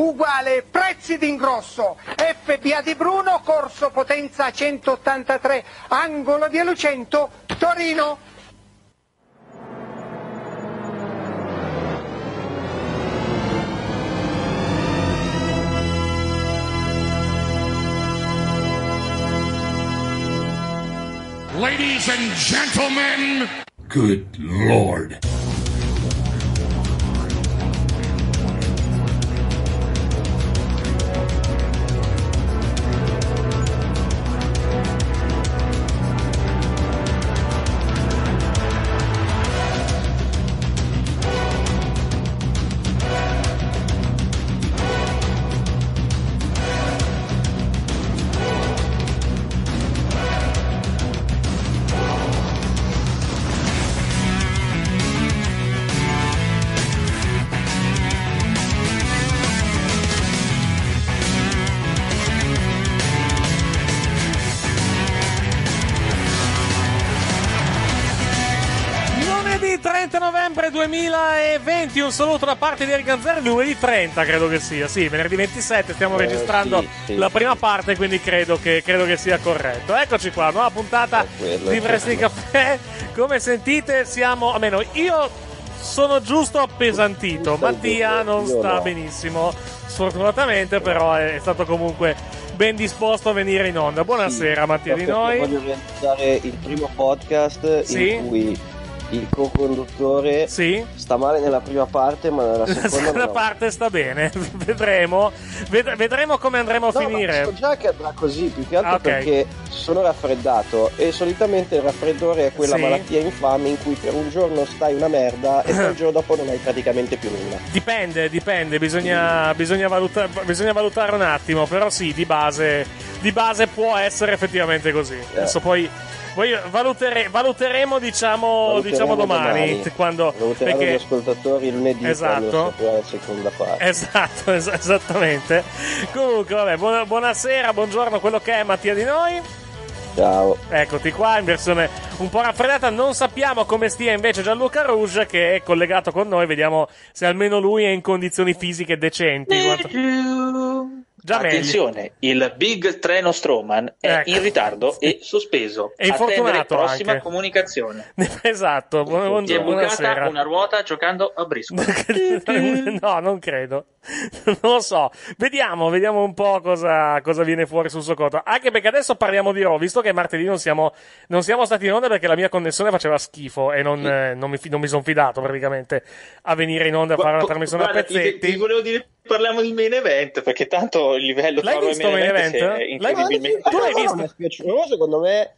uguale prezzi d'ingrosso, FBA di Bruno, corso potenza 183, angolo via Lucento, Torino. Ladies and gentlemen, good lord. Complimenti, un saluto da parte di Erganzer, lunedì 30 credo che sia, sì, venerdì 27 stiamo eh, registrando sì, sì, la prima parte, quindi credo che, credo che, sia corretto. Eccoci qua, nuova puntata eh, quello, di Presti Caffè. Come sentite siamo, almeno io sono giusto appesantito, Mattia non sta no. benissimo, sfortunatamente però eh, è stato comunque ben disposto a venire in onda. Buonasera sì, Mattia di noi. Voglio realizzare il primo podcast sì? in cui il co-conduttore sì. sta male nella prima parte, ma nella seconda, la seconda no. parte sta bene. vedremo, Ved- vedremo come andremo a no, finire. So già che andrà così, più che altro ah, okay. perché sono raffreddato e solitamente il raffreddore è quella sì. malattia infame in cui per un giorno stai una merda e poi il giorno dopo non hai praticamente più nulla. Dipende, dipende, bisogna, mm. bisogna, valuta- bisogna valutare un attimo, però sì, di base, di base può essere effettivamente così. Eh. Adesso poi poi valutere, valuteremo, diciamo, valuteremo diciamo domani, domani. Quando, Valuteranno perché... gli ascoltatori lunedì esatto. la seconda parte. Esatto, es- esattamente. Comunque, vabbè, buona, buonasera, buongiorno, quello che è Mattia di noi. Ciao. Eccoti qua in versione un po' raffreddata. Non sappiamo come stia invece Gianluca Rouge che è collegato con noi. Vediamo se almeno lui è in condizioni fisiche decenti. Quanto... Già Attenzione, meglio. il big treno Stroman è ecco. in ritardo e sospeso. È infortunato. La prossima anche. comunicazione. esatto. Buon, Ti è bucata una ruota giocando a Brisco. no, non credo. Non lo so. Vediamo, vediamo un po' cosa, cosa viene fuori sul suo conto. Anche perché adesso parliamo di Raw, visto che martedì non siamo, non siamo stati in onda perché la mia connessione faceva schifo e non, sì. eh, non mi, non mi sono fidato praticamente a venire in onda a fare una trasmissione a pezzetti. Ti, ti volevo dire parliamo di main event perché tanto il livello l'hai visto main event, l'hai visto? incredibilmente ah, l'hai, tu l'hai visto? È piaciuto, secondo me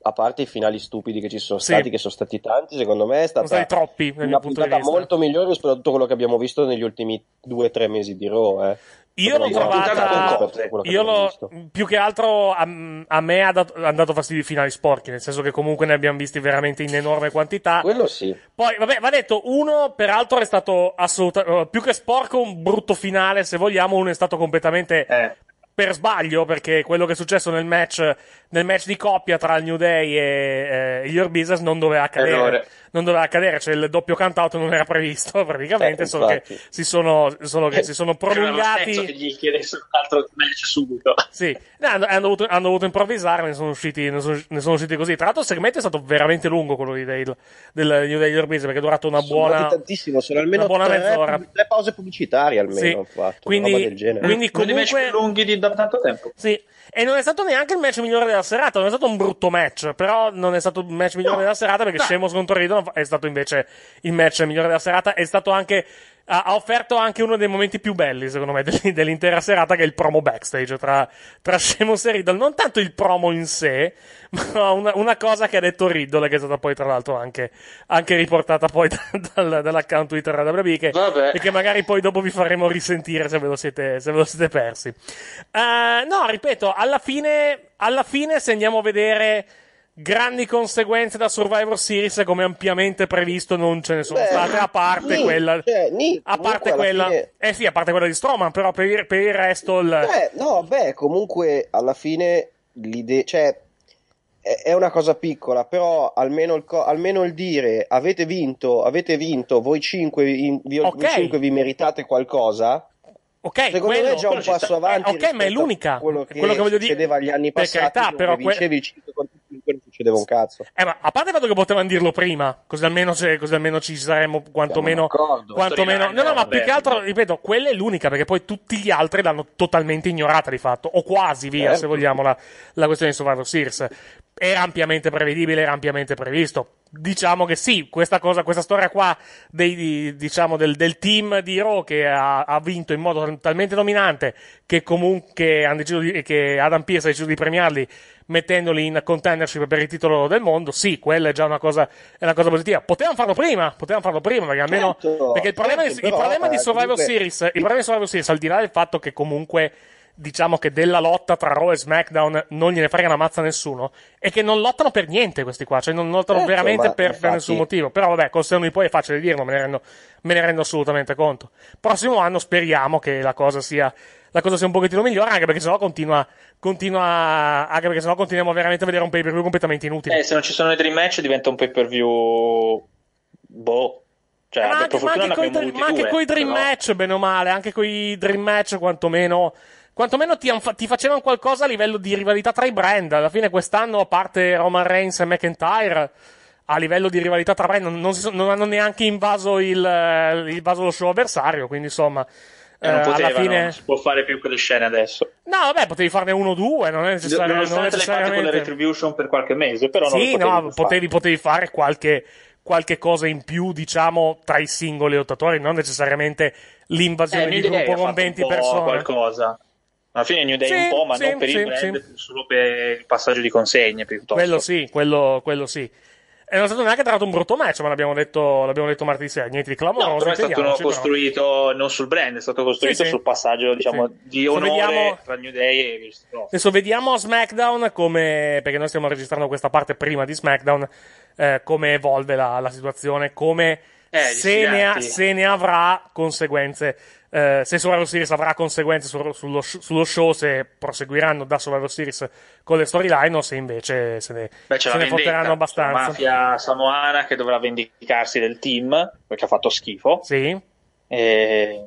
a parte i finali stupidi che ci sono stati, sì. che sono stati tanti, secondo me è stata sono stati troppi, una puntata molto migliore rispetto a tutto quello che abbiamo visto negli ultimi due o tre mesi di Raw. Eh. Io l'ho trovata Io l'ho, più che altro a, a me ha dato, hanno dato fastidio i finali sporchi, nel senso che comunque ne abbiamo visti veramente in enorme quantità. Quello sì. Poi, vabbè, va detto, uno peraltro è stato assolutamente, eh, più che sporco, un brutto finale, se vogliamo, uno è stato completamente eh per sbaglio, perché quello che è successo nel match, nel match di coppia tra il New Day e, eh, Your Business non doveva accadere. Errore non doveva accadere, cioè il doppio cantato non era previsto praticamente, eh, solo, che si, sono, solo che si sono prolungati. Non che gli chiedessero un altro match subito. Sì, no, hanno, dovuto, hanno, dovuto, improvvisare, ne sono, usciti, ne, sono, ne sono, usciti, così. Tra l'altro il segmento è stato veramente lungo quello di Dale, del New Day Orbiz perché è durato una sono buona... tantissimo, sono almeno una buona tre, mezz'ora. Tre pause pubblicitarie almeno, sì. fatto, quindi, quindi comunque... lunghi di da tanto tempo. Sì. E non è stato neanche il match migliore della serata. Non è stato un brutto match. Però non è stato il match migliore no. della serata perché no. Sheamus contro Riddle è stato invece il match migliore della serata. È stato anche ha, offerto anche uno dei momenti più belli, secondo me, dell'intera serata, che è il promo backstage tra, tra Sheamus e Riddle. Non tanto il promo in sé, ma una, una cosa che ha detto Riddle, che è stata poi, tra l'altro, anche, anche riportata poi da, dal, dall'account Twitter della WWE, che, Vabbè. e che magari poi dopo vi faremo risentire se ve lo siete, se ve lo siete persi. Uh, no, ripeto, alla fine, alla fine, se andiamo a vedere Grandi conseguenze da Survivor Series, come ampiamente previsto, non ce ne sono Beh, state, a parte ni, quella. Cioè, a parte quella. Fine... Eh sì, a parte quella di Stroman, però per il, per il resto. Il... Beh, no, vabbè comunque alla fine l'idea. Cioè, è una cosa piccola, però almeno il, co- almeno il, dire avete vinto, avete vinto, voi cinque, in, vi, okay. voi cinque vi meritate qualcosa. Ok, secondo quello, me è già un passo eh, avanti. ok, ma è l'unica. Quello che, quello che voglio dire. succedeva gli anni per passati. Per carità, però. Que- non succedeva un cazzo. Eh, ma a parte il fatto che potevano dirlo prima, così almeno, così almeno ci saremmo quantomeno. quantomeno no, no, ma più che altro, ripeto, quella è l'unica, perché poi tutti gli altri l'hanno totalmente ignorata di fatto, o quasi via, eh, se certo. vogliamo, la, la, questione di Survivor Sears era ampiamente prevedibile, era ampiamente previsto. Diciamo che sì, questa cosa, questa storia qua dei, diciamo, del, del, team di Raw che ha, ha, vinto in modo talmente dominante che comunque hanno deciso di, che Adam Pierce ha deciso di premiarli mettendoli in contendership per il titolo del mondo, sì, quella è già una cosa, è una cosa positiva. Potevano farlo prima, potevano farlo prima, perché almeno, certo, perché il problema, certo, di, però, il problema eh, di Survival comunque... Series, il problema di Survival Series, al di là del fatto che comunque diciamo che della lotta tra Raw e SmackDown non gliene frega una mazza nessuno e che non lottano per niente questi qua, cioè non lottano certo, veramente per, infatti... per, nessun motivo. Però vabbè, col seno di poi è facile dirlo, me ne, rendo, me ne rendo assolutamente conto. Prossimo anno speriamo che la cosa sia, la cosa sia un pochettino migliore, anche perché sennò continua, continua, anche perché sennò continuiamo veramente a vedere un pay per view completamente inutile. Eh, se non ci sono i dream match diventa un pay per view, boh. Cioè, eh, ma, anche, ma, anche, coi, ma anche coi dream match, bene o male, anche coi dream match quantomeno quantomeno ti, ti, facevano qualcosa a livello di rivalità tra i brand. Alla fine quest'anno, a parte Roman Reigns e McIntyre, a livello di rivalità tra brand non, non, non hanno neanche invaso il, eh, il vaso lo show avversario, quindi insomma... Eh, non eh, poteva, fine... non si può fare più quelle scene adesso. No, vabbè, potevi farne uno o due, non è necessario. Nonostante non necessariamente... le con le retribution per qualche mese, però sì, non no, potevi, potevi, potevi fare qualche, qualche cosa in più, diciamo, tra i singoli lottatori, non necessariamente l'invasione eh, di gruppo con 20 persone. Qualcosa alla fine New Day sì, un po', ma sì, non per sì, il brand, solo per il passaggio di consegne piuttosto. Quello sì, quello, quello sì. E non è stato neanche dato un brutto match, ma l'abbiamo detto, l'abbiamo detto martedì sera, niente di clamoroso. No, però è stato uno costruito però. non sul brand, è stato costruito sul passaggio, diciamo, di onore vediamo, tra New Day e no. Adesso vediamo SmackDown come, perché noi stiamo registrando questa parte prima di SmackDown, eh, come evolve la, la situazione, come eh, se, ne ha, se ne avrà conseguenze eh, se Survivor Series avrà conseguenze su, sullo, sullo, show, se proseguiranno da Survivor Series con le storyline o se invece se ne, Beh, se ne porteranno abbastanza. La mafia samoana che dovrà vendicarsi del team perché ha fatto schifo. Sì. E,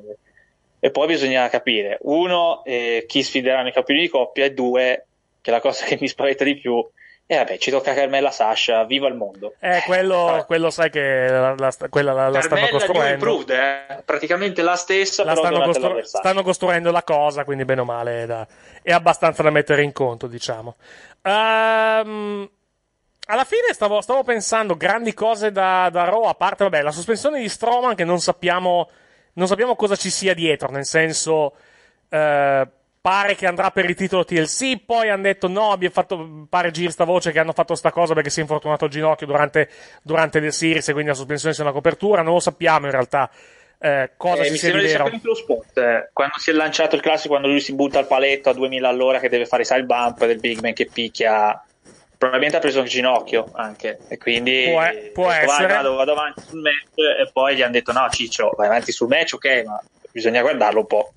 e poi bisogna capire, uno, eh, chi sfideranno i campioni di coppia e due, che è la cosa che mi spaventa di più, e eh, vabbè, ci tocca Carmella Sasha, viva il mondo. Eh, quello, eh, quello sai che la, la, quella la, la stanno costruendo. Improved, eh? praticamente la stessa, la stanno, costru- stanno, costruendo la cosa, quindi bene o male da... è abbastanza da mettere in conto, diciamo. Um, alla fine stavo, stavo, pensando grandi cose da, da Raw, a parte vabbè, la sospensione di Stroman che non sappiamo, non sappiamo cosa ci sia dietro, nel senso... Uh, pare che andrà per il titolo TLC, poi hanno detto no, abbiamo fatto, pare giri sta voce che hanno fatto sta cosa perché si è infortunato il ginocchio durante, durante le series e quindi la sospensione sia una copertura, non lo sappiamo in realtà. Eh, cosa eh, mi sembra di sapere anche lo spot eh, quando si è lanciato il classico quando lui si butta al paletto a 2000 all'ora che deve fare il side bump del big man che picchia probabilmente ha preso un ginocchio anche e quindi può, è, può detto, essere vado, vado avanti sul match e poi gli hanno detto no Ciccio vai avanti sul match ok ma bisogna guardarlo un po'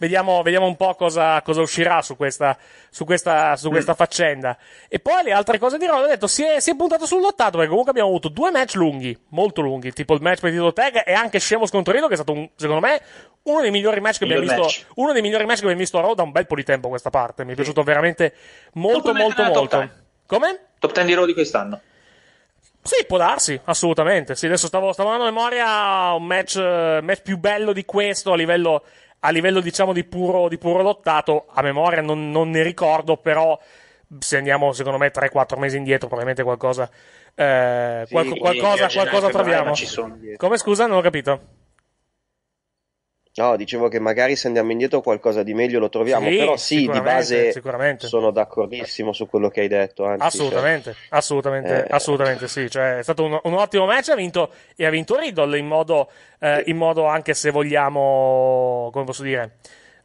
Vediamo, vediamo un po' cosa, cosa uscirà su questa, su questa, su questa mm. faccenda. E poi le altre cose di Raw, ho detto, si è, si è puntato sull'ottato perché comunque abbiamo avuto due match lunghi, molto lunghi, tipo il match per il tag e anche Scemo Scontorino che è stato, un, secondo me, uno dei migliori match che abbiamo visto, match. uno dei migliori match che abbiamo visto a Raw da un bel po' di tempo questa parte. Mi è piaciuto veramente molto, molto, molto. Come? Top 10 di Raw di quest'anno. Sì, può darsi, assolutamente. Sì, adesso stavo, stavo andando a memoria un match, eh, match più bello di questo a livello, a livello diciamo, di puro, di puro lottato. A memoria non, non ne ricordo, però se andiamo secondo me 3-4 mesi indietro probabilmente qualcosa eh, sì, qualco, qualcosa, eh, qualcosa troviamo come scusa non ho capito No, dicevo che magari se andiamo indietro qualcosa di meglio lo troviamo, sì, però sì, di base sono d'accordissimo su quello che hai detto. Anzi, cioè, assolutamente, cioè, assolutamente, eh... assolutamente sì. Cioè, è stato un, un, ottimo match ha vinto, e ha vinto Riddle in modo, eh, in modo anche se vogliamo, come posso dire,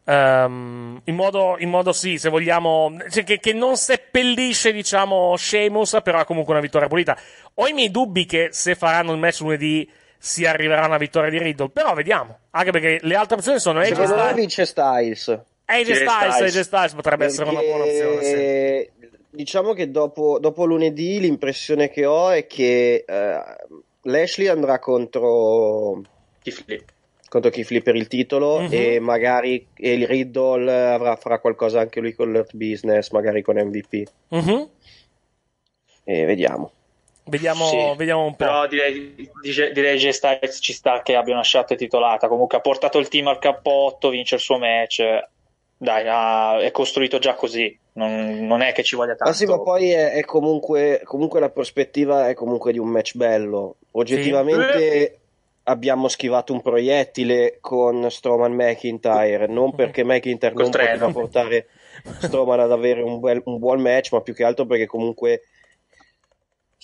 Um, in, modo, in, modo, sì, se vogliamo, cioè che, che, non seppellisce, diciamo, Sheamus, però ha comunque una vittoria pulita. Ho i miei dubbi che se faranno il match lunedì si arriverà a una vittoria di Riddle. Però vediamo, anche perché le altre opzioni sono AJ Secondo Styles. vince Styles. Edge Styles, Styles. Edge Styles potrebbe perché... essere una buona opzione, sì. Diciamo che dopo, dopo, lunedì l'impressione che ho è che uh, Lashley andrà contro Kifli contro Kifli per il titolo mm-hmm. e magari il Riddle avrà, farà qualcosa anche lui con l'Earth Business, magari con MVP. Mm-hmm. E vediamo. Vediamo, sì. vediamo, un po'. Però direi, direi che Styles ci sta che abbia una shot titolata. Comunque ha portato il team al cappotto, vince il suo match. Dai, ha, è costruito già così. Non, non, è che ci voglia tanto. Ma sì, ma poi è, è comunque, comunque, la prospettiva è comunque di un match bello. Oggettivamente sì. abbiamo schivato un proiettile con Stroman McIntyre. Non perché McIntyre Col non poteva portare Stroman ad avere un, bel, un buon match, ma più che altro perché comunque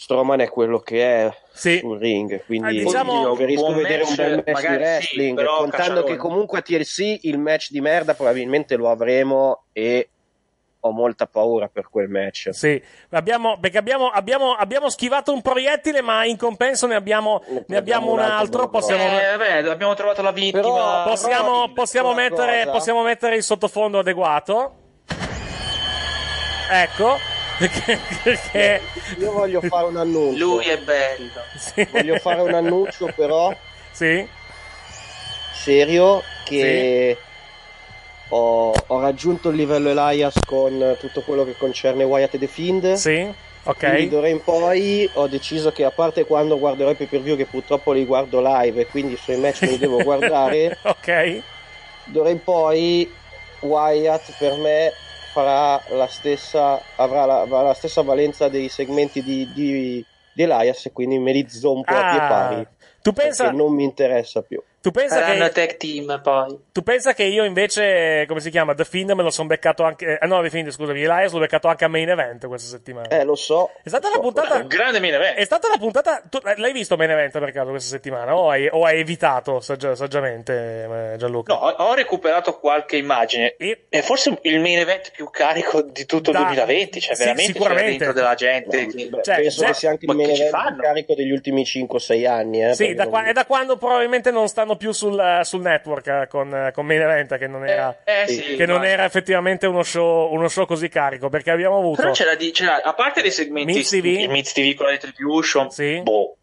Stroman è quello che è sì. sul ring, quindi eh, diciamo, io vi rischio di vedere un bel match di wrestling, sì, contando cacciarone. che comunque a TLC il match di merda probabilmente lo avremo e ho molta paura per quel match. Sì, abbiamo, perché abbiamo, abbiamo, abbiamo schivato un proiettile, ma in compenso ne abbiamo, ne abbiamo un altro. Possiamo... Eh, vabbè, abbiamo trovato la vittima. Però, possiamo, però, possiamo, mettere, possiamo mettere il sottofondo adeguato. Ecco perché... Io voglio fare un annuncio. Lui è bello. Sì. Voglio fare un annuncio però. Sì. Serio che sì. ho, ho, raggiunto il livello Elias con tutto quello che concerne Wyatt e The Fiend. Sì. Ok. Quindi d'ora in poi ho deciso che a parte quando guarderò i pay per view che purtroppo li guardo live e quindi sui match li devo guardare. ok. D'ora in poi Wyatt per me farà la stessa, avrà la, avrà la stessa valenza dei segmenti di, di, di Elias e quindi me li zompo ah, a pie pari. Tu pensa... Non mi interessa più. Tu pensa Saranno che... tech team poi. Tu pensa che io invece, come si chiama, The Fiend me lo sono beccato anche... Eh, no, The Fiend, scusami, Elias l'ho beccato anche a Main Event questa settimana. Eh, lo so. È stata la so, puntata... Un grande Main Event. È stata la puntata... Tu, eh, l'hai visto Main Event per caso questa settimana? O hai, o hai evitato saggia, saggiamente, eh, Gianluca? No, ho recuperato qualche immagine. E... È forse il Main Event più carico di tutto da... il 2020, cioè sì, veramente sicuramente. c'è dentro della gente. No, cioè, penso già... che sia anche il Main Event più carico degli ultimi 5-6 anni. Eh, sì, da qua... è da quando probabilmente non stanno eravamo più sul, eh, sul network eh, con, eh, con Main Event che non era, eh, eh sì, che non era effettivamente uno show, uno show, così carico perché abbiamo avuto però c'era, di, c'era a parte dei segmenti Miz TV, il TV con la Retribution sì. boh.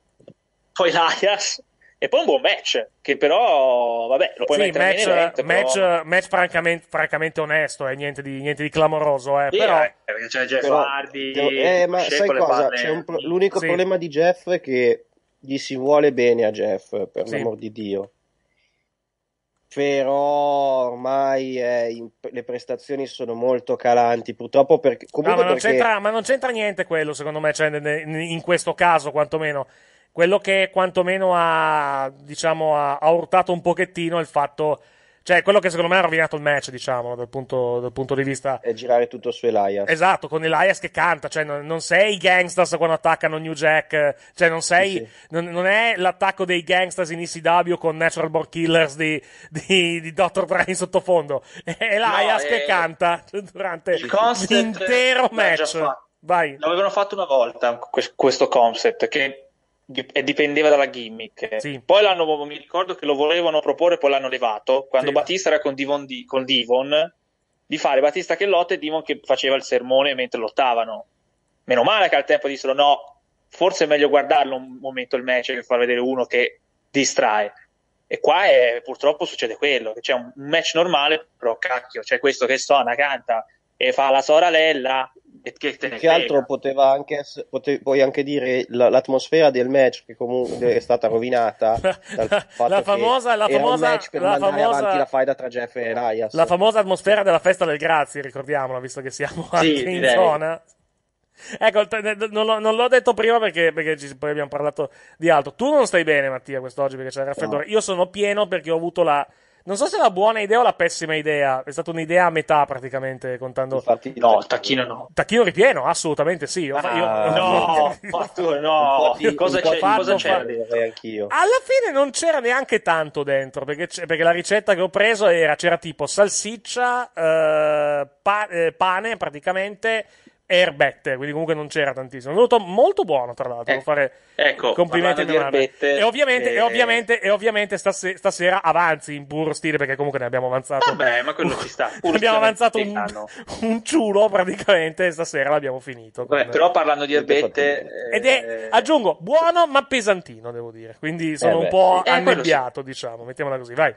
poi l'Alias e poi un buon match, che però, vabbè, lo puoi sì, mettere match, in event, però... match francamente, francamente onesto, eh, niente, di, niente di clamoroso. Eh, sì, però... perché c'è Jeff Hardy, eh, ma sai cosa? Pro- l'unico sì. problema di Jeff è che gli si vuole bene a Jeff, per sì. l'amor di Dio però ormai eh, in, le prestazioni sono molto calanti purtroppo perché, no, ma, non perché... ma, non c'entra, niente quello secondo me cioè, in questo caso quantomeno quello che quantomeno ha, diciamo, ha, ha urtato un pochettino è il fatto cioè, quello che secondo me ha rovinato il match, diciamo, dal punto, dal punto di vista. È girare tutto su Elias. Esatto, con Elias che canta, cioè, non, non sei i gangsters quando attaccano New Jack, cioè, non sei. Sì, sì. Non, non, è l'attacco dei gangsters in ECW con Natural Born Killers di, di, di Dr. Dre in sottofondo. È Elias no, che è... Eh, canta durante l'intero match. Vai. L'avevano fatto una volta questo concept che e dipendeva dalla gimmick. Sì. Poi l'hanno, mi ricordo che lo volevano proporre, poi l'hanno levato, quando sì. Batista era con Divon, di, con Divon, di fare Batista che lotta e Divon che faceva il sermone mentre lottavano. Meno male che al tempo dissero no, forse è meglio guardarlo un momento il match che far vedere uno che distrae. E qua è, purtroppo succede quello, che c'è un match normale, però cacchio, c'è questo che suona, canta e fa la sorella e che, te che altro poteva anche pote, puoi anche dire l'atmosfera del match che comunque è stata rovinata la, la, famosa, la famosa, match per la mandare famosa, avanti la faida tra Jeff e Elias la famosa atmosfera della festa del grazie ricordiamola visto che siamo anche sì, in zona Ecco, non, non l'ho, detto prima perché, perché ci, poi abbiamo parlato di altro. Tu non stai bene, Mattia, quest'oggi perché c'è il raffreddore. No. Io sono pieno perché ho avuto la, non so se è la buona idea o la pessima idea. È stata un'idea a metà, praticamente, contando. Infatti, no, il tacchino no. Tacchino ripieno, assolutamente sì. Io, ah, io... No, ma no. Di, cosa c'è, fatto, cosa c'è anch'io. Alla fine non c'era neanche tanto dentro, perché, perché la ricetta che ho preso era, c'era tipo salsiccia, eh, pa- eh, pane praticamente, erbette, quindi comunque non c'era tantissimo. È venuto molto buono, tra l'altro. Ecco, fare ecco, complimenti di erbette, e ovviamente, eh... e ovviamente, e ovviamente stase- stasera avanzi in puro stile, perché comunque ne abbiamo avanzato. Vabbè, ma quello ci sta. Pur abbiamo avanzato un, ah, un, ciulo praticamente, e stasera l'abbiamo finito. Vabbè, con... però parlando di erbette. Ed è, eh... aggiungo, buono ma pesantino, devo dire. Quindi sono eh un po' eh, annebbiato, diciamo. Mettiamola così, vai.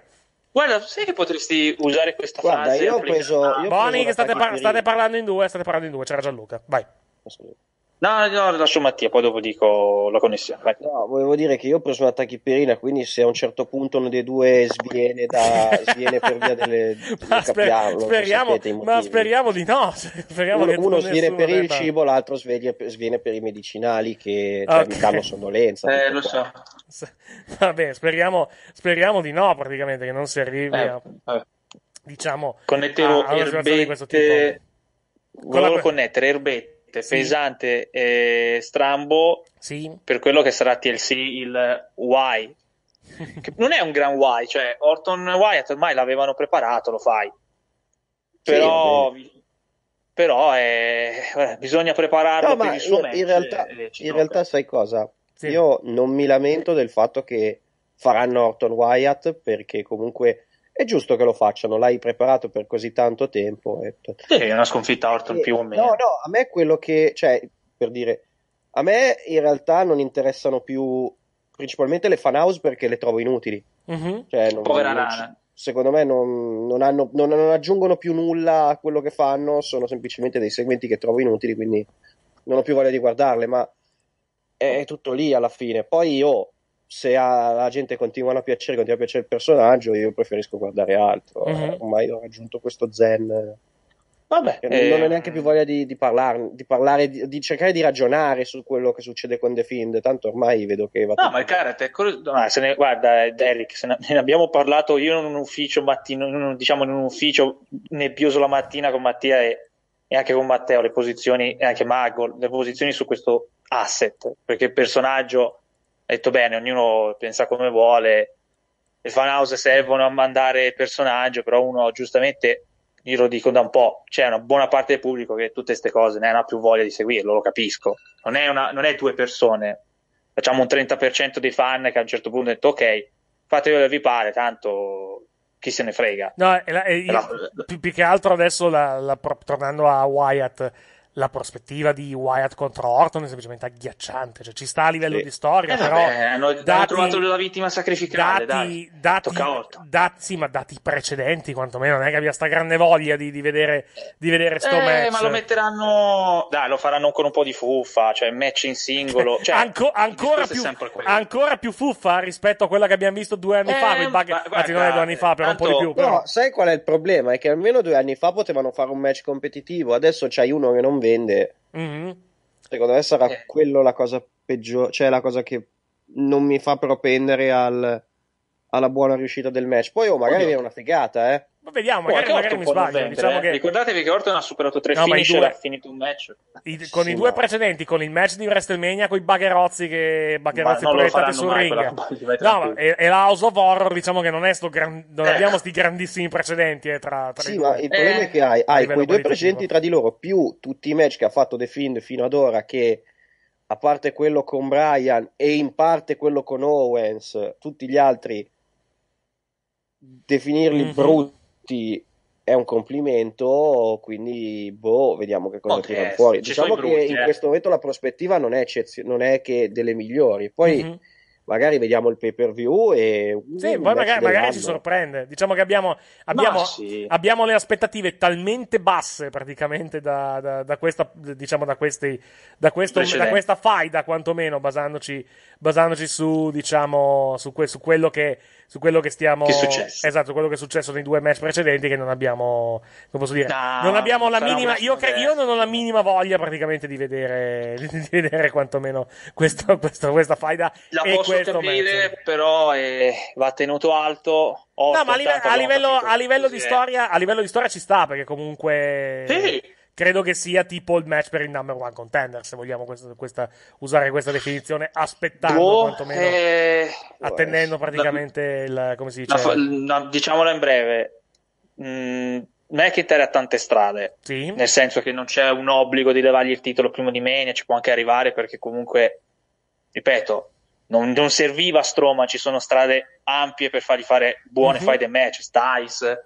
Guarda, sai che potresti usare questa Guarda, frase? Guarda, io ho preso... Io Boni, state, par- state, parlando in due, state parlando in due, c'era Gianluca, vai. Assolutamente. No, no, lascio Mattia, poi dopo dico la connessione. Vai. No, volevo dire che io ho preso una tachiperina, quindi se a un certo punto uno dei due sviene, da, sviene per via delle, ma, sper- capiamo, speriamo, ma speriamo di no. Speriamo uno, uno sviene per il cibo, l'altro sveglia, sviene per i medicinali che cioè, okay. mi danno sonnolenza. Eh, lo so. Vabbè, speriamo, speriamo, di no, praticamente, che non si arrivi eh, a... Eh. Diciamo, Connettevo a, a erbette... Volevo connettere erbette sì. Pesante e Strambo sì. per quello che sarà TLC il why che non è un gran why cioè Orton Wyatt ormai l'avevano preparato lo fai però, sì, però è... bisogna prepararlo no, in, match, realtà, eh, in realtà, sai cosa io non mi lamento del fatto che faranno Orton Wyatt perché comunque è giusto che lo facciano, l'hai preparato per così tanto tempo. E... Eh. Sì, è una sconfitta a Orton e, eh, più o meno. No, no, a me quello che, cioè, per dire, a me in realtà non interessano più principalmente le fan house perché le trovo inutili. Uh-huh. Cioè, non, Povera non, rana. Secondo me non, non hanno, non, aggiungono più nulla a quello che fanno, sono semplicemente dei segmenti che trovo inutili, quindi non ho più voglia di guardarle, ma è tutto lì alla fine. Poi io, oh, se alla gente continuano a piacere, continua a piacere il personaggio, io preferisco guardare altro. Uh-huh. Ormai ho raggiunto questo zen. Vabbè, eh, non ho eh, neanche più voglia di, di, parlarne, di parlare, di, di, cercare di ragionare su quello che succede con The Fiend. Tanto ormai vedo che va. No, tutto. ma il karate, no, se ne, guarda, Derek, se ne, ne, abbiamo parlato io in un ufficio mattino, in un, diciamo in un ufficio nebbioso la mattina con Mattia e, e, anche con Matteo, le posizioni, e anche Mago, le posizioni su questo asset, perché il personaggio ha detto bene, ognuno pensa come vuole, le fan house servono a mandare il personaggio, però uno giustamente, io lo dico da un po', c'è una buona parte del pubblico che tutte queste cose eh, ne ha più voglia di seguirlo, lo capisco, non è, una, non è due persone, facciamo un 30% dei fan che a un certo punto ha detto ok, fate quello che vi pare, tanto chi se ne frega. No, e la, e io, la... più, che altro adesso, la, tornando a Wyatt, la prospettiva di Wyatt contro Orton è semplicemente agghiacciante, cioè ci sta a livello sì. di storia, eh, però vabbè, hanno, dati, hanno trovato la vittima sacrificata. dati, Dati, Tocca Orton. Dati, sì, ma dati precedenti, quantomeno, non è che abbia sta grande voglia di, di vedere, di vedere sto eh, match. ma lo metteranno, dai, lo faranno con un po' di fuffa, cioè match in singolo, cioè, Anco, ancora, più, ancora più fuffa rispetto a quella che abbiamo visto due anni eh, fa, bug, guarda, non è due anni fa, però tanto, un po' di più. Però. No, sai qual è il problema? È che almeno due anni fa potevano fare un match competitivo, adesso c'hai uno che non vende, mm-hmm. secondo me sarà eh. quello la cosa peggiore, cioè la cosa che non mi fa propendere al alla buona riuscita del match. Poi, oh, magari Oddio. è una figata, eh. Ma vediamo, magari, magari mi sbaglio. Diciamo eh? che... Ricordatevi che Orton ha superato tre no, finish due... e ha finito un match. I, con sì, i due no. precedenti, con il match di WrestleMania, con i bagherozzi che bagherozzi proiettate sul mai, ring. Quella... No, e, e la House of Horror, diciamo che non, è sto gran... non eh. abbiamo questi grandissimi precedenti eh, tra, tra Sì, ma il problema eh. è che hai, hai quei due precedenti tra di loro, più tutti i match che ha fatto The Fiend fino ad ora, che a parte quello con Brian e in parte quello con Owens, tutti gli altri definirli mm-hmm. brutti è un complimento, quindi boh, vediamo che cosa tira fuori. Diciamo che brutti, in eh. questo momento la prospettiva non è, eccezio- non è che delle migliori. Poi mm-hmm. magari vediamo il pay per view e... Uh, sì, poi magari, magari ci sorprende. Diciamo che abbiamo, abbiamo, sì. abbiamo, le aspettative talmente basse praticamente da, da, da questa, diciamo, da, questi, da, questo, da questa faida quantomeno, basandoci, basandoci su, diciamo, su, que- su quello che su quello che stiamo. Che è successo. Esatto, quello che è successo nei due match precedenti, che non abbiamo. Come posso dire? No, non abbiamo la minima. Io, che, io, non ho la minima voglia praticamente di vedere, di vedere quantomeno questo, questo, questa faida. La e posso capire, match. però eh, va tenuto alto. no, ma a, live- a livello, a livello di storia, a livello di storia ci sta, perché comunque. Sì credo che sia tipo il match per il number one contender, se vogliamo questa, questa, usare questa definizione, aspettando oh, quantomeno, eh, attendendo praticamente la, il, come si dice? La, no, diciamola in breve, mm, McIntyre ha tante strade, sì. nel senso che non c'è un obbligo di levargli il titolo prima di Mania, ci può anche arrivare perché comunque, ripeto, non, non serviva a Stroma, ci sono strade ampie per fargli fare buone mm-hmm. fight and match, Styles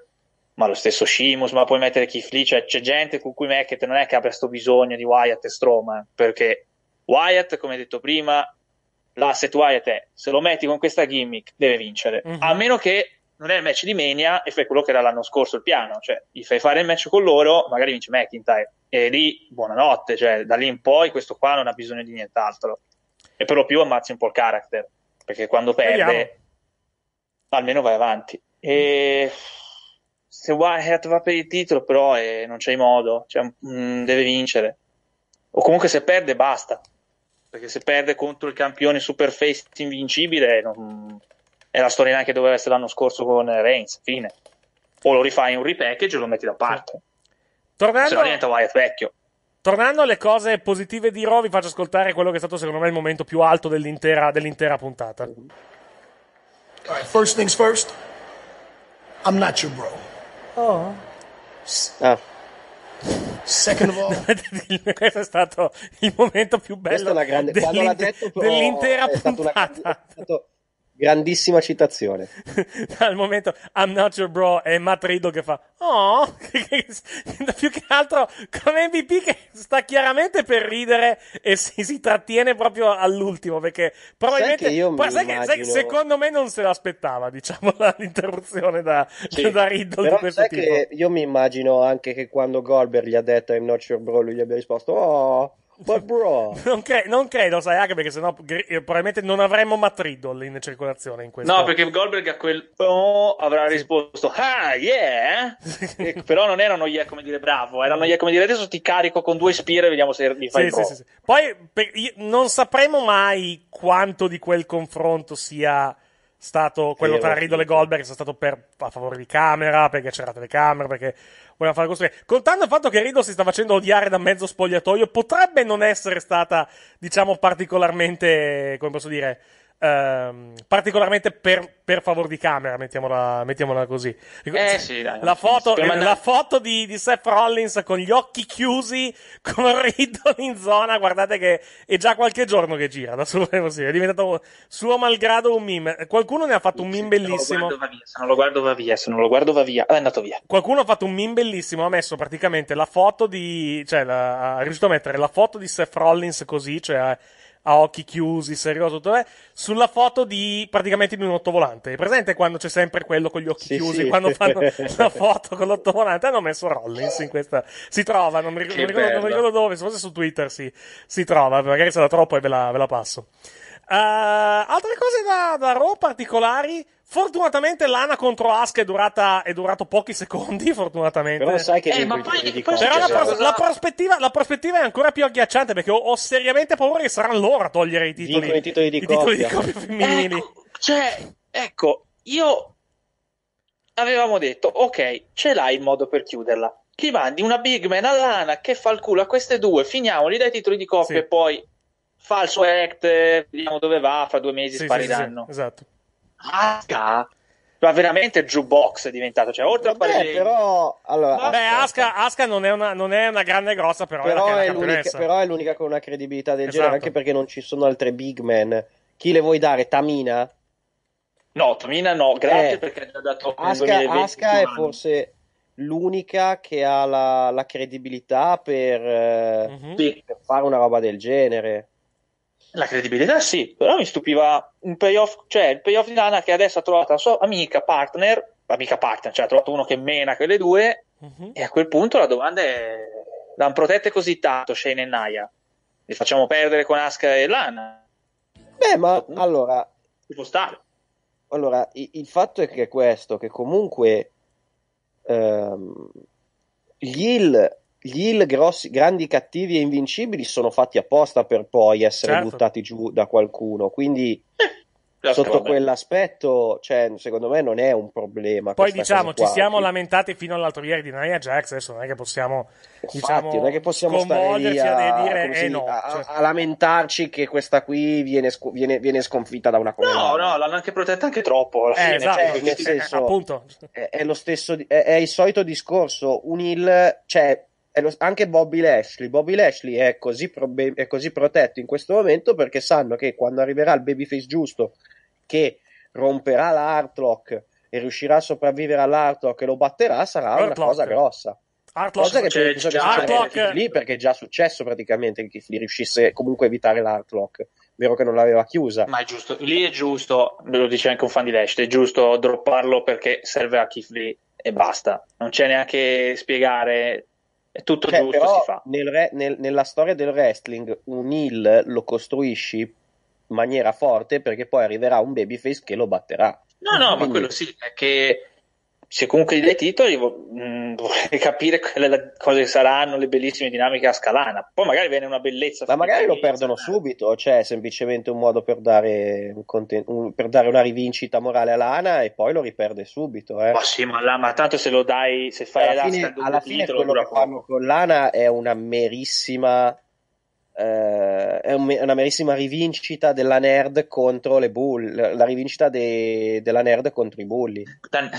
ma lo stesso Shimus, ma puoi mettere Keith cioè c'è gente con cui Mackett non è che abbia questo bisogno di Wyatt e Strowman, perché Wyatt, come detto prima, l'asset Wyatt è, se lo metti con questa gimmick, deve vincere, mm-hmm. a meno che non è il match di Mania e fai quello che era l'anno scorso il piano, cioè gli fai fare il match con loro, magari vince McIntyre, e lì buonanotte, cioè da lì in poi questo qua non ha bisogno di nient'altro, e per lo più ammazzi un po' il character, perché quando perde, Vediamo. almeno vai avanti, e... Mm se Wyatt va per il titolo, però eh, non c'è modo, cioè, mh, mm, deve vincere. O comunque se perde, basta. Perché se perde contro il campione Superface invincibile, non... è la storia che doveva essere l'anno scorso con Reigns, fine. O lo rifai un repackage e lo metti da parte. Tornando... Se no diventa Wyatt vecchio. Tornando alle cose positive di Ro, vi faccio ascoltare quello che è stato secondo me il momento più alto dell'intera, dell'intera puntata. All right, first things first, I'm not your bro. Oh. Ah. Second of all. Questo è stato il momento più bello grande, de- dell'intera puntata. Grande, è, stato, Grandissima citazione. Al momento I'm not your bro è Matt Riddle che fa "Oh", più che altro come MVP che sta chiaramente per ridere e si, si trattiene proprio all'ultimo perché probabilmente sai che, poi, sai immagino... che, sai secondo me non se l'aspettava, diciamo, l'interruzione da, sì. da Riddle Però di questo sai tipo. che io mi immagino anche che quando Goldberg gli ha detto "I'm not your bro", lui gli abbia risposto "Oh" Ma bro, non, cre- non credo, sai, anche perché sennò gr- eh, probabilmente non avremmo Matridol in circolazione in questo. No, perché Goldberg a quel oh, avrà sì. risposto ah, yeah. e, però non erano gli yeah, come dire bravo, erano gli yeah, come dire adesso ti carico con due spire e vediamo se mi fai sì, sì, sì, Poi per, io, non sapremo mai quanto di quel confronto sia stato quello tra Riddle e Goldberg sia stato per, a favore di camera, perché c'era telecamera, perché voleva far costruire. Contando il fatto che Riddle si sta facendo odiare da mezzo spogliatoio, potrebbe non essere stata, diciamo, particolarmente, come posso dire, ehm, particolarmente per, per favore di camera, mettiamola, mettiamola così. Eh, eh sì, dai, la, foto, la foto di, di, Seth Rollins con gli occhi chiusi, con Riddle in zona, guardate che è già qualche giorno che gira, da solo è diventato suo malgrado un meme. Qualcuno ne ha fatto sì, un meme bellissimo. Lo via, se non lo guardo va via, se non lo guardo va via, è andato via. Qualcuno ha fatto un meme bellissimo, ha messo praticamente la foto di, cioè, la, ha riuscito a mettere la foto di Seth Rollins così, cioè a occhi chiusi, serioso, tutto è, eh, sulla foto di praticamente di un ottovolante. È presente quando c'è sempre quello con gli occhi sì, chiusi, sì. quando fanno la foto con l'ottovolante? Hanno messo Rollins in questa. Si trova, non mi, ricordo, non ricordo, non ricordo dove, forse su Twitter si, si trova, magari se da troppo e ve la, ve la passo. Uh, altre cose da, da Raw particolari? Fortunatamente l'ana contro Ask è, durata, è durato pochi secondi, fortunatamente. Però sai che eh, ma poi, Però la, pros- la, prospettiva, la, prospettiva, è ancora più agghiacciante perché ho, ho seriamente paura che saranno loro a togliere i titoli, i titoli di, i titoli di coppia femminili. Ecco, cioè, ecco, io avevamo detto, ok, ce l'hai il modo per chiuderla. Ti mandi una big man all'ana che fa il culo a queste due, finiamoli dai titoli di coppia sì. e poi fa il suo act, vediamo dove va, fra due mesi sì, spariranno. Sì, esatto. Aska ma veramente jukebox è diventato cioè oltre Vabbè, a fare però allora, Vabbè, Aska, Aska non, è una, non è una grande grossa però, però, è, è, l'unica, però è, l'unica, con una credibilità del esatto. genere anche perché non ci sono altre big men. chi le vuoi dare? Tamina? no Tamina no grazie eh, perché ha già dato Aska, Aska è forse l'unica che ha la, la credibilità per, mm-hmm. per fare una roba del genere la credibilità sì, però mi stupiva un payoff, cioè il payoff di Lana che adesso ha trovato la sua amica partner, amica partner, cioè ha trovato uno che mena quelle due, uh-huh. e a quel punto la domanda è, l'hanno protette così tanto Shane e Naya, le facciamo perdere con Aska e Lana? Beh, ma no. Mm. allora... Ci può stare. Allora, il, il fatto è che questo, che comunque ehm, gli Hill gli heel grossi, grandi, cattivi e invincibili sono fatti apposta per poi essere certo. buttati giù da qualcuno. Quindi, eh, certo, sotto vabbè. quell'aspetto, cioè, secondo me, non è un problema. Poi, diciamo, ci siamo lamentati fino all'altro ieri di Nia Jax. Adesso non è che possiamo, Infatti, diciamo, non è che possiamo stare lì a, a, dire, eh, no, a, cioè... a, lamentarci che questa qui viene, viene, viene sconfitta da una cosa. No, no, l'hanno anche protetta anche troppo. Alla eh, fine, esatto. cioè, eh, nel senso, È, è, lo stesso, è, è il solito discorso. Un heel, cioè lo, anche Bobby Lashley. Bobby Lashley è così, pro, è così, protetto in questo momento perché sanno che quando arriverà il babyface giusto che romperà l'Artlock e riuscirà a sopravvivere all'Artlock e lo batterà, sarà Artlock. una cosa grossa. Artlock, cosa che c'è, penso c'è, che Artlock... lì perché è già successo praticamente che Keith riuscisse comunque a evitare l'Artlock vero che non l'aveva chiusa ma è giusto, lì è giusto, me lo dice anche un fan di Lash è giusto dropparlo perché serve a Keith Lee e basta non c'è neanche spiegare è tutto cioè, giusto, però, si fa. Nel re, nel, nella storia del wrestling, un heel lo costruisci in maniera forte perché poi arriverà un babyface che lo batterà. No, no, Quindi... ma quello sì, è che se comunque gli dai titoli mm, vorrei capire quelle, cosa saranno le bellissime dinamiche a Scalana poi magari viene una bellezza ma magari lo perdono eh. subito cioè è semplicemente un modo per dare, un conten- un, per dare, una rivincita morale a lana e poi lo riperde subito eh. ma sì ma, là, ma tanto se lo dai se fai alla, alla fine, alla fine quello che fanno con l'Ana è una merissima eh, è, un, è, una merissima rivincita della nerd contro le bull, la rivincita de, della nerd contro i bulli.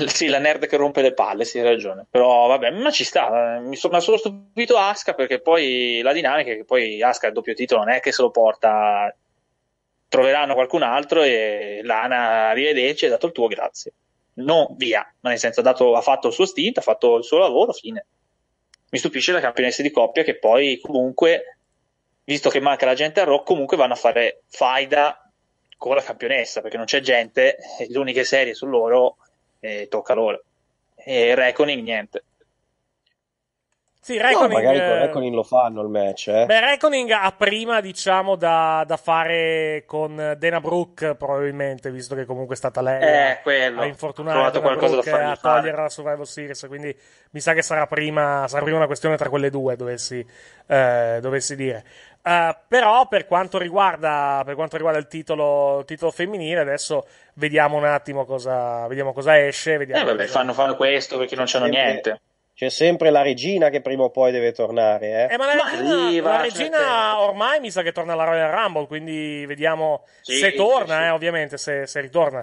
sì, la nerd che rompe le palle, sì, hai ragione. Però vabbè, ma ci sta. Mi sono solo stupito Aska perché poi la dinamica è che poi Aska il doppio titolo non è che se lo porta troveranno qualcun altro e Lana arrivederci hai dato il tuo grazie no via ma nel senso ha, dato, ha fatto il suo stint ha fatto il suo lavoro fine mi stupisce la campionessa di coppia che poi comunque visto che manca la gente a Raw, comunque vanno a fare faida con la campionessa perché non c'è gente, le uniche serie su loro eh, tocca loro. E Reckoning niente. Sì, Reckoning, no, magari con eh, Reckoning lo fanno il match. Eh. Beh, Reckoning ha prima, diciamo, da, da, fare con Dana Brooke, probabilmente, visto che comunque è stata lei eh, quello. a infortunare Dana Brooke eh, a togliere la Survival Series, quindi mi sa che sarà prima, sarà prima una questione tra quelle due, dovessi, eh, dovessi dire. Uh, però per quanto, riguarda, per quanto riguarda, il, titolo, titolo femminile, adesso vediamo un attimo cosa, vediamo cosa esce. Eh, vediamo eh, vabbè, cosa... Fanno, fanno, questo perché non c'hanno niente. C'è sempre la regina che prima o poi deve tornare. Eh? eh ma la ma regina, arriva, la regina ormai mi sa che torna alla Royal Rumble, quindi vediamo sì, se torna, sì. eh, ovviamente, se, se, ritorna.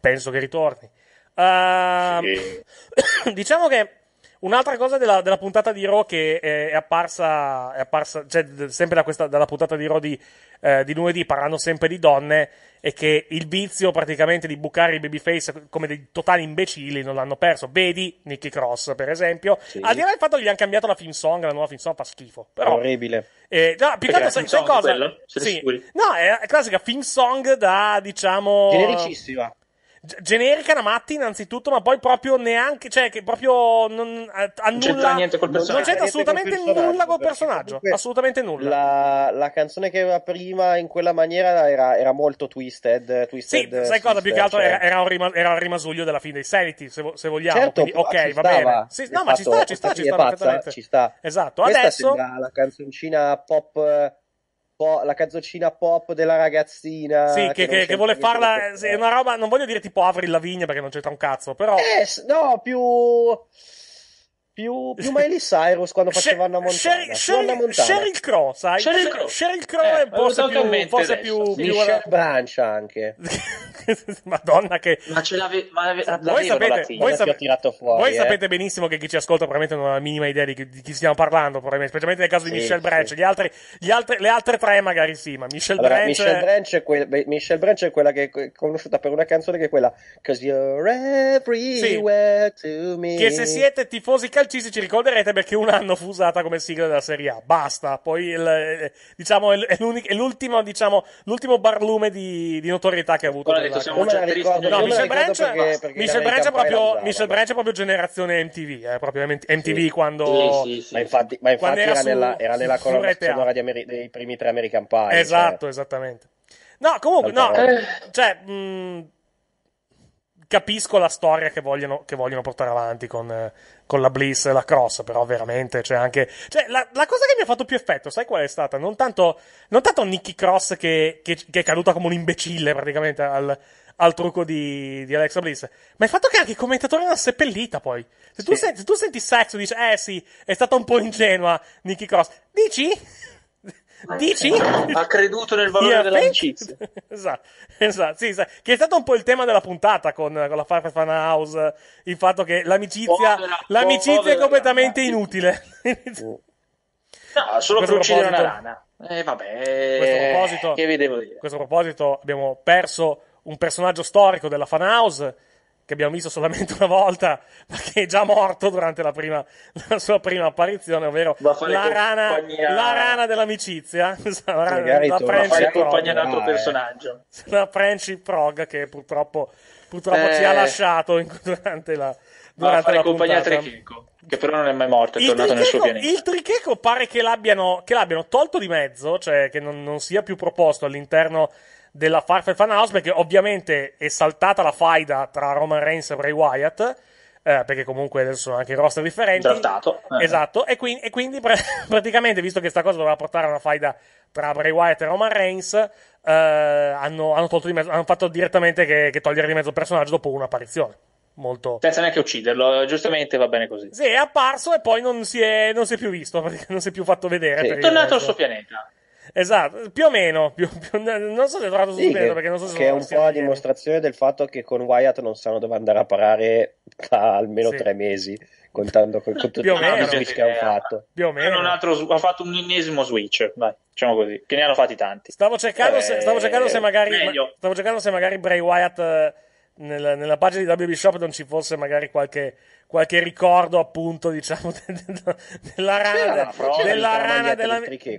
Penso che ritorni. Uh, sì. diciamo che Un'altra cosa della, della, puntata di Raw che è, è, apparsa, è apparsa, cioè, sempre da questa, dalla puntata di Raw di, eh, di, lunedì, parlando sempre di donne, è che il vizio praticamente di bucare i babyface come dei totali imbecilli non l'hanno perso. Vedi Nicky Cross, per esempio. Sì. Al di là del fatto che gli hanno cambiato la film song, la nuova film song fa schifo. Però, Orribile. Eh, no, più che altro, sai cosa? Sì. No, è classica film song da, diciamo... Genericissima generica la Matti innanzitutto, ma poi proprio neanche, cioè che proprio non, annulla, eh, non c'entra niente col personaggio. Non c'entra assolutamente col nulla col personaggio, assolutamente nulla. La, la, canzone che aveva prima in quella maniera era, era molto twisted, twisted. Sì, sai twisted, cosa, più che altro cioè... era, era, un rima, era, un rimasuglio della fine dei Sanity, se, se vogliamo. Certo, Quindi, ok, va bene. Sì, no, fatto, ma ci sta, ci sta, ci sta, pazza, ci sta. Esatto, Questa adesso... la canzoncina pop eh, po- la cazzocina pop della ragazzina. Sì, che, che, che, vuole farla. Sì, è una roba, non voglio dire tipo Avril Lavigne perché non c'entra un cazzo, però. Eh, no, più più, più Miley Cyrus quando facevano a Montana. Sheryl, Montana. Sheryl Crow, sai? Sheryl Crow, Sheryl eh, è forse più, forse adesso. più, più una... Branch anche. Madonna che Ma ce l'avevo ma ave... voi sapete, voi, sap... tirato fuori, voi eh. sapete benissimo che chi ci ascolta probabilmente non ha la minima idea di chi, di chi stiamo parlando, probabilmente, specialmente nel caso di sì, Michelle Branch, sì. gli altri, gli altri, le altre tre magari sì, ma Michelle allora, Branch Michelle, è... Branch è que... Michelle Branch è quella che è conosciuta per una canzone che è quella Cause you're everywhere sì. to me. Che se siete tifosi calcistici Circe ci ricorderete perché un anno fu usata come sigla della Serie A. Basta. Poi il, eh, diciamo, è, è l'ultimo, diciamo, l'ultimo barlume di, di, notorietà che ha avuto. Ora detto, siamo già ricordo, no, Michel Branch, Michel Branch è proprio, generazione MTV. Eh, proprio MTV sì. quando. Sì, sì, ma infatti, ma infatti era, era, su, nella, era, nella, colonna sonora Ameri- dei primi tre American Pie. Cioè. Esatto, cioè. esattamente. No, comunque, no, cioè, mh, mm, capisco la storia che vogliono, che vogliono portare avanti con, eh, con, la Bliss e la Cross, però veramente c'è cioè anche... Cioè, la, la, cosa che mi ha fatto più effetto, sai qual è stata? Non tanto, non tanto Nicky Cross che, che, che, è caduta come un imbecille praticamente al, al trucco di, di, Alexa Bliss, ma il fatto che anche i commentatori l'hanno seppellita poi. Se tu, sì. senti, se tu senti sexo e dici, eh sì, è stata un po' ingenua Nicky Cross, dici? Dici? Ha creduto nel valore yeah, dell'amicizia. esatto, esatto sì, sì, che è stato un po' il tema della puntata con, con la Firefly Fan House, il fatto che l'amicizia, povera, l'amicizia povera, è completamente povera. inutile. No, solo per uccidere una rana. Eh, vabbè, questo proposito, che vi devo dire? A questo proposito abbiamo perso un personaggio storico della Fan House che abbiamo visto solamente una volta, ma che è già morto durante la, prima, la sua prima apparizione, ovvero la rana, la rana, dell'amicizia, la, rana, la French Prog, un altro ah, eh. personaggio. La friendship Prog che purtroppo, purtroppo eh... ci ha eh. lasciato in, durante la, durante la compagnia Tricheco, che però non è mai morto, è il tornato tricheco, nel suo pianeta. Il Tricheco pare che l'abbiano, che l'abbiano, tolto di mezzo, cioè che non, non sia più proposto all'interno della Fan House perché ovviamente è saltata la faida tra Roman Reigns e Bray Wyatt. Eh, perché comunque adesso sono anche i roster differenti. Trattato. Eh. Esatto, e, qui- e quindi pre- praticamente, visto che questa cosa doveva portare a una faida tra Bray Wyatt e Roman Reigns, eh, hanno, hanno, mezzo, hanno, fatto direttamente che, che togliere di mezzo il personaggio dopo un'apparizione molto. Senza neanche ucciderlo, eh, giustamente va bene così. Sì, è apparso e poi non si è, non si è più visto, non si è più fatto vedere. Sì, è tornato al suo pianeta. Esatto, più o meno. Più, più, non so se è trovato sul sì, che, perché non so se Che è un po' la dimostrazione del fatto che con Wyatt non sanno dove andare a parare da almeno sì. tre mesi, contando con, con tutti i switch che hanno fatto. Eh, più o meno. Altro, ha fatto un ennesimo switch, Vai, diciamo così, che ne hanno fatti tanti. Stavo cercando, eh, se, stavo eh, cercando se, magari, ma, stavo cercando se magari Bray Wyatt eh, nella, nella pagina di WB Shop non ci fosse magari qualche, qualche ricordo appunto diciamo de, de, de, della rana, della rana,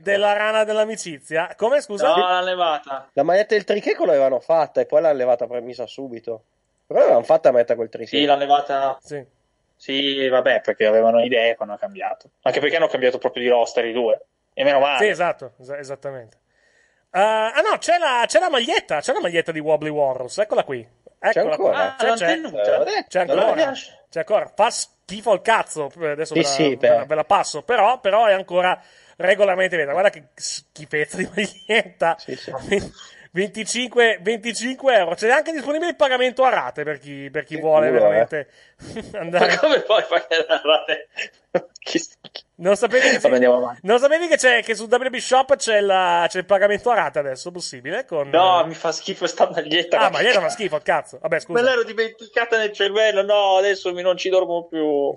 della, rana dell'amicizia come scusa? no l'ha levata la maglietta del tricheco l'avevano fatta e poi l'ha levata premissa subito però l'avevano fatta a metà col tricheco sì l'ha levata sì. sì vabbè perché avevano idee quando ha cambiato anche perché hanno cambiato proprio di roster i due e meno male sì esatto es- esattamente uh, ah no c'è la, c'è la maglietta c'è la maglietta di Wobbly Warriors eccola qui Eccola c'è ancora. Ah, c'è, l'antennuccia. C'è. c'è ancora. C'è ancora. Fa schifo il cazzo. Eh, adesso sì, ve, la, sì, ve, la, ve, la, passo. Però, però è ancora regolarmente vera. Guarda che schifezza di maglietta. Sì, sì. 25, 25, euro. C'è anche disponibile il pagamento a rate per chi, per chi vuole culo, eh. veramente eh. andare. Ma come puoi pagare a rate? Non sapevi che, Vabbè, non sapevi che, c'è, che su WB Shop c'è, la, c'è, il pagamento a rata adesso possibile? Con... No, mi fa schifo sta maglietta. Ah, maglietta fa schifo, cazzo. Vabbè, scusa. Me l'ero dimenticata nel cervello. No, adesso non ci dormo più.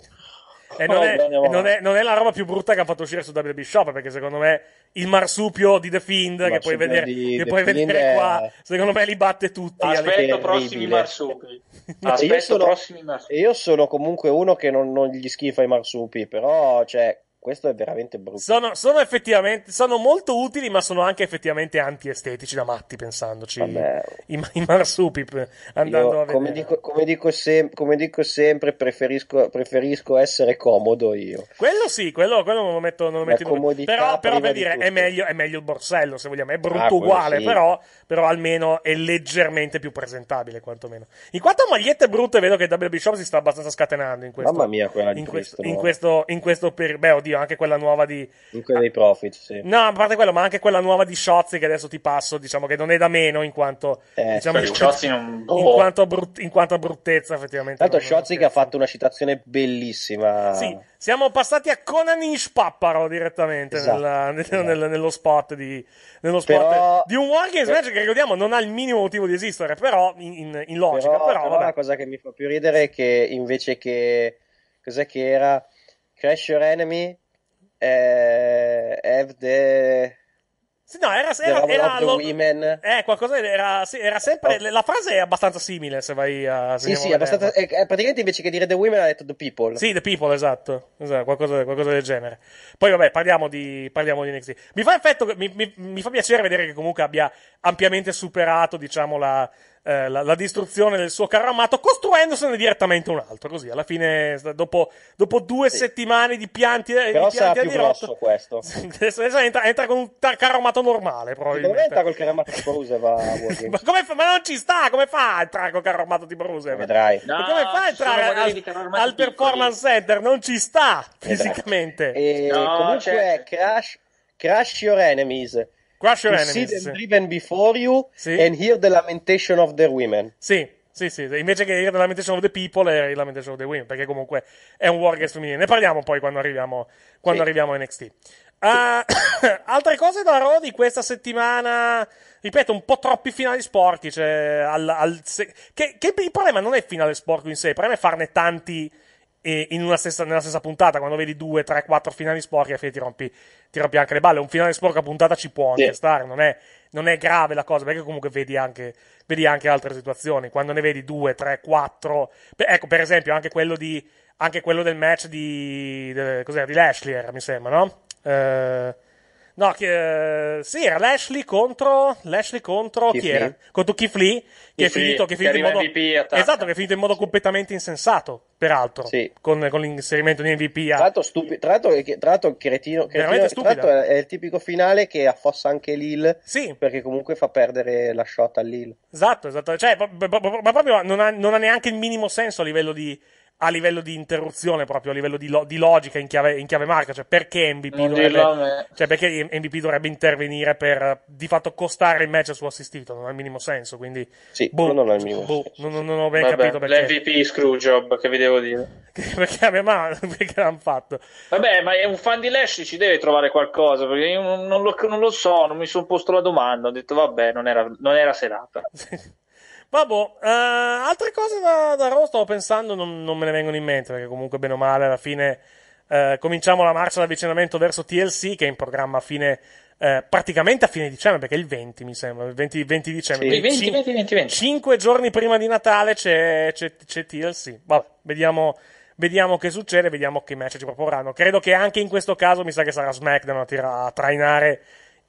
E, non, oh, è, bene, non, è, non, è, la roba più brutta che ha fatto uscire su WB Shop perché secondo me il marsupio di The Fiend che puoi vedere, di, che puoi vedere è... qua secondo me li batte tutti aspetto prossimi marsupi aspetto io sono, prossimi marsupi io sono comunque uno che non, non gli schifa i marsupi però cioè questo è veramente brutto. Sono, sono, effettivamente sono molto utili, ma sono anche effettivamente antiestetici da matti, pensandoci. I, i marsupi andando Io, a vedere. Come dico, come dico, sem- come dico sempre, preferisco, preferisco, essere comodo io. Quello sì, quello, quello non lo metto, non lo metto in Però, però per dire, è meglio, è meglio il borsello, se vogliamo. È ah, brutto ah, uguale, sì. però, però, almeno è leggermente più presentabile, quantomeno. In quanto a magliette brutte, vedo che WB Shop si sta abbastanza scatenando in questo. Mamma mia, quella in di questo, in questo, in questo, in questo per, beh, oddio oddio, anche quella nuova di. In dei Profit, sì. No, a parte quello, ma anche quella nuova di Shozzi che adesso ti passo, diciamo che non è da meno in quanto. Eh, diciamo, in, non... in, oh. quanto brut... in quanto bruttezza, effettivamente. Tanto Shozzi che ha fatto una citazione bellissima. Sì, siamo passati a Conan in Spapparo direttamente esatto. nella, nel, nel, esatto. nello spot di, nello spot però... di un Walking Smash che ricordiamo non ha il minimo motivo di esistere, però in, in, logica. Però, però, però la cosa che mi fa più ridere è che invece che cos'è che era Crash Your Enemy eh, Have the no, era, era, era lo, eh, qualcosa era, sì, era sempre. Oh. La frase è abbastanza simile. Se vai a. Se sì, sì, abbastanza. è eh, eh, praticamente invece che dire The Women ha detto The People. Sì, The People, esatto. esatto qualcosa, qualcosa, del genere. Poi, vabbè, parliamo di, parliamo di NXT. Mi fa effetto. Mi, mi, mi fa piacere vedere che comunque abbia ampiamente superato, diciamo, la eh, la, la, distruzione del suo carro armato costruendosene direttamente un altro. Così alla fine, dopo, dopo due sì. settimane di pianti, eh, però di pianti sarà più grosso questo. Adesso, entra, entra, con un tar- carro armato normale. Probabilmente. Dove entra col carro armato di Bruseva? ma, come fa, ma non ci sta, come fa a entrare col carro armato di Bruse? Vedrai. No, come fa a entrare al, al performance center? Non ci sta fisicamente. E no, comunque, certo. Crash, Crash Your Enemies Crush your enemies. See them driven before you sì. and hear the lamentation of the women. Sì, sì, sì, invece che Hear the lamentation of the people è lamentation of the women, perché comunque è un wargame femminile. Ne parliamo poi quando arriviamo, quando sì. arriviamo a NXT. Uh, ah, altre cose da Raw di questa settimana, ripeto, un po' troppi finali sporchi. Cioè, al, al che, che, il problema non è il finale sporco in sé, il problema è farne tanti e in una stessa, nella stessa puntata, quando vedi due, tre, quattro finali sporchi, e ti rompi, ti rompi anche le balle. Un finale sporco a puntata ci può anche yeah. stare, non è, non è, grave la cosa, perché comunque vedi anche, vedi anche altre situazioni. Quando ne vedi due, tre, quattro, ecco, per esempio, anche quello, di, anche quello del match di, de, di Lashley, era, mi sembra, no? Eh, No, che, eh, sì, era Lashley contro. Lashley contro Keith chi Lee. Contro Keith Lee, che Keith è finito, che è finito che in modo. MVP, esatto, che è finito in modo completamente insensato, peraltro. Sì. Con, con, l'inserimento di MVP. A... Tra l'altro, stupi- tra l'altro, tra l'altro cretino. cretino tra l'altro è, il tipico finale che affossa anche Lil. Sì. Perché comunque fa perdere la shot a Lil. Esatto, esatto. Cioè, ma proprio non ha, non ha neanche il minimo senso a livello di a livello di interruzione, proprio a livello di, lo- di logica in chiave, in chiave, marca, cioè perché MVP dovrebbe, eh. cioè perché MVP dovrebbe intervenire per di fatto costare il match al suo assistito, non ha il minimo senso, quindi sì, boh, non, ha il minimo boh, senso. Non, non, ho ben Vabbè, capito perché. L'MVP Screwjob, che vi devo dire? perché abbiamo perché l'hanno fatto. Vabbè, ma è un fan di Lashley ci deve trovare qualcosa, perché io non lo, non lo so, non mi sono posto la domanda, ho detto vabbè, non era, non era serata. Vabbè, eh, altre cose da, da Raw stavo pensando, non, non, me ne vengono in mente, perché comunque bene o male alla fine eh, cominciamo la marcia d'avvicinamento verso TLC, che è in programma a fine, eh, praticamente a fine dicembre, perché è il 20 mi sembra, il 20, 20 dicembre. Sì, 20, 20, 20, 20. 5 giorni prima di Natale c'è, c'è, c'è TLC. Vabbè, vediamo vediamo che succede, vediamo che match ci proporranno. Credo che anche in questo caso mi sa che sarà SmackDown a, tir- a trainare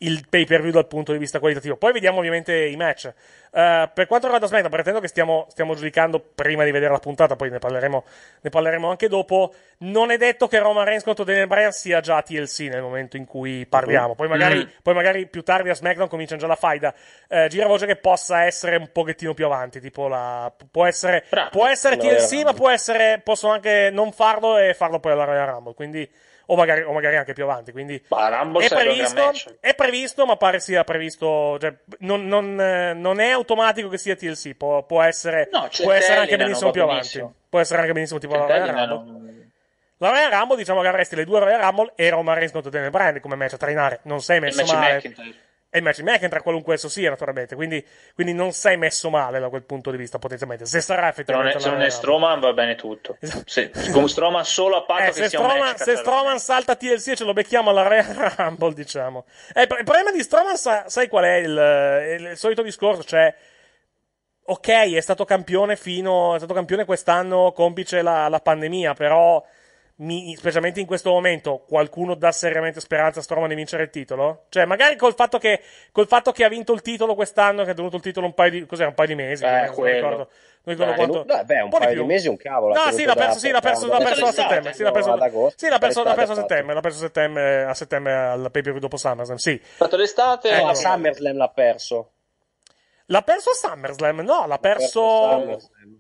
il pay per view dal punto di vista qualitativo. Poi vediamo ovviamente i match. Uh, per quanto riguarda SmackDown, pretendo che stiamo, stiamo, giudicando prima di vedere la puntata, poi ne parleremo, ne parleremo anche dopo. Non è detto che Roman Reigns contro Daniel Bryan sia già TLC nel momento in cui parliamo. Poi magari, mm. poi magari più tardi a SmackDown comincia già la faida. Uh, gira voce che possa essere un pochettino più avanti. Tipo la, può essere, Bravo, può essere TLC, ma può essere, possono anche non farlo e farlo poi alla Royal Rumble. Quindi o magari, o magari anche più avanti. Quindi è previsto, è previsto, ma pare sia previsto. Cioè, non, non, eh, non, è automatico che sia TLC, può, può essere, no, può essere anche benissimo più benissimo. avanti. Può essere anche benissimo tipo Centellina la Royal Rumble. La Royal Rumble, diciamo che avresti le due Royal Rumble e Roman Reigns contro Daniel Brand come match a trainare. Non sei messo male. McIntyre è il matchmaker tra qualunque esso sia, naturalmente. Quindi, quindi, non sei messo male da quel punto di vista, potenzialmente. Se sarà effettivamente. Se non è, se non è Stroman, va bene tutto. Esatto. Se, con Stroman solo a patto eh, se Stroman, se Stroman salta TLC e ce lo becchiamo alla Real Rumble, diciamo. Eh, il problema di Stroman, sa, sai qual è il, il, il solito discorso? Cioè ok, è stato campione fino, è stato campione quest'anno complice la, la pandemia, però mi, specialmente in questo momento, qualcuno dà seriamente speranza a Strowman di vincere il titolo? Cioè, magari col fatto che, col fatto che ha vinto il titolo quest'anno, che ha tenuto il titolo un paio di, cos'era, un paio di mesi, eh, non ricordo. Non ricordo eh, quanto. No, beh, un, un paio di, più. mesi un cavolo. No, sì, l'ha perso, sì, l'ha perso, l'ha perso a settembre. Sì, l'ha perso, sì, l'ha perso, l'ha perso a settembre, l'ha perso a settembre, a settembre al pay dopo SummerSlam, sì. Fatto l'estate? Ecco. a SummerSlam l'ha perso. L'ha perso a SummerSlam? No, l'ha perso. SummerSlam.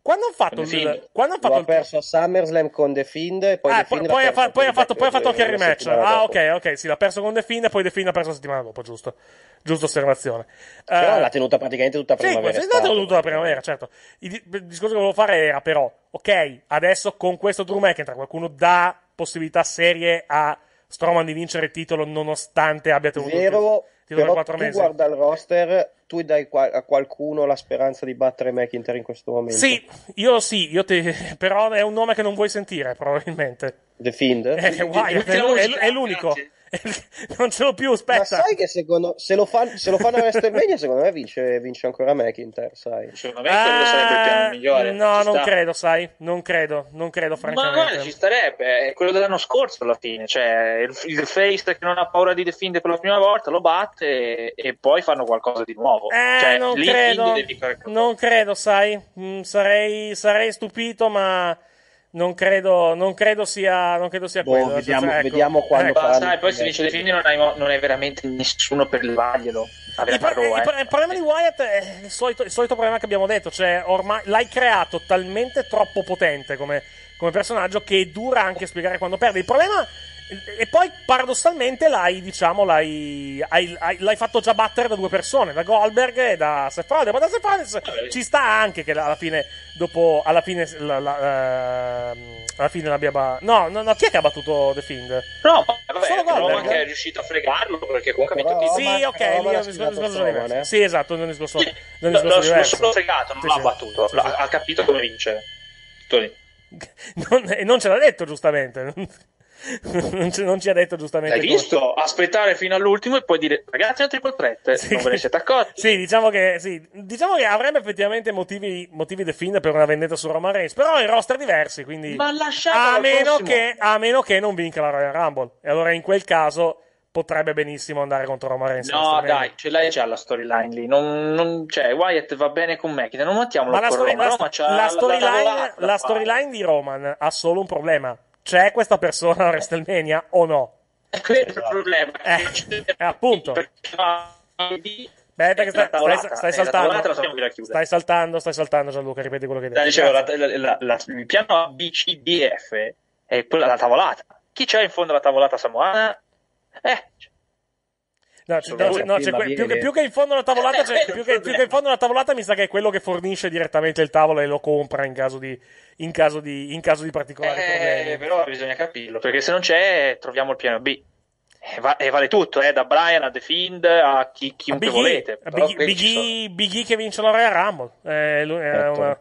Quando ha fatto il, quando ha fatto perso a SummerSlam con The Fiend e poi, eh, poi, poi, ha, poi ha, fatto, poi ha fatto anche il rematch. Ah, dopo. ok, ok, sì, l'ha perso con The Fiend e poi The Fiend ha perso la settimana dopo, giusto. Giusta osservazione. Però uh, eh, l'ha tenuta praticamente tutta la primavera. Sì, l'ha tenuta tutta la primavera, certo. Il, il discorso che volevo fare era però, ok, adesso con questo Drew McIntyre qualcuno dà possibilità serie a Stroman di vincere il titolo nonostante abbia tenuto... Zero... Il ti dura 4 mesi. guarda il roster, tu dai a qualcuno la speranza di battere McIntyre in questo momento. Sì, io sì, io te... però è un nome che non vuoi sentire probabilmente. The Fiend? Eh, guai, è, è, l'unico. Grazie. non ce l'ho più, aspetta. Ma sai che secondo, se, lo fan, se lo fanno a WrestleMania, secondo me vince, vince ancora McIntyre, sai. Secondo me eh, sarebbe il piano migliore. No, non sta. credo, sai. Non credo, non credo, francamente. Ma no, ci starebbe. È quello dell'anno scorso alla fine. Cioè, il, il face che non ha paura di defendere per la prima volta lo batte e, e poi fanno qualcosa di nuovo. Eh, cioè, non credo. Non credo, sai. Mm, sarei, sarei stupito, ma non credo, non credo, sia, non credo sia boh, quello. Cioè, vediamo, cioè, ecco. vediamo quando ecco. Eh, parli. Sai, poi se eh, dice Defini non non hai veramente nessuno per levarglielo. Il, par- eh. il, problema di Wyatt è il solito, il solito, problema che abbiamo detto, cioè ormai l'hai creato talmente troppo potente come, come personaggio che dura anche spiegare quando perde. Il problema e poi paradossalmente l'hai, diciamo, l'hai, hai, hai, l'hai fatto già battere da due persone, da Goldberg e da Sefrodes. Ma da Sefrodes ah, ci sta anche che alla fine, dopo, alla fine, la, la, uh, alla fine l'abbia battuto. No, no, no, chi è che ha battuto The Fiend? No, vabbè, Solo Goldberg. Roman eh. è riuscito a fregarlo perché comunque ha vinto Sì, ok, lì è un discorso diverso. Eh. Sì, esatto, non è un discorso, non è un discorso diverso. L'ho solo fregato, non sì, l'ha sì, battuto, sì, l'ha, ha capito come vince. Tutto Non, e non ce l'ha detto giustamente non ci ha detto giustamente. Hai visto? Come... Aspettare fino all'ultimo e poi dire ragazzi, un triple threat, sì. non ve ne siete accorti. sì, diciamo che, sì, diciamo che avrebbe effettivamente motivi, motivi The Fiend per una vendetta su Roman Reigns, però i roster diversi, quindi... Ma a meno, che, a meno che non vinca la Royal Rumble. E allora in quel caso potrebbe benissimo andare contro Roman Reigns. No, dai, ce l'hai già la storyline lì. Non, non, cioè, Wyatt va bene con Mechina, non mettiamolo Ma la, story, la, la, la storyline di Roman ha solo un problema c'è questa persona a WrestleMania o no? È quello il esatto. problema. Eh, eh appunto. Beh, perché stai, stai, stai, saltando. Eh, stai saltando, stai saltando, Gianluca, ripeti quello che hai detto. Dicevo, la, la, la, il piano A, B, C, D, F è quella della tavolata. Chi c'è in fondo alla tavolata samoana? Eh, No, c- cioè, no, c- no c'è que- più, che, più, che, in fondo alla tavolata, più che, più, che, in fondo alla tavolata, mi sa che è quello che fornisce direttamente il tavolo e lo compra in caso di, in caso di, in caso di particolari eh, problemi. Però bisogna capirlo, perché se non c'è, troviamo il piano B. E, eh, va- e eh, vale tutto, eh, da Brian a The Fiend a chi, chiunque a Big volete. Biggie, Big, Big, Big che vince l'Orea Rumble. Eh, lui, è certo. una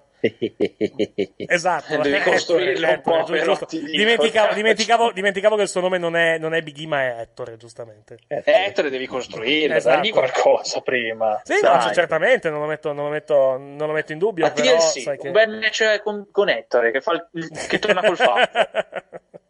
esatto devi eh, costruirlo eh, Ettore, un ecco, po' Ettore, però dimenticavo, dimenticavo, dimenticavo, che il suo nome non è, non è Biggie ma è Ettore giustamente Ettore, eh, Ettore devi costruire, esatto. dagli qualcosa prima sì no, cioè, certamente non lo, metto, non, lo metto, non lo metto, in dubbio A però DLC, sai che... un bel match eh, con, con Ettore che, fa il, che torna col fatto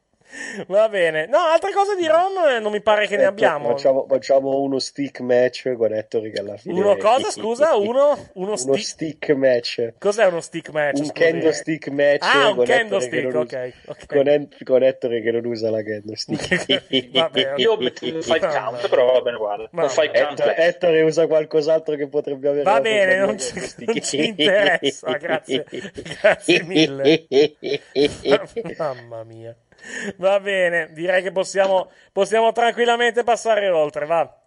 Va bene. No, altre cose di Ron eh, non mi pare che eh, ne abbiamo. Facciamo, facciamo, uno stick match con Ettore che alla fine... Uno cosa, scusa? Uno, uno, uno stick... stick... match. Cos'è uno stick match? Un candlestick match. Ah, un candlestick, ok. okay. Con, en- con, Ettore che non usa la candlestick. Vabbè, Io non fai il count, però va bene, guarda. Non fai il count. Ettore usa qualcos'altro che potrebbe avere... Va bene, non ci, non ci interessa, grazie. Grazie mille. Mamma mia. Va bene, direi che possiamo, possiamo tranquillamente passare oltre, va.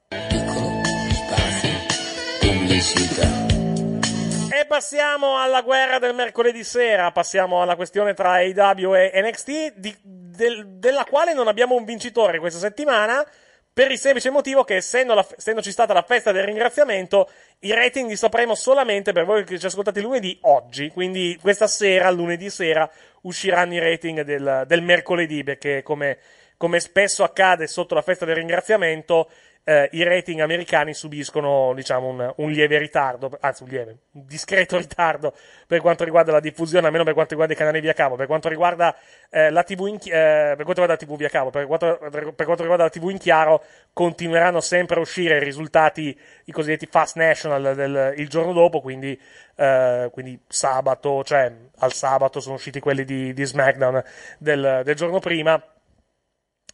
E passiamo alla guerra del mercoledì sera, passiamo alla questione tra AW e NXT, di, del, della quale non abbiamo un vincitore questa settimana, per il semplice motivo che essendo la, essendoci stata la festa del ringraziamento, i rating li sapremo solamente per voi che ci ascoltate lunedì oggi, quindi questa sera, lunedì sera, usciranno i rating del, del mercoledì, perché come, come spesso accade sotto la festa del ringraziamento, eh, i rating americani subiscono diciamo, un, un, lieve ritardo, anzi un lieve, un discreto ritardo per quanto riguarda la diffusione, almeno per quanto riguarda i canali via cavo, per quanto riguarda, eh, la, TV in, eh, per quanto riguarda la TV via cavo, per quanto, per quanto, riguarda la TV in chiaro, continueranno sempre a uscire i risultati, i cosiddetti fast national del, il giorno dopo, quindi, eh, quindi, sabato, cioè al sabato sono usciti quelli di, di SmackDown del, del giorno prima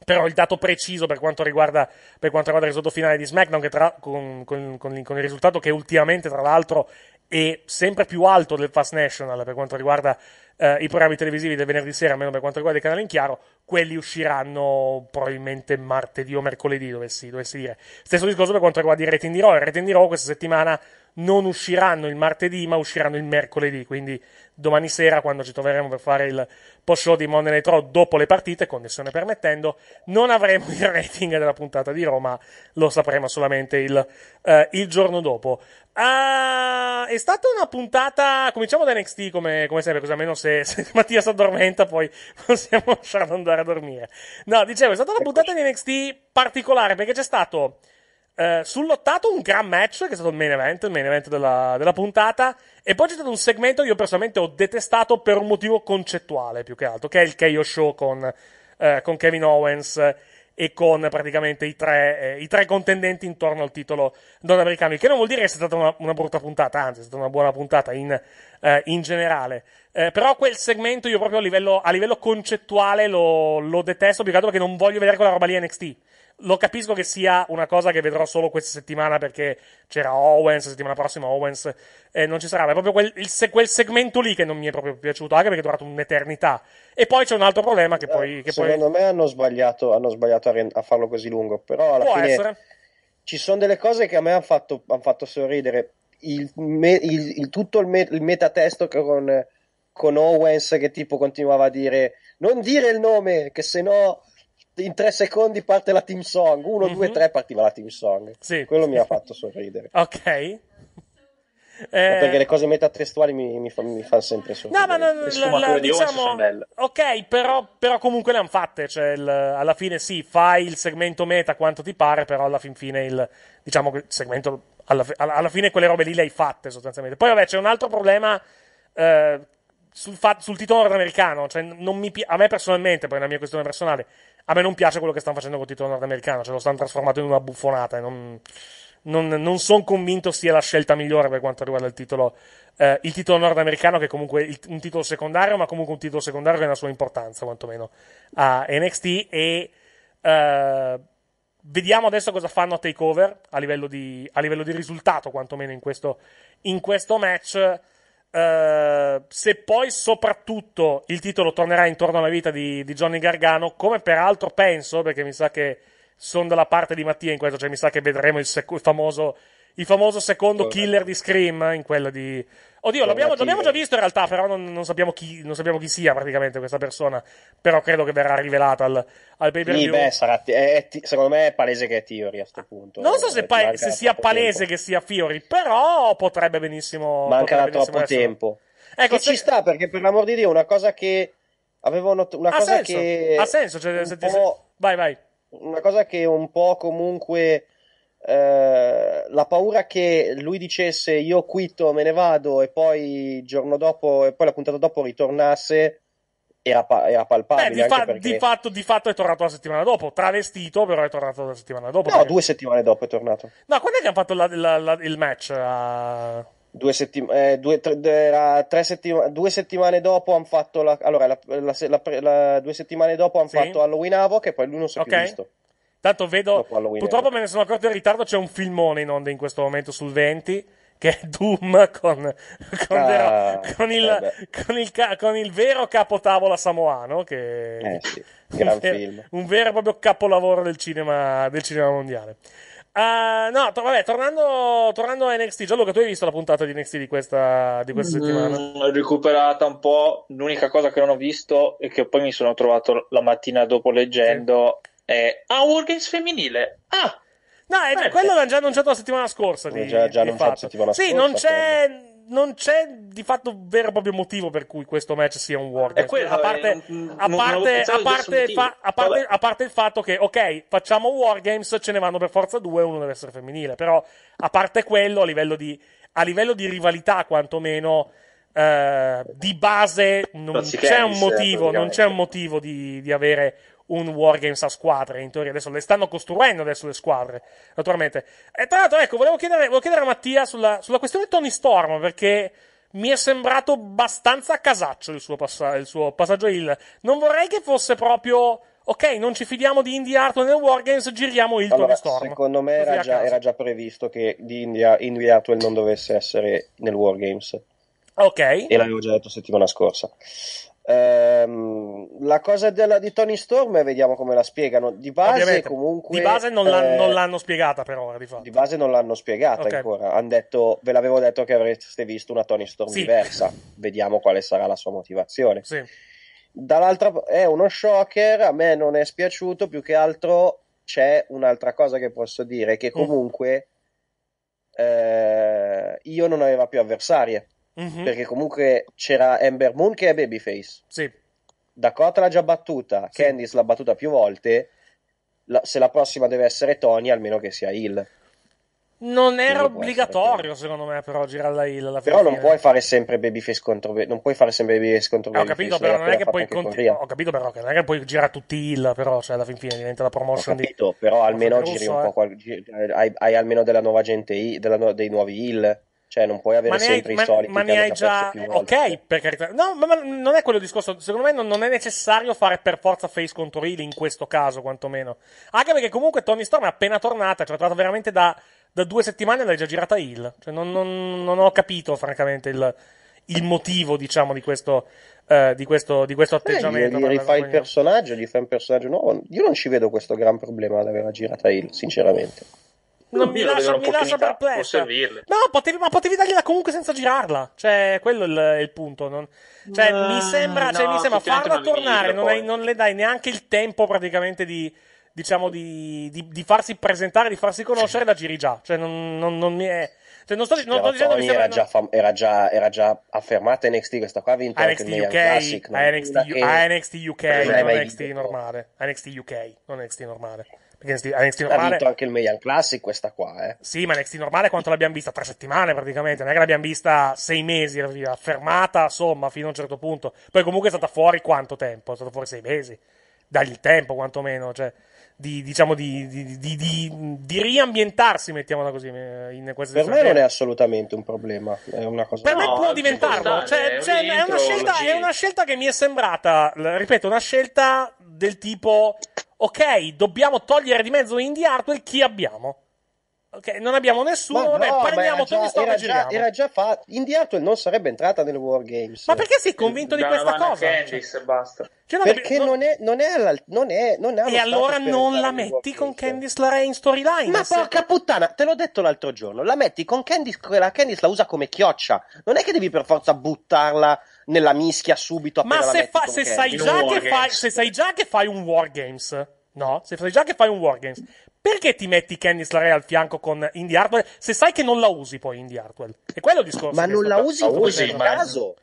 però il dato preciso per quanto riguarda, per quanto riguarda il risultato finale di SmackDown, che tra, con, con, con, con il risultato che ultimamente, tra l'altro, è sempre più alto del Fast National per quanto riguarda eh, i programmi televisivi del venerdì sera, almeno per quanto riguarda i canali in chiaro, quelli usciranno probabilmente martedì o mercoledì, dovessi, dovessi dire. Stesso discorso per quanto riguarda i rating di Raw. Il rating di Raw questa settimana non usciranno il martedì, ma usciranno il mercoledì. Quindi domani sera, quando ci troveremo per fare il post-show di Monday Night Raw dopo le partite, connessione permettendo, non avremo il rating della puntata di Roma, lo sapremo solamente il, eh, il giorno dopo. Uh, è stata una puntata. Cominciamo da NXT come, come sempre, così almeno se, se Mattia si addormenta poi possiamo lasciarlo andare a dormire. No, dicevo, è stata una puntata di NXT particolare perché c'è stato eh, sull'ottato un gran match che è stato il main event, il main event della, della puntata. E poi c'è stato un segmento che io personalmente ho detestato per un motivo concettuale più che altro, che è il KO Show con, eh, con Kevin Owens e con praticamente i tre, eh, i tre, contendenti intorno al titolo nordamericano. Il che non vuol dire che sia stata una, una brutta puntata, anzi, è stata una buona puntata in, eh, in generale. Eh, però quel segmento io proprio a livello, a livello concettuale lo, lo, detesto più che altro perché non voglio vedere quella roba lì NXT. Lo capisco che sia una cosa che vedrò solo questa settimana perché c'era Owens, la settimana prossima Owens eh, non ci sarà, ma è proprio quel, il, quel, segmento lì che non mi è proprio piaciuto, anche perché è durato un'eternità. E poi c'è un altro problema che eh, poi... Che secondo poi... me hanno sbagliato, hanno sbagliato a, re- a, farlo così lungo, però alla Può fine essere. ci sono delle cose che a me hanno fatto, han fatto, sorridere. Il, me, il, il tutto il, me, il metatesto con, con Owens che tipo continuava a dire non dire il nome, che se no in tre secondi parte la team song. Uno, mm-hmm. due, tre partiva la team song. Sì. Quello mi ha fatto sorridere. ok. Eh... Perché le cose metatestuali mi, mi, fa, mi fanno sempre sorridere. No, ma no, le sfumature la, diciamo, sono belle. Ok, però, però comunque le hanno fatte. Cioè il, alla fine sì, fai il segmento meta quanto ti pare, però alla fin fine il, diciamo, il segmento... Alla, alla, fine quelle robe lì le hai fatte sostanzialmente. Poi vabbè c'è un altro problema eh, sul, fa- sul, titolo nordamericano. Cioè, non mi a me personalmente, poi è una mia questione personale, a me non piace quello che stanno facendo col titolo nordamericano, cioè lo stanno trasformando in una buffonata. Non, non, non sono convinto sia la scelta migliore per quanto riguarda il titolo, eh, il titolo nordamericano, che è comunque il, un titolo secondario, ma comunque un titolo secondario che ha una sua importanza, quantomeno, a NXT. E eh, vediamo adesso cosa fanno a takeover a livello di, a livello di risultato, quantomeno in questo, in questo match eh, se poi soprattutto il titolo tornerà intorno alla vita di, di, Johnny Gargano, come peraltro penso, perché mi sa che sono dalla parte di Mattia in questo, cioè mi sa che vedremo il, sec- il, famoso, il famoso, secondo killer di Scream in quello di, Oddio, cioè, l'abbiamo, l'abbiamo, già visto in realtà, però non, non, sappiamo chi, non, sappiamo chi, sia praticamente questa persona. Però credo che verrà rivelata al, al pay per view. Sì, beh, sarà, è, è, secondo me è palese che è Theory a questo punto. Non so se, eh, pa- se sia palese tempo. che sia Theory, però potrebbe benissimo. Manca da troppo essere. tempo. Ecco, che se... ci sta perché, per l'amor di Dio, una cosa che avevo notato. Una ha cosa che. Ha senso, cioè, se ti... Vai, vai. Una cosa che un po' comunque eh, la paura che lui dicesse io quitto, me ne vado e poi il giorno dopo e poi la puntata dopo ritornasse era, pa- era palpabile. Beh, di, fa- perché... di, fatto, di, fatto, è tornato la settimana dopo, travestito però è tornato la settimana dopo. No, perché... due settimane dopo è tornato. No, quando è che hanno fatto la, la, la, il match? Uh... Due, settim- eh, due, tre, tre settima- due, settimane dopo hanno fatto la, allora, la, la, la, due settimane dopo hanno sì. fatto Halloween Havoc e poi lui non si è okay. più visto Tanto vedo, purtroppo me ne sono accorto in ritardo, c'è un filmone in onda in questo momento sul 20 che è Doom con, con, ah, vero, con, il, con, il, con, il, vero capotavola samoano che eh sì, un, vero, un, vero, e proprio capolavoro del cinema, del cinema mondiale uh, no, to- vabbè, tornando, tornando, a NXT, Gianluca, tu hai visto la puntata di NXT di questa, di questa mm, settimana? L'ho recuperata un po'. L'unica cosa che non ho visto e che poi mi sono trovato la mattina dopo leggendo sì eh, a Wargames femminile. Ah! No, è, quello l'hanno già annunciato la settimana scorsa. Di, già, già annunciato la settimana sì, scorsa. Sì, non c'è. Quindi non c'è di fatto vero e proprio motivo per cui questo match sia un war eh, parte, A parte il fatto che, ok, facciamo Wargames, ce ne vanno per forza due, uno deve essere femminile. Però, a parte quello, a livello di, a livello di rivalità, quantomeno. Eh, di base non c'è, un motivo, non c'è un motivo, di, di avere un Wargames a squadre, in teoria. Adesso le stanno costruendo adesso le squadre, naturalmente. E tra l'altro, ecco, volevo chiedere, volevo chiedere a Mattia sulla, sulla questione di Tony Storm, perché mi è sembrato abbastanza casaccio il suo, passa- il suo passaggio Hill. Non vorrei che fosse proprio. Ok, non ci fidiamo di Indie Artwell nel Wargames, giriamo il allora, Tony Storm. Secondo me era già, era già, previsto che di India, Indie Artwell non dovesse essere nel Wargames. Ok. E l'avevo già detto settimana scorsa. Ehm, la cosa della, di Tony Storm, eh, vediamo come la spiegano. Di base, Ovviamente, comunque. Di base non, eh, l'hanno, non, l'hanno spiegata per ora. Di, di base non l'hanno spiegata okay. ancora. Han detto, ve l'avevo detto che avreste visto una Tony Storm sì. diversa. vediamo quale sarà la sua motivazione. Sì. Dall'altra è uno shocker. A me non è spiaciuto. Più che altro c'è un'altra cosa che posso dire: che mm. comunque mm. eh, io non aveva più avversarie mm-hmm. perché comunque c'era Ember Moon che è Babyface. Sì. Dakota l'ha già battuta, sì. Candice l'ha battuta più volte. La, se la prossima deve essere Tony, almeno che sia Hill. Non era non obbligatorio, secondo me, però, girarla Hill alla Però fine. non puoi fare sempre Babyface contro Babyface. Non puoi fare sempre Babyface contro eh, Ho capito, però, non è che puoi conti- Ho capito, però, che non è che puoi girare tutti Hill, però, cioè, alla fin fine diventa la promotion. Ho capito, di... però, almeno giri russo, un po'. Eh. Qual... Hai, hai, almeno della nuova gente, della, dei nuovi Hill. Cioè, non puoi avere sempre hai, i soliti. Ma, ne hai già. Ok, per carità. No, ma, ma, non è quello il discorso. Secondo me non, non, è necessario fare per forza face contro Healy in questo caso, quantomeno. Anche perché comunque Tony Storm è appena tornata, cioè è tornata veramente da, da, due settimane e l'hai già girata Hill Cioè, non, non, non, ho capito, francamente, il, il motivo, diciamo, di questo. Uh, di, questo, di questo atteggiamento. Eh, gli, rifai il personaggio, gli fai un personaggio nuovo. Io non ci vedo questo gran problema ad averla girata Hill, sinceramente non mi lascia, mi lascia perplesso. No, potevi, ma potevi dargliela comunque senza girarla. Cioè, quello è il, il punto. Non... Cioè, uh, mi ah, sembra, no, cioè, mi sembra farla tornare, non, hai, non, le dai neanche il tempo praticamente di. Diciamo di, di, di farsi presentare, di farsi conoscere, la giri già. Cioè, non, non mi è. Cioè, non sto, non cioè, sto dicendo Tony era, già fam- era, già, era già affermata NXT, questa qua ha vinto NXT UK, Classic. NXT, U- che... NXT UK, non NXT normale. NXT UK, non NXT normale. Perché NXT normale... Ha vinto anche il Mayan Classic questa qua, eh. Sì, ma NXT normale quanto l'abbiamo vista? Tre settimane praticamente, non è che l'abbiamo vista sei mesi, era fermata, insomma, fino a un certo punto. Poi comunque è stata fuori quanto tempo? È stata fuori sei mesi. Dagli il tempo, quantomeno, cioè di, diciamo, di, di, di, riambientarsi, mettiamola così, eh, in questa Per me non è assolutamente un problema, è una cosa... Per no, me può diventarlo, cioè, cioè, è, una scelta, è una scelta che mi è sembrata, ripeto, una scelta del tipo, ok, dobbiamo togliere di mezzo Indie Hardware, chi abbiamo? Ok, non abbiamo nessuno. Ma vabbè, no, prendiamo Tony Storm era già, era già fatto. Indy non sarebbe entrata nel War Games. Ma perché sei convinto da di questa cosa? Candice, cioè. basta. Cioè, non perché non, è, non, è non è. Non è e allora non la metti con Candice LeRae in storyline? Ma porca puttana, te l'ho detto l'altro giorno. La metti con Candice, la Candice la usa come chioccia. Non è che devi per forza buttarla nella mischia subito. Ma se, fa, se, sai fai, se sai già che fai un Wargames No, se sai già che fai un Wargames perché ti metti Kenny LeRae al fianco con Indy Hartwell se sai che non la usi poi Indy Hartwell? È quello il discorso. Ma non la usi in questo caso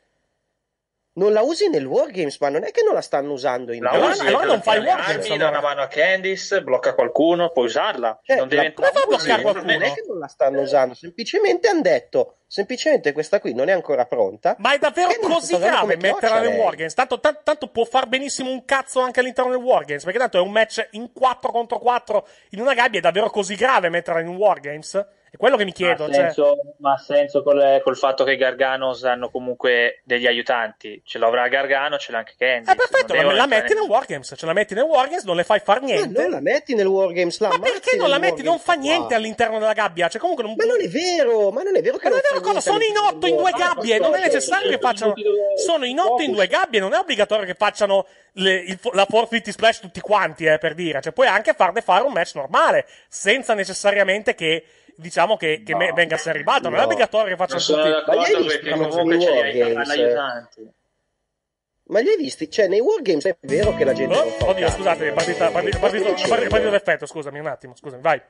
non la usi nel Wargames, ma non è che non la stanno usando in La usi, allora non fai Wargames. Allora. una mano a Candice, blocca qualcuno, puoi usarla. Eh, non diventa prova a bloccare qualcuno. Non è che non la stanno usando, semplicemente hanno detto semplicemente questa qui non è ancora pronta. Ma è davvero così grave metterla nel Wargames? Tanto, tanto, tanto, può far benissimo un cazzo anche all'interno del Wargames, perché tanto è un match in 4 contro 4 in una gabbia, è davvero così grave metterla in un Wargames? È quello che mi chiedo. Ha cioè- senso, cioè... Ma ha senso col, col, fatto che Garganos hanno comunque degli aiutanti. Ce l'avrà Gargano, ce l'ha anche Candy. Eh, perfetto, ma la metti nel Wargames. Ce la metti nel Wargames, non le fai far niente. Ma non la metti nel Wargames là. Ma perché non la metti? Non fa niente qua. all'interno della gabbia. Cioè, comunque non... Ma non è vero, ma non è vero che ma non, è vero cosa? Cioè, sono in otto in due gabbie. Non è necessario che facciano. Sono in otto in due gabbie. Non è obbligatorio che facciano le, il, la 450 splash tutti quanti, eh, per dire. Cioè, puoi anche farne fare un match normale, senza necessariamente che diciamo che, che no. venga serbato, no. non è obbligatorio che faccia tutti. Ma li hai visti comunque ce Ma li hai visti? Cioè, nei Wargames è vero che la gente. Oh, fa oddio, scusate, partita, partita, partita, d'effetto, scusami un attimo, scusami, vai.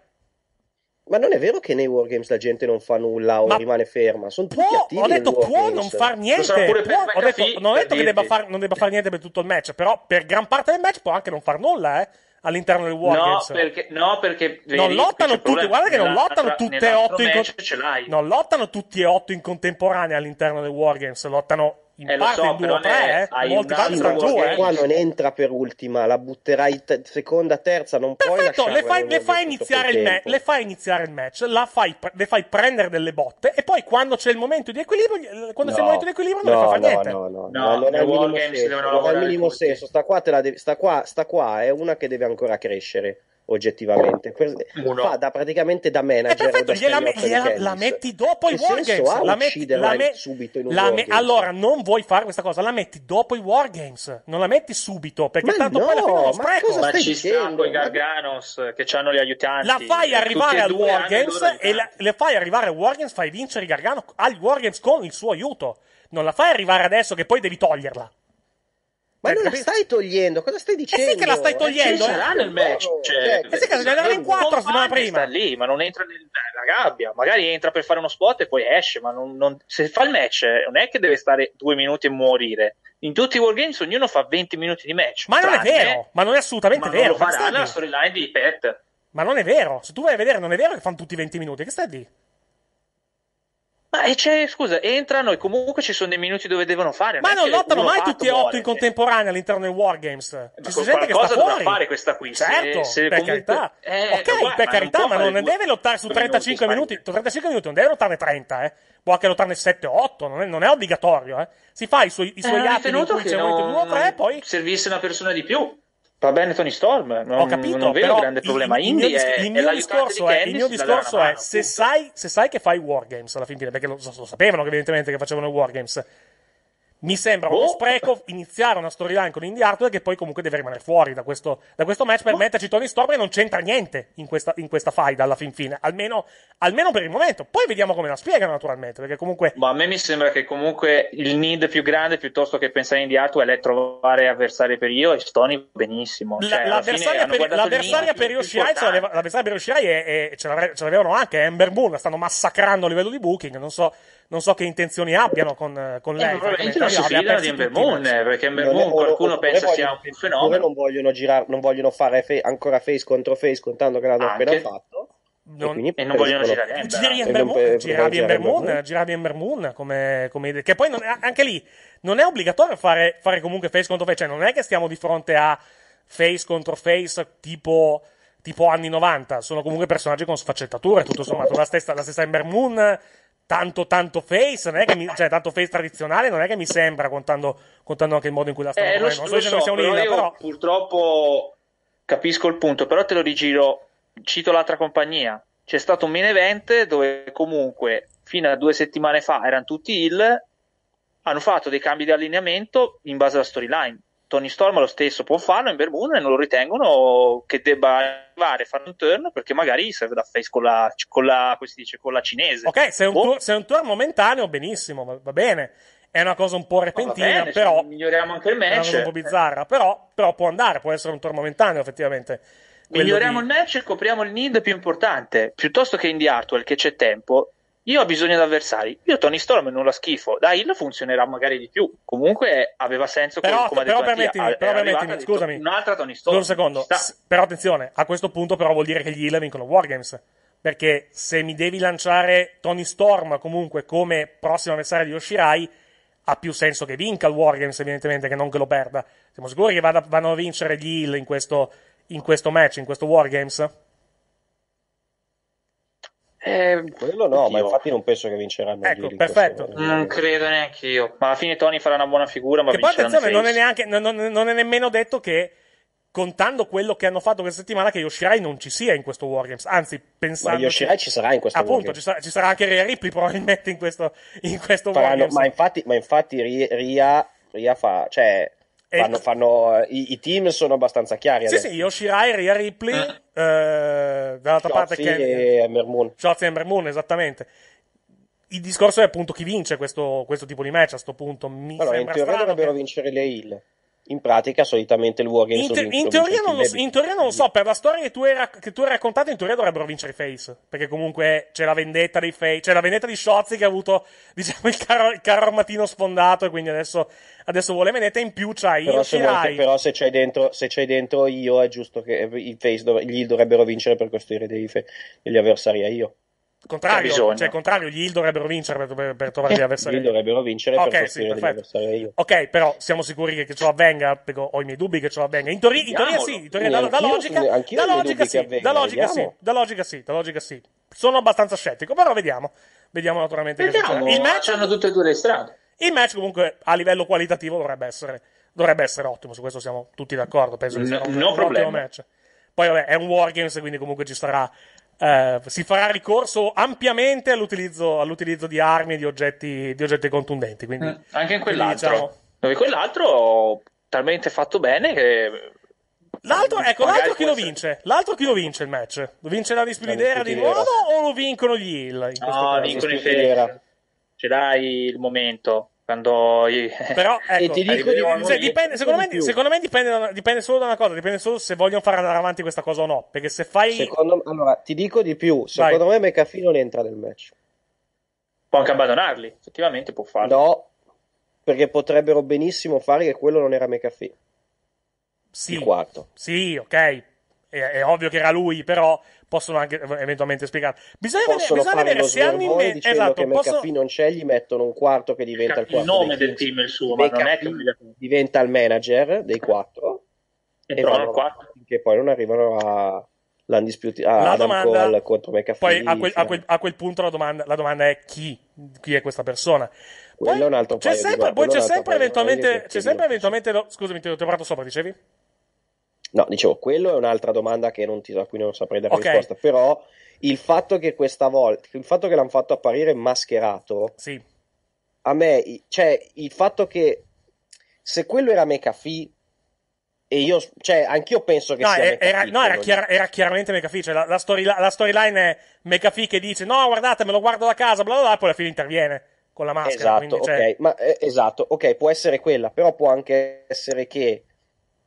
Ma non è vero che nei Wargames la gente non fa nulla o ma rimane ferma, sono tutti può, attivi. Ho detto può non far niente. può, ho detto, non ho detto che debba far, non debba fare niente per tutto il match, però per gran parte del match può anche non far nulla, eh all'interno del Wargames. No, perché, no, perché non lottano tutti, guarda che non lottano tutte e otto in co- non lottano tutti e otto in contemporanea all'interno del Wargames, lottano in eh, parte so, duo 3, eh, molti casi sono due. Eh. Qua non entra per ultima, la butterai te- seconda, terza, non Perfetto, puoi le fai, le, fai ma- le fai, iniziare il match, fai pre- le fai prendere delle botte e poi quando c'è il momento di equilibrio, quando no, c'è il momento di equilibrio non no, le fa fare no, niente. No, no, no, non, non ha il minimo senso, sta qua, sta, qua, sta qua è una che deve ancora crescere oggettivamente. Uno. Fa da, praticamente da manager. Eh, perfetto, gliela me, la metti dopo che i Wargames. La metti la me, subito in un la me, Allora, non vuoi fare questa cosa, la metti dopo i Wargames. Non la metti subito, perché ma tanto no, poi la fine è uno spreco. Ma ci stanno i Garganos ma... che hanno gli aiutanti. La fai arrivare al Wargames e la, le fai arrivare al Wargames, fai vincere i Gargano agli Wargames con il suo aiuto. Non la fai arrivare adesso che poi devi toglierla. Ma eh, non capisci? la stai togliendo, cosa stai dicendo? Eh sì che la stai togliendo. Eh, sarà nel match. Cioè, eh, sì che se ne andava cioè, in quattro settimana prima. Sta lì, ma non entra nella eh, gabbia. Magari entra per fare uno spot e poi esce, ma non, non... se fa il match eh, non è che deve stare due minuti e morire. In tutti i wargames ognuno fa 20 minuti di match. Ma non è vero, ma non è assolutamente ma vero. Non lo farà la storyline di Pet. Ma non è vero, se tu vai a vedere non è vero che fanno tutti 20 minuti, che stai lì? Ma c'è, scusa, entrano e comunque ci sono dei minuti dove devono fare. Ma non lottano mai tutti e otto in contemporanea all'interno del Wargames. Ci sono gente che sta fuori. fare questa qui. Certo, se, se per comunque... carità. Eh, ok, no, per ma carità, non ma non ne due... deve lottare su 35 minuti. minuti. 35 minuti non deve lottarne 30, eh. Può anche lottarne 7 8, non è, non è obbligatorio, eh. Si fa i suoi, i suoi eh, atti in cui c'è non... 1, 2, 3 poi... Servisse una persona di più. Va bene Tony Storm, non, ho capito, non vedo grande problema. Il, Indy il, è, il mio, è discorso, è, il mio discorso è, se sai, se sai, che fai Wargames alla fine, perché lo, lo sapevano evidentemente che facevano Wargames, mi sembra uno boh. spreco iniziare una storyline con Indy Hartwell che poi comunque deve rimanere fuori da questo, da questo match per Ma... Boh. metterci Tony Storm e non c'entra niente in questa, in questa faida alla fin fine, almeno, almeno, per il momento. Poi vediamo come la spiegano naturalmente, perché comunque... Ma a me mi sembra che comunque il need più grande piuttosto che pensare in Indy Hartwell è trovare avversari per io e Stony benissimo. Cioè, l'avversaria, per, l'avversaria per, Yoshirai, ce, l'avevano anche Ember Moon, la stanno massacrando a livello di booking, non so non so che intenzioni abbiano con, eh, con eh, lei. Eh, probabilmente non si fidano di Moon, perché Ember Moon qualcuno pensa vogliono, sia un fenomeno. Non vogliono, girare, non vogliono fare fe- ancora face contro face, contando che l'hanno Anche. appena fatto. Non, e, e non vogliono girare Ember giravi Ember Moon giravi Ember Moon come, come che poi non, anche lì non è obbligatorio fare, fare, comunque face contro face cioè non è che stiamo di fronte a face contro face tipo, tipo anni 90 sono comunque personaggi con sfaccettature tutto sommato la stessa Ember Moon tanto tanto face, non è che mi, cioè tanto face tradizionale, non è che mi sembra, contando, contando anche il modo in cui la stanno eh, lo, non so, lo so, siamo però, linea, però... purtroppo capisco il punto, però te lo rigiro, cito l'altra compagnia, c'è stato un main event dove comunque fino a due settimane fa erano tutti il hanno fatto dei cambi di allineamento in base alla storyline Tony Storm lo stesso può farlo in Bermuda e non lo ritengono che debba arrivare a fare un turn perché magari serve da face con la, con la, dice, con la cinese. Ok, se è un, oh. tu- un, turn momentaneo, benissimo, va, va, bene. È una cosa un po' repentina, bene, però. Miglioriamo anche il match. È una cosa un po' bizzarra, però, però può andare, può essere un turn momentaneo, effettivamente. Miglioriamo di... il match e copriamo il need più importante piuttosto che in The Artwell che c'è tempo io ho bisogno di avversari. Io Tony Storm non la schifo. Da Hill funzionerà magari di più. Comunque aveva senso che, però, come però detto permettimi, Antia, però permettimi, scusami. Un'altra Tony Storm. Un secondo. S- però attenzione, a questo punto però vuol dire che gli Hill vincono Wargames. Perché se mi devi lanciare Tony Storm comunque come prossimo avversario di Yoshirai, ha più senso che vinca il Wargames evidentemente che non che lo perda. Siamo sicuri che vada, vanno a vincere gli Hill in questo, in questo match, in questo Wargames? Eh, Quello no, oddio. ma infatti non penso che vinceranno. Ecco, perfetto. Non credo neanche io. Ma alla fine Tony farà una buona figura. Ma che poi attenzione, non è, neanche, non, non è nemmeno detto che contando quello che hanno fatto questa settimana, che Yoshirai non ci sia in questo Wargames. Anzi, pensando. Ma Yoshirai ci sarà in questo appunto, Wargames. Appunto, ci, ci, sarà anche Ria Ripley probabilmente in questo, in questo Faranno, Wargames. Ma infatti, ma infatti Ria, Ria fa. Cioè, Fanno, fanno, eh, i, i, team sono abbastanza chiari. Sì, adesso. sì, Yoshirai, Ria Ripley, eh. Eh, dall'altra Jozzi parte Ken, e Ember Moon. Jozzi e Ember Moon, esattamente. Il discorso è appunto chi vince questo, questo tipo di match a questo punto. Mi allora, in teoria dovrebbero che... vincere le Hill in pratica solitamente il Wargame in, te- in, teoria non lo, so, in teoria non lo so, per la storia che tu, hai rac- raccontato in teoria dovrebbero vincere i Face, perché comunque c'è la vendetta dei Face, c'è la vendetta di Shozzi che ha avuto diciamo il carro, il carro armatino sfondato e quindi adesso, adesso vuole vendetta in più c'hai però, se vuoi, però se c'hai, dentro, se c'hai dentro io è giusto che i Face dov- gli dovrebbero vincere per costruire dei, degli avversari a io. Contrario, eh, cioè, contrario, gli Hill dovrebbero vincere per, per trovare gli avversari. Eh, gli Hill dovrebbero vincere okay, per sì, Io. Ok, però siamo sicuri che, ciò avvenga? Perché ho i miei dubbi che ciò avvenga. In, teori- in teoria sì, in teoria, da, da, logica, da, logica, sì, da logica sì, da logica sì, da logica sì. Sono abbastanza scettico, però vediamo. Vediamo naturalmente vediamo, che Il match hanno tutte e due le strade. Il match comunque a livello qualitativo dovrebbe essere, dovrebbe essere ottimo, su questo siamo tutti d'accordo, penso che sia no, un, no un ottimo match. Poi vabbè, è un Wargames, quindi comunque ci sarà eh, si farà ricorso ampiamente all'utilizzo, all'utilizzo di armi e di oggetti, di oggetti contundenti. Quindi, mm, anche in quell'altro. Diciamo... No, in quell'altro talmente fatto bene che L'altro, ecco, l'altro chi lo vince? L'altro chi lo vince il match? Lo vince la Dispilidera di nuovo o lo vincono gli Hill? No, caso? vincono i Federa. Ce l'hai il momento. Quando Però ecco, ti eh, dico, di... cioè, dipende, secondo, me, di secondo me dipende, dipende, solo da una cosa, dipende solo se vogliono far andare avanti questa cosa o no. Perché se fai. Secondo, allora, ti dico di più: secondo Vai. me McAfee non entra nel match. Può anche abbandonarli, effettivamente può farlo. No, perché potrebbero benissimo fare che quello non era McAfee. Sì. Il quarto. Sì, ok è, è, ovvio che era lui, però possono anche eventualmente spiegare. Bisogna, possono vedere, bisogna vedere se hanno in mente. Esatto, che possono... McAfee non c'è, gli mettono un quarto che diventa il, il quarto. Il nome del team è il suo, ma non è che diventa il manager dei quattro. E, e vanno quattro. Che poi non arrivano a. L'undisputed ah, la domanda, contro McAfee. Poi a quel, a cioè. quel, a quel punto la domanda, la domanda è chi? Chi è questa persona? Poi, c'è sempre, poi c'è sempre eventualmente, c'è sempre eventualmente, scusami ti ho trovato sopra, dicevi? No, dicevo, quello è un'altra domanda ti, a cui non saprei dare okay. risposta, però il fatto che questa volta, il fatto che l'hanno fatto apparire mascherato, sì. a me, cioè, il fatto che se quello era Mecafi. e io, cioè, anch'io penso che no, sia. Era, no, era, chiar- era, chiaramente McAfee. Cioè, la, la, story, la, la storyline è McAfee che dice: No, guardate, me lo guardo da casa, bla bla bla, poi alla fine interviene con la maschera. Esatto, quindi, cioè... okay, ma, eh, esatto, ok, può essere quella, però può anche essere che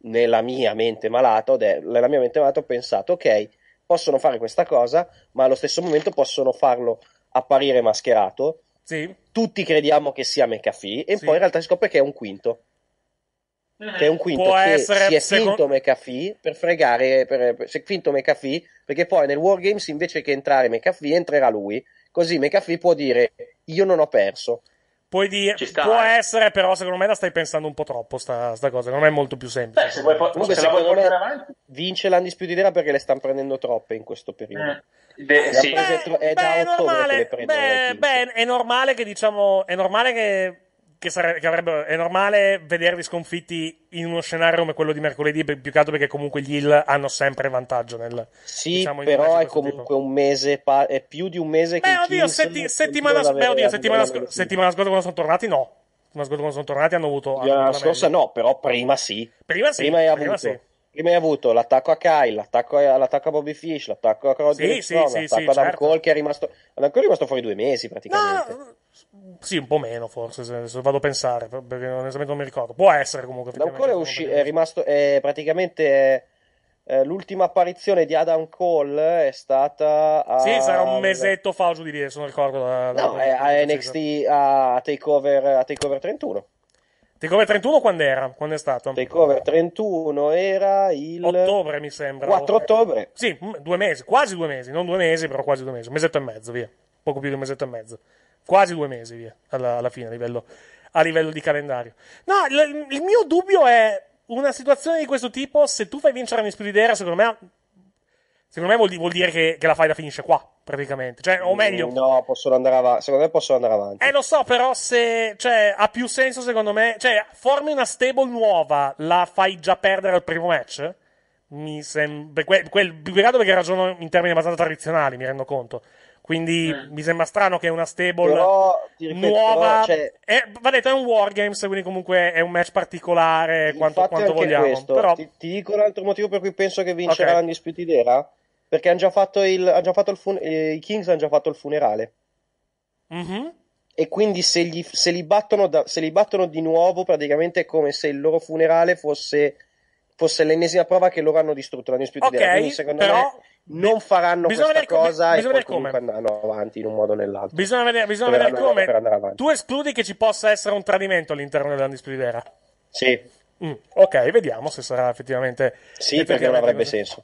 nella mia mente malata, ho, nella mia mente malata ho pensato, ok, possono fare questa cosa, ma allo stesso momento possono farlo apparire mascherato. Sì. Tutti crediamo che sia McAfee, e sì. poi in realtà si scopre che è un quinto. Che è un quinto Può che si è secondo... finto McAfee per fregare, per, per, si è finto McAfee, perché poi nel Wargames invece che entrare McAfee entrerà lui. Così McAfee può dire io non ho perso. Puoi dire, sta, può eh. essere, però secondo me la stai pensando un po' troppo sta, sta cosa, non è molto più semplice. Beh, se vuoi, comunque, se, se la vuoi portare avanti. Vince l'Andisputidera perché le stanno prendendo troppe in questo periodo. Eh. De, sì. beh, è, beh, è, normale, beh, è normale che diciamo, è normale che che, sare- che avrebbe, è normale vedervi sconfitti in uno scenario come quello di mercoledì, più che altro perché comunque gli Hill hanno sempre vantaggio nel Sì, diciamo, però è comunque tipo. un mese, pa- è più di un mese beh, che oddio, setti- settimana, sc- beh, oddio, settimana, sc- settimana scorsa quando sono tornati no. Settimana scorsa quando sono tornati hanno avuto La scorsa no, però prima sì. Prima sì. Prima hai prima avuto. Sì. Prima hai avuto l'attacco a Kyle, l'attacco a, l'attacco a Bobby Fish, l'attacco a Crowder, sì, sì, l'attacco sì, ad Adam certo. Cole che è rimasto, è rimasto fuori due mesi praticamente. No, sì, un po' meno forse, se, vado a pensare, perché onestamente non mi ricordo. Può essere comunque. Downcore è, usci- è rimasto, è praticamente eh, l'ultima apparizione di Adam Cole è stata... A... Sì, sarà un mesetto fa giù di lì, se non ricordo. La, no, la, è a NXT, a takeover, a takeover 31. Takeover 31 quando era? Quando è stato? Takeover 31 era il... Ottobre mi sembra. 4 eh, ottobre? Sì, due mesi, quasi due mesi, non due mesi però quasi due mesi, un mesetto e mezzo via, poco più di un mesetto e mezzo quasi due mesi via, alla, alla fine a livello, a livello, di calendario. No, l- il mio dubbio è una situazione di questo tipo, se tu fai vincere Miss Pulidera, secondo me Secondo me vuol, di- vuol dire che, che, la da finisce qua, praticamente. Cioè, o mm, meglio. No, possono andare avanti. Secondo me possono andare avanti. Eh, lo so, però se. Cioè, ha più senso, secondo me. Cioè, formi una stable nuova, la fai già perdere al primo match. Mi sembra. Que- quel, più che perché ragiono in termini abbastanza tradizionali, mi rendo conto. Quindi mm. mi sembra strano che una stable però, ripeto, nuova. Però, cioè... è, va detto, è un Wargames, quindi comunque è un match particolare quanto, quanto vogliamo. Questo. Però... Ti, ti, dico un altro motivo per cui penso che vincerà okay. l'Undisputed Era. Perché hanno già fatto il, han già fatto il fun- eh, i Kings hanno già fatto il funerale. Mm-hmm. E quindi se, gli, se, li da, se, li battono di nuovo, praticamente è come se il loro funerale fosse, fosse l'ennesima prova che loro hanno distrutto la Undisputed okay, Era. Quindi secondo però... me non faranno bisogna questa come, cosa bisogna e comunque come. andranno avanti in un modo o nell'altro. Bisogna vedere, bisogna vedere come. Tu escludi che ci possa essere un tradimento all'interno dell'Undisputed Era? Sì. Mm, ok, vediamo se sarà effettivamente. Sì, perché non avrebbe così. senso.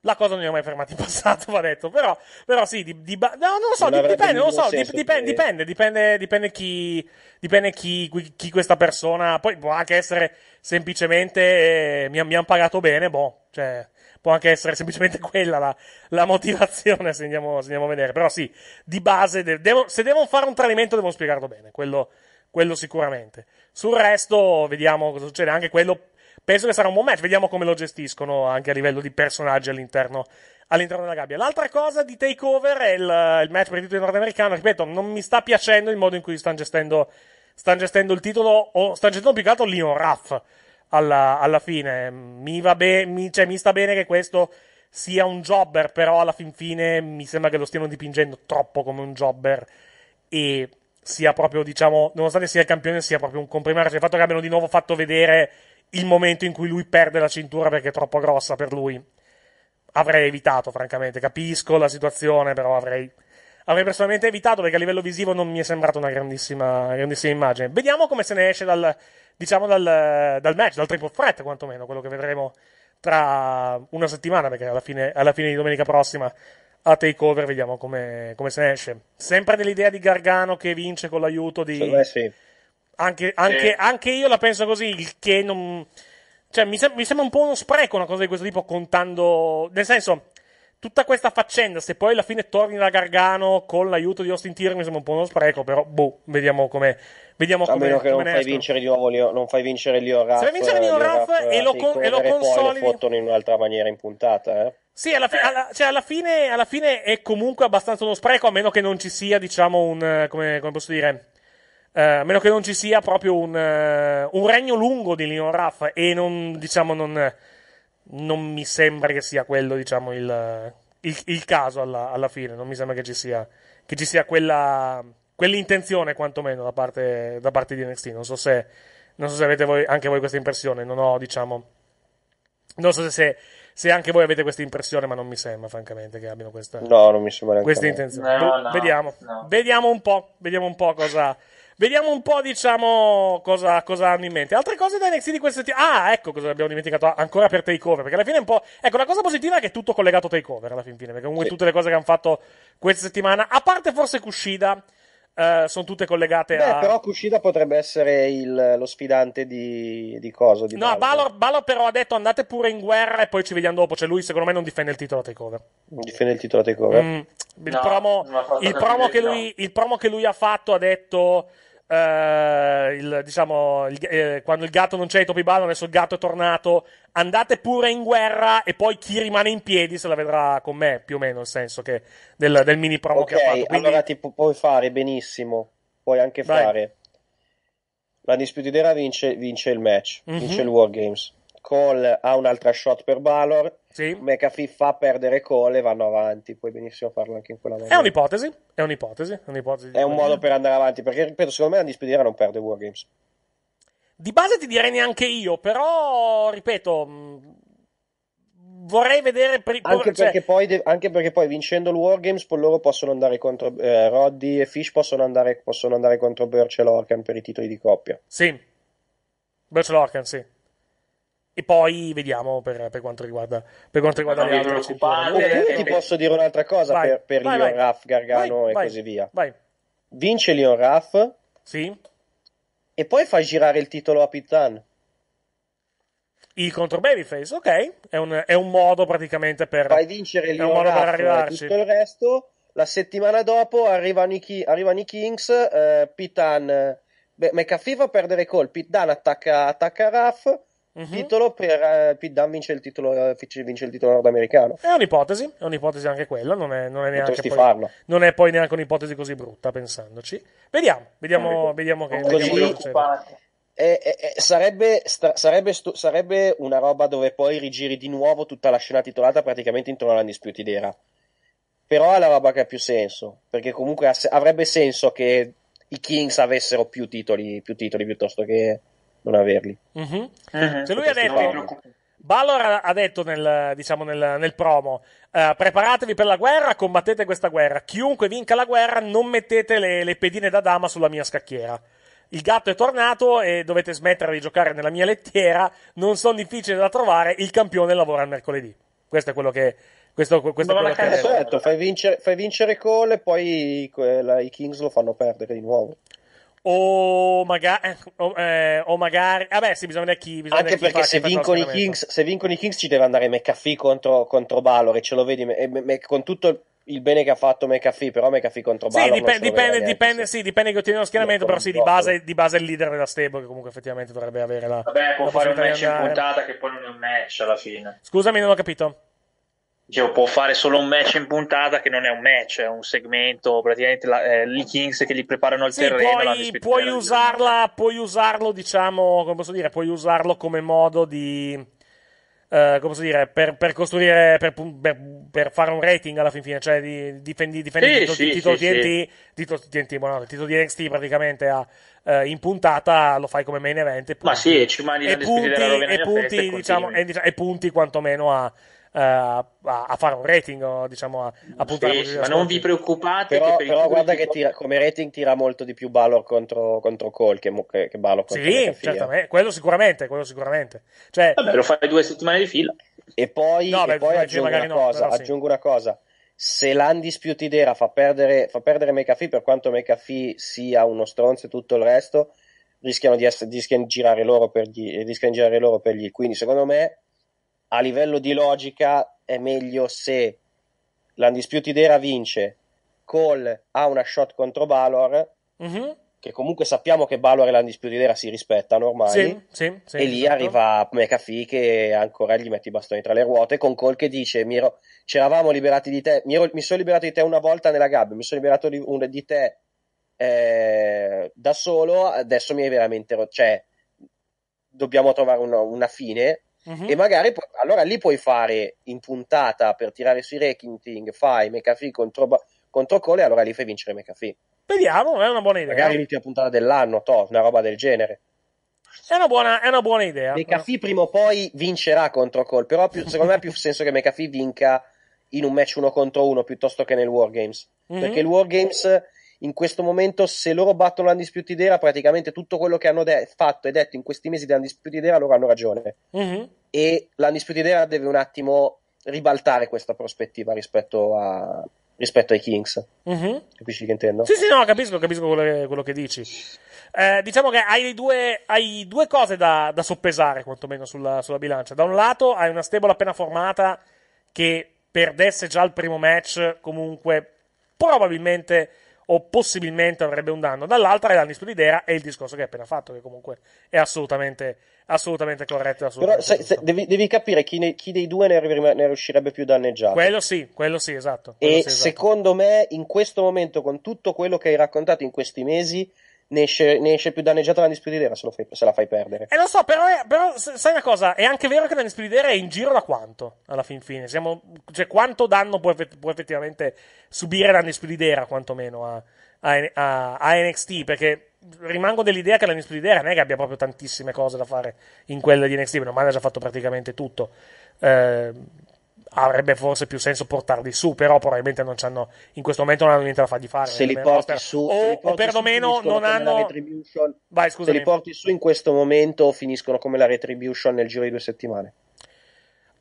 La cosa non è mai fermata in passato, va detto. Però, però sì, di, di no, non lo so, non dipende, non so, dipende, dipende, dipende, dipende, chi, dipende chi, chi, questa persona. Poi può anche essere semplicemente eh, mi, mi hanno pagato bene, boh, cioè può anche essere semplicemente quella la, la motivazione, se andiamo, se andiamo, a vedere. Però sì, di base, de- devo, se devono fare un tradimento devono spiegarlo bene, quello, quello, sicuramente. Sul resto vediamo cosa succede, anche quello penso che sarà un buon match, vediamo come lo gestiscono anche a livello di personaggi all'interno, all'interno della gabbia. L'altra cosa di Takeover è il, il match per il titolo nordamericano, ripeto, non mi sta piacendo il modo in cui stanno gestendo, stanno gestendo il titolo, o stanno gestendo più che altro l'Ion Ruff alla, alla fine. Mi, be- mi, cioè, mi sta bene che questo sia un jobber, però alla fin fine mi sembra che lo stiano dipingendo troppo come un jobber e sia proprio, diciamo, nonostante sia il campione, sia proprio un comprimario. Cioè, il fatto che abbiano di nuovo fatto vedere il momento in cui lui perde la cintura perché è troppo grossa per lui. Avrei evitato, francamente. Capisco la situazione, però avrei avrei personalmente evitato perché a livello visivo non mi è sembrata una grandissima, grandissima immagine. Vediamo come se ne esce dal, diciamo dal, dal match, dal triple threat quantomeno, quello che vedremo tra una settimana, perché alla fine, alla fine di domenica prossima a takeover vediamo come, come, se ne esce. Sempre nell'idea di Gargano che vince con l'aiuto di... Beh, sì. Anche, anche, eh. anche, io la penso così, il che non... Cioè, mi, sem- mi, sembra un po' uno spreco una cosa di questo tipo contando... Nel senso, Tutta questa faccenda, se poi alla fine torni da Gargano con l'aiuto di Austin Tier, mi sembra un po' uno spreco, però boh, vediamo come vediamo a meno che non, fai vincere di nuovo Leo, non fai vincere Leo Raff se fai vincere Leo eh, Raff, Raff e, lo con, e lo consolidi poi lo fottono in un'altra maniera in puntata eh? sì alla, fi- alla, cioè alla, fine, alla fine è comunque abbastanza uno spreco a meno che non ci sia diciamo un come, come posso dire eh, a meno che non ci sia proprio un, uh, un regno lungo di Leon Raff e non diciamo non non mi sembra che sia quello, diciamo, il, il, il caso alla, alla, fine. Non mi sembra che ci sia, che ci sia quella, quell'intenzione, quantomeno, da parte, da parte di NXT. Non so se, non so se avete voi, anche voi questa impressione. Non ho, diciamo, non so se, se anche voi avete questa impressione, ma non mi sembra, francamente, che abbiano questa, no, questa intenzione. No, boh, no, vediamo, vediamo un po', vediamo un po' cosa Vediamo un po', diciamo, cosa, cosa, hanno in mente. Altre cose da NXT di questa settimana. Ah, ecco cosa abbiamo dimenticato ancora per Takeover. Perché alla fine è un po'. Ecco, la cosa positiva è che è tutto collegato a Takeover alla fin fine. Perché comunque sì. tutte le cose che hanno fatto questa settimana, a parte forse Kushida. Uh, sono tutte collegate Beh, a. però Kushida potrebbe essere il, lo sfidante di, di Coso. Di no, Balor. Balor però ha detto andate pure in guerra e poi ci vediamo dopo. Cioè, lui secondo me non difende il titolo a takeover. difende il titolo a takeover. Mm, il, no, promo, il, promo lui, il promo che lui ha fatto ha detto eh, il, diciamo, il, eh, quando il gatto non c'è, i topi ballano, adesso il gatto è tornato, andate pure in guerra e poi chi rimane in piedi se la vedrà con me, più o meno, il senso che del, del mini promo okay, che ho fatto. Quindi... Allora ti pu- puoi fare benissimo, puoi anche Vai. fare. La Disputed Era vince, vince il match, mm-hmm. vince il Wargames. Cole ha un'altra shot per Balor. Sì. McAfee fa perdere Cole e vanno avanti. Puoi benissimo farlo anche in quella maniera. È un'ipotesi. È un'ipotesi. un'ipotesi è un modo per andare avanti. Perché, ripeto, secondo me la dispedire non perde Wargames. Di base ti direi neanche io, però, ripeto. Mm, vorrei vedere per... anche, cioè... perché poi, anche perché poi vincendo il Wargames loro possono andare contro eh, Roddy e Fish possono andare, possono andare contro Birch e Lorcan per i titoli di coppia. Sì, Birch e Lorcan, sì e poi vediamo per, per, quanto riguarda, per quanto riguarda no, le altre Oppure eh, eh, ti eh. posso dire un'altra cosa vai, per, per vai, Leon vai. Raff, Gargano vai, e così via. vai. Vince Leon Raff. Sì. E poi fa girare il titolo a Pitan Il contro Babyface, ok. È un, è un modo praticamente per... Fai vincere Leon Raff tutto il resto. La settimana dopo arrivano i, arrivano i Kings, eh, Pitan... McAfee va a perdere colpi Pitan attacca, attacca Raff uh-huh. titolo per eh, Pidan vince il titolo, eh, vince il titolo nordamericano. È un'ipotesi, è un'ipotesi anche quella, non è, non è neanche poi, farlo. Non è poi neanche un'ipotesi così brutta pensandoci. Vediamo, vediamo, vediamo che... Così, vediamo che eh, eh, sarebbe, sta, sarebbe, stu, sarebbe, una roba dove poi rigiri di nuovo tutta la scena titolata praticamente intorno alla Disputed Era. Però è la roba che ha più senso, perché comunque avrebbe senso che i Kings avessero più titoli, più titoli piuttosto che non averli. Mm-hmm. Mm-hmm. Cioè lui ha detto... Balor ha detto nel, diciamo nel, nel promo, eh, preparatevi per la guerra, combattete questa guerra. Chiunque vinca la guerra, non mettete le, le pedine da dama sulla mia scacchiera il gatto è tornato e dovete smettere di giocare nella mia lettiera, non sono difficili da trovare, il campione lavora il mercoledì. Questo è quello che... Questo, questo è quello che... Certo, fai vincere, fai vincere Cole e poi i, i Kings lo fanno perdere di nuovo. O magari, eh, o, eh, o magari, vabbè, ah sì, bisogna chi. Bisogna Anche perché fa, se, vincono i Kings, se vincono i Kings ci deve andare McAfee contro, contro Balor, e ce lo vedi, e, e, con tutto il il bene che ha fatto McAfee, però McAfee contro Balor sì, dipende, dipende, neanche, dipende, sì. sì, dipende che ottiene lo schieramento, ecco, però sì, di base, di base è il leader della stable che comunque effettivamente dovrebbe avere la Vabbè, può la fare un match in puntata che poi non è un match alla fine. Scusami, non ho capito dicevo, cioè, può fare solo un match in puntata che non è un match, è un segmento, praticamente la, eh, i Kings che gli preparano il sì, terreno. Puoi, puoi usarla, puoi usarlo, diciamo, come posso dire, puoi usarlo come modo di... Uh, come posso dire, per, per costruire, per, per, per, fare un rating alla fin fine, cioè di, difendi, difendi sì, titolo, sì, TNT, titolo TNT, no, il titolo boh, di NXT praticamente a, uh, in puntata lo fai come main event. E punti, Ma sì, ci mandi e punti, e punti, diciamo, e, diciamo, e punti quantomeno a, eh, a, a, fare un rating, diciamo, a, a puntare sì, Ma non vi preoccupate, però, per però guarda che tira, come rating tira molto di più Balor contro, contro Cole che, che, che Balor contro Sì, certamente, quello sicuramente, quello sicuramente. Cioè, Vabbè, lo fai due settimane di fila. E poi, no, e beh, poi aggiungo, una, no, cosa, aggiungo sì. una cosa, se l'Undisputed Era fa perdere, fa perdere McAfee, per quanto McAfee sia uno stronzo e tutto il resto, rischiano di, essere, rischiano di girare loro per gli, rischiano di girare loro per gli. Quindi, secondo me, a livello di logica è meglio se l'Undisputed Era vince, Cole ha una shot contro Balor, mm-hmm. che comunque sappiamo che Balor e l'Undisputed Era si rispettano ormai, sì, sì, sì, e lì esatto. arriva McAfee che ancora gli mette i bastoni tra le ruote, con Cole che dice, c'eravamo liberati di te, mi, ero, mi sono liberato di te una volta nella gabbia, mi sono liberato di, un, di te eh, da solo, adesso mi hai veramente... Ro- cioè, dobbiamo trovare una, una fine Uh-huh. E mm-hmm. magari allora lì puoi fare in puntata per tirare sui ranking, fai McAfee contro, contro Cole, allora lì fai vincere McAfee. Vediamo, è una buona idea. Magari l'ultima puntata dell'anno, to, una roba del genere. È una buona, è una buona idea. McAfee prima o poi vincerà contro Cole, però più, secondo me ha più senso che McAfee vinca in un match uno contro uno piuttosto che nel Wargames. Mm-hmm. Perché il Wargames in questo momento se loro battono l'Undisputed Era praticamente tutto quello che hanno de- fatto e detto in questi mesi dell'Undisputed Era loro hanno ragione mm-hmm. e l'Undisputed Era deve un attimo ribaltare questa prospettiva rispetto, a, rispetto ai Kings mm-hmm. capisci che intendo? Sì sì no capisco, capisco quello, che, quello che dici eh, diciamo che hai due, hai due cose da, da, soppesare quantomeno sulla, sulla bilancia da un lato hai una stable appena formata che perdesse già il primo match comunque probabilmente o possibilmente avrebbe un danno, dall'altra è l'anistro di Dera e il discorso che hai appena fatto, che comunque è assolutamente, assolutamente corretto. Assolutamente Però se, se, devi, devi, capire chi, ne, chi, dei due ne, ne riuscirebbe più danneggiato. Quello sì, quello sì, esatto. Quello e sì, esatto. secondo me in questo momento, con tutto quello che hai raccontato in questi mesi, ne esce, ne esce più danneggiata la Nispedidera se, se, la fai perdere. Eh, lo so, però, è, però, sai una cosa, è anche vero che la Nispedidera è in giro da quanto, alla fin fine. Siamo, cioè, quanto danno può, può effettivamente subire la Nispedidera, quantomeno, a, a, a, a, NXT, perché rimango dell'idea che la Nispedidera non è che abbia proprio tantissime cose da fare in quella di NXT, ma ormai ha già fatto praticamente tutto. Eh, avrebbe forse più senso portarli su, però probabilmente non hanno, in questo momento non hanno niente da fargli fare. Se li porti roster. su, o, o perlomeno non hanno. Vai, se li porti su in questo momento, finiscono come la retribution nel giro di due settimane.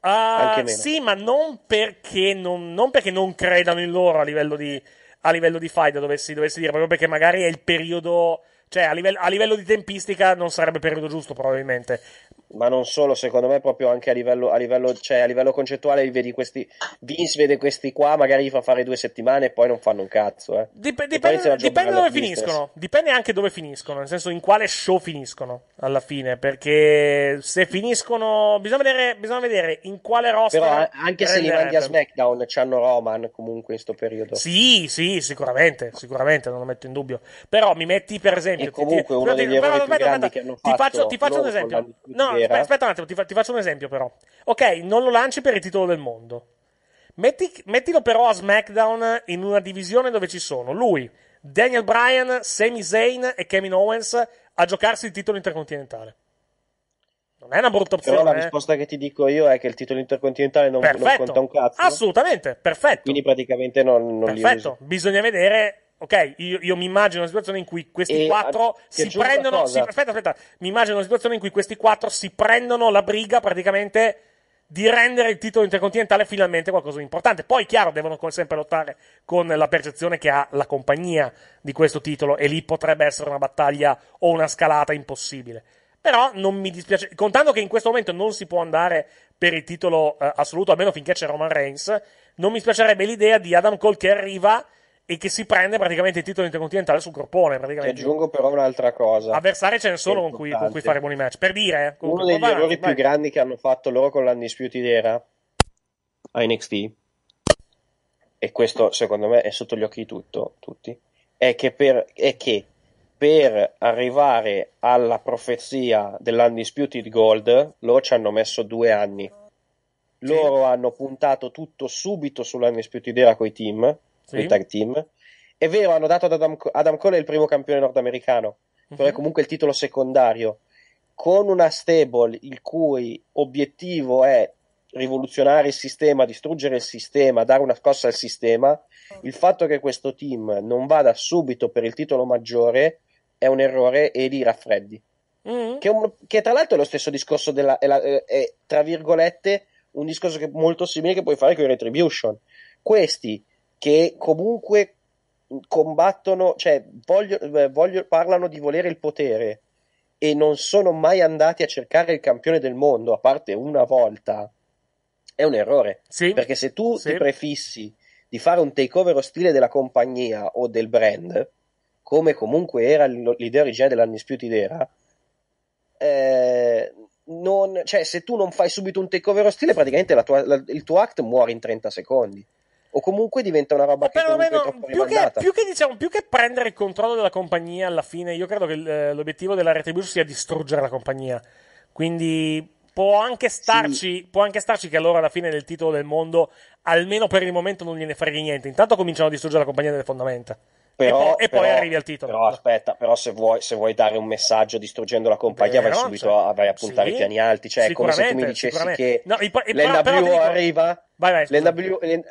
Uh, sì, ma non perché non, non perché non, credano in loro a livello di, a livello di fight, dovessi, dovessi dire, proprio perché magari è il periodo. Cioè, a livello, a livello di tempistica non sarebbe il periodo giusto, probabilmente ma non solo, secondo me, proprio anche a livello, a livello, cioè, a livello concettuale, vedi questi, Vince vede questi qua, magari gli fa fare due settimane e poi non fanno un cazzo. Eh. Dip- dipende, dipende dove business. finiscono, dipende anche dove finiscono, nel senso in quale show finiscono alla fine, perché se finiscono, bisogna vedere, bisogna vedere in quale roster. Però eh, anche se li mandi a SmackDown, c'hanno Roman comunque in questo periodo. Sì, sì, sicuramente, sicuramente, non lo metto in dubbio. Però mi metti per esempio... È comunque ti, uno degli errori più grandi aspetta, che hanno ti Faccio, ti faccio un esempio. No, aspetta, aspetta un attimo, ti, fa, ti, faccio un esempio però. Ok, non lo lanci per il titolo del mondo. Metti, mettilo però a SmackDown in una divisione dove ci sono lui, Daniel Bryan, Sami Zayn e Kevin Owens a giocarsi il titolo intercontinentale. Non è una brutta opzione. Però la eh. risposta che ti dico io è che il titolo intercontinentale non, non conta un cazzo. Assolutamente, perfetto. Quindi praticamente non, non perfetto. li uso. Bisogna vedere Ok, io, io, mi immagino una situazione in cui questi e ah, quattro si prendono. Si, aspetta, aspetta, mi immagino una situazione in cui questi quattro si prendono la briga praticamente di rendere il titolo intercontinentale finalmente qualcosa di importante. Poi, chiaro, devono sempre lottare con la percezione che ha la compagnia di questo titolo, e lì potrebbe essere una battaglia o una scalata impossibile. Però non mi dispiace, contando che in questo momento non si può andare per il titolo eh, assoluto, almeno finché c'è Roman Reigns, non mi spiacerebbe l'idea di Adam Cole che arriva e che si prende praticamente il titolo intercontinentale sul corpone. Ti aggiungo però un'altra cosa. Avversari ce ne sono con cui, con cui, fare buoni match. Per dire, eh, uno degli errori vai. più grandi che hanno fatto loro con l'Undisputed Era a NXT, e questo secondo me è sotto gli occhi di tutto, tutti, è che per, è che per arrivare alla profezia dell'Undisputed Gold loro ci hanno messo due anni. Loro sì. hanno puntato tutto subito sull'Undisputed Era coi team sì. i tag team. È vero, hanno dato ad Adam, Adam Cole il primo campione nordamericano, uh-huh. però è mhm. comunque il titolo secondario. Con una stable il cui obiettivo è rivoluzionare il sistema, distruggere il sistema, dare una scossa al sistema, il fatto che questo team non vada subito per il titolo maggiore è un errore e li raffreddi. Mm-hmm. Che, un, che, tra l'altro è lo stesso discorso della, è la, è, tra virgolette, un discorso che, molto simile che puoi fare con i Retribution. Questi che comunque combattono, cioè voglio, eh, voglio, parlano di volere il potere e non sono mai andati a cercare il campione del mondo, a parte una volta, è un errore. Sì, perché se tu sì. ti prefissi di fare un takeover ostile della compagnia o del brand, come comunque era l'idea originale dell'Undisputed Era, eh, non, cioè, se tu non fai subito un takeover ostile, praticamente la tua, la, il tuo act muore in 30 secondi o comunque diventa una roba o che perlomeno, è troppo più che, più che, diciamo, più che prendere il controllo della compagnia alla fine, io credo che eh, l'obiettivo della Retribution sia distruggere la compagnia. Quindi può anche, starci, sì. può anche starci che allora alla fine del titolo del mondo, almeno per il momento, non gliene frega niente. Intanto cominciano a distruggere la compagnia delle fondamenta. Però, e, poi, però, arrivi al titolo. Però aspetta, però se vuoi, se vuoi dare un messaggio distruggendo la compagnia, Vero, vai subito cioè, a, vai a puntare sì, i piani alti. Cioè, è come se tu mi dicessi che no, i, i, l'NW però, arriva. Vai, vai, L'NWO, eh,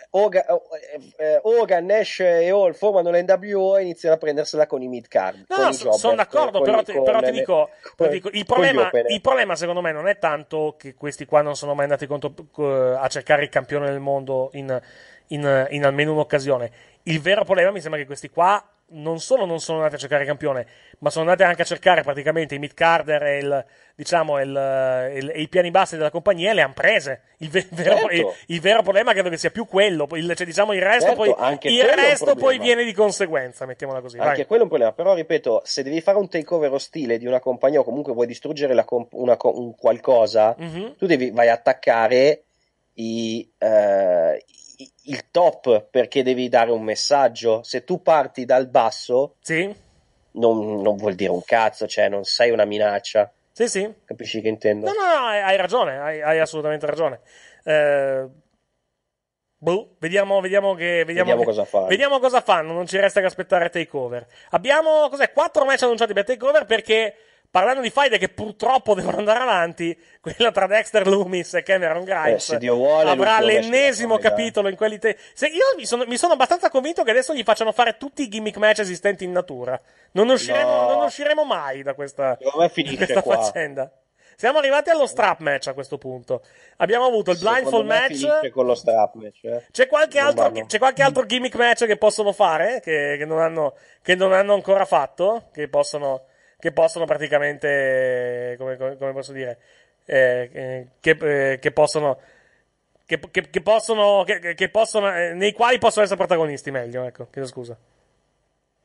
eh, Hogan, Nash e Hall formano l'NWO e iniziano a prendersela con i mid card. No, sono so d'accordo, con, però, ti, però ti dico, con, dico il, problema, il, problema, secondo me non è tanto che questi qua non sono mai andati contro, eh, a cercare il campione del mondo in, in, in almeno un'occasione il vero problema mi sembra che questi qua non solo non sono andati a cercare campione, ma sono andati anche a cercare praticamente i mid carder e, il, diciamo, il, il, e i piani bassi della compagnia e le hanno prese. Il, ve- certo. vero, il, vero problema credo che sia più quello. Il, Cioè, diciamo, il resto, certo, poi, resto poi, viene di conseguenza, mettiamola così. Anche vai. quello è un problema. Però, ripeto, se devi fare un takeover ostile di una compagnia o comunque vuoi distruggere comp- una, un qualcosa, mm-hmm. tu devi, vai a attaccare i, uh, il top perché devi dare un messaggio. Se tu parti dal basso, sì. non, non vuol dire un cazzo, cioè non sei una minaccia. Sì, sì. Capisci che intendo? No, no, no hai ragione, hai, hai assolutamente ragione. Eh, boh, vediamo, vediamo, che, vediamo, vediamo che, cosa fanno. Vediamo cosa fanno, non ci resta che aspettare takeover. Abbiamo, cos'è, quattro match annunciati per takeover perché parlando di faide che purtroppo devono andare avanti, quella tra Dexter Loomis e Cameron eh, Grimes eh, vuole, avrà l'ennesimo eh. capitolo in quelli. Te- se io mi sono, mi sono, abbastanza convinto che adesso gli facciano fare tutti i gimmick match esistenti in natura. Non usciremo, no. non usciremo mai da questa, da questa faccenda. Siamo arrivati allo strap match a questo punto. Abbiamo avuto il blindfold match. Con lo strap match eh. c'è, qualche altro, c'è, qualche altro, gimmick match che possono fare, che, che, non, hanno, che non hanno ancora fatto, che possono che possono praticamente, come, come, posso dire, eh, che, eh, che, possono, che, che, possono, che, possono, eh, nei quali possono essere protagonisti meglio, ecco, chiedo scusa.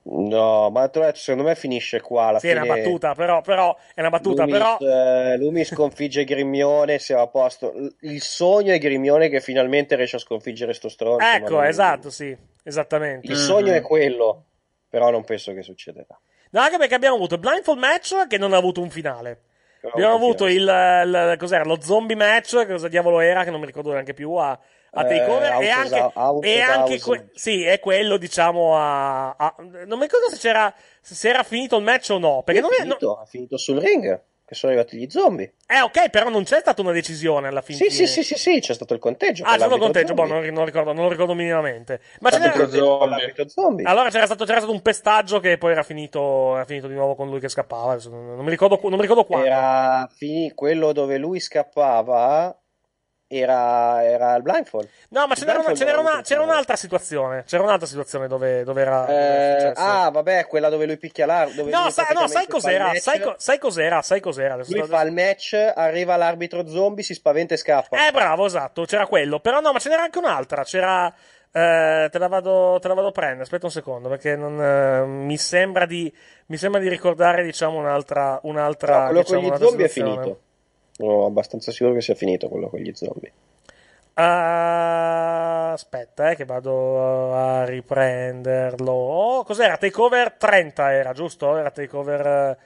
No, ma eh, secondo me finisce qua. la sì, fine... è una battuta, però, però è una battuta, Lumi, però... eh, Lumi sconfigge Grimione, siamo a posto. Il sogno è Grimione che finalmente riesce a sconfiggere sto stronzo. Ecco, esatto, sì, esattamente. Il mm-hmm. sogno mhm. è quello, però non penso che succederà. No, anche perché abbiamo avuto il blindfold match che non ha avuto un finale. Però oh, abbiamo avuto eh, il, il, cos'era, lo zombie match, che cosa diavolo era, che non mi ricordo neanche più, a, a eh, Takeover. Eh, e anche, e anche que- sì, è quello, diciamo, a, a, non mi ricordo se c'era, se era finito il match o no. Perché è non è, finito, ha finito sul ring che sono arrivati gli zombie. Eh, ok, però non c'è stata una decisione alla fine. Sì, sì, sì, sì, sì, c'è stato il conteggio. Ah, c'è stato il conteggio, boh, non, non, ricordo, non lo ricordo minimamente. Ma c'era... Zombie. zombie. Allora c'era stato, c'era stato, un pestaggio che poi era finito, era finito di nuovo con lui che scappava. Non mi ricordo, non mi ricordo quando. Era fin... quello dove lui scappava era, era, il blindfold. No, ma c'era, una, c'era, una, c'era, un'altra situazione. C'era un'altra situazione dove, dove era. Eh, ah, vabbè, quella dove lui picchia l'arbitro. No, sa, no, sai cos'era? Sai, co- sai, cos'era? Sai cos'era? Adesso lui sto... fa il match, arriva l'arbitro zombie, si spaventa e scappa. Eh, bravo, esatto. C'era quello. Però no, ma ce n'era anche un'altra. C'era. Eh, te, la vado, te la vado a prendere. Aspetta un secondo, perché non, eh, mi, sembra di, mi, sembra di, ricordare, diciamo, un'altra. un'altra no, quello diciamo, con gli zombie situazione. è finito. Sono abbastanza sicuro che sia finito quello con gli zombie. Uh, aspetta, eh, che vado a riprenderlo. Oh, cos'era? Takeover 30 era, giusto? Era takeover.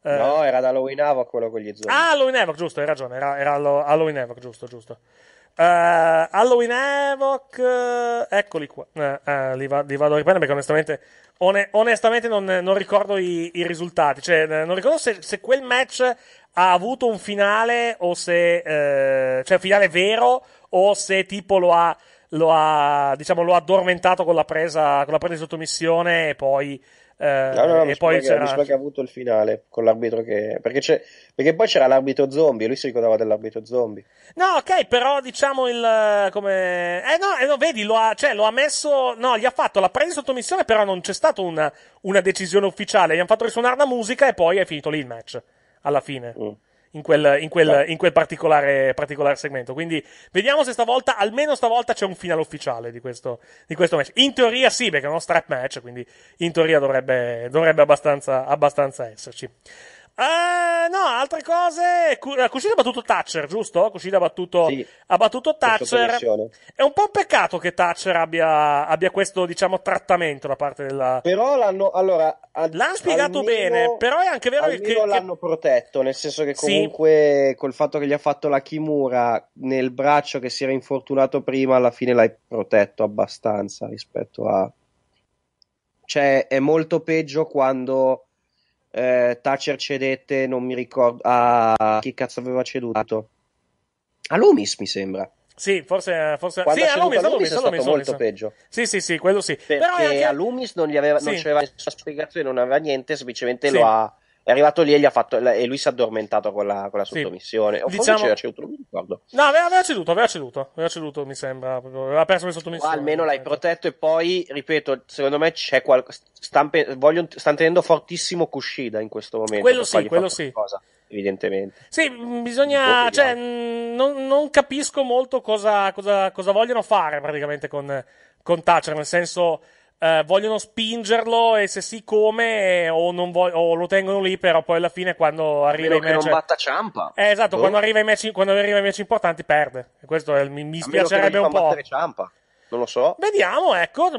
Eh... eh. No, era da Halloween Havoc quello con gli zombie. Ah, Halloween Havoc, giusto, hai ragione. Era, era Halloween Havoc, giusto, giusto. Uh, Halloween Evoc, uh, eh, eccoli qua. Uh, li, va, li, vado a riprendere perché onestamente, on- onestamente non, non, ricordo i, i risultati. Cioè, non ricordo se, se, quel match ha avuto un finale o se, cioè, finale vero o se tipo lo ha, lo ha, diciamo, lo ha addormentato con la presa, con la presa di sottomissione e poi eh, no, no, no, e poi che, c'era... mi che ha avuto il finale con l'arbitro che... Perché, perché, poi c'era l'arbitro zombie, lui si ricordava dell'arbitro zombie. No, ok, però diciamo il... Come... Eh no, eh, no vedi, lo ha, cioè, lo ha messo... No, gli ha fatto la presa sottomissione, però non c'è stata una, una decisione ufficiale. Gli hanno fatto risuonare la musica e poi è finito lì il match, alla fine. Mm in quel, in quel, in quel particolare, particolare, segmento. Quindi vediamo se stavolta, almeno stavolta, c'è un finale ufficiale di questo, di questo match. In teoria sì, perché è uno strap match, quindi in teoria dovrebbe, dovrebbe abbastanza, abbastanza esserci. Uh, no, altre cose. Kushida eh, ha battuto Thatcher, giusto? Kushida ha battuto, sì, ha battuto Thatcher. È un po' un peccato che Thatcher abbia, abbia questo, diciamo, trattamento da parte della. Però l'hanno. Allora, ad, l'hanno spiegato almeno, bene, però è anche vero che. l'hanno che... protetto, nel senso che comunque sì. col fatto che gli ha fatto la Kimura nel braccio che si era infortunato prima, alla fine l'hai protetto abbastanza rispetto a. Cioè, è molto peggio quando eh, Thatcher cedette, non mi ricordo, a chi cazzo aveva ceduto? A Loomis mi sembra. Sì, forse, forse... Quando sì, a Loomis, a Loomis, è stato Loomis, molto Loomis. peggio. Sì, sì, sì, quello sì. Perché Però anche... a Loomis non, gli aveva, sì. non c'era nessuna spiegazione, non aveva niente, semplicemente sì. lo ha è arrivato lì e, fatto, e lui si è addormentato con la, con la sottomissione. Sì. O diciamo... forse c'era ceduto, non mi ricordo. No, aveva ceduto, aveva ceduto, aveva ceduto, mi sembra. Aveva perso le sottomissioni. Ma almeno l'hai protetto e poi, ripeto, secondo me c'è qualcosa. Stanno stan tenendo fortissimo Kushida in questo momento. Quello sì, quello sì. Qualcosa evidentemente. Sì, bisogna. Cioè, non, non, capisco molto cosa, cosa, cosa vogliono fare praticamente con, con Thatcher. Nel senso, eh, vogliono spingerlo e se sì come eh, o, vog- o, lo tengono lì però poi alla fine quando arriva ai match non batta ciampa eh, esatto oh. quando, arriva match, quando, arriva ai match, importanti perde e questo è, mi, mi spiacerebbe un po' ciampa non lo so. Vediamo, ecco,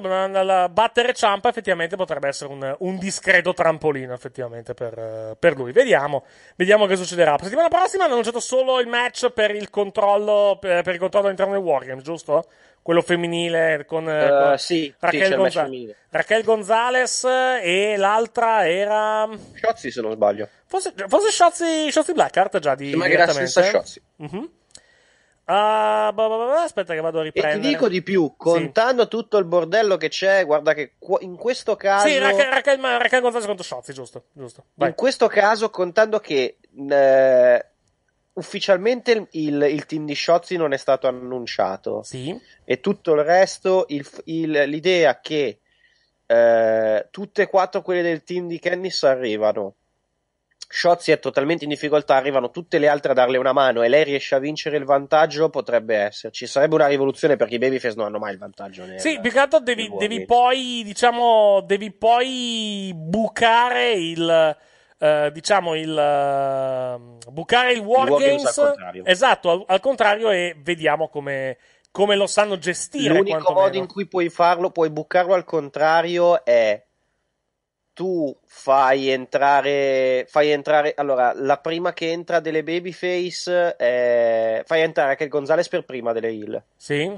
battere Ciampa effettivamente potrebbe essere un, un discreto trampolino effettivamente per, per, lui. Vediamo, vediamo che succederà. La settimana prossima hanno annunciato solo il match per il controllo, per, per il controllo all'interno del Wargames, giusto? quello femminile con, uh, con sì, Raquel, sì, Gonzalez. Raquel Gonzalez e l'altra era Shotzi se non sbaglio forse, forse Sciozzi, Sciozzi Blackheart già di sì, ma era la stessa Sciozzi uh-huh. Mhm. Ah, bah, bah, bah, aspetta che vado a riprendere. E ti dico di più, contando sì. tutto il bordello che c'è, guarda che in questo caso... Sì, Raquel, Raquel, Raquel Gonzalez contro Shotzi, giusto, giusto. Vai. In questo caso, contando che eh, ufficialmente il, il, team di Shotzi non è stato annunciato. Sì. E tutto il resto, il, il, l'idea che eh, tutte e quattro quelle del team di Kennis arrivano Shotzi è totalmente in difficoltà, arrivano tutte le altre a darle una mano e lei riesce a vincere il vantaggio, potrebbe esserci. Sarebbe una rivoluzione perché i babyface non hanno mai il vantaggio. Nel, sì, più che altro devi, devi poi, diciamo, devi poi bucare il... Uh, diciamo il uh, bucare il Wargames war esatto al, al, contrario e vediamo come, come lo sanno gestire l'unico modo in cui puoi farlo puoi bucarlo al contrario è tu fai entrare, fai entrare, allora, la prima che entra delle babyface è, fai entrare anche il Gonzales per prima delle Hill. Sì.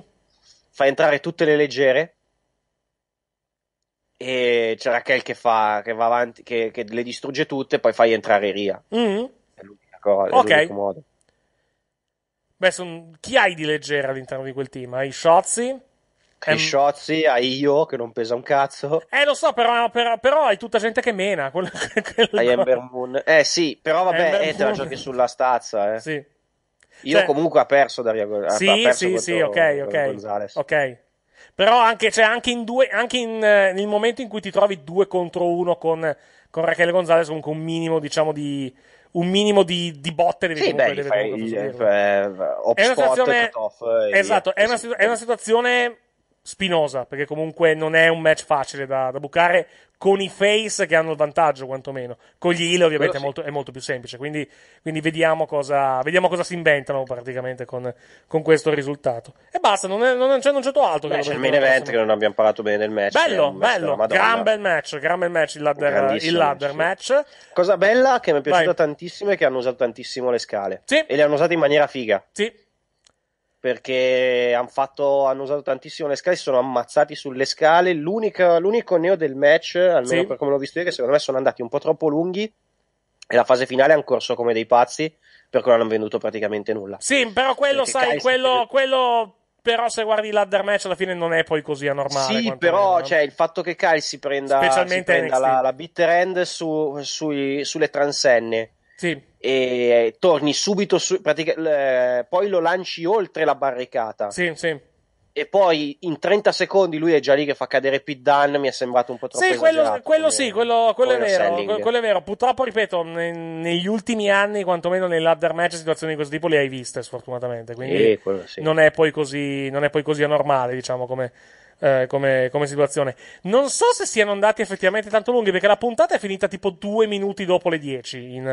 Fai entrare tutte le leggere. E c'è Raquel che fa, che va avanti, che, che le distrugge tutte, poi fai entrare Ria. Mm. È l'unica cosa, okay. l'unico modo. Beh, son... chi hai di leggera all'interno di quel team? Hai Shotzi? Cam... Ehm, e Shotzi a io che non pesa un cazzo. Eh, lo so, però, però, però hai tutta gente che mena. Quello, quello... Hai Ember Moon. Eh sì, però vabbè, eh, te la giochi sulla stazza. Eh. Sì. Io cioè... comunque ha perso Daria Gonzalez. Sì, perso sì, sì, ok, ok. Gonzalez. Ok. Però anche, cioè, anche, in due, anche in, eh, nel momento in cui ti trovi due contro uno con, con Raquel Gonzalez, comunque un minimo, diciamo, di, un minimo di, di botte devi sì, comunque, beh, deve fai, comunque il, è una situazione, esatto, è, una, è una situazione spinosa, perché comunque non è un match facile da, da, bucare con i face che hanno il vantaggio, quantomeno. Con gli heal ovviamente, sì. è, molto, è, molto, più semplice. Quindi, quindi vediamo, cosa, vediamo, cosa, si inventano praticamente con, con questo risultato. E basta, non, è, non, c'è, cioè, non c'è altro. Beh, c'è il main event che non abbiamo parlato bene del match. Bello, match bello. Gran bel match, gran bel match il ladder, il ladder sì. match. Cosa bella che mi è piaciuta Vai. tantissimo è che hanno usato tantissimo le scale. Sì. E le hanno usate in maniera figa. Sì perché hanno han usato tantissimo le scale, si sono ammazzati sulle scale. L'unico, l'unico neo del match, almeno sì. per come l'ho visto io, che secondo me sono andati un po' troppo lunghi e la fase finale hanno corso come dei pazzi, per cui non hanno venduto praticamente nulla. Sì, però quello, perché sai, quello, quello però se guardi l'adder match alla fine non è poi così anormale. Sì, però cioè, il fatto che Kyle si prenda, si prenda la, la, bitter end su, sui, sulle transenne sì. E torni subito su, pratica, eh, poi lo lanci oltre la barricata. Sì, sì. E poi in 30 secondi lui è già lì che fa cadere Pit Dunn. Mi è sembrato un po' troppo Sì, quello, quello sì, quello, quello è vero. Quello è vero. Purtroppo, ripeto, negli ultimi anni, quantomeno nell'adder match, situazioni di questo tipo le hai viste, sfortunatamente. Quindi sì, eh, sì. non, è poi così, non è poi così anormale, diciamo, come, eh, come, come, situazione. Non so se siano andati effettivamente tanto lunghi, perché la puntata è finita tipo due minuti dopo le 10 in,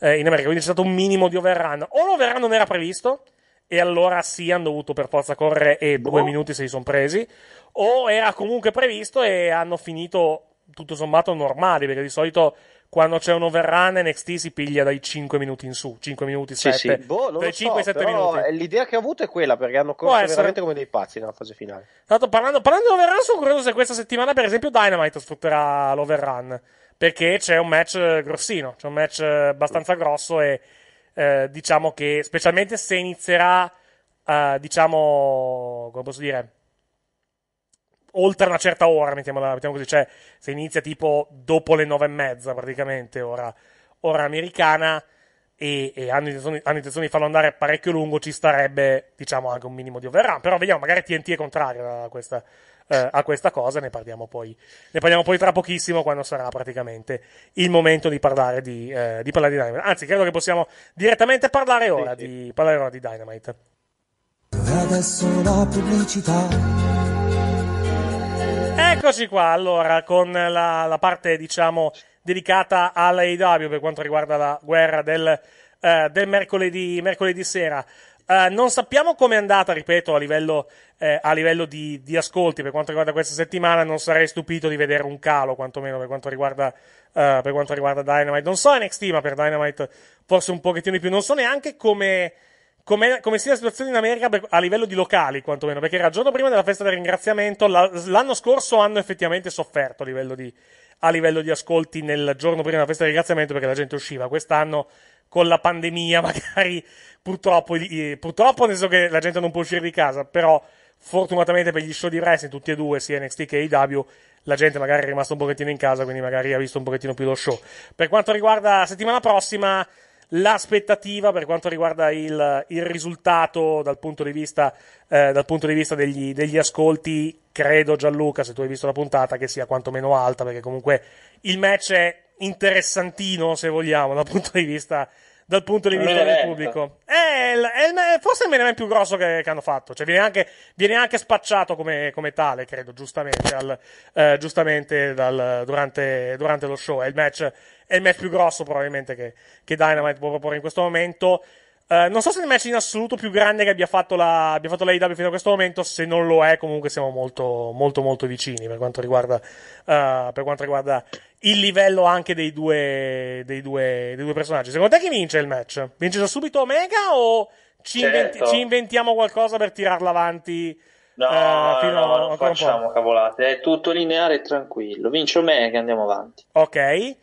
eh, in America, quindi c'è stato un minimo di overrun. O l'overrun non era previsto, e allora sì, hanno dovuto per forza correre e due boh. minuti se li sono presi, o era comunque previsto e hanno finito tutto sommato normali, perché di solito quando c'è un overrun NXT si piglia dai 5 minuti in su, 5 minuti, 7, sì, sì. Boh, dai 5, so, 7 minuti. Eh, l'idea che ho avuto è quella, perché hanno corso essere... veramente come dei pazzi nella fase finale. Tanto parlando, parlando di overrun sono curioso se questa settimana per esempio Dynamite sfrutterà l'overrun, perché c'è un match eh, grossino, c'è un match eh, abbastanza mm. grosso e eh, diciamo che specialmente se inizierà, eh, diciamo, come posso dire oltre una certa ora, mettiamola, mettiamo così, cioè se inizia tipo dopo le nove e mezza praticamente ora, ora americana e, e hanno, intenzione, hanno, intenzione, di farlo andare parecchio lungo, ci starebbe diciamo anche un minimo di overrun, però vediamo, magari TNT è contrario a questa, eh, a questa cosa, ne parliamo, poi, ne parliamo poi tra pochissimo quando sarà praticamente il momento di parlare di, eh, di, parlare di Dynamite, anzi credo che possiamo direttamente parlare ora, sì, sì. Di, parlare ora di Dynamite. Adesso la pubblicità Eccoci qua, allora, con la, la parte, diciamo, dedicata all'AEW per quanto riguarda la guerra del, eh, del mercoledì, mercoledì sera. Uh, non sappiamo com'è andata, ripeto, a livello, eh, a livello di, di, ascolti per quanto riguarda questa settimana. Non sarei stupito di vedere un calo, quantomeno per quanto riguarda, uh, per quanto riguarda Dynamite. Non so NXT, ma per Dynamite forse un pochettino di più. Non so neanche come, come, come sia la situazione in America per, a livello di locali, quantomeno, perché era il giorno prima della festa del ringraziamento, la, l'anno scorso hanno effettivamente sofferto a livello, di, a livello di ascolti nel giorno prima della festa del ringraziamento perché la gente usciva, quest'anno con la pandemia magari purtroppo, eh, purtroppo nel senso che la gente non può uscire di casa, però fortunatamente per gli show di wrestling, tutti e due, sia NXT che AEW, la gente magari è rimasta un pochettino in casa, quindi magari ha visto un pochettino più lo show. Per quanto riguarda la settimana prossima, l'aspettativa per quanto riguarda il, il risultato dal punto di vista, eh, dal punto di vista degli, degli, ascolti. Credo, Gianluca, se tu hai visto la puntata, che sia quantomeno alta, perché comunque il match è interessantino, se vogliamo, dal punto di vista, punto di vista del pubblico. È, il, è, il, forse è il main più grosso che, che hanno fatto. Cioè, viene, anche, viene anche spacciato come, come, tale, credo, giustamente, al, eh, giustamente dal, durante, durante lo show. È il match è il match più grosso probabilmente che, che Dynamite può proporre in questo momento. Uh, non so se è il match in assoluto più grande che abbia fatto, la, abbia fatto la IW fino a questo momento, se non lo è comunque siamo molto, molto, molto vicini per quanto riguarda, uh, per quanto riguarda il livello anche dei due, dei, due, dei due personaggi. Secondo te chi vince il match? Vince da subito Omega o ci, certo. inventi, ci inventiamo qualcosa per tirarla avanti? No, uh, fino no, a, non facciamo cavolate, è tutto lineare e tranquillo. Vince Omega e andiamo avanti. Ok.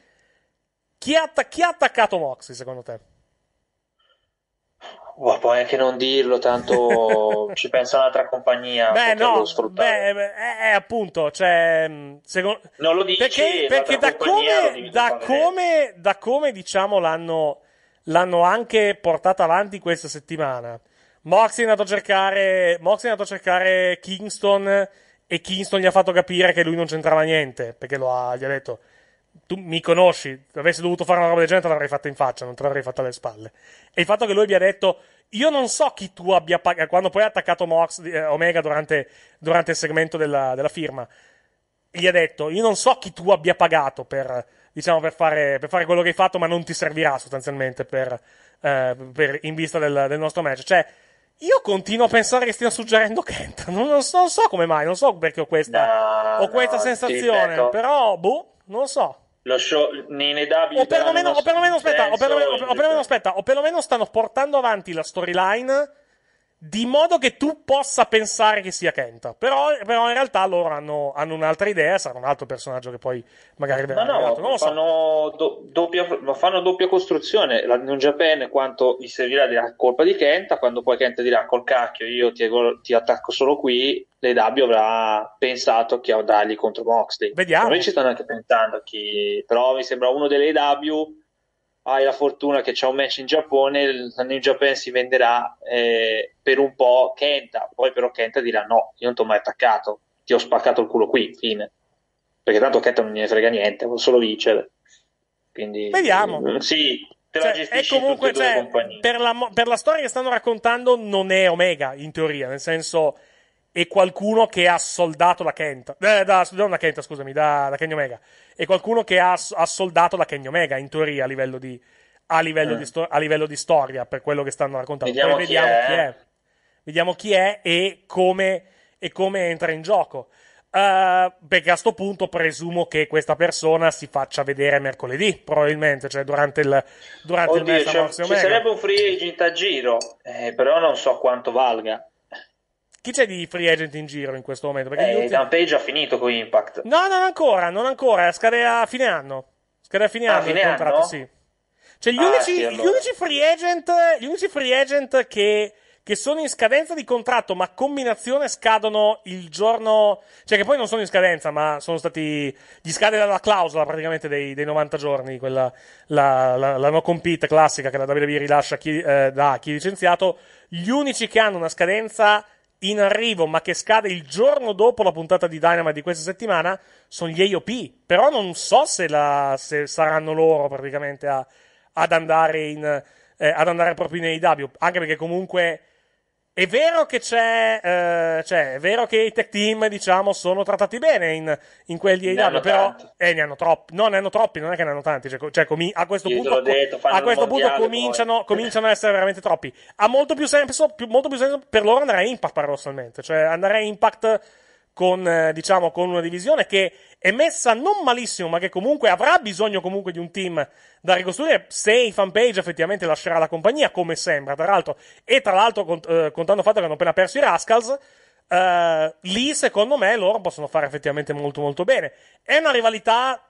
Chi ha, attac- chi ha attaccato Moxley secondo te? Oh, puoi anche non dirlo, tanto ci pensa un'altra compagnia. Beh, no, beh, beh, eh, eh appunto, cioè, mm, secondo... non lo dici, perché, perché da, come, da, come, da come, diciamo, l'hanno, l'hanno anche portata avanti questa settimana. Moxie è andato a cercare, Moxley è andato a cercare Kingston e Kingston gli ha fatto capire che lui non c'entrava niente, perché lo ha, gli ha detto, tu mi conosci, avessi dovuto fare una roba del genere, te l'avrei fatta in faccia, non te l'avrei fatta alle spalle. E il fatto che lui abbia detto, io non so chi tu abbia pagato, quando poi ha attaccato Mox, eh, Omega durante, durante, il segmento della, della, firma, gli ha detto, io non so chi tu abbia pagato per, diciamo, per fare, per fare quello che hai fatto, ma non ti servirà sostanzialmente per, eh, per in vista del, del, nostro match. Cioè, io continuo a pensare che stia suggerendo Kent. Non, non, so, non so, come mai, non so perché ho questa, no, ho questa no, sensazione, però, boh, non lo so. Lo show ne dà o perlomeno, o perlomeno, aspetta, o perlomeno, eh, o perlomeno aspetta, o perlomeno stanno portando avanti la storyline di modo che tu possa pensare che sia Kenta. Però, però in realtà loro hanno, hanno, un'altra idea, sarà un altro personaggio che poi magari verrà. Ma no, non fanno, so. do, doppia, ma fanno doppia costruzione. La New Japan quanto gli servirà dirà colpa di Kenta, quando poi Kenta dirà col cacchio io ti, ti attacco solo qui, l'EW avrà pensato chi che dargli contro Moxley. Vediamo. Invece stanno anche pensando chi... però mi sembra uno dell'EW. hai la fortuna che c'è un match in Giappone, il New Japan si venderà eh, per un po' Kenta, poi però Kenta dirà no, io non ti ho mai attaccato, ti ho spaccato il culo qui, fine. Perché tanto Kenta non gliene frega niente, vuol solo vincere. Quindi, Vediamo. Mm, sì, cioè, è comunque, cioè, per, la, per la storia che stanno raccontando non è Omega, in teoria, nel senso e qualcuno che ha soldato la Kenta. Eh, da, non da Kenta, scusami, da, da Kenny Omega. E qualcuno che ha, ha soldato la Kenny Omega, in teoria, a livello di, a livello, mm. di eh. sto- a livello, di, storia, per quello che stanno raccontando. Vediamo, Poi vediamo chi, è. chi, è. Vediamo chi è e come, e come entra in gioco. Uh, perché a questo punto presumo che questa persona si faccia vedere mercoledì, probabilmente, cioè durante il, durante Oddio, il Cioè, ci sarebbe un free agent a giro, eh, però non so quanto valga. Chi c'è di free agent in giro in questo momento? Perché eh, ultimi... Page ha finito con Impact. No, non ancora, non ancora. Scade a fine anno. Scade a fine anno ah, anno fine il contratto, anno? sì. Cioè, gli, ah, unici, sì, allora. gli, unici agent, gli, unici, free agent, che, che, sono in scadenza di contratto, ma combinazione scadono il giorno. Cioè, che poi non sono in scadenza, ma sono stati. Gli scade dalla clausola praticamente dei, dei 90 giorni, quella, la, la, la, no compete classica che la WWE rilascia chi, eh, da chi è licenziato. Gli unici che hanno una scadenza in arrivo, ma che scade il giorno dopo la puntata di Dynamite di questa settimana, sono gli AOP. Però non so se, la, se saranno loro praticamente a, ad, andare in, eh, ad andare proprio in AEW, anche perché comunque è vero che c'è, eh, cioè, è vero che i tech team, diciamo, sono trattati bene in, in quelli di AW, però eh, ne hanno troppi, no, ne hanno troppi, non è che ne hanno tanti, cioè, cioè comi- a questo Io punto, detto, a questo punto cominciano, cominciano, a essere veramente troppi. Ha molto più senso, più, molto più senso per loro andare a Impact paradossalmente, cioè andare a Impact con, eh, diciamo, con una divisione che è messa non malissimo, ma che comunque avrà bisogno comunque di un team da ricostruire se i fanpage effettivamente lascerà la compagnia, come sembra, tra l'altro. E tra l'altro, cont- eh, contando il fatto che hanno appena perso i Rascals, eh, lì secondo me loro possono fare effettivamente molto molto bene. È una rivalità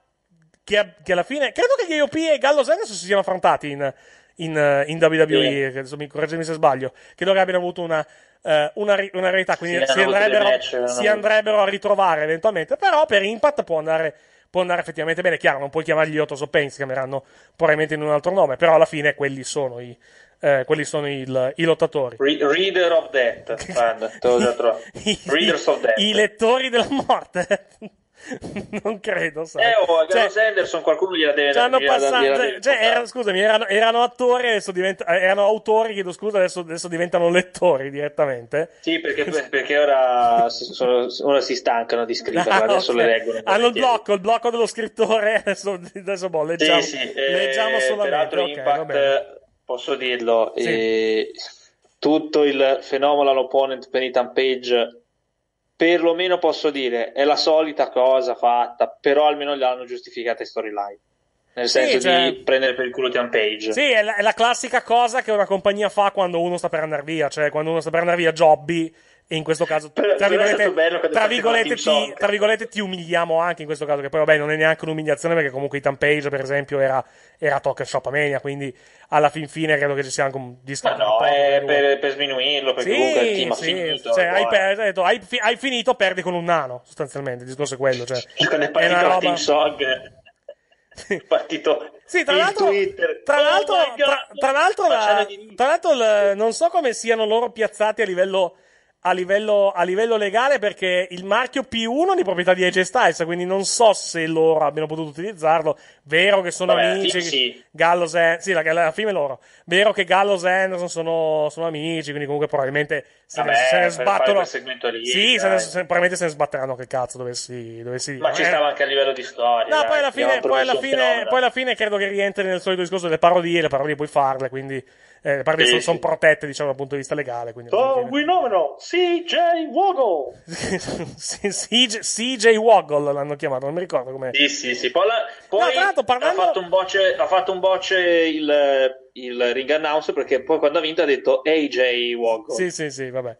che, che alla fine... Credo che gli IOP e Gallo Zennes si siano affrontati in in, eh, in WWE, sì. insomma, correggimi se sbaglio, che loro abbiano avuto una, eh, una, una realtà, quindi sì, si, andrebbero, match, si andrebbero, a ritrovare eventualmente, però per Impact può andare, può andare effettivamente bene, chiaro, non puoi chiamarli Otto Soppen, si chiameranno probabilmente in un altro nome, però alla fine quelli sono i, eh, quelli sono il, i lottatori. reader of Death, I, Readers of Death. I lettori della morte. non credo, sai. Eh, oh, cioè, Sanderson, qualcuno gliela deve hanno passato, gliela cioè, cioè era, scusami, erano, erano attori, adesso diventa, eh, erano autori, chiedo scusa, adesso, adesso, diventano lettori direttamente. Sì, perché, perché ora, sono, ora, si stancano di scrivere, ah, adesso okay. le leggono. Hanno il blocco, il blocco dello scrittore, adesso, adesso boh, leggiamo, sì, sì. Eh, leggiamo eh, solamente. Okay, Impact, posso dirlo, sì. eh, tutto il phenomenal opponent Penitent Page perlomeno posso dire è la solita cosa fatta, però almeno l'hanno giustificata storyline. Nel sì, senso cioè... di prendere per il culo Tiampage. Sì, è la, è la, classica cosa che una compagnia fa quando uno sta per andare via. Cioè, quando uno sta per andare via, Jobby e in questo caso, tra virgolette, tra, virgolette, ti, tra virgolette, ti, umiliamo anche in questo caso, che poi vabbè non è neanche un'umiliazione perché comunque Ethan Page, per esempio, era, era Talker Shop Mania, quindi alla fin fine credo che ci sia anche un discorso. Ma no, è per, per, sminuirlo, perché sì, comunque il team sì, ha finito. Cioè, hai, eh. per, hai, detto, hai, fi, hai, finito, perdi con un nano, sostanzialmente, il discorso è quello. Cioè, con è una roba... Team Sog. partito sì, tra l'altro, tra, oh l'altro, tra, tra l'altro, la, tra l'altro la, non so come siano loro piazzati a livello a livello, a livello, legale perché il marchio P1 di proprietà di AJ Styles, quindi non so se loro abbiano potuto utilizzarlo. Vero che sono Vabbè, amici, sì. Gallows e... sì, la, alla fine loro. Vero che Gallo e Anderson sono, sono amici, quindi comunque probabilmente se, Vabbè, ne, se ne sbattono. sì, se ne, se, probabilmente se ne sbatteranno che cazzo dovessi, dovessi dire. Ma ci stava anche a livello di storia. No, dai, poi, alla fine, poi, alla fine, poi alla fine credo che rientri nel solito discorso delle parodie, le parodie puoi farle, quindi eh, le parti sì, sono, sì. sono, protette, diciamo, dal punto di vista legale. Quindi oh, Winomeno, CJ Woggle! CJ Woggle l'hanno chiamato, non mi ricordo come. Sì, sì, sì. Poi, la, poi no, parlando... ha, fatto un bocce, ha fatto un bocce il, il ring announce perché poi quando ha vinto ha detto AJ Woggle. Sì, sì, sì, vabbè.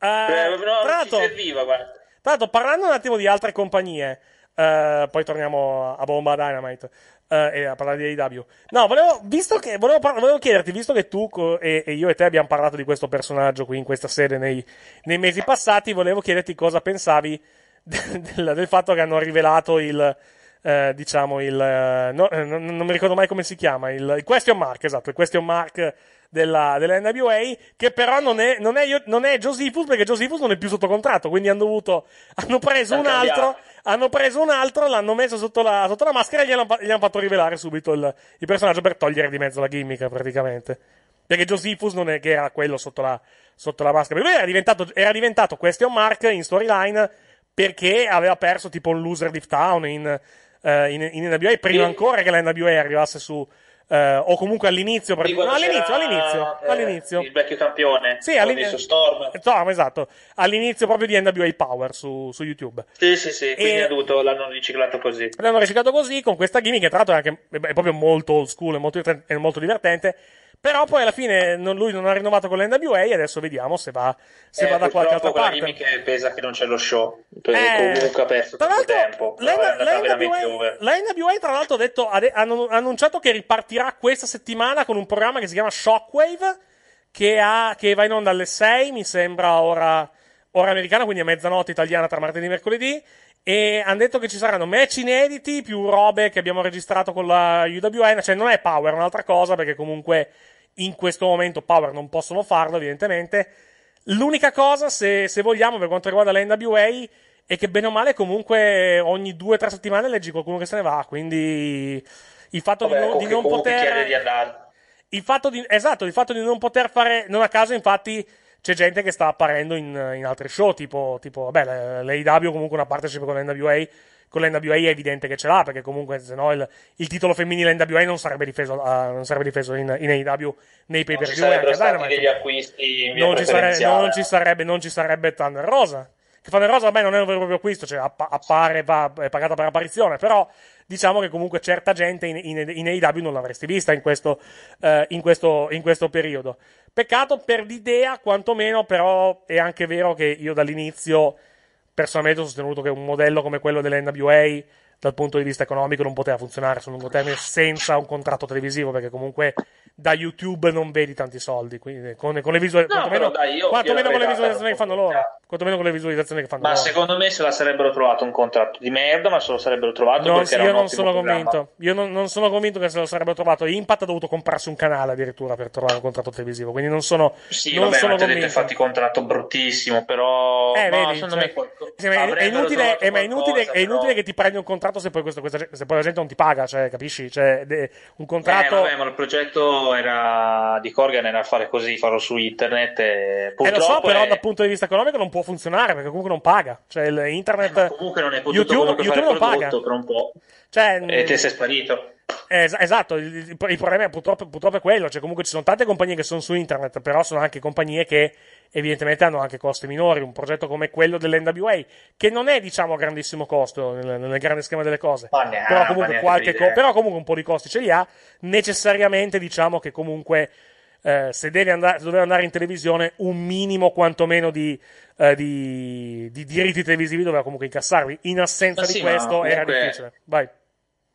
Uh, eh, no, tanto, serviva, tanto, parlando un attimo di altre compagnie, uh, poi torniamo a Bomba Dynamite. Uh, a parlare di AEW. No, volevo, visto che, volevo, par- volevo chiederti, visto che tu co- e, e, io e te abbiamo parlato di questo personaggio qui in questa sede nei, nei mesi passati, volevo chiederti cosa pensavi del, del, del fatto che hanno rivelato il, eh, diciamo, il, eh, no, eh, non, mi ricordo mai come si chiama, il, il, question mark, esatto, il question mark della, della NWA, che però non è, non è, non è Josephus perché Josephus non è più sotto contratto, quindi hanno dovuto, hanno preso un altro hanno preso un altro, l'hanno messo sotto la, sotto la maschera e gli hanno, gli hanno, fatto rivelare subito il, il, personaggio per togliere di mezzo la gimmick praticamente. Perché Josephus non è che era quello sotto la, sotto la maschera. Lui era diventato, era diventato question mark in storyline perché aveva perso tipo un loser di town in, uh, in, in NWA prima ancora che la NWA arrivasse su, eh, o comunque all'inizio, perché... no, all'inizio, all'inizio, eh, all'inizio. Il vecchio campione. Sì, all'inizio. Storm. Storm, esatto. All'inizio proprio di NWA Power su, su YouTube. Sì, sì, sì. E... Quindi è l'hanno riciclato così. L'hanno riciclato così, con questa gimmick che tra l'altro è, anche, è proprio molto old school, è molto, è molto divertente. Però poi alla fine non, lui non ha rinnovato con la NWA e adesso vediamo se va, se eh, va da qualche altra parte. Perché pesa che non c'è lo show, eh, comunque ha perso tra l'altro, tempo. La, la, NWA, NWA, tra l'altro ha, detto, ha, ha annunciato che ripartirà questa settimana con un programma che si chiama Shockwave, che, ha, che va in onda alle 6, mi sembra ora, ora americana, quindi a mezzanotte italiana tra martedì e mercoledì e hanno detto che ci saranno match inediti più robe che abbiamo registrato con la UWN. Cioè, non è Power, è un'altra cosa, perché comunque in questo momento Power non possono farlo, evidentemente. L'unica cosa, se, se vogliamo, per quanto riguarda la NWA, è che bene o male comunque ogni due o tre settimane leggi qualcuno che se ne va. Quindi il fatto Vabbè, di, non, di non poter. il fatto di, esatto, il fatto di non poter fare. Non a caso, infatti c'è gente che sta apparendo in, in altri show, tipo, tipo vabbè, l'AEW comunque una partnership con l'NWA, con l'NWA è evidente che ce l'ha, perché comunque se no il, il titolo femminile NWA non sarebbe difeso, uh, non sarebbe difeso in, in AEW nei pay per view e degli acquisti Dynamite. Non ci, sare- non, ci sarebbe, non ci sarebbe Thunder Rosa. Che Thunder Rosa, vabbè, non è un vero e proprio acquisto, cioè app- appare, va, è pagata per apparizione, però diciamo che comunque certa gente in, in, in AEW non l'avresti vista in questo, eh, in questo, in questo periodo. Peccato per l'idea, quantomeno, però è anche vero che io dall'inizio personalmente ho sostenuto che un modello come quello dell'NWA dal punto di vista economico non poteva funzionare sul lungo termine senza un contratto televisivo perché comunque da YouTube non vedi tanti soldi quindi con, con le visualizzazioni no, quantomeno, con le visualizzazioni che fanno loro quantomeno con le visualizzazioni che fanno ma loro. secondo me se la sarebbero trovato un contratto di merda ma se lo sarebbero trovato non, io non sono convinto io non, non, sono convinto che se lo sarebbero trovato Impact ha dovuto comprarsi un canale addirittura per trovare un contratto televisivo quindi non sono sì non vabbè sono ma avete fatti contratto bruttissimo però eh, ma vedi, secondo cioè, me qualco... Cioè, eh, è, inutile, è, qualcosa, è, inutile, però... è inutile che ti prendi un contratto contratto se poi, questo, questa, se poi, la gente non ti paga, cioè, capisci? Cioè, de, un contratto... Eh, vabbè, ma il progetto era, di Corgan era fare così, farlo su internet e purtroppo... Eh, lo so, però è... dal punto di vista economico non può funzionare, perché comunque non paga. Cioè, eh, internet... Eh, comunque non è potuto YouTube, YouTube non paga. per un po'. Cioè, e te sei sparito. Es- esatto, il, il, problema è purtroppo, purtroppo, è quello, cioè comunque ci sono tante compagnie che sono su internet, però sono anche compagnie che evidentemente hanno anche costi minori, un progetto come quello dell'NWA, che non è diciamo a grandissimo costo nel, nel grande schema delle cose, ma neanche, però, comunque qualche co- però comunque un po' di costi ce li ha, necessariamente diciamo che comunque... Eh, se deve andare, doveva andare in televisione, un minimo quantomeno di, eh, di, di diritti televisivi doveva comunque incassarli. In assenza sì, di questo comunque, era difficile. Vai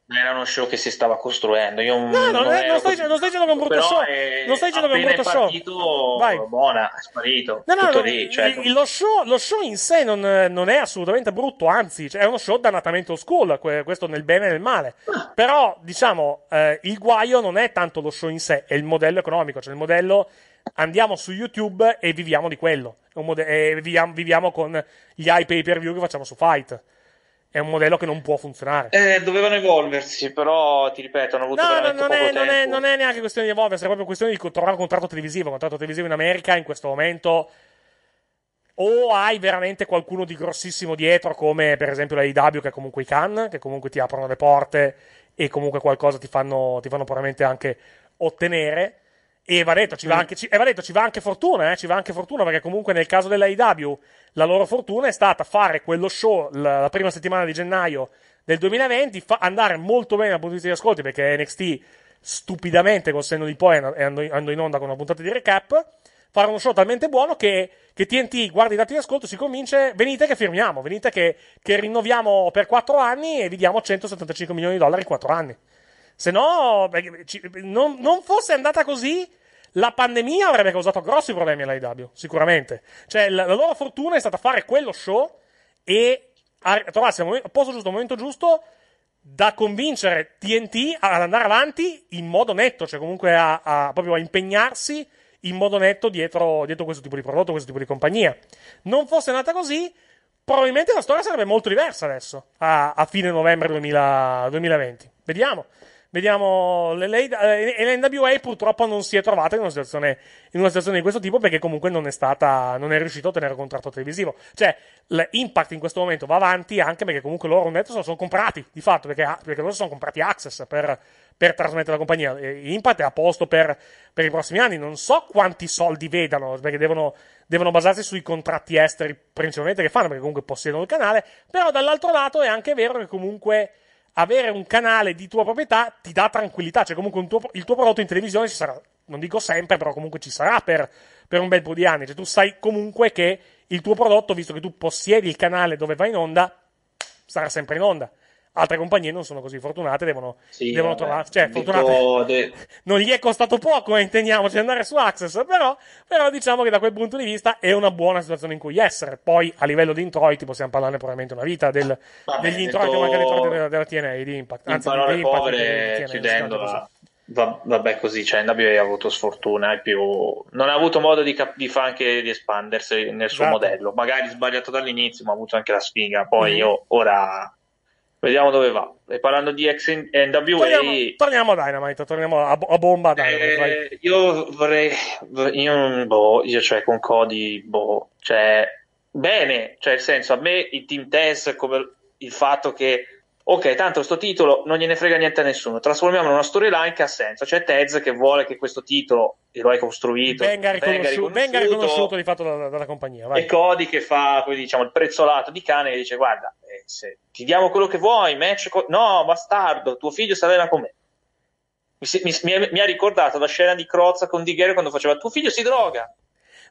era uno show che si stava costruendo. Io no, non, eh, non, è, non, sto non, stai dicendo, che è un brutto show. È, eh, non sto dicendo che è un brutto partito, show. Vai. Buona, è sparito. No, no, no lì, cioè, lo, show, lo, show, in sé non, non è assolutamente brutto, anzi, cioè, è uno show dannatamente school. Questo nel bene e nel male. Ah. Però, diciamo, eh, il guaio non è tanto lo show in sé, è il modello economico. Cioè, il modello andiamo su YouTube e viviamo di quello. Mode- e viviamo, viviamo con gli high pay per view che facciamo su Fight è un modello che non può funzionare. Eh, dovevano evolversi, però ti ripeto, hanno avuto no, veramente no, non è, non, è, non è, neanche questione di evolversi, è proprio questione di trovare un contratto televisivo. Un contratto televisivo in America in questo momento o hai veramente qualcuno di grossissimo dietro, come per esempio la IW che è comunque i can, che comunque ti aprono le porte e comunque qualcosa ti fanno, ti fanno probabilmente anche ottenere e Varetto ci, mm. ci, va anche fortuna, eh? ci va anche fortuna perché comunque nel caso dell'AIW la loro fortuna è stata fare quello show la, la prima settimana di gennaio del 2020, fa, andare molto bene dal punto di vista degli ascolti perché NXT stupidamente col senno di poi andò in onda con una puntata di recap, fare uno show talmente buono che, che TNT guarda i dati di ascolto, si convince, venite che firmiamo, venite che, che rinnoviamo per 4 anni e vi diamo 175 milioni di dollari in 4 anni. Se no, non, non fosse andata così, la pandemia avrebbe causato grossi problemi all'AEW, sicuramente. Cioè, la, la, loro fortuna è stata fare quello show e trovarsi al posto giusto, al momento giusto, da convincere TNT ad andare avanti in modo netto, cioè comunque a, a, proprio a impegnarsi in modo netto dietro, dietro questo tipo di prodotto, questo tipo di compagnia. Non fosse andata così, probabilmente la storia sarebbe molto diversa adesso, a, a fine novembre 2000, 2020. Vediamo. Vediamo, le, eh, e l'NWA purtroppo non si è trovata in una, situazione, in una situazione di questo tipo perché comunque non è stata, non è riuscito a ottenere un contratto televisivo. Cioè, l'Impact in questo momento va avanti anche perché comunque loro un network sono comprati, di fatto, perché, ah, perché loro sono comprati Access per, per trasmettere la compagnia. Impact è a posto per, per, i prossimi anni. Non so quanti soldi vedano, perché devono, devono, basarsi sui contratti esteri principalmente che fanno, perché comunque possiedono il canale. Però dall'altro lato è anche vero che comunque avere un canale di tua proprietà ti dà tranquillità, cioè comunque tuo, il tuo prodotto in televisione ci sarà, non dico sempre, però comunque ci sarà per, per, un bel po' di anni, cioè tu sai comunque che il tuo prodotto, visto che tu possiedi il canale dove va in onda, sarà sempre in onda altre compagnie non sono così fortunate, devono, sì, devono trovare. Cioè, fortunate. De... Non gli è costato poco, eh, intendiamoci, andare su Access, però, però diciamo che da quel punto di vista è una buona situazione in cui essere. Poi a livello di introiti possiamo parlare probabilmente una vita del, ah, Vabbè, degli introiti, detto... anche introiti della, della TNA, di Impact. Anzi, di Impact povere, chiudendola. Va, vabbè, così, cioè NWA ha avuto sfortuna e più... Non ha avuto modo di, cap- di, anche, di espandersi nel suo esatto. modello. Magari sbagliato dall'inizio, ma ha avuto anche la sfiga. Poi mm-hmm. io ora Vediamo dove va. E parlando di ex NWA, eh, torniamo, torniamo a Dynamite, torniamo a, a bomba a Dynamite. Eh, io vorrei, io, boh, io cioè con Cody, boh, cioè bene, cioè nel senso a me il team test come il fatto che ok, tanto questo titolo non gliene frega niente a nessuno, trasformiamolo in una storyline che ha senso, c'è Tez che vuole che questo titolo, eroe costruito, venga riconosciuto, venga riconosciuto, venga riconosciuto di fatto dalla, dalla compagnia. Vai. E Cody che fa, diciamo, il prezzolato di cane e dice guarda, statunitense. Ti diamo quello che vuoi, match. Co- no, bastardo, tuo figlio si allena con me. Mi, mi, mi, ha ricordato la scena di Crozza con Digherio quando faceva tuo figlio si droga.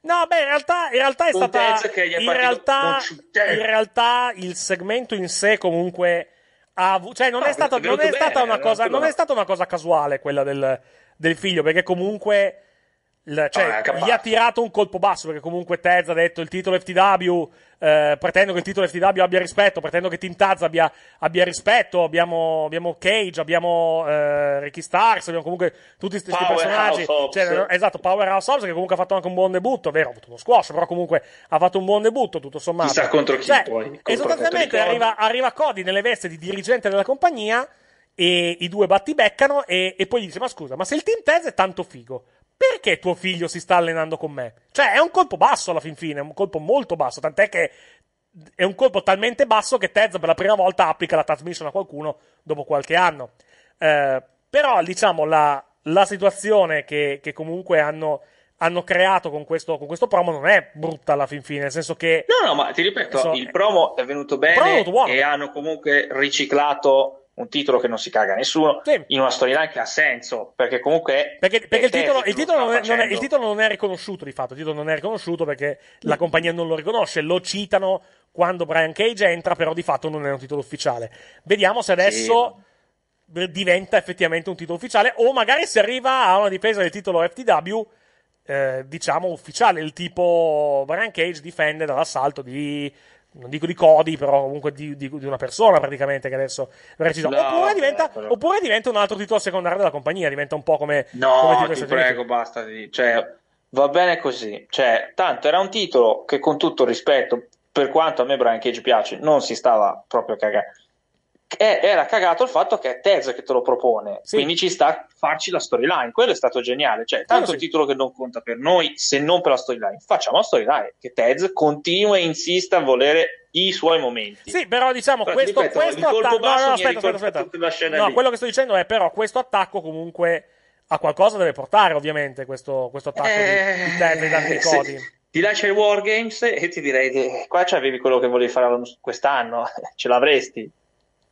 No, beh, in realtà, in realtà è Contezza stata. È in, realtà, cioè in realtà, il segmento in sé comunque. Ha, cioè, non, no, è, stata, non, è, bene, non, cosa, non è stata una cosa casuale quella del, del figlio, perché comunque. cioè, ah, gli ha tirato un colpo basso perché comunque Tez ha detto il titolo FTW eh, pretendo che il titolo FTW abbia rispetto, pretendo che Team Taz abbia, abbia rispetto, abbiamo, abbiamo, Cage, abbiamo eh, Ricky Stars, abbiamo comunque tutti questi personaggi, cioè, esatto, Powerhouse Hobbs che comunque ha fatto anche un buon debutto, vero, ha avuto uno squash, però comunque ha fatto un buon debutto, tutto sommato. Chissà contro chi cioè, poi. Contro esattamente, arriva, arriva Cody nelle veste di dirigente della compagnia e i due battibeccano e, e poi gli dice ma scusa ma se il team Tez è tanto figo perché tuo figlio si sta allenando con me? Cioè, è un colpo basso alla fin fine, è un colpo molto basso, tant'è che è un colpo talmente basso che Tez per la prima volta applica la transmission a qualcuno dopo qualche anno. Eh, però, diciamo, la, la situazione che, che comunque hanno hanno creato con questo, con questo, promo non è brutta alla fin fine, nel senso che... No, no, ma ti ripeto, so, il promo è venuto bene è e hanno comunque riciclato un titolo che non si caga nessuno sì. in una storyline che ha senso perché comunque perché, perché il, titolo, il, titolo non è, il, titolo, non è, riconosciuto di fatto il titolo non è riconosciuto perché mm. la compagnia non lo riconosce lo citano quando Brian Cage entra però di fatto non è un titolo ufficiale vediamo se adesso sì. diventa effettivamente un titolo ufficiale o magari si arriva a una difesa del titolo FTW eh, diciamo ufficiale il tipo Brian Cage difende dall'assalto di non dico di codi, però comunque di, di, di una persona praticamente che adesso recita. No, oppure, diventa, però... oppure diventa un altro titolo secondario della compagnia, diventa un po' come... No, come ti prego, basta. Cioè, va bene così. Cioè, tanto era un titolo che con tutto rispetto, per quanto a me Brian Cage piace, non si stava proprio cagando è, era cagato il fatto che è Tez che te lo propone, sì. quindi ci sta a farci la storyline. Quello è stato geniale. Cioè, tanto sì. il titolo che non conta per noi, se non per la storyline, facciamo la storyline. Che Tez continua e insista a volere i suoi momenti. Sì, però diciamo però, questo, ripeto, questo attacco. No, no, aspetta, aspetta, aspetta. No, lì. quello che sto dicendo è, però, questo attacco comunque a qualcosa deve portare, ovviamente, questo, questo attacco eh... di, di eh, Tez e Dark Cody. Sì ti lascia il Wargames e ti direi che qua c'avevi quello che volevi fare quest'anno, ce l'avresti.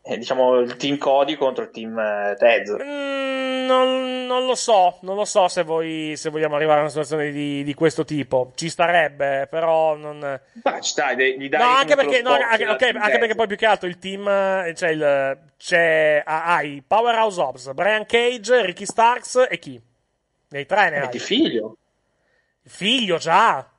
Eh, diciamo il team Cody contro il team eh, Tez. Mm, non, non, lo so, non lo so se, voi, se vogliamo arrivare a una situazione di, di, questo tipo. Ci starebbe, però non. Ma ci stai, gli dai. No, anche perché, no, anche, okay, anche perché poi più che altro il team. Eh, cioè il, c'è, hai Powerhouse Hobbs, Brian Cage, Ricky Starks e chi? Nei tre ne eh, hai. E figlio. Figlio già,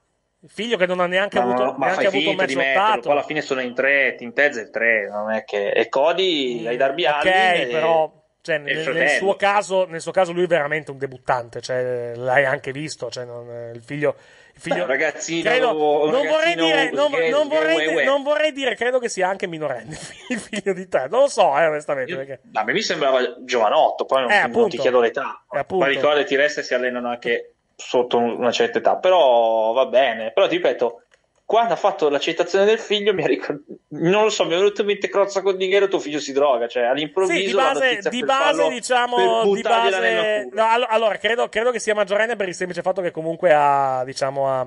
figlio che non ha neanche ma, avuto, ma neanche avuto un match lottato. Poi alla fine sono in tre, Tintez è il tre, non è che... E Cody, mm, ai Darby Ok, e... però... Cioè, nel, nel, suo caso, nel, suo caso, lui è veramente un debuttante, cioè, l'hai anche visto, cioè, non, il figlio... Il figlio Beh, ragazzino, credo, non vorrei, dire, non, non, vorrei dire, non, vorrei dire, credo che sia anche minorenne il figlio di te, non lo so, eh, onestamente. Io, perché... A me mi sembrava giovanotto, poi non, eh, appunto, non ti chiedo l'età. Eh, appunto. poi ricordati, resta e si allenano anche sotto una certa età, però va bene. Però ti ripeto, quando ha fatto l'accettazione del figlio, mi ha ricordato, non lo so, mi è venuto in mente Crozza con Dinghero, tuo figlio si droga, cioè all'improvviso. Sì, di base, di base diciamo, di base... No, allora, credo, credo, che sia maggiorenne per il semplice fatto che comunque ha, diciamo, ha...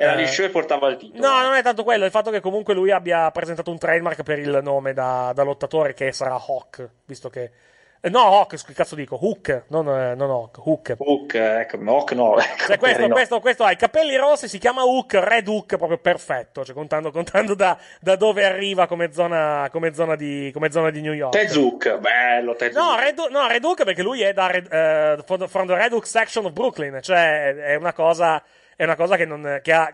Era eh, liscio e portava il titolo. No, non è tanto quello, è il fatto che comunque lui abbia presentato un trademark per il nome da, da lottatore che sarà Hawk, visto che eh, no, Hawk, che cazzo dico? Hook, non, eh, non Hawk, Hook. Hook, eh, ecco, Hawk no. Ecco, questo, no. Questo, questo, ha i capelli rossi, si chiama Hook, Red Hook, proprio perfetto, cioè contando, contando da, da, dove arriva come zona, come zona, di, come zona di New York. Ted Hook, bello Ted no, Red, no, Red Hook perché lui è da Red, uh, from the Red Hook section of Brooklyn, cioè è una cosa, è una cosa che, non, che ha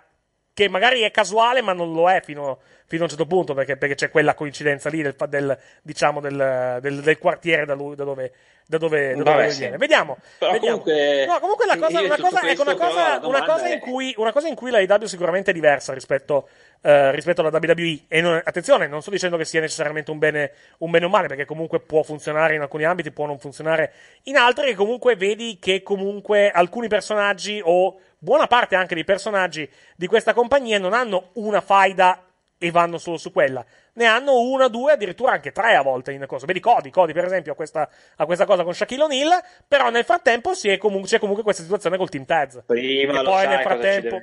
che magari è casuale, ma non lo è fino, fino a un certo punto, perché, perché c'è quella coincidenza lì del, del, diciamo, del, del quartiere da, lui, da dove, da dove, da dove Vabbè, viene. Sì. Vediamo. Però vediamo. Comunque, no, comunque la cosa, una cosa, ecco, una cosa, una cosa, è... in cui, una cosa in cui la IW sicuramente è diversa rispetto, eh, rispetto alla WWE. E non, attenzione, non sto dicendo che sia necessariamente un bene, un bene o male, perché comunque può funzionare in alcuni ambiti, può non funzionare in altri, e comunque vedi che comunque alcuni personaggi o buona parte anche dei personaggi di questa compagnia non hanno una faida e vanno solo su quella. Ne hanno una, due, addirittura anche tre a volte in corso. Vedi Cody, Cody per esempio ha questa, questa cosa con Shaquille O'Neal, però nel frattempo comunque, c'è comunque questa situazione col Team Taz. Prima e poi nel frattempo...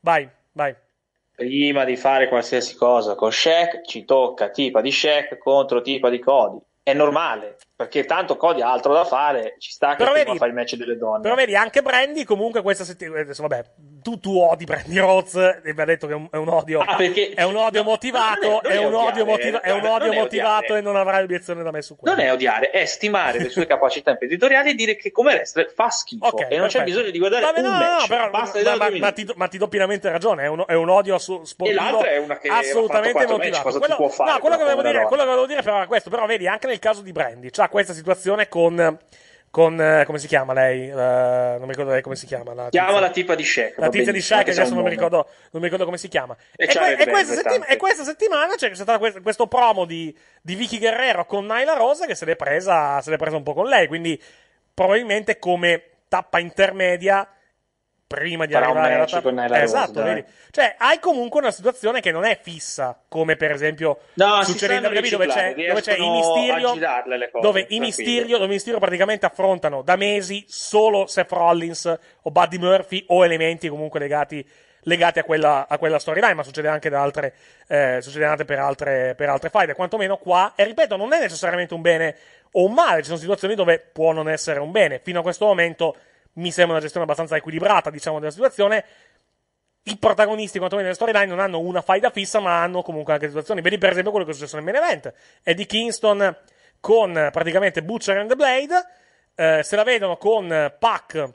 Vai, vai. Prima di fare qualsiasi cosa con Shaq, ci tocca tipa di Shaq contro tipa di Cody è normale perché tanto Cody ha altro da fare ci sta che vedi, fare il match delle donne però vedi anche Brandy comunque questa settimana vabbè tu, tu odi Brandy Rhodes e mi ha detto che è un, odio. Ah, è un odio motivato, è, un odio motiva- è, un odio motivato e non avrai obiezione da me su questo. Non è odiare, è stimare le sue capacità imprenditoriali e dire che come wrestler fa schifo okay, e non perfetto. c'è bisogno di guardare Vabbè, un no, match. No, basta ma, ma, ma, ti, ma, ti, do pienamente ragione, è un, è un odio ass- sportivo è una che assolutamente motivato. Match, quello, fare, no, quello che, dire, quello che volevo dire però era questo, però vedi, anche nel caso di Brandy, c'ha questa situazione con con eh, come si chiama lei? Uh, non mi ricordo lei come si chiama. La tizia. chiama la tipa di Shaq. La tipa di Shaq, adesso non mi, esatto. ricordo, non mi, ricordo, come si chiama. E, e, que- e, questa, settima- e questa, settimana c'è stato questo, questo promo di, di, Vicky Guerrero con Naila Rosa che se l'è, presa, se l'è presa un po' con lei. Quindi, probabilmente come tappa intermedia prima di Farà arrivare alla tabella. Eh, esatto, vedi? Cioè, hai comunque una situazione che non è fissa, come per esempio no, succede in WWE dove c'è, dove c'è i Mysterio, cose, dove i Mysterio, dove Mysterio praticamente affrontano da mesi solo Seth Rollins o Buddy Murphy o elementi comunque legati legati a quella, a quella storyline, ma succede anche da altre, eh, succede anche per altre, per altre faide, quantomeno qua, e ripeto, non è necessariamente un bene o un male, ci sono situazioni dove può non essere un bene, fino a questo momento mi sembra una gestione abbastanza equilibrata, diciamo, della situazione. I protagonisti, quantomeno nelle storyline, non hanno una faida fissa, ma hanno comunque anche situazioni. Vedi, per esempio, quello che è successo nel main event. Eddie Kingston con praticamente Butcher and the Blade. Eh, se la vedono con Pac,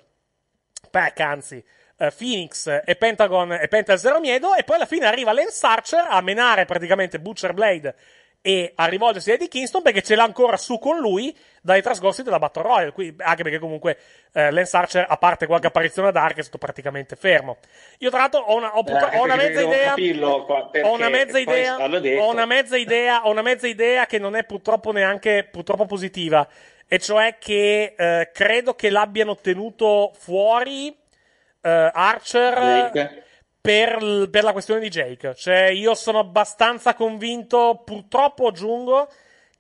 Pac anzi, eh, Phoenix e Pentagon e Pentel Zero Miedo. E poi alla fine arriva Lance Archer a menare praticamente Butcher Blade e a rivolgersi a Eddie Kingston perché ce l'ha ancora su con lui dai trascorsi della Battle Royale. Qui, anche perché comunque eh, Lance Archer, a parte qualche apparizione ad Ark, è stato praticamente fermo. Io, tra l'altro, ho una, ho butta, eh, ho una mezza idea. Capirlo, ho una mezza idea. Ho una mezza idea, ho una mezza idea che non è purtroppo neanche purtroppo positiva. E cioè che eh, credo che l'abbiano tenuto fuori eh, Archer. Per, per la questione di Jake, cioè io sono abbastanza convinto, purtroppo aggiungo,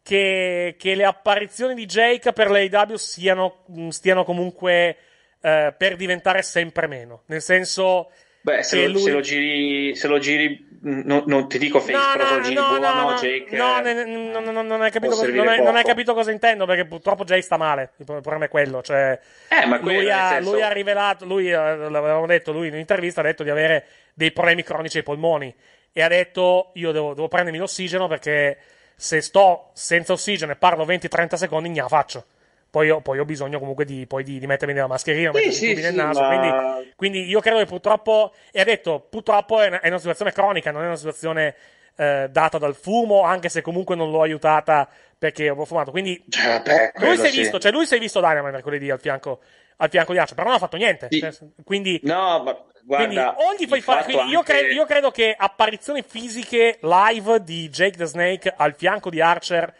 che, che le apparizioni di Jake per l'AW siano, stiano comunque eh, per diventare sempre meno. Nel senso. Beh, se, lo, lui... se lo, giri, se lo giri mm, no, non ti dico face, no, però no, se lo giri no, buono, no, Jake. No, è... no, no, non, hai capito cosa, non, hai, non hai capito cosa intendo, perché purtroppo Jake sta male. Il problema è quello. Cioè, eh, ma lui, ha, senso... lui ha rivelato, lui eh, l'avevamo detto, lui in un'intervista ha detto di avere dei problemi cronici ai polmoni. E ha detto: Io devo, devo prendermi l'ossigeno perché se sto senza ossigeno e parlo 20-30 secondi, gna faccio. Poi ho, poi ho, bisogno comunque di, poi di, di mettermi nella mascherina, sì, mettermi sì, nel naso. Ma... Quindi, quindi, io credo che purtroppo, e ha detto, purtroppo è una, è una, situazione cronica, non è una situazione eh, data dal fumo, anche se comunque non l'ho aiutata perché avevo fumato. Quindi, cioè, vabbè, lui si è visto, cioè lui si è visto Dynamite mercoledì al fianco al fianco di Lazio, però non ha fatto niente. Sì. Cioè, quindi, no, ma guarda, quindi, o gli fai fare. Quindi io, anche... credo, io, credo, che apparizioni fisiche live di Jake the Snake al fianco di Archer,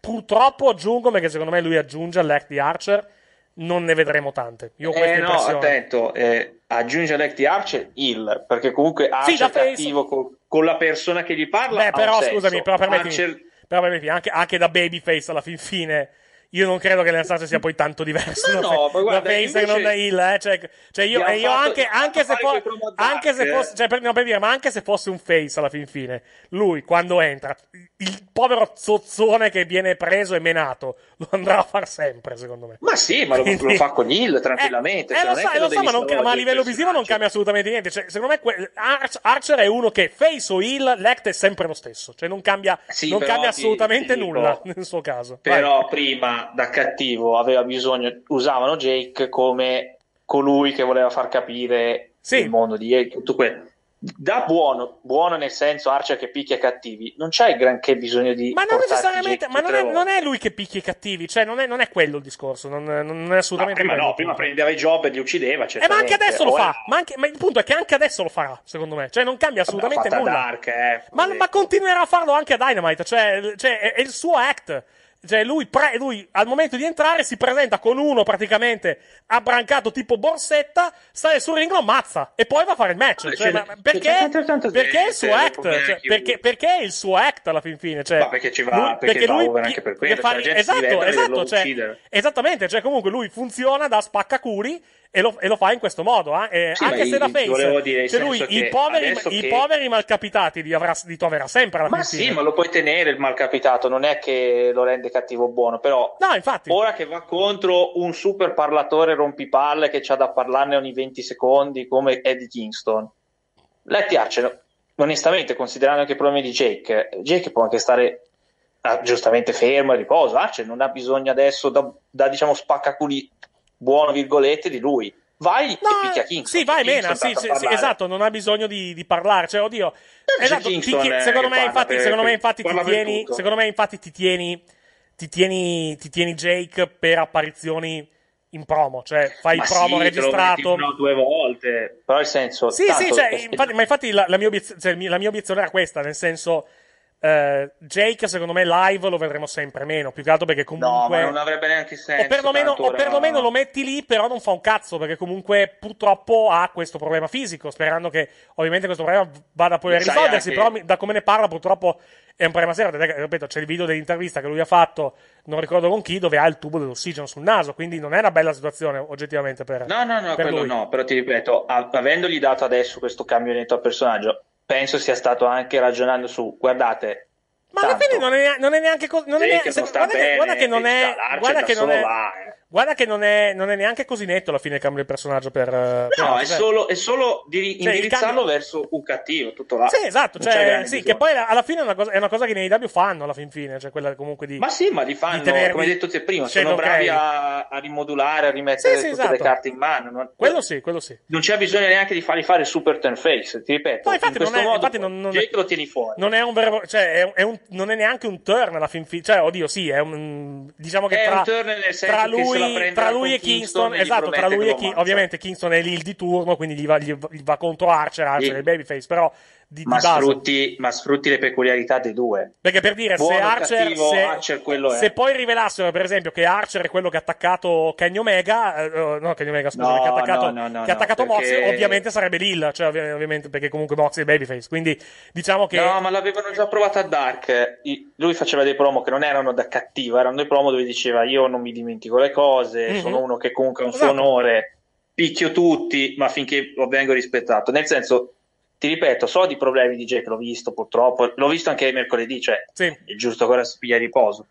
purtroppo aggiungo, perché secondo me lui aggiunge all'act di Archer, non ne vedremo tante. Io ho eh, no, attento, eh, aggiunge all'act di Archer il, perché comunque Archer sì, è cattivo con, con, la persona che gli parla. Beh, però scusami, però permettimi, Archer... però permettimi, anche, anche da Babyface alla fin fine io non credo che le sia poi tanto diverso. Ma no, da, fe- ma guarda, da Instagram invece... da Hill, eh? cioè, cioè io, io anche, anche, se po- anche se fosse, cioè, per, no, per dire, ma anche se fosse un face alla fin fine, lui quando entra, il povero zozzone che viene preso e menato, lo andrà a far sempre, secondo me. Ma sì, ma lo, Quindi... lo fa con Hill eh, tranquillamente. Eh, cioè, eh lo, sa, lo, lo so, ma, ma a livello visivo non cambia assolutamente niente. Cioè, secondo me que- Arch- Archer è uno che face o Hill, l'act è sempre lo stesso, cioè non cambia, sì, non cambia assolutamente ti, nulla nel suo caso. Però prima da cattivo aveva bisogno, usavano Jake come colui che voleva far capire sì. il mondo di Jake, tutto quello. Da buono, buono nel senso Archer che picchia cattivi, non c'è granché bisogno di. Ma non necessariamente, ma non è, non è, lui che picchia i cattivi, cioè non è, non è quello il discorso, non, non è assolutamente. No, prima no, prima prendeva i job e li uccideva. Eh, ma anche adesso Ora... lo fa, ma, anche, ma, il punto è che anche adesso lo farà, secondo me, cioè non cambia assolutamente nulla. Dark, eh, ma, ma, continuerà a farlo anche a Dynamite, cioè, cioè è, è il suo act. Cioè, lui, pre- lui, al momento di entrare si presenta con uno praticamente abbrancato tipo borsetta, sale sul ring, lo ammazza e poi va a fare il match. Cioè, ma cioè, perché, perché, il suo act? Cioè, perché, perché, il suo act alla fin fine? Cioè, ma perché ci va, lui, perché, perché va lui, over anche per quello. Cioè, fare, esatto, esatto, cioè, esattamente. Cioè, comunque lui funziona da spaccaculi e lo, e lo fa in questo modo, eh? sì, anche se la pensi, cioè lui, i poveri, che... i poveri, malcapitati li, avrà, li troverà sempre alla ma sì, ma lo puoi tenere il malcapitato, non è che lo rende cattivo o buono, però no, infatti. ora che va contro un super parlatore rompipalle che c'ha da parlarne ogni 20 secondi come Eddie Kingston, Letty Arcelo, onestamente, considerando anche i problemi di Jake, Jake può anche stare ah, giustamente fermo e riposo, Arcelo ah, cioè, non ha bisogno adesso da, da diciamo spaccaculi buono, virgolette, di lui. Vai no, e eh, picchia Kingston. Sì, vai, Kingston Mena. Sì, sì, esatto, non ha bisogno di, di parlare. Cioè, oddio. Esatto, ti, secondo, me, infatti, per, secondo, me, infatti, ti tieni, secondo me, infatti, ti tieni. Ti tieni, ti tieni Jake per apparizioni in promo, cioè fai ma promo sì, registrato. due volte, però il senso. Sì, sì, cioè, infatti, ma infatti la, la, mia obiez- cioè, la, mia obiezione era questa, nel senso Uh, Jake, secondo me, live lo vedremo sempre meno. Più che altro perché comunque. No, non avrebbe neanche senso. O perlomeno, o perlomeno lo metti lì, però non fa un cazzo. Perché comunque purtroppo ha questo problema fisico. Sperando che ovviamente questo problema vada poi a risolversi. Anche... Però da come ne parla, purtroppo è un problema serio. Ripeto, c'è il video dell'intervista che lui ha fatto, non ricordo con chi, dove ha il tubo dell'ossigeno sul naso. Quindi non è una bella situazione, oggettivamente. Per, no, no, no, quello lui. no. Però ti ripeto, avendogli dato adesso questo cambiamento al personaggio, penso sia stato anche ragionando su, guardate, ma alla fine non è, neanche. Non è neanche guarda, che, non è. Guarda che non è. Eh. Guarda che non è, non è, neanche così netto alla fine il cambio del personaggio per... Eh, no, per... È, cioè solo, è, solo, di cioè, indirizzarlo cambio... verso un cattivo, tutto là. Sì, esatto, cioè, sì, che poi alla fine è una, cosa, è una cosa che nei W fanno alla fin fine, cioè quella comunque di... Ma sì, ma li fanno, tenervi... come hai detto te prima, cioè, sono bravi a, a, rimodulare, a rimettere sì, sì, esatto. le carte in mano. Non... Quello sì, quello sì. Non c'è bisogno neanche di farli fare super turn face, ti ripeto. No, infatti, in non, è, modo, infatti non, non lo tieni fuori. Non è un vero... Cioè, un, non è neanche un turn alla fin fine, cioè, oddio, sì, è un... diciamo che tra, un turn nel senso tra lui tra lui e Kingston, Kingston esatto, tra lui e Kingston, ovviamente Kingston è lì il di turno, quindi gli va, gli va contro Archer, Archer sì. è babyface, però di, ma, di sfrutti, ma, sfrutti, le peculiarità dei due. Perché per dire, Buono, se Archer, cattivo, se, Archer se poi rivelassero, per esempio, che Archer è quello che ha attaccato Kenny Omega, eh, oh, no, Kenny Omega, scusa, no, che ha attaccato, no, no, che ha attaccato perché... Mox, ovviamente sarebbe Lil, cioè, ovviamente, perché comunque Mox è Babyface. Quindi, diciamo che. No, ma l'avevano già provato a Dark. Lui faceva dei promo che non erano da cattiva, erano dei promo dove diceva io non mi dimentico le cose, mm-hmm. sono uno che comunque ha un suo esatto. onore, picchio tutti, ma finché vengo rispettato. Nel senso ti ripeto, so di problemi di Jake, l'ho visto purtroppo, l'ho visto anche mercoledì, cioè sì. è giusto che ora si piglia riposo.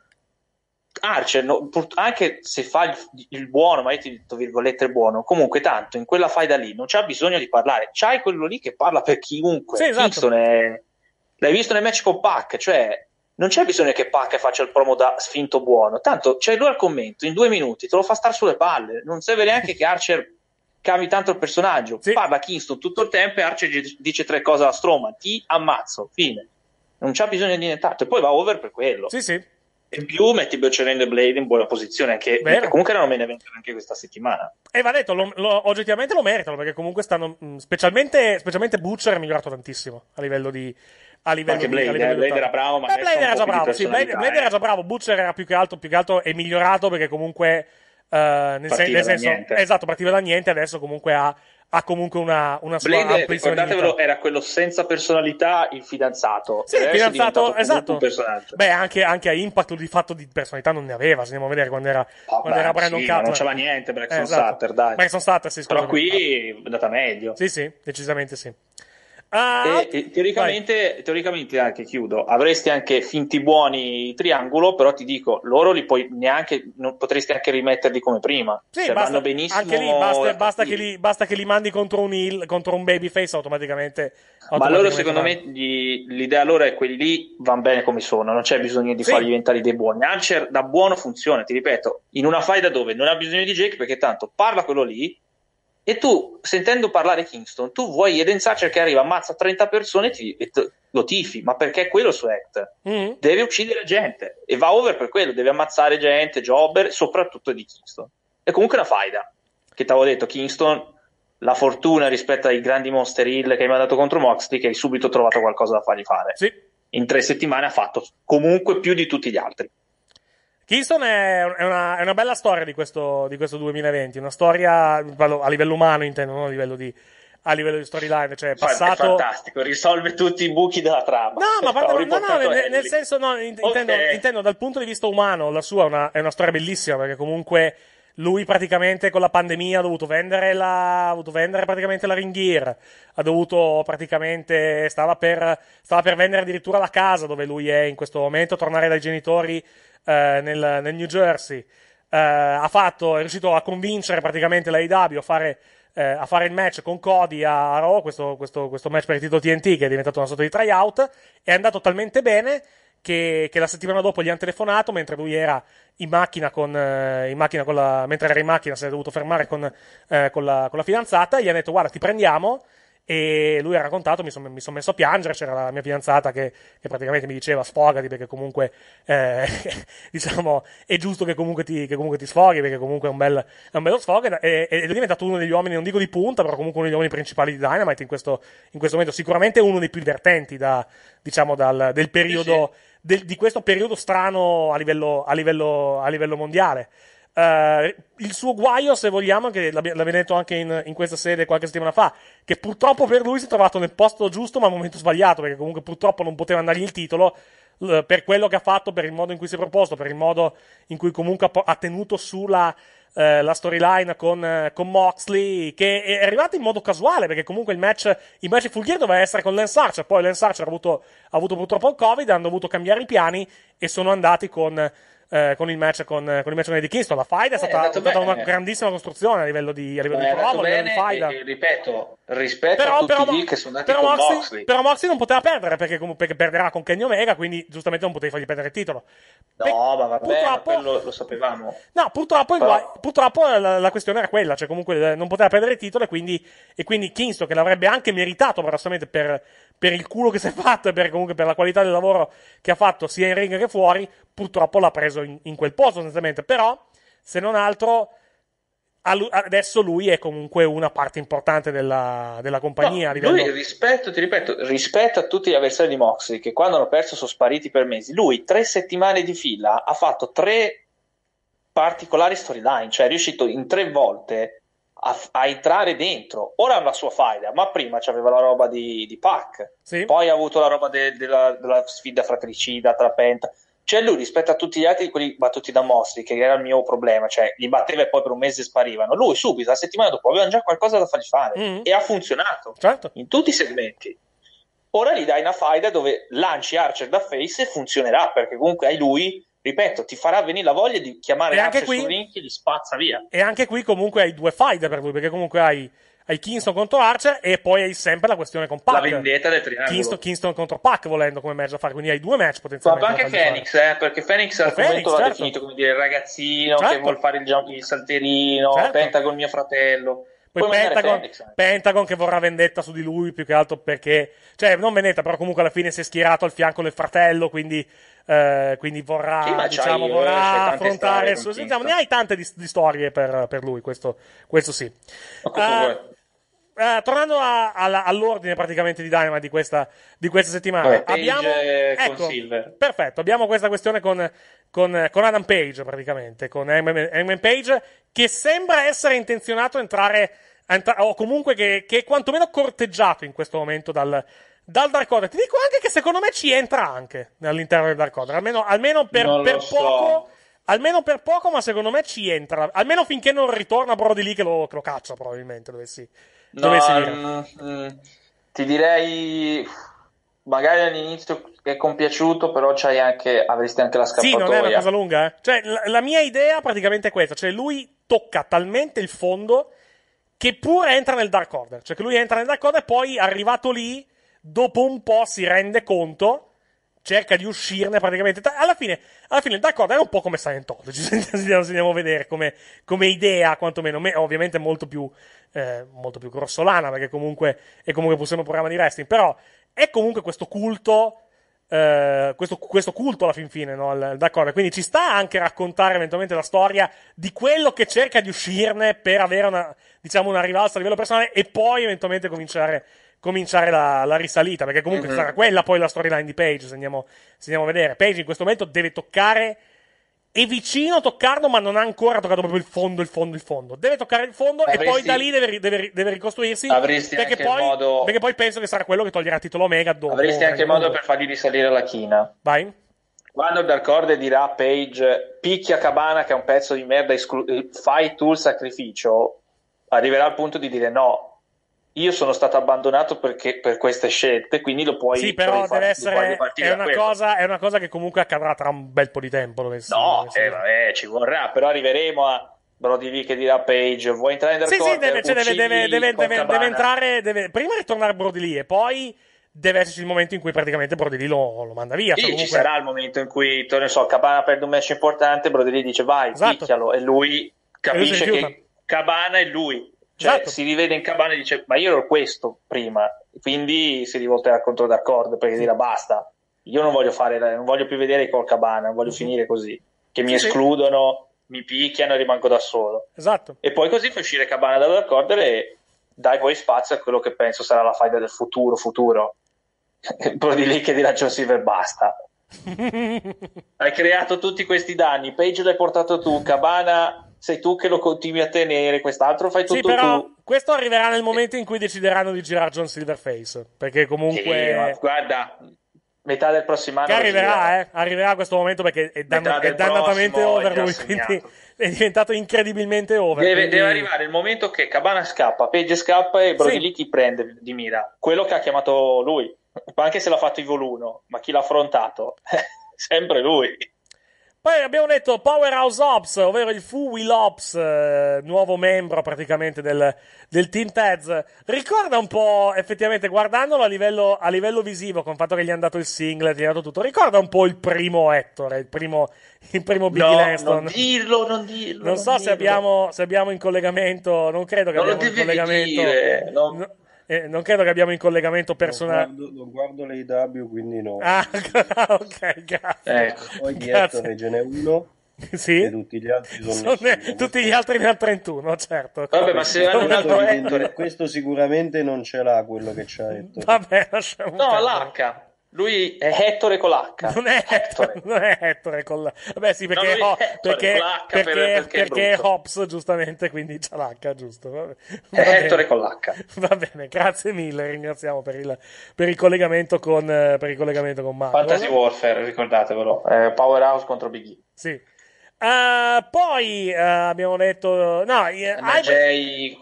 Archer, no, pur, anche se fa il, il, buono, ma io ti dico virgolette buono, comunque tanto in quella fai da lì non c'ha bisogno di parlare, c'hai quello lì che parla per chiunque. Sì, esatto. visto l'hai visto nel match con Pac, cioè non c'è bisogno che Pac faccia il promo da sfinto buono, tanto c'è cioè, lui al commento, in due minuti te lo fa stare sulle palle, non serve neanche che Archer cambi tanto il personaggio. Sì. Parla Kingston tutto il tempo e Archer dice tre cose alla Stroma: ti ammazzo, fine. Non c'ha bisogno di nient'altro. E poi va over per quello. Sì, sì. E più metti Butcher Blade in buona posizione, anche, comunque erano bene event anche questa settimana. E va detto, lo, lo, oggettivamente lo meritano, perché comunque stanno, mm, specialmente, specialmente Butcher è migliorato tantissimo a livello di, a livello Anche eh, Blade, di, Blade, Blade era bravo, ma eh, Blade era già bravo, sì, Blade, Blade, era eh. già bravo, Butcher era più che altro, più che altro è migliorato perché comunque eh, nel, sen- nel senso, esatto, partiva da niente, adesso comunque ha, ha comunque una, una sua Blade, ricordatevelo, era quello senza personalità, il fidanzato. Sì, il fidanzato, esatto. Beh, anche, anche, a Impact di fatto di personalità non ne aveva, se andiamo a vedere quando era, oh, quando beh, era Brandon sì, Cutler. non c'era niente, Braxton eh, esatto. Sutter, dai. Braxton Sutter, sì, Però qui è andata meglio. Sì, sì, decisamente sì. Ah, e, e teoricamente, teoricamente anche chiudo, avresti anche finti buoni triangolo, però ti dico, loro li puoi neanche, non, potresti anche rimetterli come prima. Sì, cioè, basta, benissimo. Anche lì basta, basta, che li, basta, che li, mandi contro un heel, contro un babyface automaticamente. automaticamente Ma loro secondo vanno. me gli, l'idea loro è quelli lì vanno bene come sono, non c'è bisogno di sì. farli diventare dei buoni. Archer da buono funziona, ti ripeto, in una faida dove non ha bisogno di Jake perché tanto parla quello lì, e tu, sentendo parlare Kingston, tu vuoi Eden Sacer che arriva, ammazza 30 persone e, ti, e t- lo tifi, ma perché è quello su act? Mm-hmm. Deve uccidere gente e va over per quello, deve ammazzare gente, jobber, soprattutto di Kingston. È comunque una faida, che ti avevo detto, Kingston la fortuna rispetto ai grandi Monster Hill che hai mandato contro Moxley che hai subito trovato qualcosa da fargli fare. Sì. In tre settimane ha fatto comunque più di tutti gli altri. Kingston è, una, è una bella storia di questo, di questo 2020, una storia a livello umano intendo, non a livello di, a livello di storyline, cioè passato... È fantastico, risolve tutti i buchi della trama. No, ma parlo, no, no, nel, nel senso, no, intendo, okay. intendo, dal punto di vista umano, la sua è una, è una storia bellissima perché comunque lui praticamente con la pandemia ha dovuto vendere, la, ha dovuto vendere praticamente la ringhiera, ha dovuto praticamente, stava per, stava per vendere addirittura la casa dove lui è in questo momento, tornare dai genitori eh, nel, nel, New Jersey. Eh, ha fatto, è riuscito a convincere praticamente l'AEW a fare eh, a fare il match con Cody a Raw, questo, questo, questo match per il titolo TNT che è diventato una sorta di tryout, è andato talmente bene che, che, la settimana dopo gli hanno telefonato mentre lui era in macchina, con, eh, in macchina con la, mentre era in macchina si è dovuto fermare con, eh, con, la, con la, fidanzata e gli hanno detto guarda ti prendiamo e lui ha raccontato mi sono son messo a piangere c'era la mia fidanzata che, che praticamente mi diceva sfogati perché comunque eh, diciamo è giusto che comunque, ti, che comunque ti sfoghi perché comunque è un, bel, è un bello sfogo ed è, è, diventato uno degli uomini non dico di punta però comunque uno degli uomini principali di Dynamite in questo, in questo momento sicuramente uno dei più divertenti da, diciamo dal, del periodo sì, de, di questo periodo strano a livello, a livello, a livello mondiale. Uh, il suo guaio, se vogliamo, che l'abbiamo detto anche in, in, questa sede qualche settimana fa, che purtroppo per lui si è trovato nel posto giusto ma al momento sbagliato, perché comunque purtroppo non poteva andargli il titolo uh, per quello che ha fatto, per il modo in cui si è proposto, per il modo in cui comunque ha, ha tenuto sulla eh, la storyline con, eh, con, Moxley, che è arrivata in modo casuale, perché comunque il match il match Full Gear doveva essere con Lance Archer, poi Lance Archer ha avuto, ha avuto purtroppo il Covid, hanno dovuto cambiare i piani e sono andati con eh, con il match con, eh, con, il match con Eddie Kingston. La faida è stata, eh, è stata una grandissima costruzione a livello di, a livello di promo, bene, a livello di e, ripeto, rispetto però, a tutti però, che sono andati però con Moxley, Moxley. Però Moxley non poteva perdere perché, perché perderà con Kenny Omega, quindi giustamente non potevi fargli perdere il titolo. No, ma vabbè, purtroppo, ma lo, sapevamo. No, purtroppo, però... purtroppo la, la, questione era quella, cioè comunque non poteva perdere il titolo e quindi, e quindi Kingston che l'avrebbe anche meritato paradossalmente per, per il culo che si è fatto e per, comunque per la qualità del lavoro che ha fatto sia in ring che fuori, purtroppo l'ha preso in, in quel posto sostanzialmente, però se non altro adesso lui è comunque una parte importante della, della compagnia. No, livello... Lui rispetto, ti ripeto, rispetto a tutti gli avversari di Moxley che quando hanno perso sono spariti per mesi, lui tre settimane di fila ha fatto tre particolari storyline, cioè è riuscito in tre volte a, a entrare dentro. Ora ha la sua faida, ma prima c'aveva la roba di, di Pac, sì. poi ha avuto la roba de, de la, della sfida fratricida tra Penta cioè lui rispetto a tutti gli altri, quelli battuti da Mostri, che era il mio problema, cioè li batteva e poi per un mese sparivano, lui subito, la settimana dopo, aveva già qualcosa da fargli fare mm-hmm. e ha funzionato certo. in tutti i segmenti. Ora gli dai una faida dove lanci Archer da face e funzionerà, perché comunque hai lui ripeto, ti farà venire la voglia di chiamare e anche Archer qui, su Rinchi e li spazza via. E anche qui comunque hai due fighter per lui, perché comunque hai hai Kingston contro Archer e poi hai sempre la questione con Pac. La vendetta del triangolo. Kingston, Kingston contro Pac volendo come match da fare, quindi hai due match potenzialmente. Ma anche Phoenix, eh, perché Phoenix al Phoenix, momento certo. l'ha definito come dire ragazzino certo. che vuol fare il, gio- il salterino, certo. Pentagon mio fratello. Poi, Pentagon, eh. Pentagon, che vorrà vendetta su di lui più che altro perché, cioè, non vendetta, però comunque alla fine si è schierato al fianco del fratello, quindi eh, quindi vorrà, sì, diciamo, eh, vorrà affrontare. Su, diciamo, ne hai tante di, di storie per, per, lui, questo, questo sì. Uh, tornando a, a, all'ordine praticamente di Dynama di questa, di questa settimana, Vabbè, abbiamo, ecco, perfetto, abbiamo questa questione con, con, con Adam Page praticamente, con Hangman Page che sembra essere intenzionato a entrare, entra- o comunque che, che, è quantomeno corteggiato in questo momento dal, dal Dark Order. Ti dico anche che secondo me ci entra anche all'interno del Dark Order, almeno, almeno per, per so. poco. Almeno per poco, ma secondo me ci entra. Almeno finché non ritorna Brody lì che lo, che lo caccia, probabilmente. Dovessi, no, dovessi dire. Mm, mm, ti direi. Magari all'inizio è compiaciuto, però c'hai anche, avresti anche la scappatoia. Sì, non è una cosa lunga. Eh? Cioè, la, la mia idea praticamente è questa. Cioè, lui tocca talmente il fondo che pure entra nel Dark Order. Cioè, che lui entra nel Dark Order e poi, arrivato lì, dopo un po' si rende conto cerca di uscirne praticamente. Alla fine, alla fine d'accordo, è un po' come Scientology, se andiamo a vedere come, come idea, quantomeno. Me, ovviamente molto più, eh, molto più grossolana, perché comunque è comunque un programma di wrestling, però è comunque questo culto... Eh, questo, questo, culto alla fin fine, no? d'accordo. Quindi ci sta anche raccontare eventualmente la storia di quello che cerca di uscirne per avere una, diciamo, una rivalsa a livello personale e poi eventualmente cominciare cominciare la, la risalita, perché comunque mm-hmm. sarà quella poi la storyline di Page, se andiamo, se andiamo a vedere. Page in questo momento deve toccare è vicino a toccarlo, ma non ha ancora toccato proprio il fondo, il fondo, il fondo. Deve toccare il fondo avresti, e poi da lì deve, deve, deve ricostruirsi. Perché poi, modo, perché poi, penso che sarà quello che toglierà il titolo Omega dopo. Avresti anche modo per fargli risalire la china. Vai. Quando il Dark Order dirà a Page picchia Cabana che è un pezzo di merda, esclu- fai tu il sacrificio, arriverà al punto di dire no, io sono stato abbandonato perché, per queste scelte, quindi lo puoi Sì, però puoi deve essere è una, cosa, è una, cosa, che comunque accadrà tra un bel po' di tempo. Dovessi, no, dovessi eh, vabbè, ci vorrà, però arriveremo a Brody Lee che dirà Page, vuoi entrare in Dark Sì, sì, deve, cioè, deve, deve, deve, deve entrare, deve, prima ritornare Brody lì e poi deve esserci il momento in cui praticamente Brody lì lo, lo manda via. Sì, cioè, comunque... ci sarà il momento in cui, ne so, Cabana perde un match importante, Brody lì dice vai, esatto. picchialo, e lui capisce e lui che Cabana è lui cioè, esatto. si rivede in cabana e dice: Ma io ero questo prima. Quindi si rivolterà contro d'accordo perché sì. dirà basta. Io non voglio fare, non voglio più vedere col cabana, non voglio sì. finire così. Che mi sì, escludono, mi picchiano e rimango da solo. Esatto. E poi così fa uscire cabana dall'accordo e dai poi spazio a quello che penso sarà la faida del futuro, futuro. Però di lì che dirà John Silver basta. Hai creato tutti questi danni, Page l'hai portato tu, Cabana sei tu che lo continui a tenere, quest'altro fai tutto sì, però tu. Questo arriverà nel momento in cui decideranno di girare John Silverface. Perché comunque. Sì, guarda, metà del prossimo anno. Che arriverà, eh? Arriverà questo momento perché è, dan- è dannatamente over lui. Quindi è diventato incredibilmente over. Deve, quindi... deve, arrivare il momento che Cabana scappa, Page scappa e Brody sì. chi prende di mira. Quello che ha chiamato lui. Anche se l'ha fatto Ivoluno, ma chi l'ha affrontato? Sempre lui. Poi abbiamo detto Powerhouse Ops, ovvero il Will Ops, eh, nuovo membro praticamente del, del Team Tez. Ricorda un po', effettivamente, guardandolo a livello, a livello visivo, con il fatto che gli hanno dato il single, gli hanno dato tutto, ricorda un po' il primo Ettore, il primo, il primo Biggie no, Lanston. Non dirlo, non dirlo. Non, non so dirlo. Se, abbiamo, se, abbiamo, in collegamento, non credo che non abbiamo in collegamento. Dire, no. Eh, non credo che abbiamo in collegamento personale. Non guardo, non guardo le IW, quindi no. Ah, ok, grazie. Ecco, poi dietro ce n'è uno. Sì. tutti gli altri sono, sono nessuno, tutti gli altri ne ha 31 certo vabbè ma se hanno un altro Ettore questo sicuramente non ce l'ha quello che c'ha Ettore vabbè lasciamo no l'H lui è Ettore con l'H. Non è Ettore, Ettore. Non è Ettore con l'H. Vabbè, sì, perché, no, ho, perché, con perché, per, perché, perché Hobbs, giustamente, quindi c'ha l'H, giusto. Vabbè. Va è Ettore con l'H. Va bene, grazie mille, ringraziamo per il, per il collegamento, con, per il collegamento con Mario. Fantasy Warfare, ricordatevelo. Eh, Powerhouse contro Big E. Sì. Uh, poi uh, abbiamo detto no, MJ,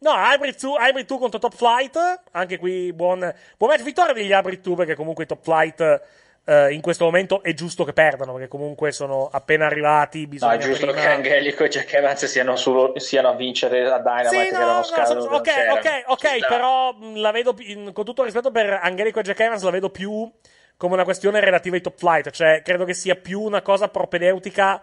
No, Hybrid 2, Hybrid 2 contro Top Flight. Anche qui buon, buon match. Vittoria degli Hybrid 2 perché comunque Top Flight eh, in questo momento è giusto che perdano perché comunque sono appena arrivati. Bisogna no, è giusto prima... che Angelico e Jack Evans siano, solo, siano a vincere a Dynamite. Sì, no, no, sono, ok, ok, ok, però mm, la vedo mm, con tutto rispetto per Angelico e Jack Evans la vedo più come una questione relativa ai Top Flight. Cioè, credo che sia più una cosa propedeutica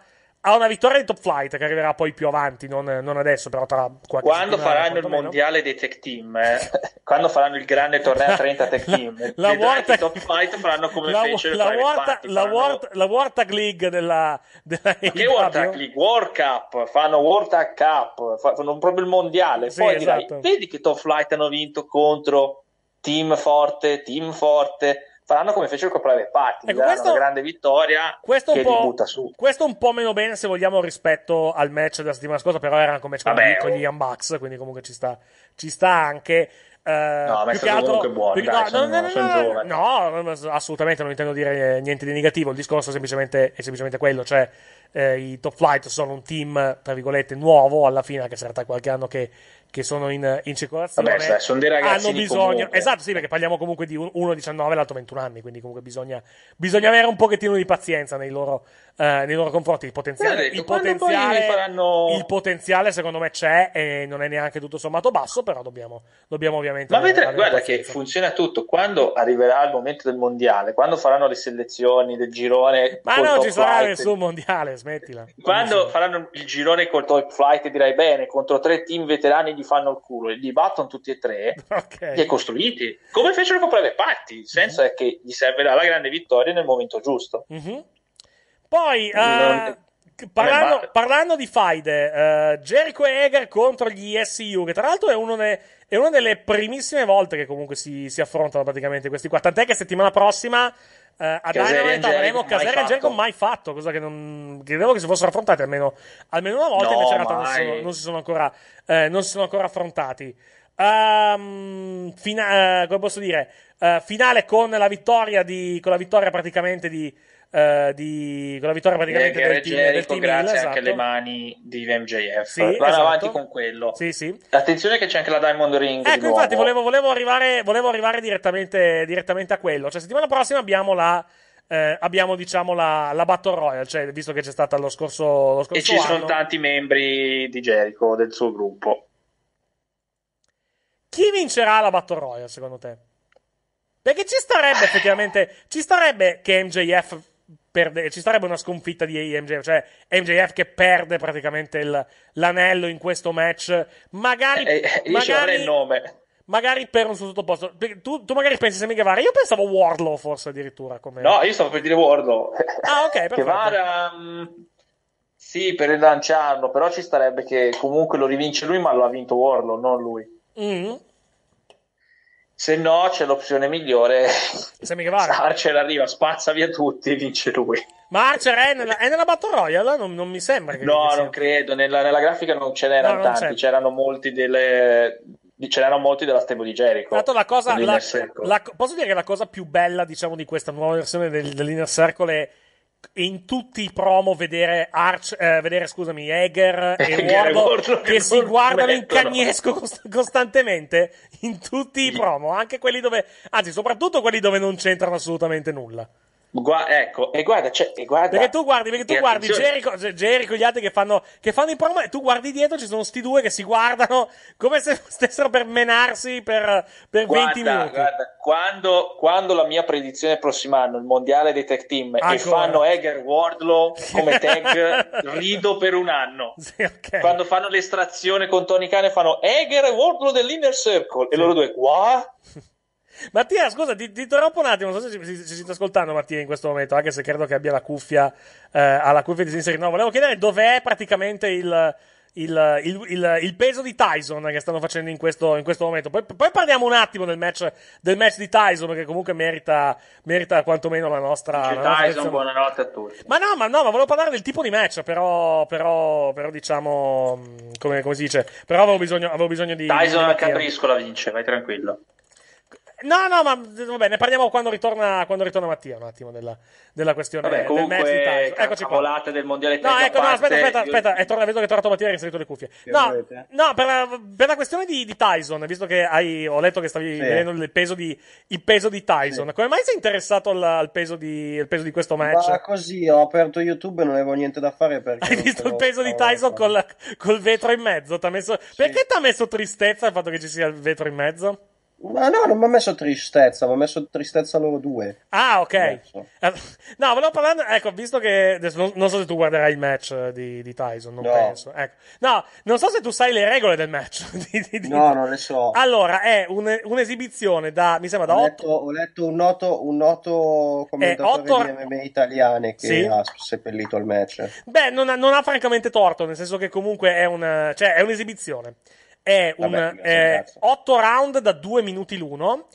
ha una vittoria di top flight che arriverà poi più avanti, non, non adesso, però tra qualche Quando faranno il mondiale dei tech team, eh? quando faranno il grande torneo a 30 tech team, la, la Wartag... top flight faranno come la, fece la, Warta, la, faranno... Warta, la Wartag League della, della Ma che Wartag League? World Cup, fanno World Cup, fanno proprio il mondiale. Sì, poi esatto. dirai, vedi che top flight hanno vinto contro team forte, team forte faranno come fece con Private Party, ecco, questo, una grande vittoria questo un, questo un po' meno bene se vogliamo rispetto al match della settimana scorsa, però era come match Vabbè, con, gli Young Bucks, quindi comunque ci sta, ci sta anche. Eh, no, ma sono altro, comunque buono. più, dai, no, no, no, no, no, assolutamente non intendo dire niente di negativo, il discorso è semplicemente, è semplicemente quello, cioè eh, i Top Flight sono un team, tra virgolette, nuovo alla fine, anche se in realtà qualche anno che che sono in, in circolazione Vabbè, cioè, sono dei ragazzi hanno bisogno comunque. esatto sì perché parliamo comunque di uno 19 e l'altro 21 anni quindi comunque bisogna, bisogna avere un pochettino di pazienza nei loro, eh, nei loro confronti il potenziale, detto, il, potenziale faranno... il, potenziale, secondo me c'è e non è neanche tutto sommato basso però dobbiamo, dobbiamo ovviamente ma vedrai guarda che funziona tutto quando arriverà il momento del mondiale quando faranno le selezioni del girone ma non ci sarà flight. nessun mondiale smettila quando faranno il girone col top flight direi bene contro tre team veterani di fanno il culo e li battono tutti e tre okay. li è costruiti come fecero con Private Party il senso mm-hmm. è che gli serve la grande vittoria nel momento giusto mm-hmm. poi uh, non... Eh, parlando, parlando, di faide uh, eh, Jericho e Eger contro gli SU che tra l'altro è, uno ne, è una delle primissime volte che comunque si, si affrontano praticamente questi qua tant'è che settimana prossima eh, a Caseri Dynamite avremo Caseri e Jericho mai fatto, cosa che non credevo che si fossero affrontati almeno, almeno una volta, no, invece in realtà non, sono, non, si sono ancora, eh, non si sono ancora affrontati. Um, fina- uh, come posso dire? Uh, finale con la vittoria di, con la vittoria praticamente di eh, di, con la vittoria praticamente del, team, del team grazie Hill, esatto. anche alle esatto. mani di MJF sì, vanno esatto. avanti con quello sì, sì. attenzione che c'è anche la Diamond Ring ecco infatti volevo, volevo, arrivare, volevo arrivare direttamente, direttamente, a quello cioè settimana prossima abbiamo la eh, abbiamo diciamo la, la, Battle Royale cioè, visto che c'è stata lo scorso, lo scorso e ci anno. sono tanti membri di Jericho del suo gruppo chi vincerà la Battle Royale secondo te? Perché ci starebbe effettivamente, ci starebbe che MJF perde, ci sarebbe una sconfitta di MJF, cioè MJF che perde praticamente il, l'anello in questo match, magari... Eh, eh io magari, il nome. Magari per un suo sottoposto. Tu, tu magari pensi Sammy Guevara, io pensavo Warlow forse addirittura come... No, io stavo per dire Warlow. Ah, ok, perfetto. Guevara... Um... Sì, per rilanciarlo, però ci starebbe che comunque lo rivince lui, ma lo ha vinto Warlow, non lui. Mm-hmm se no c'è l'opzione migliore Sammy Guevara Archer arriva spazza via tutti e vince lui ma Archer cioè, è nella, è nella Battle Royale non, non mi sembra che no non credo nella, nella, grafica non ce n'erano no, tanti c'era. c'erano molti delle ce n'erano molti della stable di Jericho. la cosa, la, la, posso dire che la cosa più bella, diciamo, di questa nuova versione del, dell'Inner Circle è in tutti i promo vedere, Arch, eh, vedere scusami, Egger e Egger che, si guardano in cagnesco cost- costantemente in tutti i promo, anche quelli dove, anzi soprattutto quelli dove non c'entrano assolutamente nulla. Gua- ecco, e guarda, cioè, e guarda, Perché tu guardi, perché tu guardi Jericho, e gli altri che fanno, che fanno in promo, e tu guardi dietro, ci sono sti due che si guardano come se stessero per menarsi per, per guarda, 20 minuti. Guarda, quando, quando la mia predizione prossimo anno, il mondiale dei tech team, Ancora. e fanno Egger Wardlow come tag, rido per un anno. Sì, okay. Quando fanno l'estrazione con Tony Cane, fanno Eger e Wardlow dell'Inner Circle, sì. e loro due, qua? Mattia, scusa, ti, ti interrompo un attimo. Non so se ci, se ci sta ascoltando Mattia in questo momento, anche se credo che abbia la cuffia, eh, alla cuffia di sinistra. No, volevo chiedere dov'è praticamente il, il, il, il, il, peso di Tyson che stanno facendo in questo, in questo momento. Poi, poi, parliamo un attimo del match, del match di Tyson, che comunque merita, merita quantomeno la nostra. La nostra Tyson, lezione. buonanotte a tutti. Ma no, ma no, ma volevo parlare del tipo di match, però, però, però diciamo, come, come si dice, però avevo bisogno, avevo bisogno di. Tyson di a Capriscola vince, vai tranquillo. No, no, ma vabbè, ne parliamo quando ritorna, quando ritorna Mattia un attimo della, della questione vabbè, comunque, del match di Eccoci qua. del mondiale No, ecco, no, aspetta, aspetta, io... aspetta. torna, vedo che è tornato Mattia e ha inserito le cuffie. No, no per, la, per, la questione di, di, Tyson, visto che hai, ho letto che stavi sì. vedendo il peso di, il peso di Tyson, sì. come mai sei interessato al, al peso, di, al peso di questo match? Ma così, ho aperto YouTube e non avevo niente da fare Hai visto il peso di Tyson col, col vetro in mezzo? T'ha messo... Sì. Perché ti ha messo tristezza il fatto che ci sia il vetro in mezzo? Ma no, non mi ha messo tristezza, mi ha messo tristezza loro due. Ah, ok. Eh, no, volevo parlando. Ecco, visto che. Non, non, so se tu guarderai il match eh, di, di Tyson, non no. penso. Ecco. No, non so se tu sai le regole del match. Di, di, no, non le so. Allora, è un, un'esibizione da. Mi sembra da ho 8. ho letto un noto, un noto commentatore 8... Eh, di MMA italiane che sì? ha seppellito il match. Beh, non ha, non ha, francamente torto, nel senso che comunque è, una, cioè, è un'esibizione è un 8 eh, round da 2 minuti l'uno.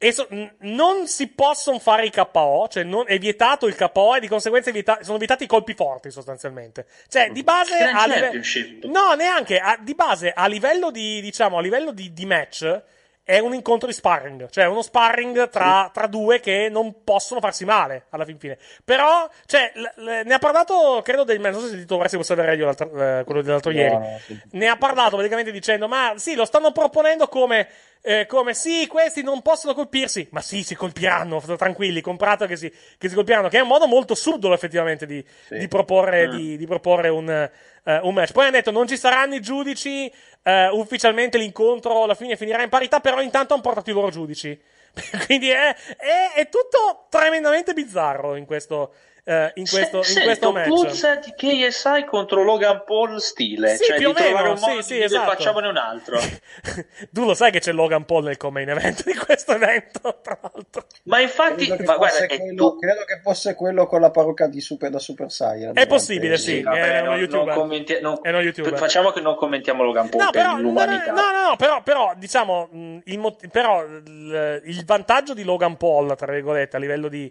E so, non si possono fare i KO, cioè non, è vietato il KO e di conseguenza vieta, sono vietati i colpi forti sostanzialmente. Cioè, di mhm. base a livello... No, neanche, a, di base a livello di, diciamo, a livello di, di match è un incontro di sparring, cioè uno sparring tra, tra, due che non possono farsi male alla fin fine. Però, cioè, l- l- ne ha parlato, credo, del, non so se ti dovresti Wrestling Observer Radio, eh, quello dell'altro no, ieri. No, no, ne ha parlato praticamente dicendo, ma sì, lo stanno proponendo come eh, come sì, questi non possono colpirsi, ma sì, si colpiranno, tranquilli, comprate che si, che si colpiranno, che è un modo molto subdolo effettivamente di, sì. di, proporre, mm. di, di proporre, un, uh, un, match. Poi hanno detto non ci saranno i giudici, uh, ufficialmente l'incontro alla fine finirà in parità, però intanto hanno portato i loro giudici. Quindi è, è, è tutto tremendamente bizzarro in questo, eh, in questo, se, in questo match. puzza di KSI contro Logan Paul stile. Sì, cioè, più o meno, sì, sì, esatto. facciamone un altro. tu lo sai che c'è Logan Paul nel come in event di questo evento, tra l'altro. Ma infatti, credo che, ma guarda, quello, credo che fosse quello con la parrucca di Super da Super Saiyan. È possibile, sì. vabbè, è, non, uno YouTuber. Commenti- non, è uno YouTuber. Facciamo che non commentiamo Logan Paul no, per però, l'umanità. No, no, no, però, però diciamo, mm, il, mot- però il vantaggio di Logan Paul, tra virgolette, a livello di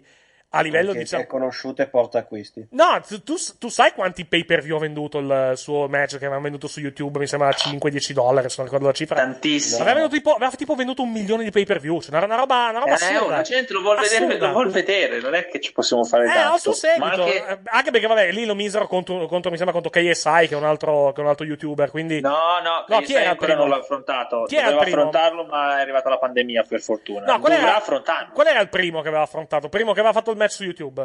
a livello di. Diciamo... è conosciuto e porta acquisti. No, tu, tu, tu, sai quanti pay per view ha venduto il suo match che aveva venduto su YouTube? Mi sembra 5-10 dollari, se non ricordo la cifra. Tantissimo. Aveva, venduto, tipo, aveva tipo venduto un milione di pay per view. Cioè, una, una roba. Una roba eh, la gente lo vuole vedere, lo vuol vedere, non è che ci possiamo fare eh, tanto. suo seguito. Anche... Eh, anche... perché, vabbè, lì lo misero contro, contro, mi sembra contro KSI, che è un altro, che è un altro youtuber. Quindi... No, no, no KSI chi era ancora primo? non l'ha affrontato. Chi Doveva affrontarlo, ma è arrivata la pandemia, per fortuna. No, qual era, qual era il primo che aveva affrontato? Primo che aveva fatto il match su YouTube?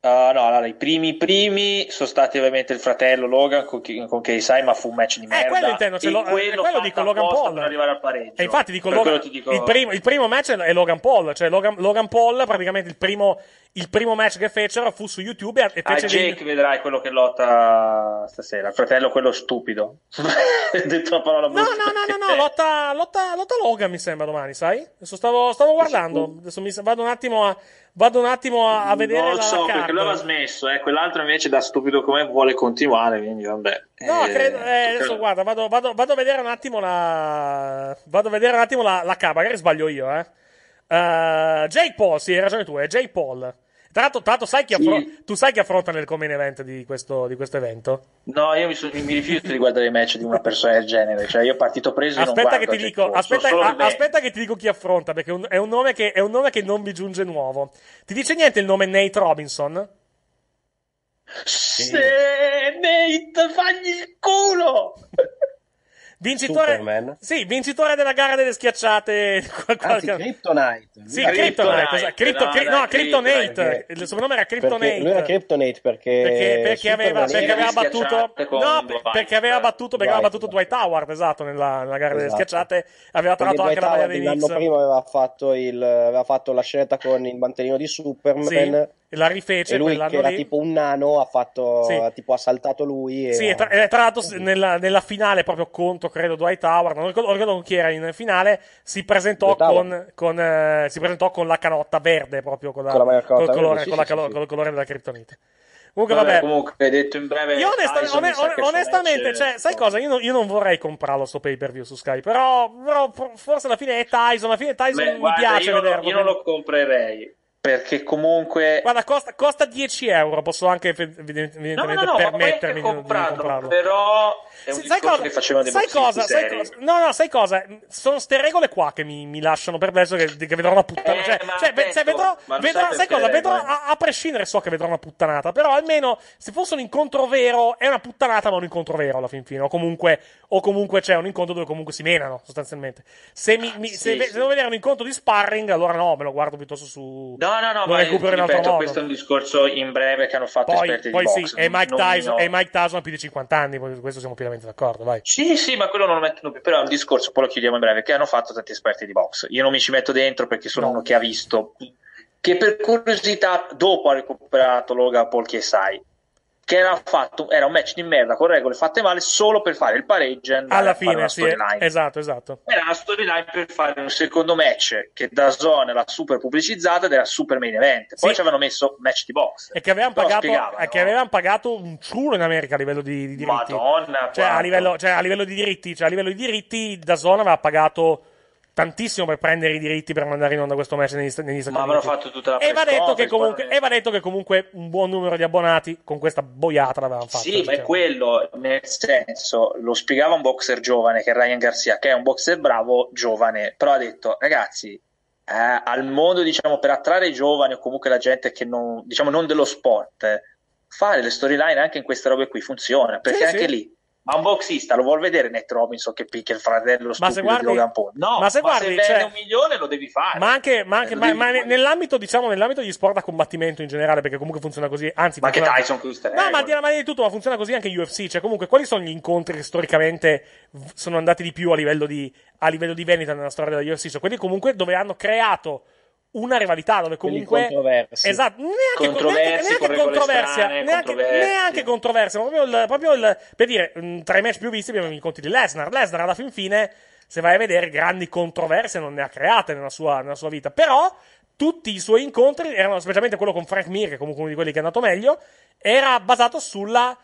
Uh, no, allora, i primi primi sono stati ovviamente il fratello Logan con, chi, sai, ma fu un match di merda. Eh, quello intendo, cioè, lo, eh, quello, quello dico Logan Paul. Per arrivare al pareggio. E infatti dico, Logan, dico... Il, primo, il, primo, match è Logan Paul, cioè Logan, Logan Paul praticamente il primo il primo match che fecero fu su YouTube e fece ah, Jake dei... vedrai quello che lotta stasera, fratello quello stupido. detto la parola no, no, no, no, no, lotta, lotta, lotta Logan mi sembra domani, sai? Adesso stavo, stavo guardando, adesso mi, vado un attimo a, vado un attimo a, a vedere non lo so, carta. perché lui aveva smesso, eh. quell'altro invece da stupido come vuole continuare, quindi vabbè. No, eh, credo, eh, credo. adesso guarda, vado, vado, vado, a vedere un attimo la, vado a vedere un attimo la, la K, magari sbaglio io, eh. Uh, Jake Paul, sì, hai ragione tu, è Jake Paul. Tra l'altro, tra l'altro sai chi affro- sì. tu sai chi affronta nel coming event di questo, di questo evento? No, io mi, so- mi, rifiuto di guardare i match di una persona del genere. Cioè, io ho partito preso aspetta e non guardo, che ti dico, aspetta, a- aspetta, che ti dico chi affronta, perché è un, nome che, è un nome che non mi giunge nuovo. Ti dice niente il nome Nate Robinson? Sì. Se Nate, fagli il culo! Vincitore, Sì, vincitore della gara delle schiacciate. Qualche... Anzi, Kryptonite. Sì, Kryptonite. Esatto, Krypto, no, cri- no, Il soprannome era Kryptonite. Perché, lui era Kryptonite perché... Perché, perché aveva, perché aveva battuto... No, perché aveva battuto, perché aveva battuto Dwight Howard, esatto, nella, nella gara esatto. delle schiacciate. Aveva trovato anche la maglia dei Knicks. L'anno prima aveva fatto, il, aveva fatto la scenetta con il mantellino di Superman. Sì e la rifece e lui che era lì. tipo un nano ha fatto sì. ha saltato lui e... sì tra, tra l'altro nella, nella, finale proprio contro credo Dwight Tower non ricordo, non chi era in finale si presentò con, con, eh, si presentò con la canotta verde proprio con, la, con la col colore, sì, con sì, la calo- col colore della criptonite Comunque, vabbè, vabbè. Comunque, detto in breve. Io onestamente, on- on- onestamente cioè, sai cosa? Io non, io non vorrei comprarlo sto pay per view su Skype. Però, però, forse alla fine è Tyson. Alla fine Tyson Beh, mi guarda, piace io vederlo. Non, io non lo comprerei perché comunque. Guarda, costa, costa 10 euro. Posso anche evidentemente no, no, no, permettermi di, comprarlo. Però è un sai cosa, che facevano sai cosa, sai cosa, No, no, sai cosa? Sono queste regole qua che mi, mi lasciano perplesso. Che, che vedrò una puttana. Eh, cioè, cioè, detto, cioè, vedrò, vedrò sai, sai cosa? Vedrò, a, a, prescindere, so che vedrò una puttanata. Però almeno se fosse un incontro vero, è una puttanata, ma un incontro vero alla fin fine. O comunque, o comunque c'è un incontro dove comunque si menano, sostanzialmente. Se, mi, mi, ah, sì, se, sì. se devo vedere un incontro di sparring, allora no, me lo guardo piuttosto su. No, No, no, no, lo recupera in altro modo. Questo è un discorso in breve che hanno fatto poi, esperti poi di sì, box. Poi Mike Tyson, no. e Mike Tyson ha più di 50 anni, questo siamo pienamente d'accordo, vai. Sì, sì, ma quello non lo metto più. però è un discorso, poi lo chiudiamo in breve, che hanno fatto tanti esperti di box. Io non mi ci metto dentro perché sono no. uno che ha visto che per curiosità dopo ha recuperato Logan Paul che sai che era, fatto, era un match di merda con regole fatte male solo per fare il pareggio alla fine, sì, esatto, esatto. Era una storyline per fare un secondo match che da Zone era super pubblicizzata ed era super main event. Poi sì. ci avevano messo match di box e che avevano, pagato, no? che avevano pagato, un ciulo in America a livello di, di diritti. Madonna, cioè a livello, cioè a livello, di diritti, cioè a livello di diritti, da Zone aveva pagato tantissimo per prendere i diritti per mandare in onda questo match negli, negli Stati Uniti. Ma fatto tutta la e va, detto che comunque, e va detto che comunque un buon numero di abbonati con questa boiata l'avevano fatto. Sì, cioè ma è cioè quello, nel senso, lo spiegava un boxer giovane che è Ryan Garcia, che è un boxer bravo, giovane, però ha detto, ragazzi, eh, al mondo, diciamo, per attrarre i giovani o comunque la gente che non, diciamo, non dello sport, fare le storyline anche in queste robe qui funziona, perché sì, anche sì. lì ma un boxista lo vuol vedere Net Robinson che picchia il fratello ma se guardi, No, ma se ma guardi, se cioè, un milione lo devi fare. Ma anche, ma anche eh, ma, ma nell'ambito, diciamo, nell'ambito di sport a combattimento in generale, perché comunque funziona così. Anzi, ma funziona... che Tyson Custer. No, ma di una maniera di tutto, ma funziona così anche UFC. Cioè, comunque, quali sono gli incontri che storicamente sono andati di più a livello di, a livello di vendita nella storia della UFC? Sono cioè, quelli comunque dove hanno creato una rivalità dove comunque esatto neanche, controversi, neanche, neanche controversia neanche, neanche controversia proprio, il, proprio il, per dire mm, tra i match più visti abbiamo gli incontri di Lesnar Lesnar alla fin fine se vai a vedere grandi controversie non ne ha create nella sua, nella sua vita però tutti i suoi incontri erano specialmente quello con Frank Mir che è comunque uno di quelli che è andato meglio era basato sulla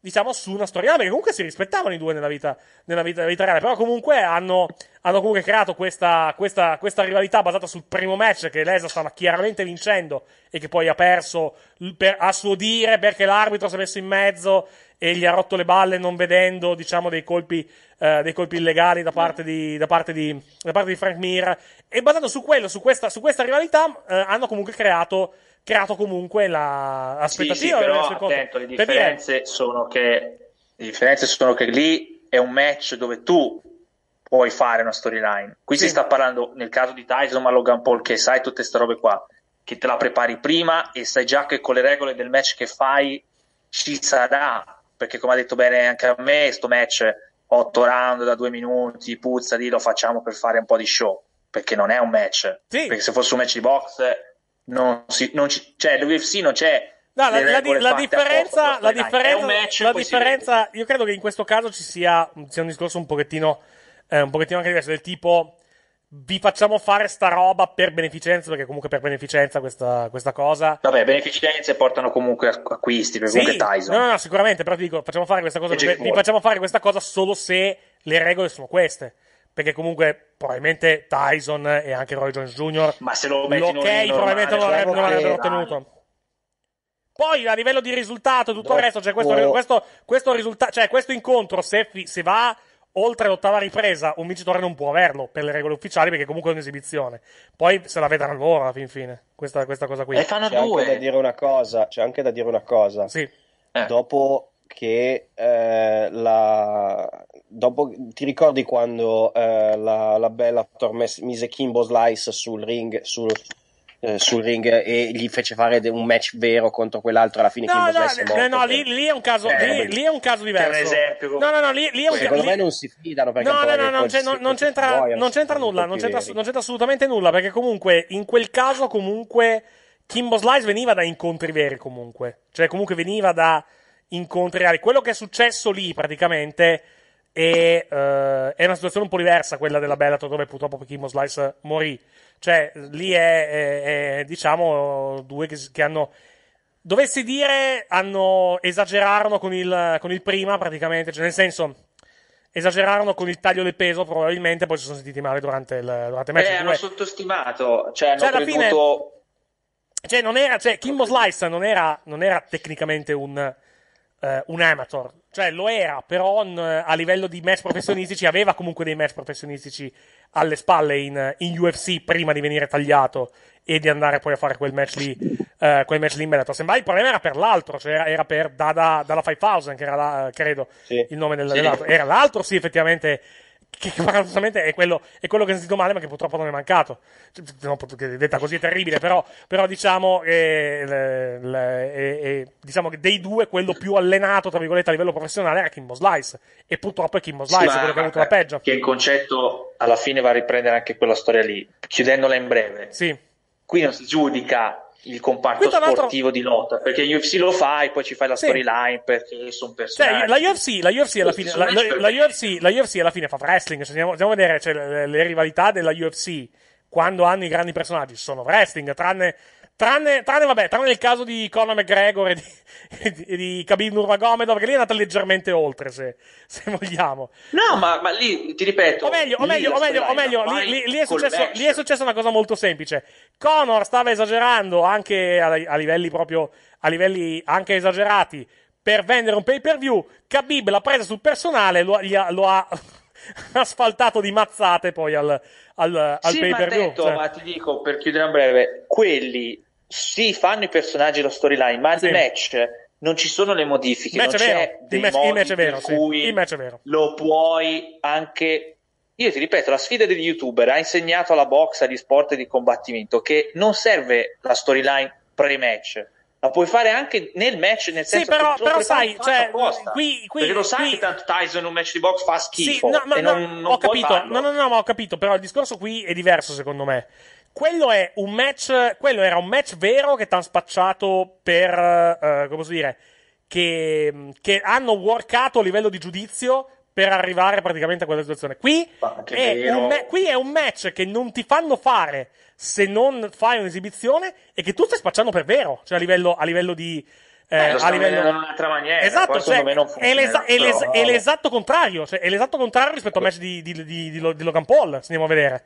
diciamo su una storia perché comunque si rispettavano i due nella vita, nella vita, nella vita reale però comunque hanno hanno comunque creato questa, questa, questa, rivalità basata sul primo match che Lesnar stava chiaramente vincendo e che poi ha perso per, a suo dire perché l'arbitro si è messo in mezzo e gli ha rotto le balle non vedendo diciamo dei colpi, eh, dei colpi illegali da parte, di, da, parte di, da parte di Frank Mir e basato su quello su questa, su questa rivalità eh, hanno comunque creato creato comunque la aspettativa sì, sì, però attento le differenze, dire... sono che, le differenze sono che lì è un match dove tu puoi fare una storyline. Qui sì. si sta parlando, nel caso di Tyson, ma Logan Paul, che sai tutte queste robe qua, che te la prepari prima e sai già che con le regole del match che fai ci sarà, perché come ha detto bene anche a me, sto match 8 round da 2 minuti, puzza, di lo facciamo per fare un po' di show, perché non è un match. Sì. Perché se fosse un match di box, non si, non ci, cioè l'UFC non c'è No, la, la, la, differenza, la differenza, match, la differenza io credo che in questo caso ci sia, sia un discorso un pochettino eh, un pochettino anche diverso, del tipo vi facciamo fare sta roba per beneficenza, perché comunque per beneficenza questa, questa cosa. Vabbè, beneficenze portano comunque acquisti, per sì, comunque Tyson. No, no, sicuramente, però ti dico, facciamo fare questa cosa, per, vi facciamo fare questa cosa solo se le regole sono queste. Perché comunque probabilmente Tyson e anche Roy Jones Jr. Ma se lo metti l'ok in probabilmente non, cioè, non l'avrebbero ottenuto. Poi a livello di risultato, tutto no, il resto, cioè questo, oh. questo, questo, risulta- cioè questo incontro, se, se va oltre l'ottava ripresa un vincitore non può averlo per le regole ufficiali perché comunque è un'esibizione. Poi se la vedranno loro alla fin fine, questa, questa cosa qui. E fanno c'è due. Anche da dire una cosa, c'è anche da dire una cosa. Sì. Eh. Dopo che eh, la... Dopo, ti ricordi quando eh, la, la, bella torna mise Kimbo Slice sul ring, sul, eh, sul ring e gli fece fare un match vero contro quell'altro alla fine no, King no, no, no lì, lì, è un caso eh, lì, lì, è un caso diverso esempio no no no lì, lì è un secondo ca- me non si fidano perché no no no non, c'è, non, non, c'entra, boy, non c'entra nulla non c'entra, non c'entra assolutamente nulla perché comunque in quel caso comunque Kimbo Slice veniva da incontri veri comunque cioè comunque veniva da incontri reali quello che è successo lì praticamente e, uh, è una situazione un po' diversa quella della Bellator dove purtroppo Kimbo Slice morì. Cioè, lì è, è, è diciamo, due che, che, hanno. Dovessi dire, hanno. esagerarono con il, con il prima, praticamente. Cioè, nel senso esagerarono con il taglio del peso, probabilmente poi si sono sentiti male durante il, durante il match. Eh, hanno sottostimato, cioè hanno cioè, creduto... Fine, cioè, non era, cioè, Kimbo Slice non era, non era tecnicamente un, uh, un amateur, cioè, lo era, però eh, a livello di match professionistici aveva comunque dei match professionistici alle spalle in, in UFC prima di venire tagliato e di andare poi a fare quel match lì, uh, quel match lì in Bellator. Semmai il problema era per l'altro, cioè era, era per Dada, Dada 5000, che era, la, eh, credo, sì. il nome del, sì. dell'altro. Era l'altro, sì, effettivamente che paradossalmente è quello, è quello che ha sentito male, ma che purtroppo non è mancato. Cioè, non, detta così è terribile, però, però diciamo, eh, le, le, eh, diciamo, che dei due quello più allenato, tra virgolette, a livello professionale era Kimbo Slice. E purtroppo è Kimbo Slice sì, quello che ha avuto la eh, peggio. Che il concetto alla fine va a riprendere anche quella storia lì, chiudendola in breve. Sì. Qui non si giudica il comparto sportivo di lotta perché UFC lo fai e poi ci fai la sì. storyline perché sono cioè, personaggi cioè, la UFC, la UFC, alla, fine, la, la, UFC, la UFC alla fine fa wrestling cioè, andiamo, andiamo, a vedere cioè, le, le, rivalità della UFC quando hanno i grandi personaggi sono wrestling tranne Tranne, tranne, vabbè, tranne il caso di Conor McGregor e di, e di, e di Khabib Nurmagomedov, perché lì è andata leggermente oltre, se, se vogliamo. No, ma, ma, lì, ti ripeto... O meglio, o meglio, o meglio, o meglio lì, lì, è successo, lì, è successa una cosa molto semplice. Conor stava esagerando anche a, a livelli proprio... a livelli anche esagerati per vendere un pay-per-view. Khabib l'ha presa sul personale, lo, ha, lo ha asfaltato di mazzate poi al, al, al sì, pay-per-view. cioè. ma ti dico, per chiudere a breve, quelli sì, fanno i personaggi la storyline, ma sì. al match non ci sono le modifiche. Il match non è vero. Il match, il match, è vero, sì. match è vero. Lo puoi anche. Io ti ripeto, la sfida degli youtuber ha insegnato alla box, agli sport di combattimento, che non serve la storyline pre-match. La puoi fare anche nel match, nel senso sì, però, che però sai, cioè, qui, qui, perché lo sai qui, che tanto Tyson in un match di box fa schifo. Sì, no, no, non, non ho capito. Farlo. No, no, no, ma ho capito. Però il discorso qui è diverso, secondo me quello, è un match, quello era un match vero che ti hanno spacciato per. Uh, come posso dire? Che, mm, che, hanno workato a livello di giudizio per arrivare praticamente a quella situazione. Qui è, un, qui è, un, match che non ti fanno fare se non fai un'esibizione e che tu stai spacciando per vero, cioè a livello, a livello di. Eh, eh a livello in un'altra maniera esatto, cioè, è, l'esa- è, l'es- è, l'esatto contrario cioè, è l'esatto contrario rispetto al match di, di, di, di Logan Paul se andiamo a vedere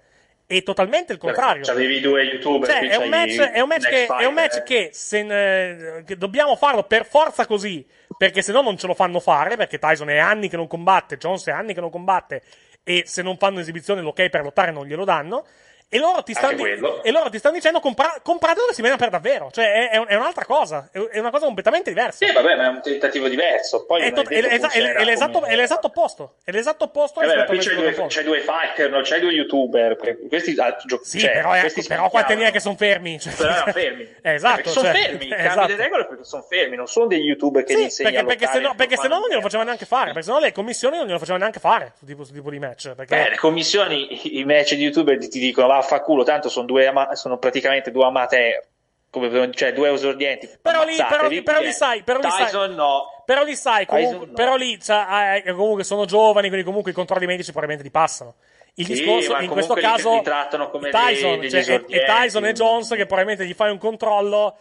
è totalmente il contrario. Cioè, avevi due youtuber. Cioè, è, un match, è, un match, che, fight, è un match eh. che, se, che dobbiamo farlo per forza così, perché se no non ce lo fanno fare, perché Tyson è anni che non combatte, Jones è anni che non combatte, e se non fanno esibizione l'ok per lottare non glielo danno. E loro ti stanno, di- loro ti stanno dicendo compra- compratelo si vede per davvero. Cioè, è, è un'altra cosa. È, una cosa completamente diversa. Sì, vabbè, ma è un tentativo diverso. Poi è, to- è, l'esa- è, l'esatto, come... è l'esatto opposto. È l'esatto opposto. Eh qui c'è due, c'è due fighter, non c'è due youtuber. Questi altri gio- sì, cioè, però, questi però quanti ne che sono fermi? Esatto, cioè, però erano fermi. esatto. Cioè, sono fermi. Esatto. Cambi le regole perché sono fermi. Non sono degli youtuber che sì, gli insegnano. Perché, perché, se no, perché se no non glielo facevano neanche fare. Perché se no le commissioni non glielo facevano neanche fare. Su tipo, di match. Beh, le commissioni, i match di youtuber ti dicono, va a tanto sono, due ama- sono praticamente due amateur. Come, cioè due esordienti però lì, però, però cioè, lì sai però lì sai, no. però lì sai comunque, no. però lì cioè, eh, eh, comunque sono giovani quindi comunque i controlli medici probabilmente li passano il sì, discorso in questo li, caso li trattano come Tyson, dei, cioè, e Tyson e Jones che probabilmente gli fai un controllo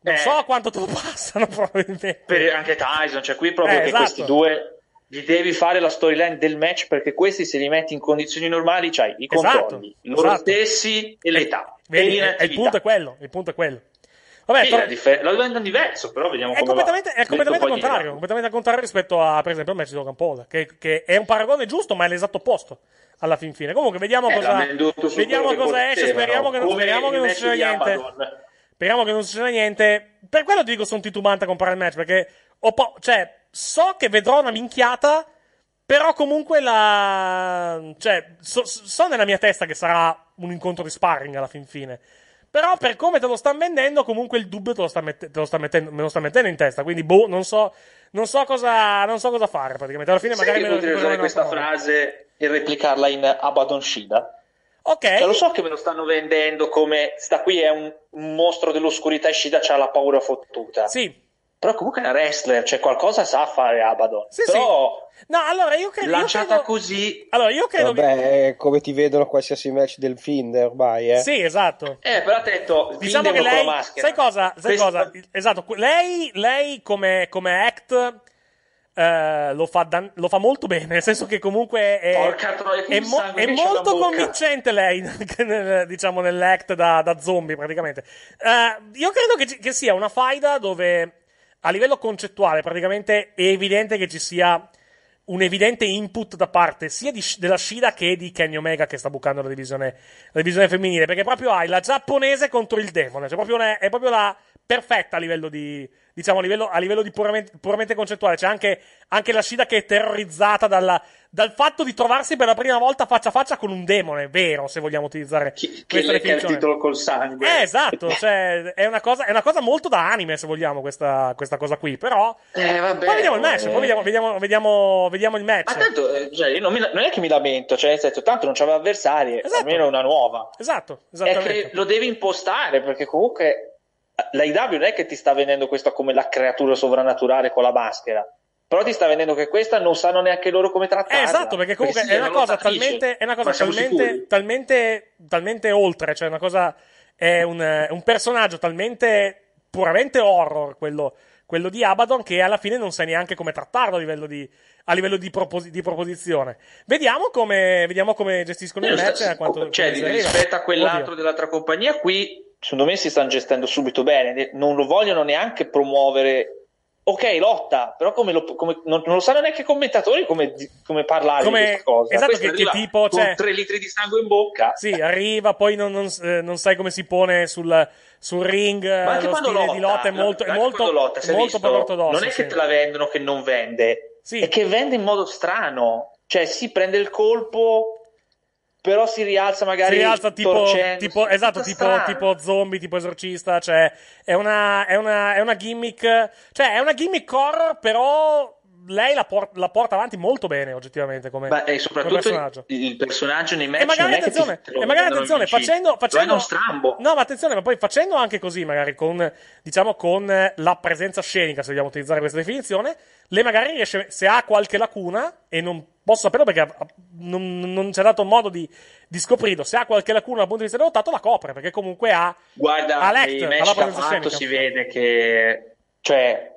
non eh, so quanto te lo passano probabilmente per anche Tyson cioè qui proprio eh, che esatto. questi due gli devi fare la storyline del match perché questi se li metti in condizioni normali c'hai i esatto, controlli, esatto, loro esatto. stessi e eh, l'età. Vedi, e eh, il punto è quello, il punto è quello. Vabbè, sì, tor- differ- lo diventano diverso, però vediamo è come completamente, va. È completamente contrario, completamente al contrario rispetto a, per esempio, al match di Logan Paul, che, che, è un paragone giusto, ma è l'esatto opposto alla fin fine. Comunque, vediamo eh, cosa, vediamo cosa esce, speriamo che, non, speriamo che non succeda niente. Speriamo che non succeda niente. Per quello ti dico sono titubante a comprare il match, perché ho po- cioè, so che vedrò una minchiata, però comunque la... Cioè, so, so nella mia testa che sarà un incontro di sparring alla fin fine. Però per come te lo stanno vendendo, comunque il dubbio te lo, sta mette- te lo sta mettendo, me lo sta mettendo in testa. Quindi, boh, non so, non so, cosa, non so cosa fare praticamente. Alla fine, Sai magari. Sai potrei usare questa parole. frase e replicarla in Abaddon Shida. Ok. Cioè, lo so che me lo stanno vendendo come sta qui è un mostro dell'oscurità e Shida c'ha la paura fottuta. Sì. Però comunque è un wrestler, cioè qualcosa sa fare Abaddon. Sì, Però sì. No, allora io credo. Lanciata credo... così. Allora io credo. Vabbè, che... come ti vedono qualsiasi match del Find ormai, eh. Sì, esatto. Eh, però ha detto. Diciamo che lei. Sai cosa? Sai Questo... cosa? Esatto. Lei, lei come, come act. Uh, lo, fa dan- lo, fa molto bene, nel senso che comunque è, troia, è, mo- è molto convincente lei, nel, diciamo, nell'act da, da zombie praticamente. Uh, io credo che, che, sia una faida dove a livello concettuale praticamente è evidente che ci sia un evidente input da parte sia di, della Shida che di Kenny Omega che sta bucando la divisione, la divisione femminile perché proprio hai la giapponese contro il demone cioè proprio una, è proprio la perfetta a livello di, diciamo, a livello, a livello di puramente, puramente, concettuale. C'è anche, anche, la Shida che è terrorizzata dalla, dal fatto di trovarsi per la prima volta faccia a faccia con un demone, vero, se vogliamo utilizzare che, che le, che il titolo col sangue. Eh, esatto, cioè, è, una cosa, è, una cosa, molto da anime, se vogliamo, questa, questa cosa qui, però... Eh, vabbè, poi vediamo il match, eh... poi vediamo, vediamo, vediamo, vediamo, il match. Ma tanto, eh, cioè, non, mi, non, è che mi lamento, cioè, nel senso, tanto non c'aveva avversari, esatto. almeno una nuova. Esatto, È che lo devi impostare, perché comunque l'AIW non è che ti sta vendendo questa come la creatura sovrannaturale con la maschera però ti sta vendendo che questa non sanno neanche loro come trattarla eh, esatto perché comunque perché sì, è, una cosa talmente, è una cosa talmente, talmente, talmente oltre cioè una cosa è un, un personaggio talmente puramente horror quello, quello, di Abaddon che alla fine non sai neanche come trattarlo a livello di, a livello di, propos- di proposizione vediamo come, vediamo come gestiscono eh, il match cioè, rispetto a quell'altro Oddio. dell'altra compagnia qui secondo me si stanno gestendo subito bene, non lo vogliono neanche promuovere. Ok, lotta, però come lo, come, non, non, lo sanno neanche i commentatori come, come parlare come, di questa cosa. Esatto, Questo che, che tipo... Con cioè, 3 litri di sangue in bocca. Sì, arriva, poi non, non, eh, non sai come si pone sul, sul ring. Ma anche quando lotta, di lotta è molto, molto, lotta, molto visto, ortodosso. Non è che te la vendono che non vende, sì. è che vende in modo strano. Cioè, si prende il colpo, però si rialza magari si rialza tipo, torcendo, tipo esatto tipo, tipo, zombie tipo esorcista cioè è una, è una, è una gimmick cioè è una gimmick horror però lei la, por- la, porta avanti molto bene oggettivamente come, Beh, e soprattutto come personaggio. Il, il, personaggio nei match e magari attenzione, e magari, attenzione facendo, facendo no ma attenzione ma poi facendo anche così magari con diciamo con la presenza scenica se vogliamo utilizzare questa definizione lei magari riesce se ha qualche lacuna e non posso saperlo perché non, non ci ha dato modo di, di, scoprirlo se ha qualche lacuna dal punto di vista del notato la copre perché comunque ha guarda ha lect, nei match ha fatto scenica. si vede che cioè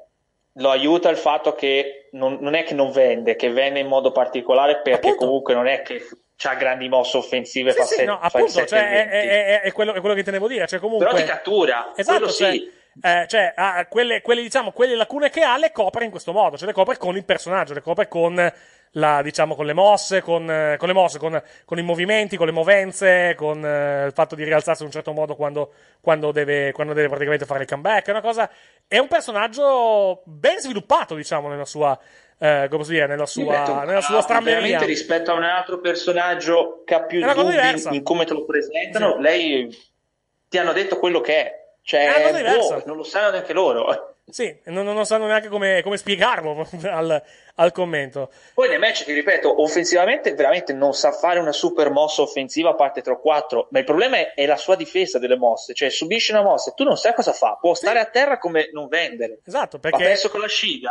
lo aiuta il fatto che non, non, è che non vende, che vende in modo particolare perché appunto. comunque non è che ha grandi mosse offensive. Sì, fa sì, set, no, appunto, cioè, è, è, è, quello, è, quello, che tenevo dire. Cioè, comunque... Però ti cattura, esatto, cioè, sì. eh, cioè, ah, quelle, quelle, diciamo, quelle lacune che ha le copre in questo modo, cioè le copre con il personaggio, le copre con la, diciamo, con le mosse, con, eh, con, le mosse con, con, i movimenti, con le movenze, con eh, il fatto di rialzarsi in un certo modo quando, quando, deve, quando deve praticamente fare il comeback. È una cosa. È un personaggio ben sviluppato, diciamo, nella sua. Eh, come si dice, nella sua, nella ah, sua stramberia rispetto a un altro personaggio che ha più dubbi in come te lo presentano, sì. lei ti hanno detto quello che è, cioè, è boh, non lo sanno neanche loro. Sì, non, non sanno neanche come, come spiegarlo al, al, commento. Poi nel match, ti ripeto, offensivamente veramente non sa fare una super mossa offensiva a parte 3-4, ma il problema è, è, la sua difesa delle mosse, cioè subisce una mossa e tu non sai cosa fa, può stare a terra come non vendere. Esatto, perché... Ma con la sciga,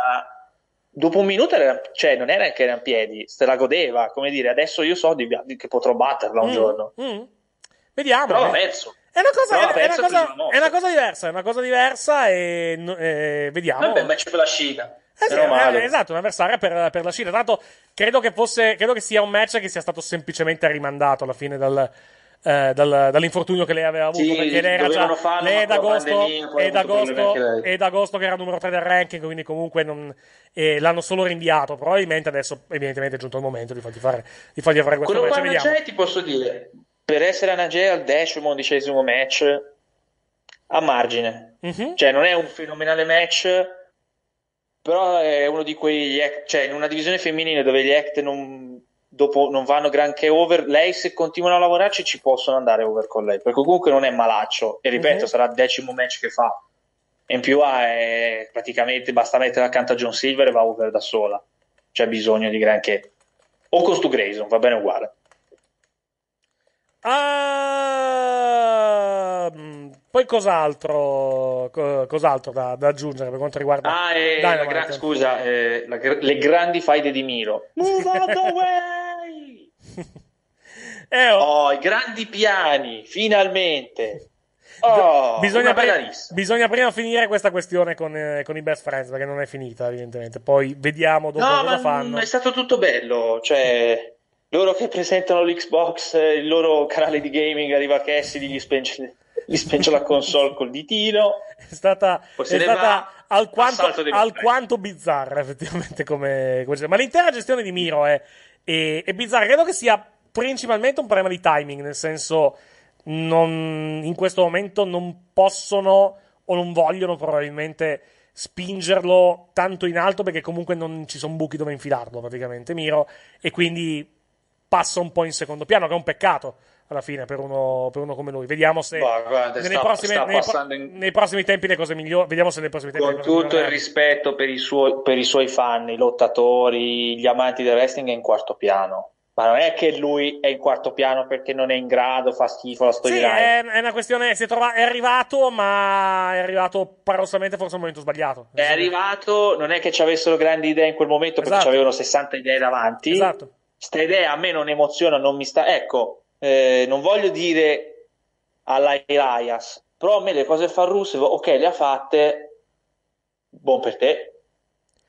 dopo un minuto era, cioè, non era che era in piedi, se la godeva, come dire, adesso io so di, di, che potrò batterla un mm, giorno. Mm. Vediamo. Però eh. ha perso. È una, cosa, è, una cosa, è una cosa, diversa, è una cosa diversa e, e vediamo. Vabbè, match per la scena. Eh, eh esatto, un avversario per, per la Scina. Tanto credo che, fosse, credo che sia un match che sia stato semplicemente rimandato alla fine dal, eh, dal, dall'infortunio che lei aveva avuto sì, perché lei era già farlo, lei ed agosto, ed, agosto, ed agosto che era numero 3 del ranking quindi comunque non, eh, l'hanno solo rinviato probabilmente adesso evidentemente è giunto il momento di fargli fare, di fargli fare questo match, qua non c'è ti posso dire per essere a Anagea al decimo, undicesimo match a margine. Mm-hmm. Cioè, non è un fenomenale match, però è uno di quegli act, cioè in una divisione femminile dove gli act non, dopo, non vanno granché over, lei se continuano a lavorarci ci possono andare over con lei, perché comunque non è malaccio, e ripeto, mm-hmm. sarà il decimo match che fa. In più ha è, praticamente basta mettere accanto a John Silver e va over da sola. C'è bisogno di granché. O con Stu Grayson, va bene uguale. Ah, poi cos'altro, cos'altro da, da, aggiungere per quanto riguarda ah, eh, Dynamite. la gran, scusa, eh, la, le grandi faide di Miro. Move out the way! eh, oh. oh, i grandi piani, finalmente! Oh, bisogna, pre- bisogna, prima finire questa questione con, eh, con, i best friends perché non è finita evidentemente poi vediamo dopo no, cosa fanno è stato tutto bello cioè loro che presentano l'Xbox, eh, il loro canale di gaming arriva Cassidy, gli spenge, gli spenge la console col ditino. È stata, è stata alquanto, alquanto bizzarra effettivamente come, come, Ma l'intera gestione di Miro è, è, è bizzarra, credo che sia principalmente un problema di timing, nel senso non, in questo momento non possono o non vogliono probabilmente spingerlo tanto in alto perché comunque non ci sono buchi dove infilarlo praticamente Miro e quindi passa un po' in secondo piano, che è un peccato alla fine per uno, per uno come lui. Vediamo se bah, guarda, sta, prossime, sta nei, in... nei, prossimi tempi le cose migliori. Vediamo se nei prossimi tempi Con tutto il rispetto per i, suoi, per i suoi fan, i lottatori, gli amanti del wrestling, è in quarto piano. Ma non è che lui è in quarto piano perché non è in grado, fa schifo la storyline. Sì, è, è, una questione, si è, trova, è arrivato, ma è arrivato paradossalmente forse un momento sbagliato. È arrivato, non è che ci avessero grandi idee in quel momento esatto. perché ci esatto. avevano 60 idee davanti. Esatto sta idea a me non emoziona, non mi sta... Ecco, eh, non voglio dire alla Elias, però a me le cose fa farrusse, ok, le ha fatte, buon per te.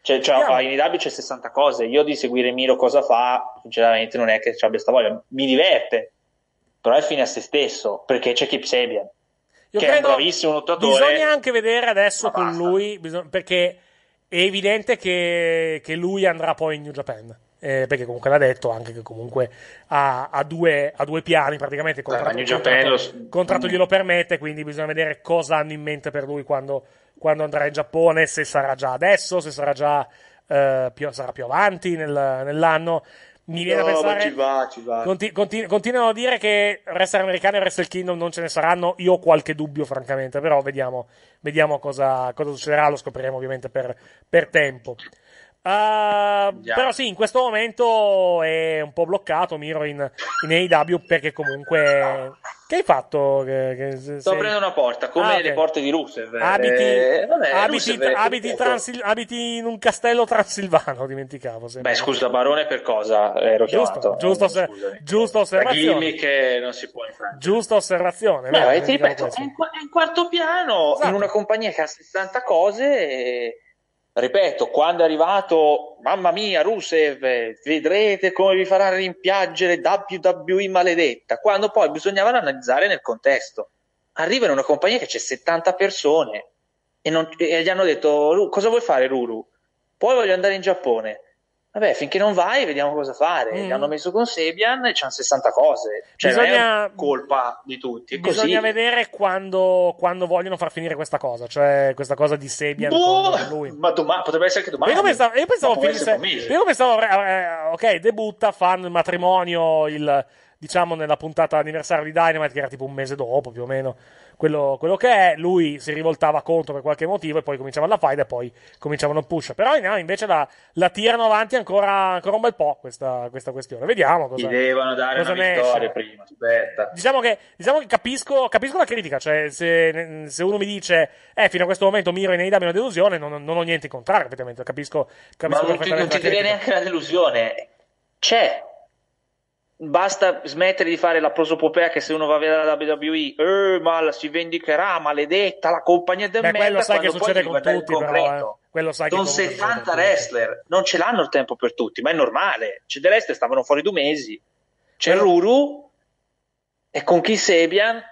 Cioè, cioè in Italia c'è 60 cose, io di seguire Miro cosa fa, sinceramente non è che ci abbia sta voglia, mi diverte, però è fine a se stesso, perché c'è Kip Sabian, io che è bravissimo lottatore. Bisogna anche vedere adesso con basta. lui, bisog- perché è evidente che, che lui andrà poi in New Japan eh, perché comunque l'ha detto anche che comunque ha, ha, due, ha due, piani praticamente contratto, il contratto, contratto glielo permette quindi bisogna vedere cosa hanno in mente per lui quando, quando andrà in Giappone se sarà già adesso se sarà già eh, più, sarà più avanti nel, nell'anno mi viene no, a pensare ci va, ci va. Conti, continu, continuano a dire che Wrestler americano e Wrestle Kingdom non ce ne saranno io ho qualche dubbio francamente però vediamo, vediamo cosa, cosa, succederà lo scopriremo ovviamente per, per tempo Uh, yeah. Però sì, in questo momento è un po' bloccato Miro in, in AEW perché comunque... Che hai fatto? Che, che se, Sto sei... prendendo una porta, come ah, okay. le porte di Rusev. Eh. Abiti, eh, vabbè, abiti, Rusev abiti, transil, abiti, in un castello transilvano, dimenticavo. Sempre. Beh, scusa, Barone per cosa ero giusto, chiamato? Giusto, eh, osser- giusta osservazione. che non si può infrangere. Giusta osservazione. Beh, no, ti ripeto, è in, qu- è in, quarto piano, esatto. in una compagnia che ha 60 cose... E ripeto, quando è arrivato, mamma mia, Rusev, eh, vedrete come vi farà rimpiangere WWE maledetta, quando poi bisognava analizzare nel contesto. Arriva in una compagnia che c'è 70 persone e, non, e gli hanno detto, cosa vuoi fare Ruru? Poi voglio andare in Giappone vabbè, finché non vai, vediamo cosa fare. Mm. Li hanno messo con Sebian e c'hanno 60 cose. Cioè, bisogna, colpa di tutti. Bisogna così. vedere quando, quando, vogliono far finire questa cosa, cioè questa cosa di Sebian. Boh, ma doma- potrebbe essere che domani. Io pensavo, io pensavo finisse. Io pensavo, eh, eh ok, debutta, fanno il matrimonio, il, diciamo nella puntata anniversario di Dynamite, che era tipo un mese dopo più o meno quello, quello, che è, lui si rivoltava contro per qualche motivo e poi cominciava la fight e poi cominciavano push. Però no, invece la, la, tirano avanti ancora, ancora un bel po' questa, questa, questione. Vediamo cosa. Gli devono dare cosa una vittoria prima, aspetta. Diciamo che, diciamo che capisco, capisco, la critica, cioè se, se, uno mi dice, eh, fino a questo momento miro in AEW una delusione, non, non, ho niente in contrario, effettivamente, capisco, capisco Ma non ti, non ti crea neanche la delusione. C'è basta smettere di fare la prosopopea che se uno va a vedere la WWE eh, ma si vendicherà maledetta la compagnia del Beh, merda eh. quello sai che succede con tutti però, eh. quello sai sono 70 wrestler non ce l'hanno il tempo per tutti ma è normale c'è cioè, del resto stavano fuori due mesi c'è però... Ruru e con chi Sebian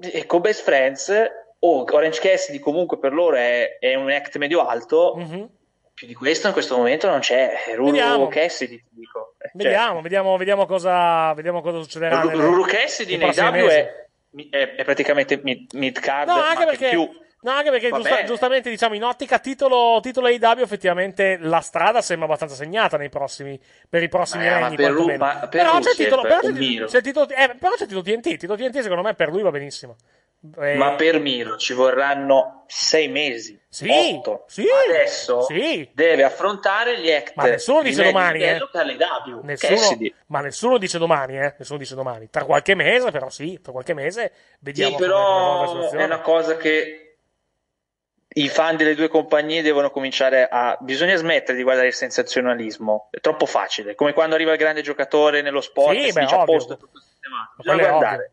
e con Best Friends o oh, Orange Cassidy comunque per loro è, è un act medio alto mm-hmm più di questo in questo momento non c'è. Ruru vediamo. Cassidy, ti dico. Cioè, vediamo, vediamo, vediamo, cosa, vediamo cosa succederà. Ruru, Ruru Cassidy nei, W è, è, è, praticamente mid-card, no, anche perché... più... No, anche perché giusta, giustamente diciamo in ottica titolo, titolo AEW effettivamente la strada sembra abbastanza segnata nei prossimi, per i prossimi eh, ma anni. Per lui, ma per però, c'è titolo, però, titolo, eh, titolo TNT, titolo TNT secondo me per lui va benissimo. Eh... Ma per Miro ci vorranno sei mesi. Sì, otto. Sì, adesso sì. deve affrontare gli Act. Ma nessuno dice domani. Eh. Nessuno, ma nessuno dice domani, eh. Nessuno dice domani. Tra qualche mese, però sì, tra qualche mese vediamo. Sì, però è una cosa che i fan delle due compagnie devono cominciare a. Bisogna smettere di guardare il sensazionalismo. È troppo facile. Come quando arriva il grande giocatore nello sport sì, e si beh, dice a posto tutto sistemato. Bisogna guardare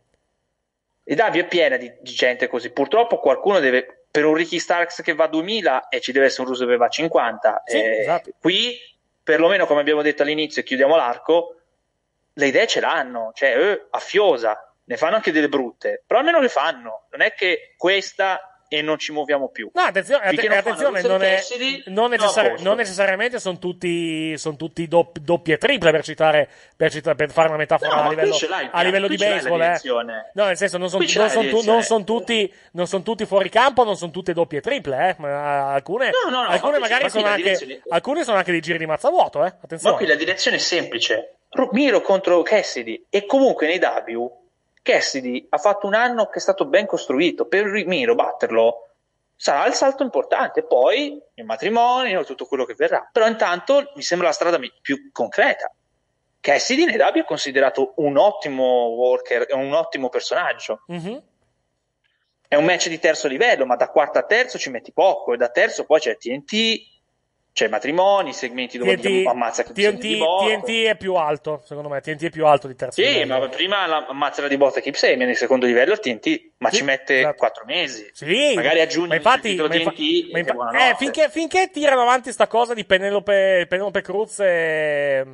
e Davio è piena di, di gente così. Purtroppo qualcuno deve, per un Ricky Starks che va a 2000 e ci deve essere un Russo che va a 50. Sì, eh, esatto. Qui, perlomeno come abbiamo detto all'inizio, e chiudiamo l'arco, le idee ce l'hanno, cioè eh, a ne fanno anche delle brutte, però almeno le fanno. Non è che questa e non ci muoviamo più. No, attenzione, eh, att- non attenzione non, è, non, necessari- non, necessariamente sono tutti, son tutti dopp- doppie e triple per citare, per, citare, per fare una metafora no, a livello, a livello di baseball. Eh. No, nel senso, non sono son tu- son tutti, tutti, fuori campo, non sono tutte doppie e triple, eh. Ma alcune, no, no, alcune magari sono anche, direzione... alcune sono anche dei giri di mazzavuoto, eh. Attenzione. Ma qui la direzione è semplice. Miro contro Cassidy e comunque nei W Cassidy ha fatto un anno che è stato ben costruito, per Miro batterlo sarà il salto importante, poi il matrimonio, tutto quello che verrà, però intanto mi sembra la strada più concreta. Cassidy nei Dabi è considerato un ottimo worker, un ottimo personaggio. Mm-hmm. È un match di terzo livello, ma da quarta a terzo ci metti poco, e da terzo poi c'è TNT, cioè matrimoni, segmenti dove TNT, diciamo, ammazza chi TNT, di botta. TNT è più alto, secondo me, TNT è più alto di terzo sì, livello. ma prima la, ammazza la di botta Kip Sabian, il secondo livello TNT, ma sì, ci mette esatto. 4 mesi. Sì, magari aggiungi ma infatti, il ma infa- TNT ma infa- eh, finché, finché, tirano avanti sta cosa di Penelope, Penelope Cruz e...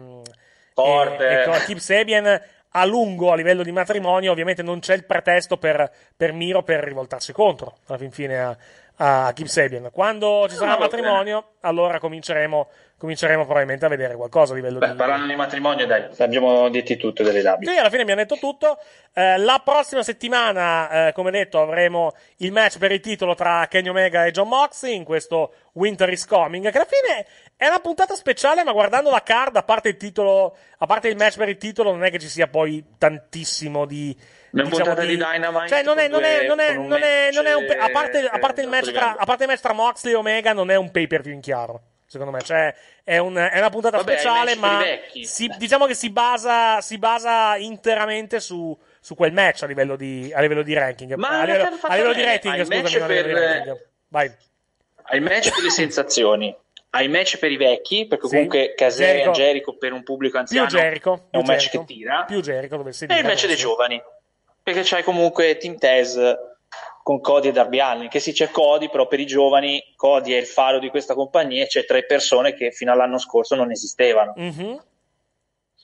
Porte. Mm, e, e Kip Sabian a lungo a livello di matrimonio, ovviamente non c'è il pretesto per, per Miro per rivoltarsi contro alla fin fine a, a Kim Sabian. Quando ci sarà il matrimonio, allora cominceremo, cominceremo, probabilmente a vedere qualcosa a livello Beh, di. Parlando di matrimonio, dai, abbiamo detto tutto delle labbra. Sì, alla fine abbiamo detto tutto. Eh, la prossima settimana, eh, come detto, avremo il match per il titolo tra Kenny Omega e John Moxley in questo Winter is Coming. Che alla fine è una puntata speciale, ma guardando la card, a parte il titolo, a parte il match per il titolo, non è che ci sia poi tantissimo di una diciamo, puntata di, di Dynamite. Cioè, non è, non è, non è, non è, non è un. Pe- a, parte, a, parte il match tra, a parte il match tra Moxley e Omega, non è un pay per view in chiaro secondo me. Cioè, è, un, è una puntata Vabbè, speciale, ma si, diciamo che si basa, si basa interamente su, su, quel match a livello di, a livello di ranking. Ma a livello, a livello di rating, hai scusami, per... di rating. Eh, Vai. Hai match per le sensazioni. Hai match per i vecchi, perché sì. comunque Casey e Jericho per un pubblico anziano Jericho, è un match che tira. Più Jericho, E il match dei giovani perché c'hai comunque Team Tez con Cody e Darby Allin, che sì c'è Cody, però per i giovani Cody è il faro di questa compagnia e c'è tre persone che fino all'anno scorso non esistevano. Mm-hmm.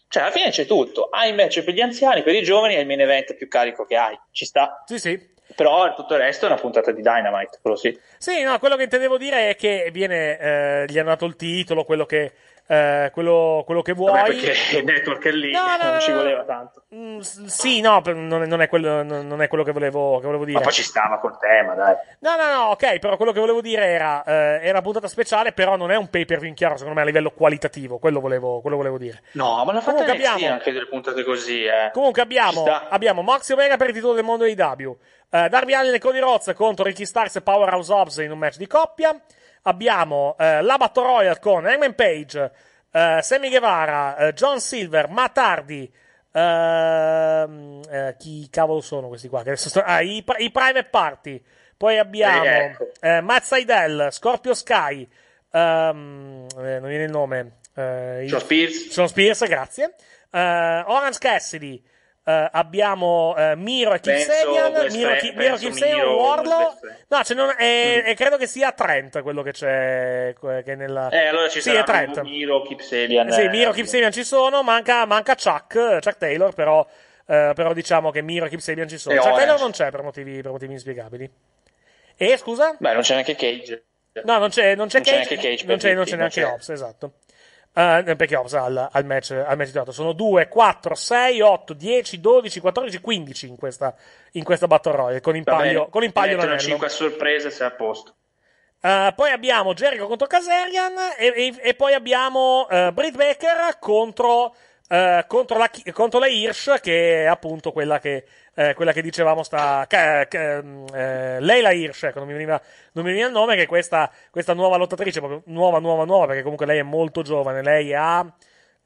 Cioè, alla fine c'è tutto. Hai match per gli anziani, per i giovani è il main event più carico che hai. Ci sta. Sì, sì. Però tutto il resto è una puntata di Dynamite, quello sì. Sì, no, quello che intendevo dire è che viene, eh, gli hanno dato il titolo, quello che eh, quello, quello, che vuoi. Vabbè, perché il network è lì, no, no, non ci voleva tanto. Mm, sì, no, non, non, è quello, non è quello che, volevo, che volevo, dire. Ma poi ci stava col tema, dai. No, no, no, ok, però quello che volevo dire era, eh, è una puntata speciale, però non è un pay per view in chiaro, secondo me, a livello qualitativo, quello volevo, quello volevo dire. No, ma l'ha fatta Comunque abbiamo, anche delle puntate così, eh. Comunque abbiamo, abbiamo Max Omega per il titolo del mondo AEW, eh, Darby Allin e Cody Roz contro Ricky Stars e Powerhouse Hobbs in un match di coppia, abbiamo eh, la Battle Royale con Hangman Page, eh, Sammy Guevara, eh, John Silver, Matardi. Ehm, eh, chi cavolo sono questi qua? Sto... Ah, i, i, Private Party. Poi abbiamo ecco. Eh, Matt Seidel, Scorpio Sky. Um, non viene il nome. Eh, John Spears. John Spears, grazie. Eh, Orange Cassidy eh, abbiamo eh, Miro e Kipsenian, Miro, Ki- Miro Kipsenian, Warlow. No, cioè non, è, eh, mm. e eh, credo che sia Trent quello che c'è. Che nella... Eh, allora ci sì, sarà Trent. Miro Kipsenian. Sì, eh, Miro e Kipsenian ci sono, manca, manca Chuck, Chuck Taylor, però, eh, però diciamo che Miro e Kipsenian ci sono. E Chuck Taylor non c'è per motivi, per motivi inspiegabili. E scusa? Beh, non c'è neanche Cage. No, non c'è, non c'è, non Cage, c'è neanche Cage, non c'è, non c'è neanche Ops, esatto. Uh, perché ho al, al, match, al match titolato sono 2, 4, 6, 8, 10, 12, 14, 15 in questa, in questa Battle Royale con impaglio, con impaglio 5 a sorpresa sei a posto uh, poi abbiamo Jericho contro Kazarian e, e, e poi abbiamo uh, Britt Baker contro eh, contro, la, contro, la, Hirsch, che è appunto quella che, eh, quella che dicevamo sta... Che, che, mm, eh, lei la Hirsch, ecco, non mi veniva, non mi veniva il nome, che è questa, questa nuova lottatrice, proprio nuova, nuova, nuova, perché comunque lei è molto giovane, lei ha...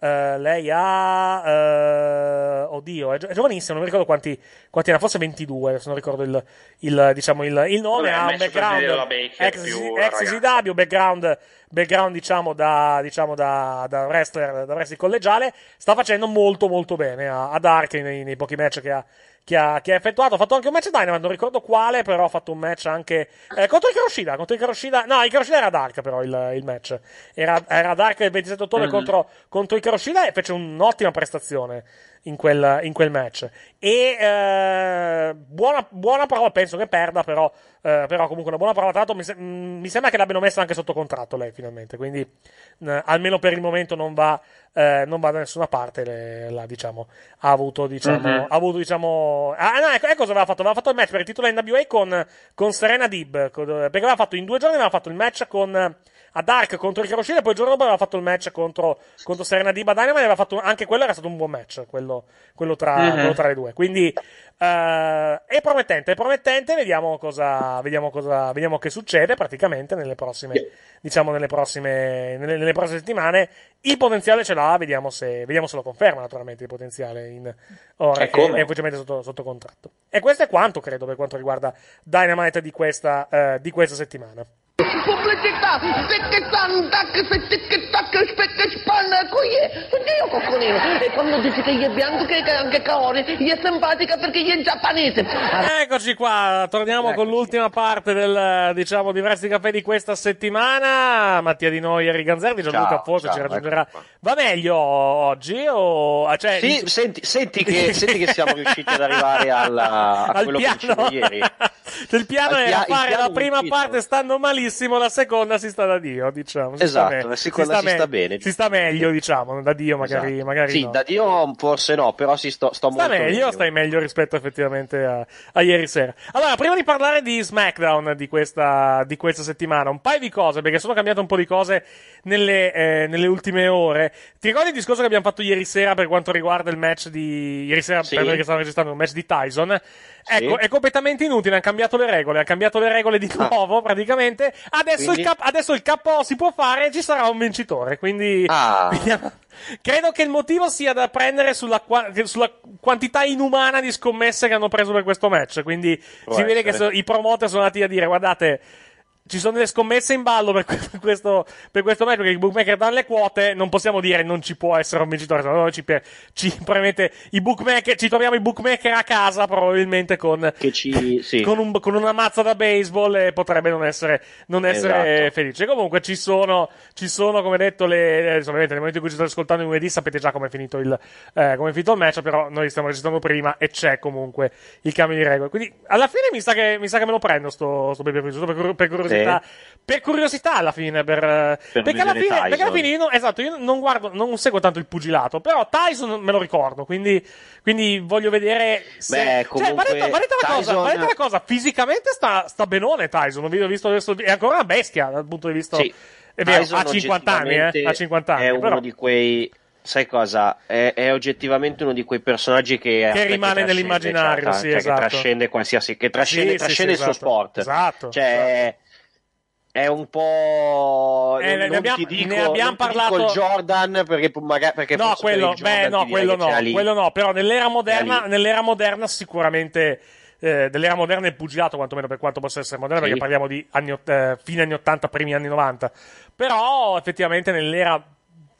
Eh, lei ha. Uh, oddio, è, gio- è, giovanissima, non mi ricordo quanti, quanti era, forse 22. Se non ricordo il, il, diciamo, il, il nome. Vabbè, ha un background ex, ex CW, background, background diciamo, da, diciamo, da, da wrestler, da wrestling collegiale. Sta facendo molto, molto bene a, a Dark nei, nei pochi match che ha che ha, che ha, effettuato. Ha fatto anche un match a Dynamite, non ricordo quale, però ha fatto un match anche eh, contro il Karoshida. Contro il Karoshida, no, il Karoshida era Dark, però il, il match era, era Dark il 27 ottobre mm-hmm. contro, contro il Karoshida e fece un'ottima prestazione in quel, in quel match. E eh, buona, buona, parola, penso che perda, però, eh, però comunque una buona prova. Tra l'altro mi, se- mm, mi, sembra che l'abbiano messa anche sotto contratto lei finalmente, quindi eh, almeno per il momento non va, eh, non va da nessuna parte. Le, la, diciamo, ha avuto, diciamo, mm-hmm. ha avuto, diciamo... Ah no, ecco, ecco cosa aveva fatto, aveva fatto il match per il titolo NWA con, con Serena Dib, perché aveva fatto in due giorni aveva fatto il match con a Dark contro Hiroshima. E poi il giorno dopo aveva fatto il match contro, contro Serena Diba Dynamite. Aveva fatto, anche quello era stato un buon match, quello, quello, tra, uh-huh. quello tra, le due. Quindi uh, è promettente, è promettente. Vediamo cosa, vediamo cosa, vediamo che succede praticamente nelle prossime, yeah. diciamo, nelle prossime, nelle, nelle prossime settimane. Il potenziale ce l'ha, vediamo se, vediamo se lo conferma naturalmente il potenziale in ora è cioè, che è ufficialmente sotto, sotto, contratto. E questo è quanto credo per quanto riguarda Dynamite di questa, uh, di questa settimana pubblicità, zicche zan, tac, zicche tac, specche spanna, qui è, Dio coccolino, e quando dici che gli è bianco che è anche caore, gli è simpatica perché gli è giapponese. Eccoci qua, torniamo Eccoci. con l'ultima parte del, diciamo, di diversi caffè di questa settimana, Mattia Di Noi e Riganzerdi, Gianluca Fosso ci raggiungerà, va meglio oggi o... Ah, cioè, sì, in... senti, senti, che, senti che siamo riusciti ad arrivare alla, a Al quello piano. che dicevo ieri. il piano Al era pia- fare la prima uscito. parte stando malissimo primo la seconda si sta da Dio, diciamo. Si esatto, la seconda si, sta, me- sta bene. Si sta meglio, diciamo, da Dio magari, esatto. magari Sì, no. da Dio forse no, però si sto, sto sta molto meglio. meglio. Stai meglio rispetto effettivamente a, a, ieri sera. Allora, prima di parlare di SmackDown di questa, di questa settimana, un paio di cose, perché sono cambiate un po' di cose nelle, eh, nelle, ultime ore. Ti ricordi il discorso che abbiamo fatto ieri sera per quanto riguarda il match di... Ieri sera, sì. per che stanno registrando, il match di Tyson? Ecco, sì. è completamente inutile, hanno cambiato le regole, hanno cambiato le regole di ah. nuovo ah. praticamente. Adesso, il cap- adesso il capo si può fare e ci sarà un vincitore, quindi... Ah. Credo che il motivo sia da prendere sulla, sulla, quantità inumana di scommesse che hanno preso per questo match. Quindi può si essere. vede che so- i promoter sono andati a dire: guardate, ci sono delle scommesse in ballo per questo, per questo match perché i bookmaker danno le quote non possiamo dire non ci può essere un vincitore no, ci, ci, i bookmaker ci troviamo i bookmaker a casa probabilmente con, ci, sì. con, un, con una mazza da baseball e potrebbe non essere, non essere esatto. felice comunque ci sono, ci sono come detto le, insomma, nel momento in cui ci state ascoltando lunedì sapete già come è finito il, eh, come è finito il match però noi stiamo registrando prima e c'è comunque il cambio di regola quindi alla fine mi sa che, mi sa che me lo prendo sto, sto per, per, per curiosità curiosità. Per curiosità alla fine, per, eh, per perché, alla fine perché, alla fine, io, non, esatto, io non, guardo, non seguo tanto il pugilato, però Tyson me lo ricordo, quindi, quindi voglio vedere se... Beh, cioè, comunque, cioè, va detto, va detto Tyson... cosa, va detto una cosa, fisicamente sta, sta benone Tyson, ho visto adesso, è ancora una bestia dal punto di vista... Sì. È vero, ha 50 anni, eh, ha 50 anni. È uno però. di quei sai cosa? È, è, oggettivamente uno di quei personaggi che, che rimane cioè, nell'immaginario, cioè, sì, cioè, esatto. che trascende qualsiasi, che trascende, sì, trascende sì, il esatto. suo sport. Esatto. Cioè, esatto è un po'. Eh, non, ne, abbiamo, dico, ne abbiamo parlato. Col Jordan perché, magari, perché no, quello, beh, no, quello no, quello no. Però nell'era moderna, nell'era moderna sicuramente. Eh, dell'era moderna il pugilato, quantomeno per quanto possa essere moderno, sì. perché parliamo di anni, eh, fine anni 80, primi anni 90. Però effettivamente nell'era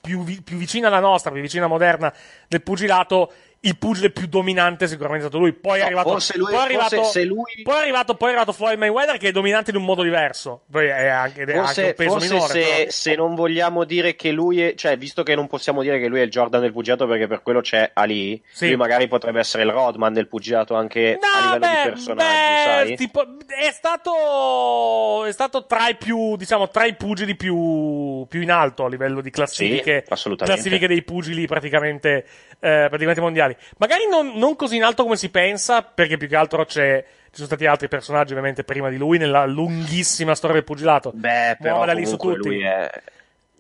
più, vi, più vicina alla nostra, più vicina alla moderna del pugilato, il puzzle più dominante sicuramente è stato lui. Poi è arrivato, no, lui, poi, è arrivato lui... poi è arrivato, poi è arrivato Floyd Mayweather che è dominante in un modo diverso. Poi è anche, è forse, anche forse minore, se, se, non vogliamo dire che lui è, cioè, visto che non possiamo dire che lui è il Jordan del pugilato perché per quello c'è Ali, sì. lui magari potrebbe essere il Rodman del pugilato anche no, a livello beh, di personaggio, beh, tipo, è stato, è stato tra i più, diciamo, tra i pugili più, più in alto a livello di classifiche, sì, classifiche dei pugili praticamente, eh, praticamente mondiali principali. Magari non, non, così in alto come si pensa, perché più che altro c'è. Ci sono stati altri personaggi, ovviamente, prima di lui, nella lunghissima storia del pugilato. Beh, però. Muovala lì su tutti. È,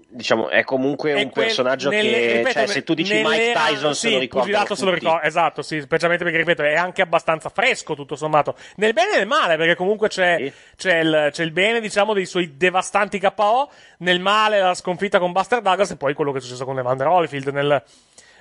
diciamo, è comunque è un quel, personaggio nelle, che. Cioè, ripeto, cioè, se tu dici nelle, Mike Tyson, sì, se lo ricordi. pugilato se lo ricorda, esatto, sì, specialmente perché, ripeto, è anche abbastanza fresco, tutto sommato. Nel bene e nel male, perché comunque c'è, sì. c'è, il, c'è il bene, diciamo, dei suoi devastanti KO, nel male la sconfitta con Buster Douglas e poi quello che è successo con Evander Holyfield nel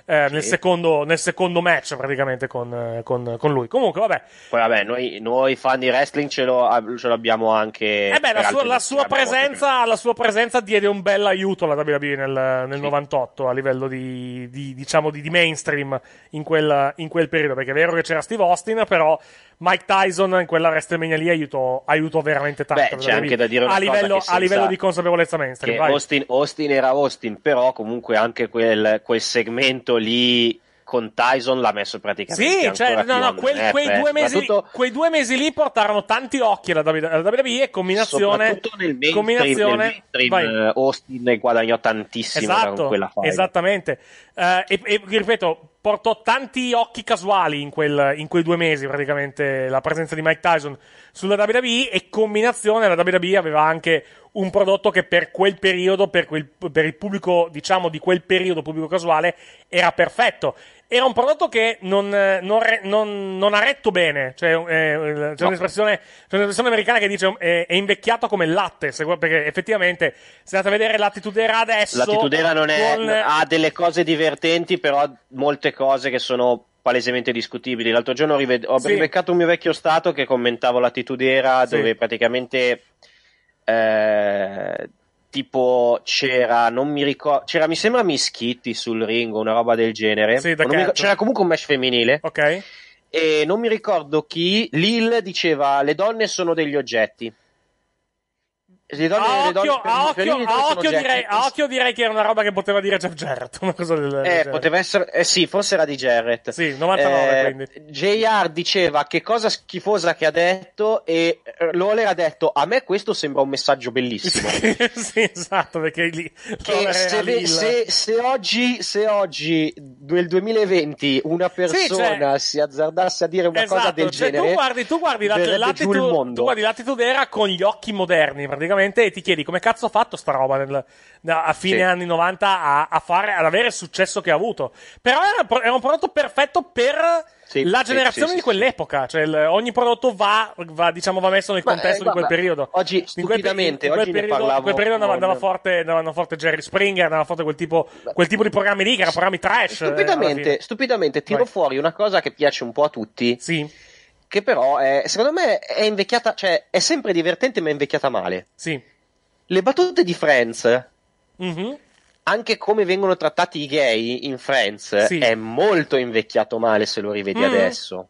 eh, sì. nel, secondo, nel, secondo, match praticamente con, eh, con, con, lui. Comunque, vabbè. Poi, vabbè, noi, noi fan di wrestling ce, lo, ce l'abbiamo anche. Eh beh, la sua, la sua, presenza, la sua presenza diede un bel aiuto alla WWE nel, nel sì. 98 a livello di, di diciamo di, di mainstream in quel, in quel periodo. Perché è vero che c'era Steve Austin, però Mike Tyson in quella WrestleMania lì aiutò, aiutò veramente tanto. Beh, c'è anche da dire una a livello, a livello di consapevolezza mainstream. Austin, Austin, era Austin, però comunque anche quel, quel segmento lì con Tyson l'ha messo praticamente sì, cioè, no, no, quel, eh, quei, eh, due mesi, soprattutto... quei, due mesi, lì portarono tanti occhi alla WWE e combinazione nel mainstream, combinazione, nel mainstream eh, Austin guadagnò tantissimo esatto, con quella fight esattamente uh, e, e, ripeto portò tanti occhi casuali in, quel, in quei due mesi praticamente la presenza di Mike Tyson sulla WWE e combinazione la WWE aveva anche un prodotto che per quel periodo, per, quel, per il pubblico, diciamo, di quel periodo pubblico casuale, era perfetto. Era un prodotto che non, eh, non, non, non ha retto bene. Cioè, eh, c'è, no. un'espressione, c'è, un'espressione, americana che dice eh, è invecchiato come il latte. Se, perché effettivamente, se andate a vedere Latitudera adesso. L'attitudine non è, con... ha delle cose divertenti, però molte cose che sono palesemente discutibili. L'altro giorno rived- ho sì. beccato un mio vecchio stato che commentavo l'attitudera sì. dove praticamente eh, tipo c'era, non mi ricordo, c'era mi sembra Mischitti sul ring o una roba del genere. Sì, ricordo, c'era comunque un match femminile. Ok. E non mi ricordo chi, Lil diceva le donne sono degli oggetti. Ridoni, a, ridoni, occhio, a, occhio, a, occhio direi, a occhio, direi, che era una roba che poteva dire Jeff Jarrett. Una cosa del, eh, poteva essere, eh sì, forse era di Jarrett. Sì, 99 eh, quindi. JR diceva che cosa schifosa che ha detto e eh, Lawler ha detto a me questo sembra un messaggio bellissimo. sì, sì esatto, perché lì... Se, se, se, oggi, se oggi, nel 2020, una cioè- persona sì, si azzardasse a dire una esatto, cosa del cioè, genere... Tu guardi, tu guardi, l'attitud- tu guardi l'attitudine era con gli occhi moderni, praticamente veramente e ti chiedi come cazzo ha fatto sta roba nel, a fine sì. anni 90 a, a, fare, ad avere il successo che ha avuto. Però era, era un prodotto perfetto per sì, la generazione sì, di quell'epoca. Cioè, il, ogni prodotto va, va, diciamo, va messo nel Ma, eh, contesto eh, di quel periodo. Oggi, stupidamente, in quel, in quel oggi periodo, in quel periodo andava, andava, forte, andava forte Jerry Springer, andava forte quel tipo, quel tipo di programmi lì, che erano programmi trash. Eh, stupidamente, stupidamente tiro Vai. fuori una cosa che piace un po' a tutti. Sì che però è, secondo me è invecchiata, cioè è sempre divertente ma è invecchiata male. Sì. Le battute di Friends, mm-hmm. anche come vengono trattati i gay in Friends, sì. è molto invecchiato male se lo rivedi mm adesso.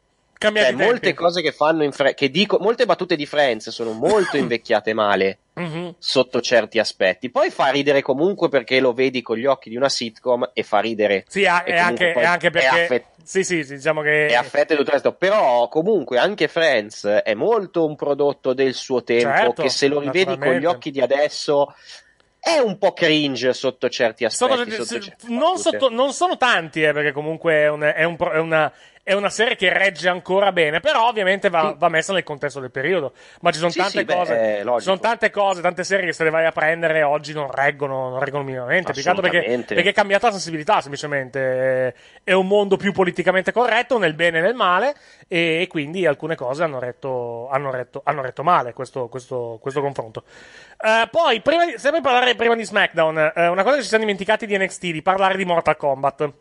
Cioè, molte cose che fanno in Friends, che dico, molte battute di Friends sono molto invecchiate male mm-hmm. sotto certi aspetti. Poi fa ridere comunque perché lo vedi con gli occhi di una sitcom e fa ridere. Sì, a- e, anche, anche, perché. È affett- sì, sì, diciamo che. È affetto tutto il resto. Però comunque anche Friends è molto un prodotto del suo tempo certo, che se lo rivedi con gli occhi di adesso è un po' cringe sotto certi aspetti. Sotto, sotto, sotto certi non, non, sono tanti, eh, perché comunque è, un, è, un, è, una, è una serie che regge ancora bene, però ovviamente va, sì. va messa nel contesto del periodo. Ma ci sono sì, tante sì, cose, beh, ci sono tante cose, tante serie che se le vai a prendere oggi non reggono, non reggono minimamente. Peccato perché, perché è cambiata la sensibilità, semplicemente. È un mondo più politicamente corretto, nel bene e nel male, e quindi alcune cose hanno retto, hanno retto, hanno retto male questo, questo, questo confronto. Uh, poi, prima di, sempre parlare prima di SmackDown, uh, una cosa che ci siamo dimenticati di NXT, di parlare di Mortal Kombat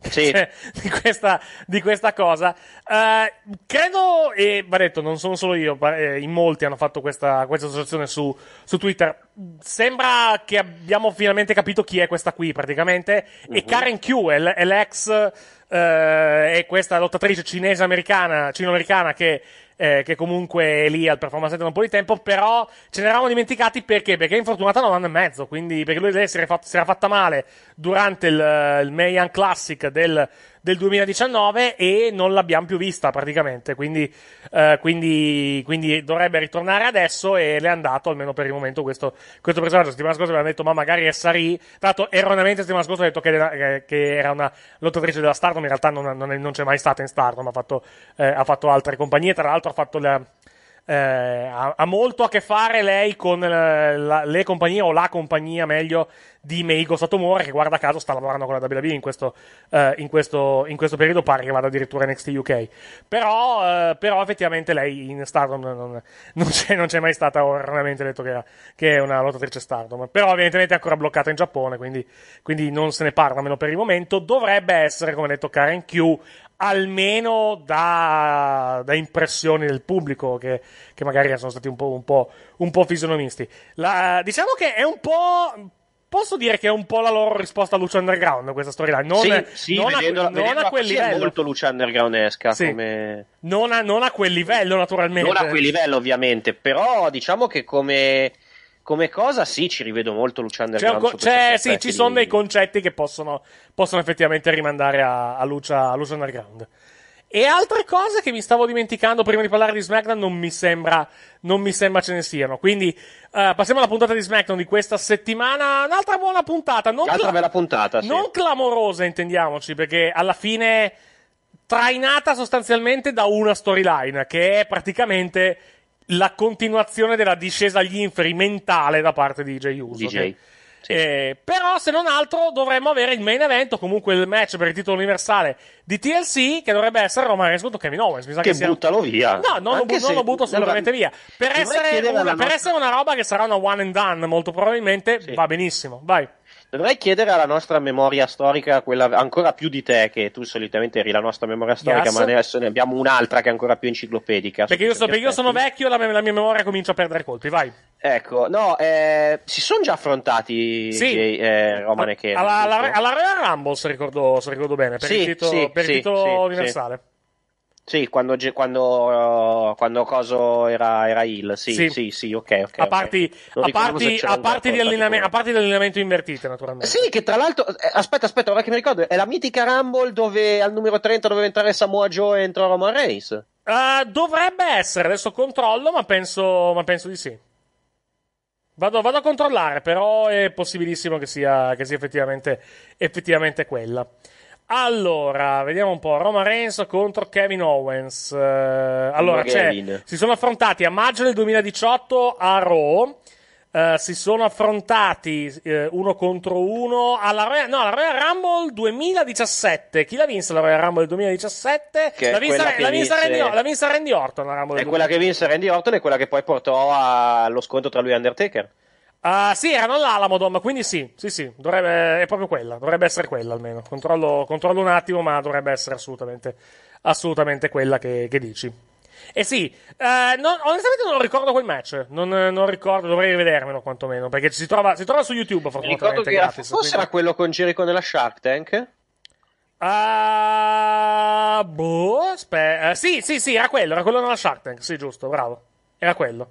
sì. cioè, di, questa, di, questa, cosa. Uh, credo, e va detto, non sono solo io, eh, in molti hanno fatto questa, questa associazione su, su, Twitter. Sembra che abbiamo finalmente capito chi è questa qui, praticamente. Mm-hmm. E mhm. Karen Kewell è l'ex, uh, eh, è questa lottatrice cinese-americana, cino-americana che eh, che comunque è lì al performance da un po' di tempo, però ce ne eravamo dimenticati perché? Perché è infortunata da un anno e mezzo, quindi perché lui si era fatta male durante il, il Mayan Classic del del 2019 e non l'abbiamo più vista praticamente, quindi, eh, quindi, quindi, dovrebbe ritornare adesso e le è andato almeno per il momento questo, questo personaggio. Settimana scorsa avevamo detto ma magari è Sari, tra l'altro erroneamente settimana scorsa ho detto che, che era una lottatrice della Stardom, in realtà non, non, è, non, c'è mai stata in Stardom, ha fatto, eh, ha fatto altre compagnie, tra l'altro ha fatto la eh, ha, ha, molto a che fare lei con la, eh, la, le compagnie o la compagnia meglio di Meigo Satomura che guarda caso sta lavorando con la WWE in questo, eh, in questo, in questo periodo pare che vada addirittura NXT UK però, eh, però effettivamente lei in Stardom non, non, c'è, non c'è, mai stata veramente detto che, che, è una lottatrice Stardom però evidentemente è ancora bloccata in Giappone quindi, quindi non se ne parla almeno per il momento dovrebbe essere come detto Karen Q almeno da, da, impressioni del pubblico che, che magari sono stati un po', un po', un po fisionomisti. La, diciamo che è un po'. Posso dire che è un po' la loro risposta a Luce Underground questa storia Non, sì, sì, non a, non vedendola a quel livello. È molto Luce Undergroundesca. Sì. Come... Non, a, non a quel livello, naturalmente. Non a quel livello, ovviamente. Però diciamo che come come cosa sì ci rivedo molto Lucian Underground c'è, Cioè, sì ci sono dei concetti che possono, possono effettivamente rimandare a, a, Lucia, a Lucia Underground e altre cose che mi stavo dimenticando prima di parlare di SmackDown non mi sembra, non mi sembra ce ne siano. Quindi uh, passiamo alla puntata di SmackDown di questa settimana. Un'altra buona puntata. Non, Un'altra cla- puntata, sì. non clamorosa, intendiamoci, perché alla fine trainata sostanzialmente da una storyline che è praticamente la continuazione della discesa agli inferi mentale da parte di DJ Uso. DJ. Che, sì, eh, Però, se non altro, dovremmo avere il main event, o comunque il match per il titolo universale di TLC, che dovrebbe essere Roman Reigns contro Kevin Owens. Mi sa che, che sia... buttalo via. No, non, bu- non lo, butto assolutamente allora, via. Per essere, una, per nostra... essere una roba che sarà una one and done, molto probabilmente, sì. va benissimo. Vai. Dovrei chiedere alla nostra memoria storica, quella ancora più di te, che tu solitamente eri la nostra memoria storica, yes. ma adesso ne abbiamo un'altra che è ancora più enciclopedica. Perché, io, so, perché io, sono vecchio e la, la, mia memoria comincia a perdere colpi, vai. Ecco, no, eh, si sono già affrontati sì. Jay, eh, Roman e Kane. Alla, alla, alla Royal Rumble, se ricordo, se ricordo bene, per sì, il titolo, sì, per il titolo universale. Sì, quando, quando, quando Coso era, era il. Sì, sì, sì, sì ok, ok. A parte, okay. a parte, l'allineamento invertito, naturalmente. Sì, che tra l'altro. Eh, aspetta, aspetta, ora che mi ricordo, è la mitica Rumble dove al numero 30 doveva entrare Samoa Joe e entrò Roman Reigns. Uh, dovrebbe essere, adesso controllo, ma penso, ma penso di sì. Vado, vado, a controllare, però è possibilissimo che sia, che sia effettivamente, effettivamente quella. Allora, vediamo un po'. Roma Renzo contro Kevin Owens. Eh, allora, cioè, si sono affrontati a maggio del 2018 a Raw. Eh, si sono affrontati eh, uno contro uno alla Royal, no, alla Royal Rumble 2017. Chi l'ha vinta la Royal Rumble 2017? Che la vinse Randy, Randy, Orton. La Rumble è quella che vinse Randy Orton e quella che poi portò allo scontro tra lui e Undertaker. Uh, sì, erano all'Alamodom, quindi sì, sì, sì, dovrebbe, è proprio quella, dovrebbe essere quella almeno. Controllo, controllo un attimo, ma dovrebbe essere assolutamente, assolutamente quella che, che dici. Eh sì, uh, non, onestamente non ricordo quel match, non, non, ricordo, dovrei rivedermelo quantomeno, perché si trova, si trova su YouTube fortunatamente era, gratis. Forse quindi... era quello con Jericho nella Shark Tank? Ah, uh, boh, aspetta, eh, sì, sì, sì, era quello, era quello nella Shark Tank, sì, giusto, bravo, era quello.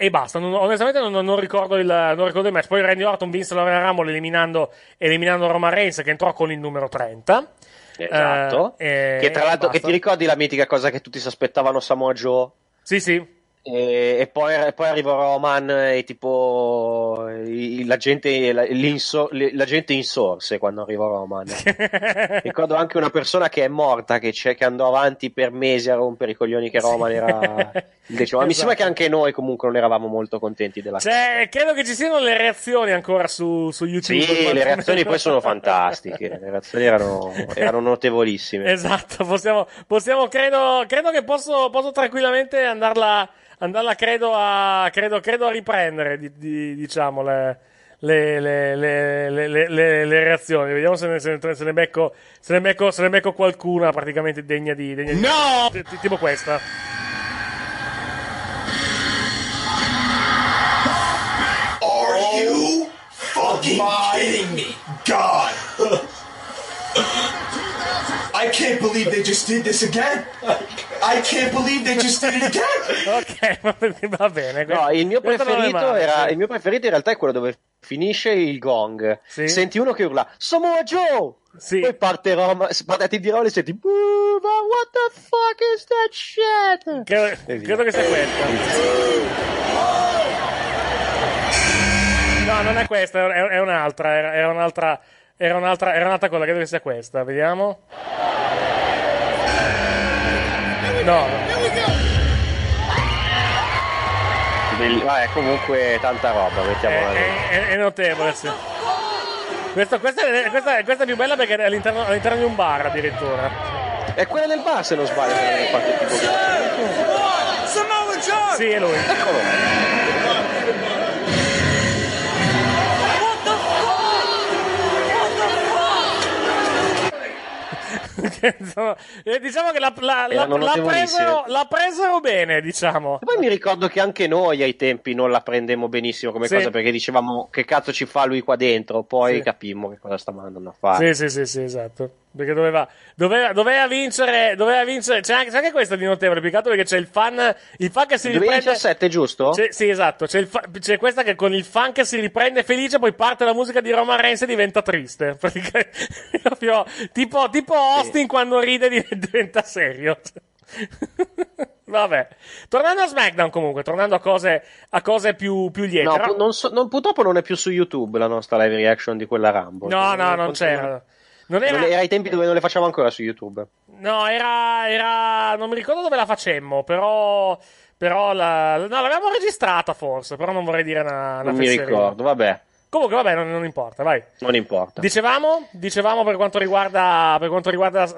E basta, non, onestamente non, non, ricordo il, non, ricordo il, match. Poi Randy Orton vinse la Royal Rumble eliminando, eliminando Roman Reigns che entrò con il numero 30. Esatto. Eh, che tra l'altro, che ti ricordi la mitica cosa che tutti si aspettavano Samoa Joe? Sì, sì. E, e, poi, e poi arriva Roman e tipo la gente, la, la gente insorse quando arrivò Roman. Ricordo anche una persona che è morta, che, che andò avanti per mesi a rompere i coglioni che Roman sì. era il Esatto. Mi sembra che esatto. anche noi comunque non eravamo molto contenti della cioè, credo che ci siano le reazioni ancora su, su YouTube. Sì, le reazioni poi sono fantastiche. Le reazioni erano, erano notevolissime. Esatto, possiamo, possiamo credo, credo, che posso, posso tranquillamente andarla, andarla credo, a, credo, credo a riprendere, di, di, diciamo, le, le, le, le, reazioni. Vediamo se ne, se ne, se ne, becco, se ne becco, se ne becco qualcuna praticamente degna di... Degna no! Di, tipo questa. fucking My kidding me? God. I can't believe they just did this again. I can't believe they just did it again. ok, va bene. No, il mio, preferito era, il mio preferito in realtà è quello dove finisce il gong. Sì? Senti uno che urla Samoa Joe! Sì. Poi parte Roma, ti dirò e senti Boom, what the fuck is that shit? Credo, credo che sia questo. No, non è questa, è, è un'altra. Era, era, un'altra. Era un'altra, era un'altra cosa, credo che sia questa. Vediamo. No. Belli- vabbè, comunque tanta roba, mettiamola lì. È, è- è notevole, sì. Questo- questa, è, questa questa è più bella perché è all'interno, all'interno di un bar addirittura. È quella del bar se non sbaglio, quella che fatto il tipo. Samoa Sì, è lui. Eccolo. Eh, diciamo che la, la, la, la, presero, la, presero, bene, diciamo. E poi mi ricordo che anche noi ai tempi non la prendemmo benissimo come sì. cosa perché dicevamo che cazzo ci fa lui qua dentro, poi sì. capimmo che cosa sta mandando a fare. Sì, sì, sì, sì esatto. Perché doveva, doveva, doveva, vincere, doveva vincere. C'è anche, c'è anche questa di notevole. Piccato perché c'è il fan. Il fan che si riprende. 2017, giusto? C'è, sì, esatto. C'è, fa, c'è, questa che con il fan che si riprende felice, poi parte la musica di Roman Reigns e diventa triste. proprio, tipo, tipo Austin sì. quando ride diventa serio. Vabbè, tornando a SmackDown comunque, tornando a cose, a cose più, più liete. No, non so, non, purtroppo non è più su YouTube la nostra live reaction di quella Rambo. No, no, non, non c'era. Non era... era ai tempi dove non le facciamo ancora su YouTube. No, era, era... non mi ricordo dove la facemmo, però... Però la... No, l'avevamo registrata forse, però non vorrei dire una, una Non fesseria. mi ricordo, vabbè. Comunque, vabbè, non, non, importa, vai. Non importa. Dicevamo, dicevamo per quanto riguarda, per quanto riguarda, eh,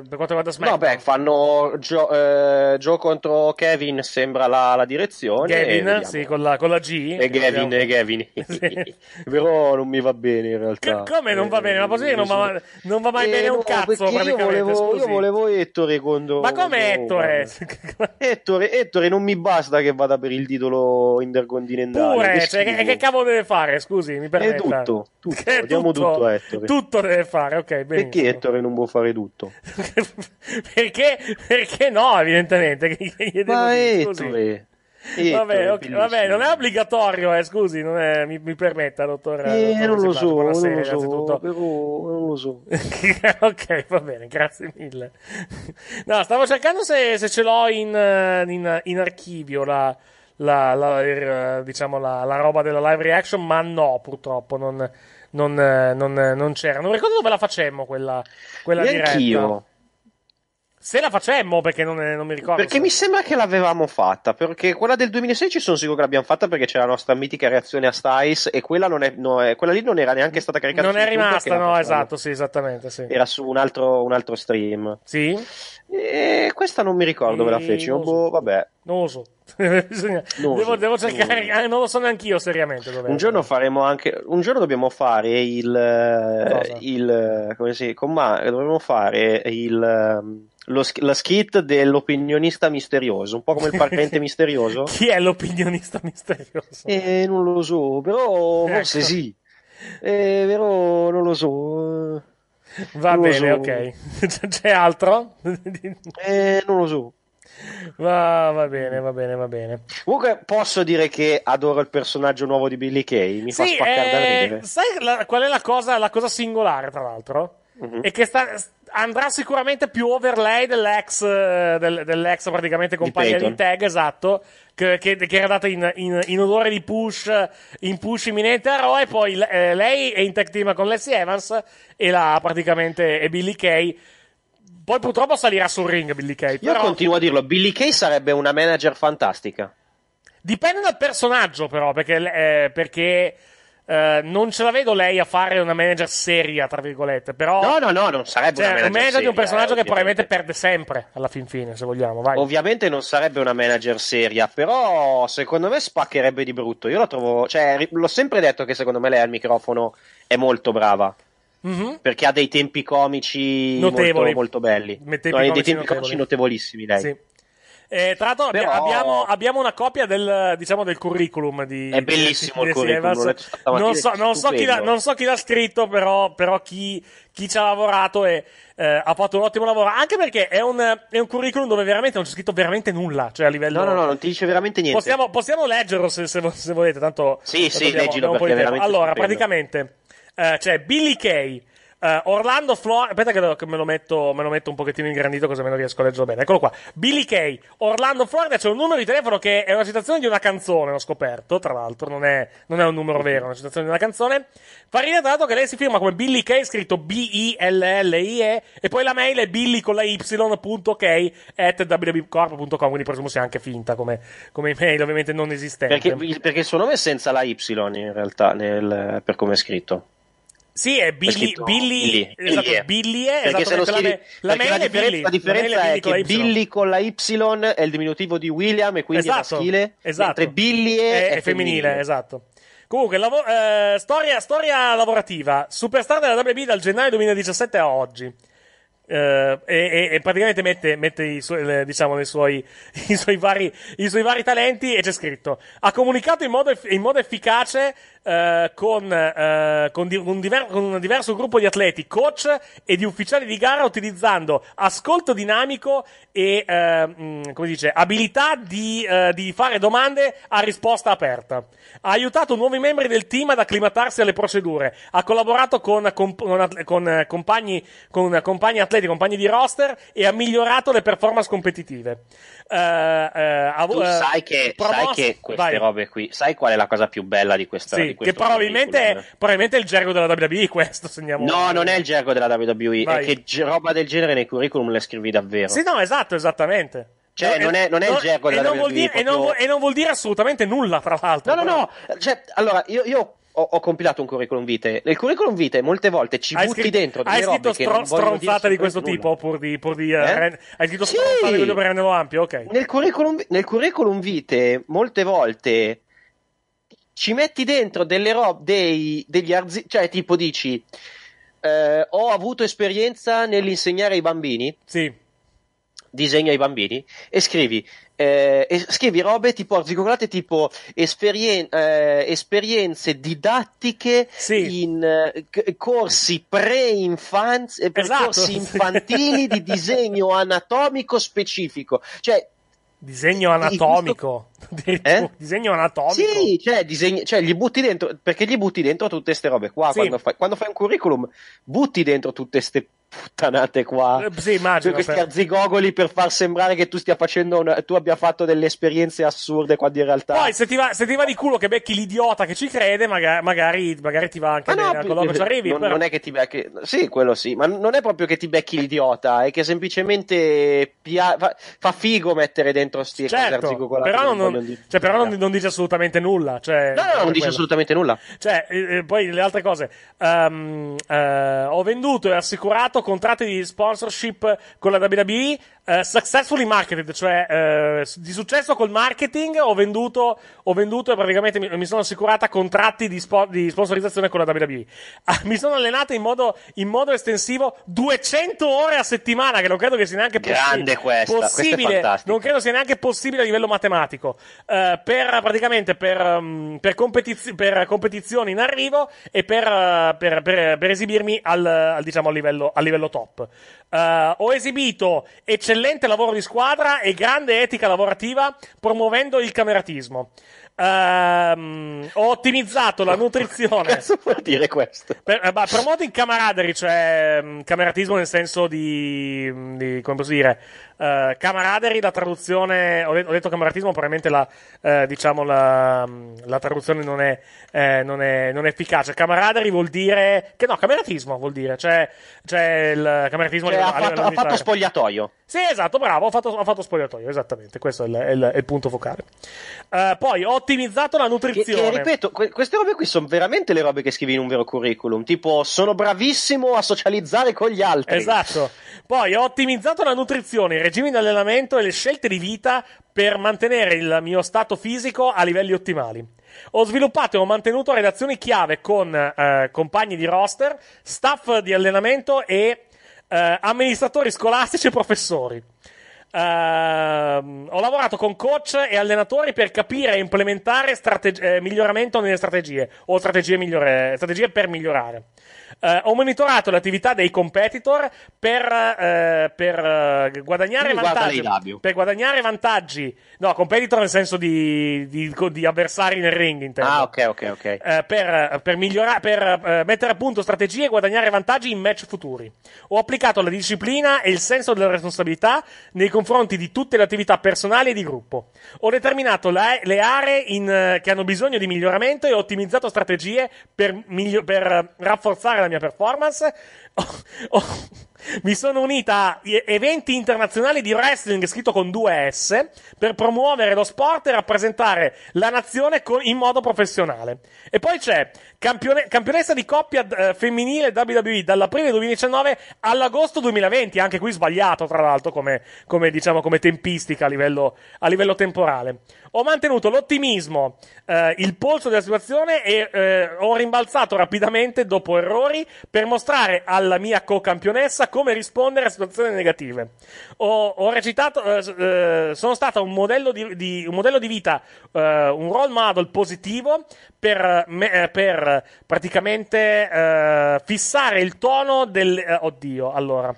per quanto riguarda SmackDown. Vabbè, fanno Joe, eh, contro Kevin, sembra la, la direzione. Kevin, sì, con la, con la, G. E Kevin, e Kevin. sì. Però non mi va bene in realtà. C- come non va bene? Ma posso dire non, va, eh, non va mai eh, bene no, un cazzo io volevo, io volevo Ettore contro... Ma come Ettore? Ettore? Ettore non mi basta che vada per il titolo intercontinentale. Pure, che, cioè, che, che cavolo deve fare? scusi, mi permetta. È tutto, tutto. è tutto, tutto, a eh, Ettore. Tutto deve fare, ok, benissimo. Perché Ettore non può fare tutto? perché, perché no, evidentemente. Ma Ettore... Ettore, vabbè, okay, vabbè, non è obbligatorio, eh, scusi, è, mi, mi, permetta, dottore. Eh, non, lo so, non, sera, lo so però, non lo so, ok, va bene, grazie mille. No, stavo cercando se, se ce l'ho in, in, in archivio la, la, la, diciamo, la, la, roba della live reaction, ma no, purtroppo non, non, eh, non, eh, non c'era. Non ricordo dove la facemmo quella, quella Neanch'io. diretta. Anch'io. Se la facemmo, perché non, eh, non mi ricordo. Perché mi sembra che l'avevamo fatta, perché quella del 2016 sono sicuro che l'abbiamo fatta perché c'è la nostra mitica reazione a Styles e quella, non è, no, è, eh, quella lì non era neanche stata caricata. Non è rimasta, no, esatto, sì, esattamente. Sì. Era su un altro, un altro, stream. Sì. E questa non mi ricordo dove la feci, oh, so. Boh, vabbè. Non lo so. Bisogna... Non devo, so. devo, cercare, non, eh, non lo so neanche io seriamente. un giorno faremo anche. Un giorno dobbiamo fare il. Cosa? il come si. Comma, dovremmo fare il ehm, sch- la skit dell'opinionista misterioso, un po' come il parente misterioso. Chi è l'opinionista misterioso? Eh, non lo so, però ecco. forse sì. Eh, però non lo so. Va non bene, so. ok. C'è altro? eh, non lo so. Va, va, bene, va bene, va bene. Comunque posso dire che adoro il personaggio nuovo di Billy Kay, mi sì, fa spaccare eh, da ridere. Sai la, qual è la cosa, la cosa singolare, tra l'altro? Mm-hmm. È che sta, andrà sicuramente più overlay dell'ex, eh, del, dell'ex praticamente compagna di, di tag, esatto, che, che, che era data in, in, in, odore di push, in push imminente a Raw e poi eh, lei è in tag team con Leslie Evans e la praticamente è Billy Kay. Poi purtroppo salirà sul ring Billy Kay. Però... Io continuo a dirlo, Billy Kay sarebbe una manager fantastica. Dipende dal personaggio però, perché... Eh, perché eh, non ce la vedo lei a fare una manager seria, tra virgolette, però... No, no, no, non sarebbe cioè, una manager, un manager seria, di un personaggio eh, che probabilmente perde sempre, alla fin fine, se vogliamo, vai. Ovviamente non sarebbe una manager seria, però secondo me spaccherebbe di brutto. Io la trovo... Cioè, l'ho sempre detto che secondo me lei al microfono è molto brava. Mm-hmm. Perché ha dei tempi comici molto, molto, belli. No, ha dei tempi notevoli. comici notevolissimi lei. Sì. Eh, tra l'altro Però... abbiamo, abbiamo, una copia del, diciamo, del curriculum di... È bellissimo di, il curriculum. Di non, so, non, so chi l'ha, non so chi l'ha scritto, però, però chi, chi ci ha lavorato e eh, ha fatto un ottimo lavoro. Anche perché è un, è un, curriculum dove veramente non c'è scritto veramente nulla. Cioè, a livello. No, no, no, non ti dice veramente niente. Possiamo, possiamo leggerlo se, se, se, volete. Tanto. Sì, sì, abbiamo, leggilo Allora, stupendo. praticamente eh, c'è Billy Kay Uh, Orlando Florida. Aspetta, che, che me, lo metto, me, lo metto, un pochettino ingrandito, così me lo riesco a leggere bene. Eccolo qua. Billy Kay, Orlando Florida. C'è un numero di telefono che è una citazione di una canzone. L'ho scoperto, tra l'altro. Non è, non è un numero vero, è una citazione di una canzone. Farina, ridere, tra l'altro, che lei si firma come Billy Kay, scritto B-I-L-L-I-E. E poi la mail è billy con la y.k at www.corp.com. Quindi presumo sia anche finta come, come email, ovviamente non esistente. Perché, perché il suo nome è senza la y in realtà, nel, per come è scritto. Sì, è Billy. È Billy, Billy, esatto, Billy, è. Billy è perché esatto, la, me, la, perché la, Billy. la, differenza, la è, Billy è, che Billy con la Y è il diminutivo di William e quindi esatto, è maschile, esatto. mentre Billy è, è femminile, femminile. Esatto. Comunque, lavo- eh, storia, storia lavorativa. Superstar della WB dal gennaio 2017 a oggi. Uh, e, e, praticamente mette, mette i, su- diciamo, i, suoi, i, suoi vari, i, suoi, vari, talenti e c'è scritto ha comunicato in modo, in modo efficace uh, con, uh, con, di- un diver- con, un diverso gruppo di atleti, coach e di ufficiali di gara utilizzando ascolto dinamico e mh, mm, come dice, abilità di, di fare domande a risposta aperta ha aiutato nuovi membri del team ad acclimatarsi alle procedure ha collaborato con, comp- con, con compagni, con compagni atleti atleti, compagni di roster e ha migliorato le performance competitive. Uh, uh, tu eh, sai che, sai che queste vai. robe qui, sai qual è la cosa più bella di questa? Sì, di che probabilmente è, probabilmente è, il gergo della WWE questo, segniamo. No, non è il gergo della WWE, vai. è che gi- roba del genere nei curriculum le scrivi davvero. Sì, no, esatto, esattamente. Cioè, no, non, è, non è il gergo della WWE. Dire, proprio... e, non, e non, vuol dire assolutamente nulla, tra l'altro. No, no, no. Cioè, allora, io, io ho, ho, compilato un curriculum vitae. Nel curriculum vitae molte volte ci hai butti scritto, dentro delle robe hai scritto stro- stronzate di questo nulla. tipo pur di, pur di eh? eh? ren- hai scritto sì. stronzate di renderlo ampio, ok. Nel curriculum, nel curriculum vitae molte volte ci metti dentro delle robe dei degli arzi- cioè tipo dici eh, ho avuto esperienza nell'insegnare ai bambini. Sì disegno ai bambini e scrivi, eh, e scrivi robe tipo articolate tipo esperien- eh, esperienze didattiche sì. in eh, corsi pre-infanzia, eh, esatto. corsi infantili di disegno anatomico specifico. Cioè, Disegno anatomico. Eh? Disegno anatomico. Sì, cioè, disegno, cioè, gli butti dentro, perché gli butti dentro tutte queste robe qua. Sì. Quando, fai, quando, fai, un curriculum, butti dentro tutte queste puttanate qua. Eh, sì, immagino. Questi per... Cioè. azzigogoli per far sembrare che tu stia facendo una... tu abbia fatto delle esperienze assurde quando in realtà. Poi se ti va, se ti va di culo che becchi l'idiota che ci crede, maga- magari, magari, ti va anche ah, bene. No, ci eh, arrivi. Non, però... non, è che ti becchi. Sì, quello sì, ma non è proprio che ti becchi l'idiota, è che semplicemente pia... fa... fa, figo mettere dentro sti certo, azzigogolati. Però, non, non... Cioè, però non, non, dice assolutamente nulla. Cioè, no, no, non quello. dice assolutamente nulla. Cioè, eh, eh, poi le altre cose. Um, eh, ho venduto e assicurato contratti di sponsorship con la WWE eh, successfully marketed, cioè uh, di successo col marketing, ho venduto, ho venduto e praticamente mi, mi sono assicurata contratti di, spo- di, sponsorizzazione con la WWE. Ah, mi sono allenata in modo, in modo, estensivo 200 ore a settimana, che non credo che sia neanche possi- questa, possibile. Questa non credo sia neanche possibile a livello matematico. Eh, per praticamente per, um, per, competiz- per, competizioni in arrivo e per, per esibirmi al, al, diciamo, a, livello, al, livello, top. ho esibito eccellente eccellente lavoro di squadra e grande etica lavorativa promuovendo il cameratismo. Um, ho ottimizzato la nutrizione. Cosa vuol dire questo? Per, eh, bah, promoto camaraderie, cioè um, cameratismo nel senso di, di come posso dire, Uh, eh, camaraderi, la traduzione, ho, de- ho detto camaratismo, probabilmente la, uh, diciamo la, mm, la, traduzione non è, eh, non, è, non è, efficace. Camaraderi vuol dire, che no, cameratismo vuol dire, cioè, cioè il cameratismo cioè, ha, fatto, ha fatto spogliatoio. Sì, esatto, bravo, ho fatto, ho fatto spogliatoio, esattamente, questo è il, è il, il punto focale. Uh, poi ho ottimizzato la nutrizione. Che, che, ripeto, que- queste robe qui sono veramente le robe che scrivi in un vero curriculum, tipo sono bravissimo a socializzare con gli altri. Esatto, poi ho ottimizzato la nutrizione regimi di allenamento e le scelte di vita per mantenere il mio stato fisico a livelli ottimali. Ho sviluppato e ho mantenuto relazioni chiave con eh, compagni di roster, staff di allenamento e eh, amministratori scolastici e professori. Uh, ho lavorato con coach e allenatori per capire e implementare strateg- eh, miglioramento nelle strategie o strategie, migliore, strategie per migliorare. Eh, ho monitorato l'attività dei competitor per, eh, per, eh, guadagnare vantaggi, per, guadagnare vantaggi. No, competitor nel senso di, di, di avversari nel ring. Intendo. Ah, ok, ok, ok. Eh, per, eh, per, migliora- per eh, mettere a punto strategie e guadagnare vantaggi in match futuri. Ho applicato la disciplina e il senso della responsabilità nei confronti di tutte le attività personali e di gruppo. Ho determinato la, le aree in, che hanno bisogno di miglioramento e ho ottimizzato strategie per, migli- per rafforzare la mia performance Oh, oh, mi sono unita a eventi internazionali di wrestling scritto con due S per promuovere lo sport e rappresentare la nazione con, in modo professionale. E poi c'è campione, campionessa di coppia eh, femminile WWE dall'aprile 2019 all'agosto 2020. Anche qui sbagliato, tra l'altro, come, come, diciamo, come tempistica a livello, a livello temporale. Ho mantenuto l'ottimismo, eh, il polso della situazione e eh, ho rimbalzato rapidamente dopo errori per mostrare alla alla mia co-campionessa come rispondere a situazioni negative. Ho, ho recitato, eh, eh, sono stata un modello di, di, un modello di vita, eh, un role model positivo per, me, eh, per praticamente eh, fissare il tono del... Eh, oddio, allora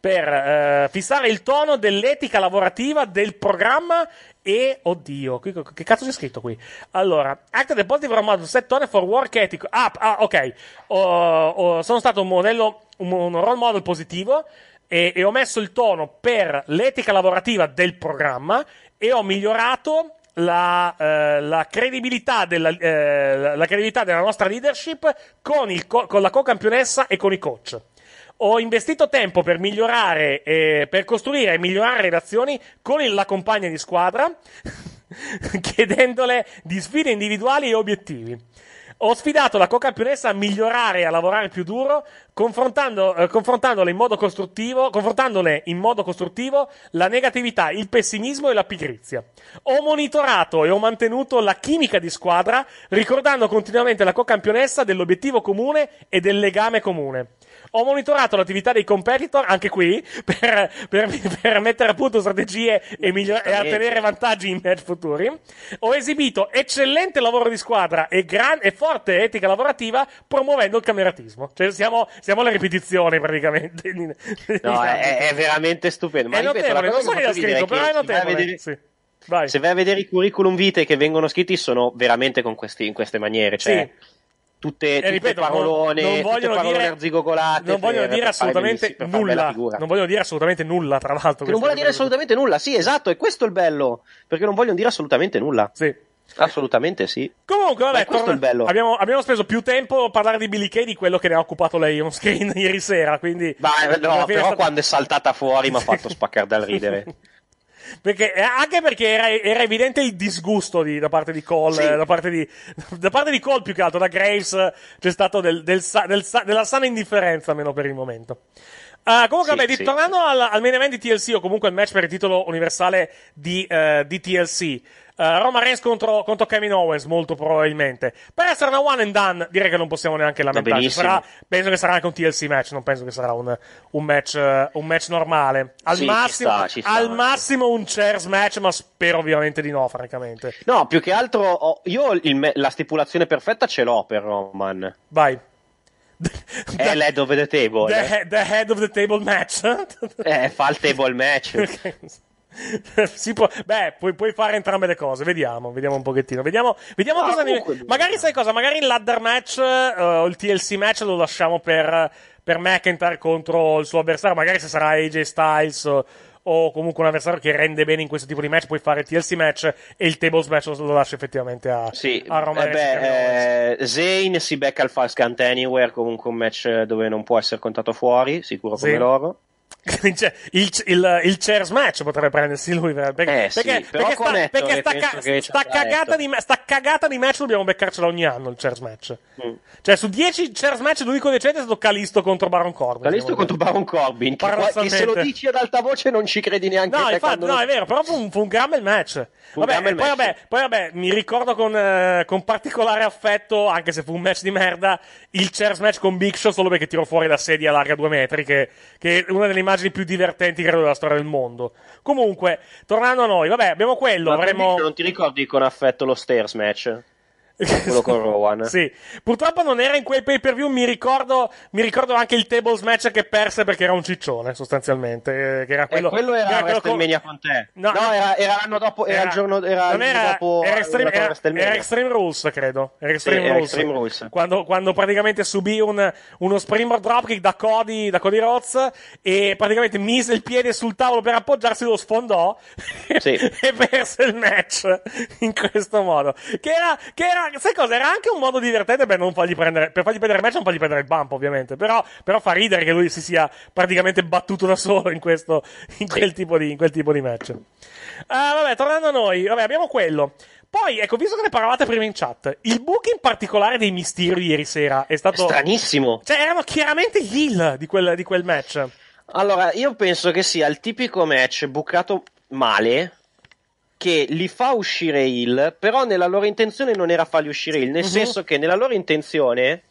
per eh, fissare il tono dell'etica lavorativa del programma e, oddio, qui, che cazzo c'è scritto qui? Allora, Act the Positive Role Model Settore for Work Ethic. Ah, ah ok. Oh, oh, sono stato un modello, un, un role model positivo e, e ho messo il tono per l'etica lavorativa del programma e ho migliorato la, eh, la, credibilità della, eh, la, credibilità della, nostra leadership con, co- con la co-campionessa e con i coach ho investito tempo per migliorare, eh, per costruire e migliorare relazioni con la compagna di squadra, chiedendole di sfide individuali e obiettivi. Ho sfidato la co campionessa a migliorare e a lavorare più duro, confrontando, eh, confrontandole in modo costruttivo, confrontandone in modo costruttivo la negatività, il pessimismo e la pigrizia. Ho monitorato e ho mantenuto la chimica di squadra, ricordando continuamente la co-campionessa dell'obiettivo comune e del legame comune. Ho monitorato l'attività dei competitor, anche qui, per, per, per mettere a punto strategie e, miglior- e ottenere vantaggi in match futuri. Ho esibito eccellente lavoro di squadra e, gran- e forte etica lavorativa promuovendo il cameratismo. Cioè siamo, siamo Stiamo alla ripetizione praticamente. No, è, è, veramente stupendo. Ma è ripeto, notevole, non so chi l'ha scritto, però è notevole. Vedere... Sì. Vai. Se vai a vedere i curriculum vitae che vengono scritti sono veramente questi, in queste maniere. Cioè, sì. Tutte, tutte ripeto, parolone, non, non vogliono tutte parolone dire, Non vogliono per, dire per assolutamente nulla. Non vogliono dire assolutamente nulla, tra l'altro. non vogliono dire assolutamente nulla, sì, esatto, e questo è il bello. Perché non vogliono dire assolutamente nulla. Sì. Assolutamente sì. Comunque, vabbè, questo bello. Abbiamo, abbiamo, speso più tempo a parlare di Billy Kay di quello che ne ha occupato lei on screen ieri sera. Quindi, Beh, no, però stata... quando è saltata fuori mi ha fatto spaccare dal ridere. Perché, eh, anche perché era, era, evidente il disgusto di, da parte di Cole, sì. da, parte di, da, parte di, Cole più che altro, da Graves c'è stato del, del, del, della sana indifferenza almeno per il momento. Uh, comunque, sì, vabbè, sì, tornando sì. Al, al, main event di TLC, o comunque al match per il titolo universale di, uh, di TLC, uh, eh, Roma Reigns contro, contro, Kevin Owens, molto probabilmente. Per essere una one and done, direi che non possiamo neanche lamentarci. Sarà, penso che sarà anche un TLC match, non penso che sarà un, un, match, un match, normale. Al, massimo, ci sta, ci sta, al massimo, un chairs match, ma spero ovviamente di no, francamente. No, più che altro, io me- la stipulazione perfetta ce l'ho per Roman. Vai è l'head of the table. The, eh? the head of the table match. eh, fa il table match. Okay. Può, beh, puoi, puoi, fare entrambe le cose. Vediamo, vediamo un pochettino. Vediamo, vediamo ah, cosa viene. Magari diciamo. sai cosa? Magari il ladder match uh, il TLC match lo lasciamo per, per McIntyre contro il suo avversario. Magari se sarà AJ Styles. Uh, o comunque un avversario che rende bene in questo tipo di match, puoi fare TLC match e il tables match lo lascia effettivamente a, sì, a Roma. Eh beh, eh, Zane si becca il False Count Anywhere, comunque un match dove non può essere contato fuori, sicuro come sì. loro. cioè, il, il, il chairs match potrebbe prendersi lui perché, eh, sì, perché, perché, sta, perché eh, sta, ca- sta, cagata di, sta, cagata di, match dobbiamo beccarcela ogni anno il chairs match mm. cioè su 10 chairs match l'unico decente è stato Calisto contro Baron Corbin Calisto contro Baron Corbin che, che, se lo dici ad alta voce non ci credi neanche no infatti no lo... è vero però fu un, fu un grammel match vabbè, poi, match. Vabbè, poi vabbè mi ricordo con, eh, con, particolare affetto anche se fu un match di merda il chairs match con Big Show solo perché tirò fuori la sedia larga 2 metri che, che è una delle immagini immagini più divertenti, credo, della storia del mondo. Comunque, tornando a noi, vabbè, abbiamo quello. Ma avremo... Non ti ricordi con affetto lo stairs match? quello con Rowan. Sì, purtroppo non era in quei pay per view. Mi ricordo, mi ricordo anche il tables match che perse perché era un ciccione, sostanzialmente. Eh, eh, che era quello, eh, quello era, era WrestleMania con... con te. No, no era, era l'anno dopo, era, era il giorno era non era, dopo era, Extreme, era, era Extreme Rules, credo. Era Extreme, sì, Rules. Era Extreme Rules. Quando, quando praticamente subì un, uno springboard dropkick da Cody, da Cody Rhodes e praticamente mise il piede sul tavolo per appoggiarsi, lo sfondò sì. e perse il match in questo modo. Che era, che era era, sai cosa? Era anche un modo divertente per, non fargli prendere, per fargli prendere il match, non fargli prendere il bump, ovviamente. Però, però fa ridere che lui si sia praticamente battuto da solo in, questo, in, quel, tipo di, in quel, tipo di, match. Uh, vabbè, tornando a noi, vabbè, abbiamo quello. Poi, ecco, visto che ne parlavate prima in chat, il book in particolare dei misteri ieri sera è stato. Stranissimo. Cioè, erano chiaramente gli heal di quel, di quel match. Allora, io penso che sia il tipico match bucato male che li fa uscire il, però nella loro intenzione non era farli uscire il, nel mm-hmm. senso che nella loro intenzione,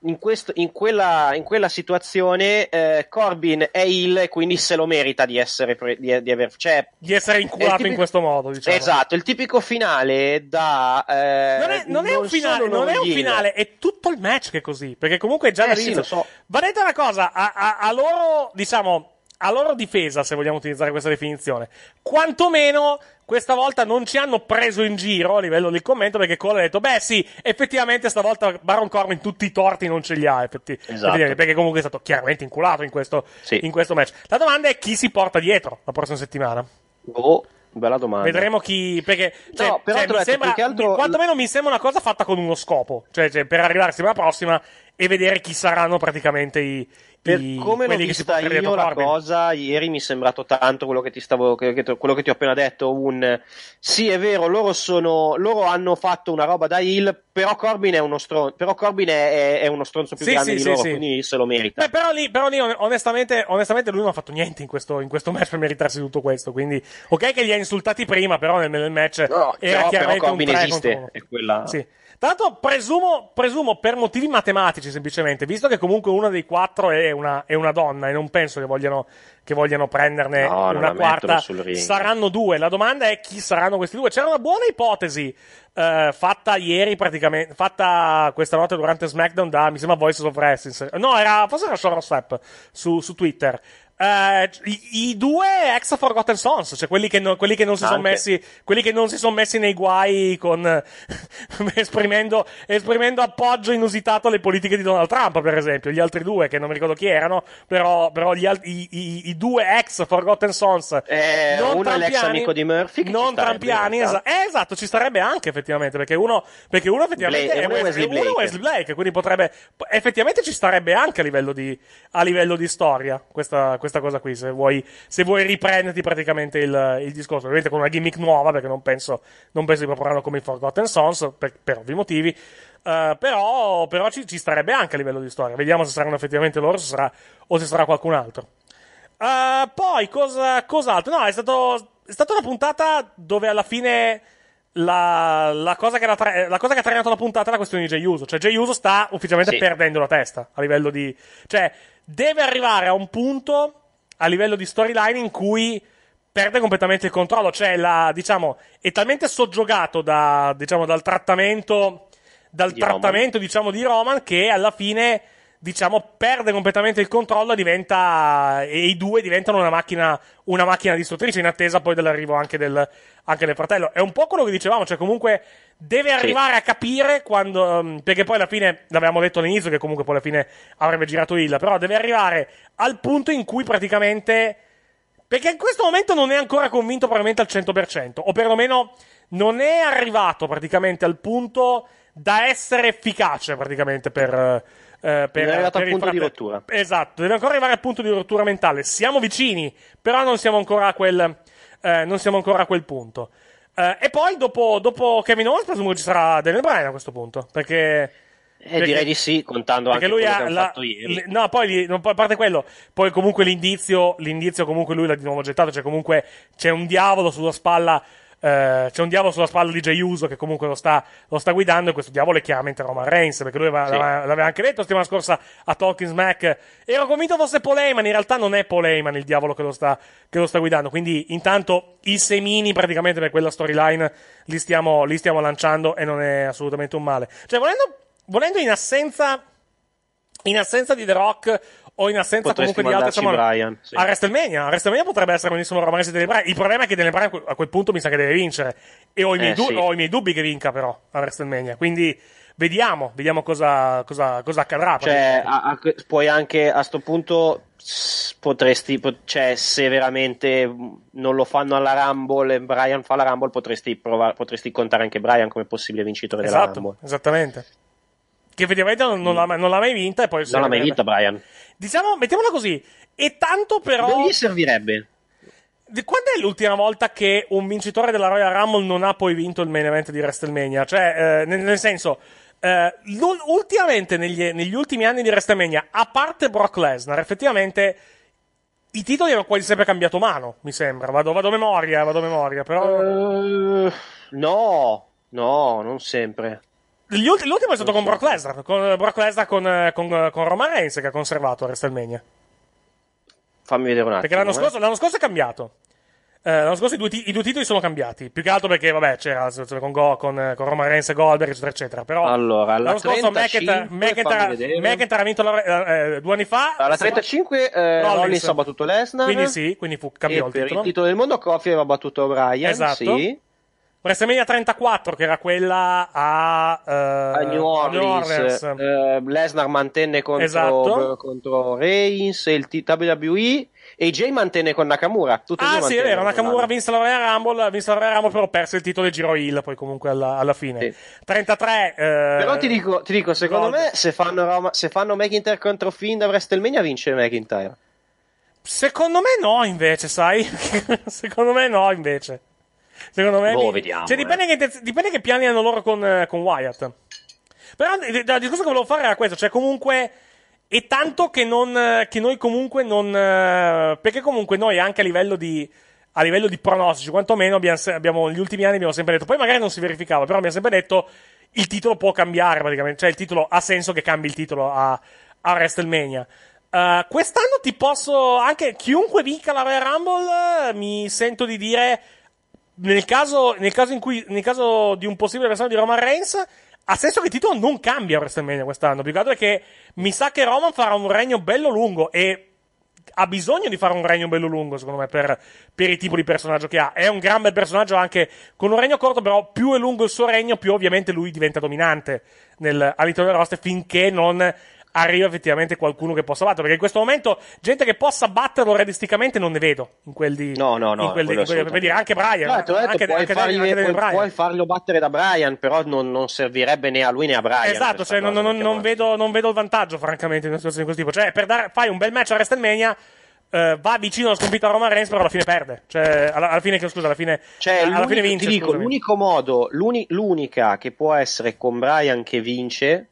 in, quest, in, quella, in quella, situazione, eh, Corbin è il e quindi se lo merita di essere, pre, di, di, aver, cioè, di essere inculato tipico, in questo modo. Diciamo. Esatto, il tipico finale da... Eh, non, è, non, non è, un finale, non è un finale, è tutto il match che è così, perché comunque già eh, dall'inizio... Sì, so. Va detta una cosa, a, a, a loro, diciamo, a loro difesa, se vogliamo utilizzare questa definizione, quantomeno questa volta non ci hanno preso in giro a livello del commento perché Cole ha detto beh sì effettivamente stavolta Baron Corbin tutti i torti non ce li ha effetti, esatto. perché comunque è stato chiaramente inculato in questo, sì. in questo, match la domanda è chi si porta dietro la prossima settimana oh bella domanda vedremo chi perché cioè, no, cioè, cioè mi detto, ecco, sembra altro... quantomeno mi sembra una cosa fatta con uno scopo cioè, cioè per arrivare la settimana prossima e vedere chi saranno praticamente i, per i, come l'ho vista che io la Corbyn. cosa ieri mi è sembrato tanto quello che ti, stavo, quello che ti ho appena detto un sì è vero loro, sono, loro hanno fatto una roba da Hill però Corbyn è uno, stronzo, però Corbyn è, è uno stronzo più sì, grande sì, di sì, loro quindi se lo merita Beh, però lì, però lì onestamente, onestamente, lui non ha fatto niente in questo, in questo, match per meritarsi tutto questo quindi ok che li ha insultati prima però nel, nel match no, era però, chiaramente però Corbyn esiste è quella sì Tanto presumo, presumo, per motivi matematici semplicemente, visto che comunque uno dei quattro è una, è una donna e non penso che vogliano, che vogliano prenderne no, una quarta, saranno due. La domanda è chi saranno questi due. C'era una buona ipotesi eh, fatta ieri praticamente, fatta questa notte durante SmackDown da, mi sembra, Voices of Wrestling. No, era, forse era Short Step su, su Twitter eh, i, i, due ex Forgotten Sons, cioè quelli che, no, quelli che non si sono messi, quelli che non si sono messi, nei guai con, esprimendo, esprimendo, appoggio inusitato alle politiche di Donald Trump, per esempio. Gli altri due, che non mi ricordo chi erano, però, però gli, i, i, i, due ex Forgotten Sons, eh, non uno è amico di Murphy, non trampiani, es- eh, esatto, ci starebbe anche effettivamente, perché uno, perché uno effettivamente Blake, è, uno Wesley, Blake. Uno Wesley Blake, quindi potrebbe, effettivamente ci starebbe anche a livello di, a livello di storia, questa, questa questa cosa qui, se vuoi, se vuoi riprenderti praticamente il, il, discorso, ovviamente con una gimmick nuova, perché non penso, non penso di proporranno come i Forgotten Sons, per, per ovvi motivi, uh, però, però ci, ci, starebbe anche a livello di storia, vediamo se saranno effettivamente loro se sarà, o se sarà qualcun altro. Uh, poi, cosa, cos'altro? No, è, stato, è stata una puntata dove alla fine... La, la, cosa che tra- la cosa che ha trainato la puntata è la questione di Jay Uso. Cioè, Jay Uso sta ufficialmente sì. perdendo la testa a livello di. Cioè, deve arrivare a un punto a livello di storyline in cui perde completamente il controllo, cioè la, diciamo, è talmente soggiogato da, diciamo, dal trattamento, dal di trattamento diciamo, di Roman che alla fine diciamo, perde completamente il controllo diventa, e i due diventano una macchina, una macchina distruttrice in attesa poi dell'arrivo anche del, anche del, fratello. È un po' quello che dicevamo, cioè comunque deve arrivare sì. a capire quando, ehm, perché poi alla fine, l'avevamo detto all'inizio che comunque poi alla fine avrebbe girato il, però deve arrivare al punto in cui praticamente, perché in questo momento non è ancora convinto probabilmente al 100%, o perlomeno non è arrivato praticamente al punto da essere efficace praticamente per eh, per, deve per al punto di rottura. Esatto, deve ancora arrivare al punto di rottura mentale. Siamo vicini, però non siamo ancora a quel, eh, non siamo ancora a quel punto. Eh, e poi dopo, dopo Kevin Owens presumo che ci sarà Daniel Bryan a questo punto, perché... Eh, perché, direi di sì, contando anche lui quello ha la, fatto ieri. no, poi, a parte quello, poi comunque l'indizio, l'indizio comunque lui l'ha di nuovo gettato, cioè comunque c'è un diavolo sulla spalla eh, c'è un diavolo sulla spalla di Jey Uso che comunque lo sta, lo sta, guidando e questo diavolo è chiaramente Roman Reigns perché lui aveva, sì. l'aveva, anche detto la settimana scorsa a Talking Smack ero convinto fosse Paul in realtà non è Paul il diavolo che lo sta, che lo sta guidando quindi intanto i semini praticamente per quella storyline li stiamo, li stiamo lanciando e non è assolutamente un male cioè volendo, volendo in assenza in assenza di The Rock o in assenza Potresti comunque di altre Brian, sì. a WrestleMania a WrestleMania potrebbe essere benissimo un Roman Daniel Bryan il problema è che Daniel Bryan a quel punto mi sa che deve vincere e ho i miei, eh, du- sì. ho i miei dubbi che vinca però a WrestleMania quindi vediamo, vediamo cosa, cosa, cosa accadrà. Cioè, a, a, poi anche a questo punto potresti, pot- cioè, se veramente non lo fanno alla Rumble e Brian fa la Rumble, potresti, provare, potresti contare anche Brian come possibile vincitore esatto, della Rumble. Esattamente. Che effettivamente non, non, mm. l'ha, non l'ha mai vinta e poi... Non l'ha mai vinta Brian. Diciamo, mettiamola così. E tanto però. Non gli servirebbe. Quando è l'ultima volta che un vincitore della Royal Rumble non ha poi vinto il main event di WrestleMania? Cioè, eh, nel, nel, senso, eh, ultimamente negli, negli, ultimi anni di WrestleMania, a parte Brock Lesnar, effettivamente i titoli hanno quasi sempre cambiato mano, mi sembra. Vado, vado a memoria, vado a memoria, però... Uh, no, no, non sempre ulti- l'ultimo è stato con Brock Lesnar, con Brock Lesnar con, eh, con, eh, con Roman Reigns che ha conservato a WrestleMania. Fammi vedere un attimo. Perché l'anno, eh. scorso, l'anno scorso è cambiato. Eh, l'anno scorso i due, ti- i due, titoli sono cambiati. Più che altro perché, vabbè, c'era la situazione con, Go, con, eh, con Roman Reigns e Goldberg, eccetera, eccetera. Però allora, l'anno scorso McIntyre ha vinto la, eh, due anni fa. Alla 35 eh, Rollins ha battuto Lesnar. Quindi sì, quindi fu, cambiò il titolo. il titolo del mondo Kofi aveva battuto Brian. Esatto. Sì. WrestleMania 34, che era quella a, uh, a New Orleans, New Orleans. Uh, Lesnar mantenne contro, esatto. contro Reigns, il WWE e Jay mantenne con Nakamura. Tutti ah, sì, è vero. Nakamura vinse la Royal Rumble, vinse la Royal Rumble, però perse il titolo di Giro Hill. Poi, comunque, alla, alla fine, sì. 33. Eh, però ti dico, ti dico secondo God. me, se fanno, Roma, se fanno McIntyre contro Finn da WrestleMania, vince McIntyre. Secondo me, no, invece, sai. secondo me, no, invece. Secondo me. Boh, vediamo. Cioè, dipende, eh. che, dipende, che, piani hanno loro con, eh, con Wyatt. Però la il discorso che volevo fare era questo, cioè comunque. E tanto che, non, eh, che noi comunque non. Eh, perché comunque noi anche a livello di a livello di pronostici, quantomeno abbiamo, abbiamo, negli ultimi anni abbiamo sempre detto, poi magari non si verificava, però abbiamo sempre detto il titolo può cambiare praticamente, cioè il titolo ha senso che cambi il titolo a, a WrestleMania. Uh, quest'anno ti posso, anche chiunque vinca la Royal Rumble, mi sento di dire nel caso, nel caso, in cui, nel caso di un possibile avversario di Roman Reigns, ha senso che il titolo non cambia a WrestleMania quest'anno. Più che altro è che mi sa che Roman farà un regno bello lungo e ha bisogno di fare un regno bello lungo, secondo me, per, per il tipo di personaggio che ha. È un gran bel personaggio anche con un regno corto, però più è lungo il suo regno, più ovviamente lui diventa dominante nel, all'interno del roster finché non arriva effettivamente qualcuno che possa batterlo. Perché in questo momento gente che possa batterlo realisticamente non ne vedo in quel di. No, no, no. In quel di, in quel di anche Brian. anche, Brian. puoi, farlo battere da Brian, però non, non, servirebbe né a lui né a Brian. Esatto, cioè, non, non, vedo, non, vedo, il vantaggio, francamente, in una situazione di questo tipo. Cioè, per dare, fai un bel match a WrestleMania. Uh, va vicino alla sconfitta a Roman Reigns, però alla fine perde. Cioè, alla, alla fine, scusa, alla fine, cioè, alla fine vince. Ti dico, scusami. l'unico modo, l'uni, l'unica che può essere con Brian che vince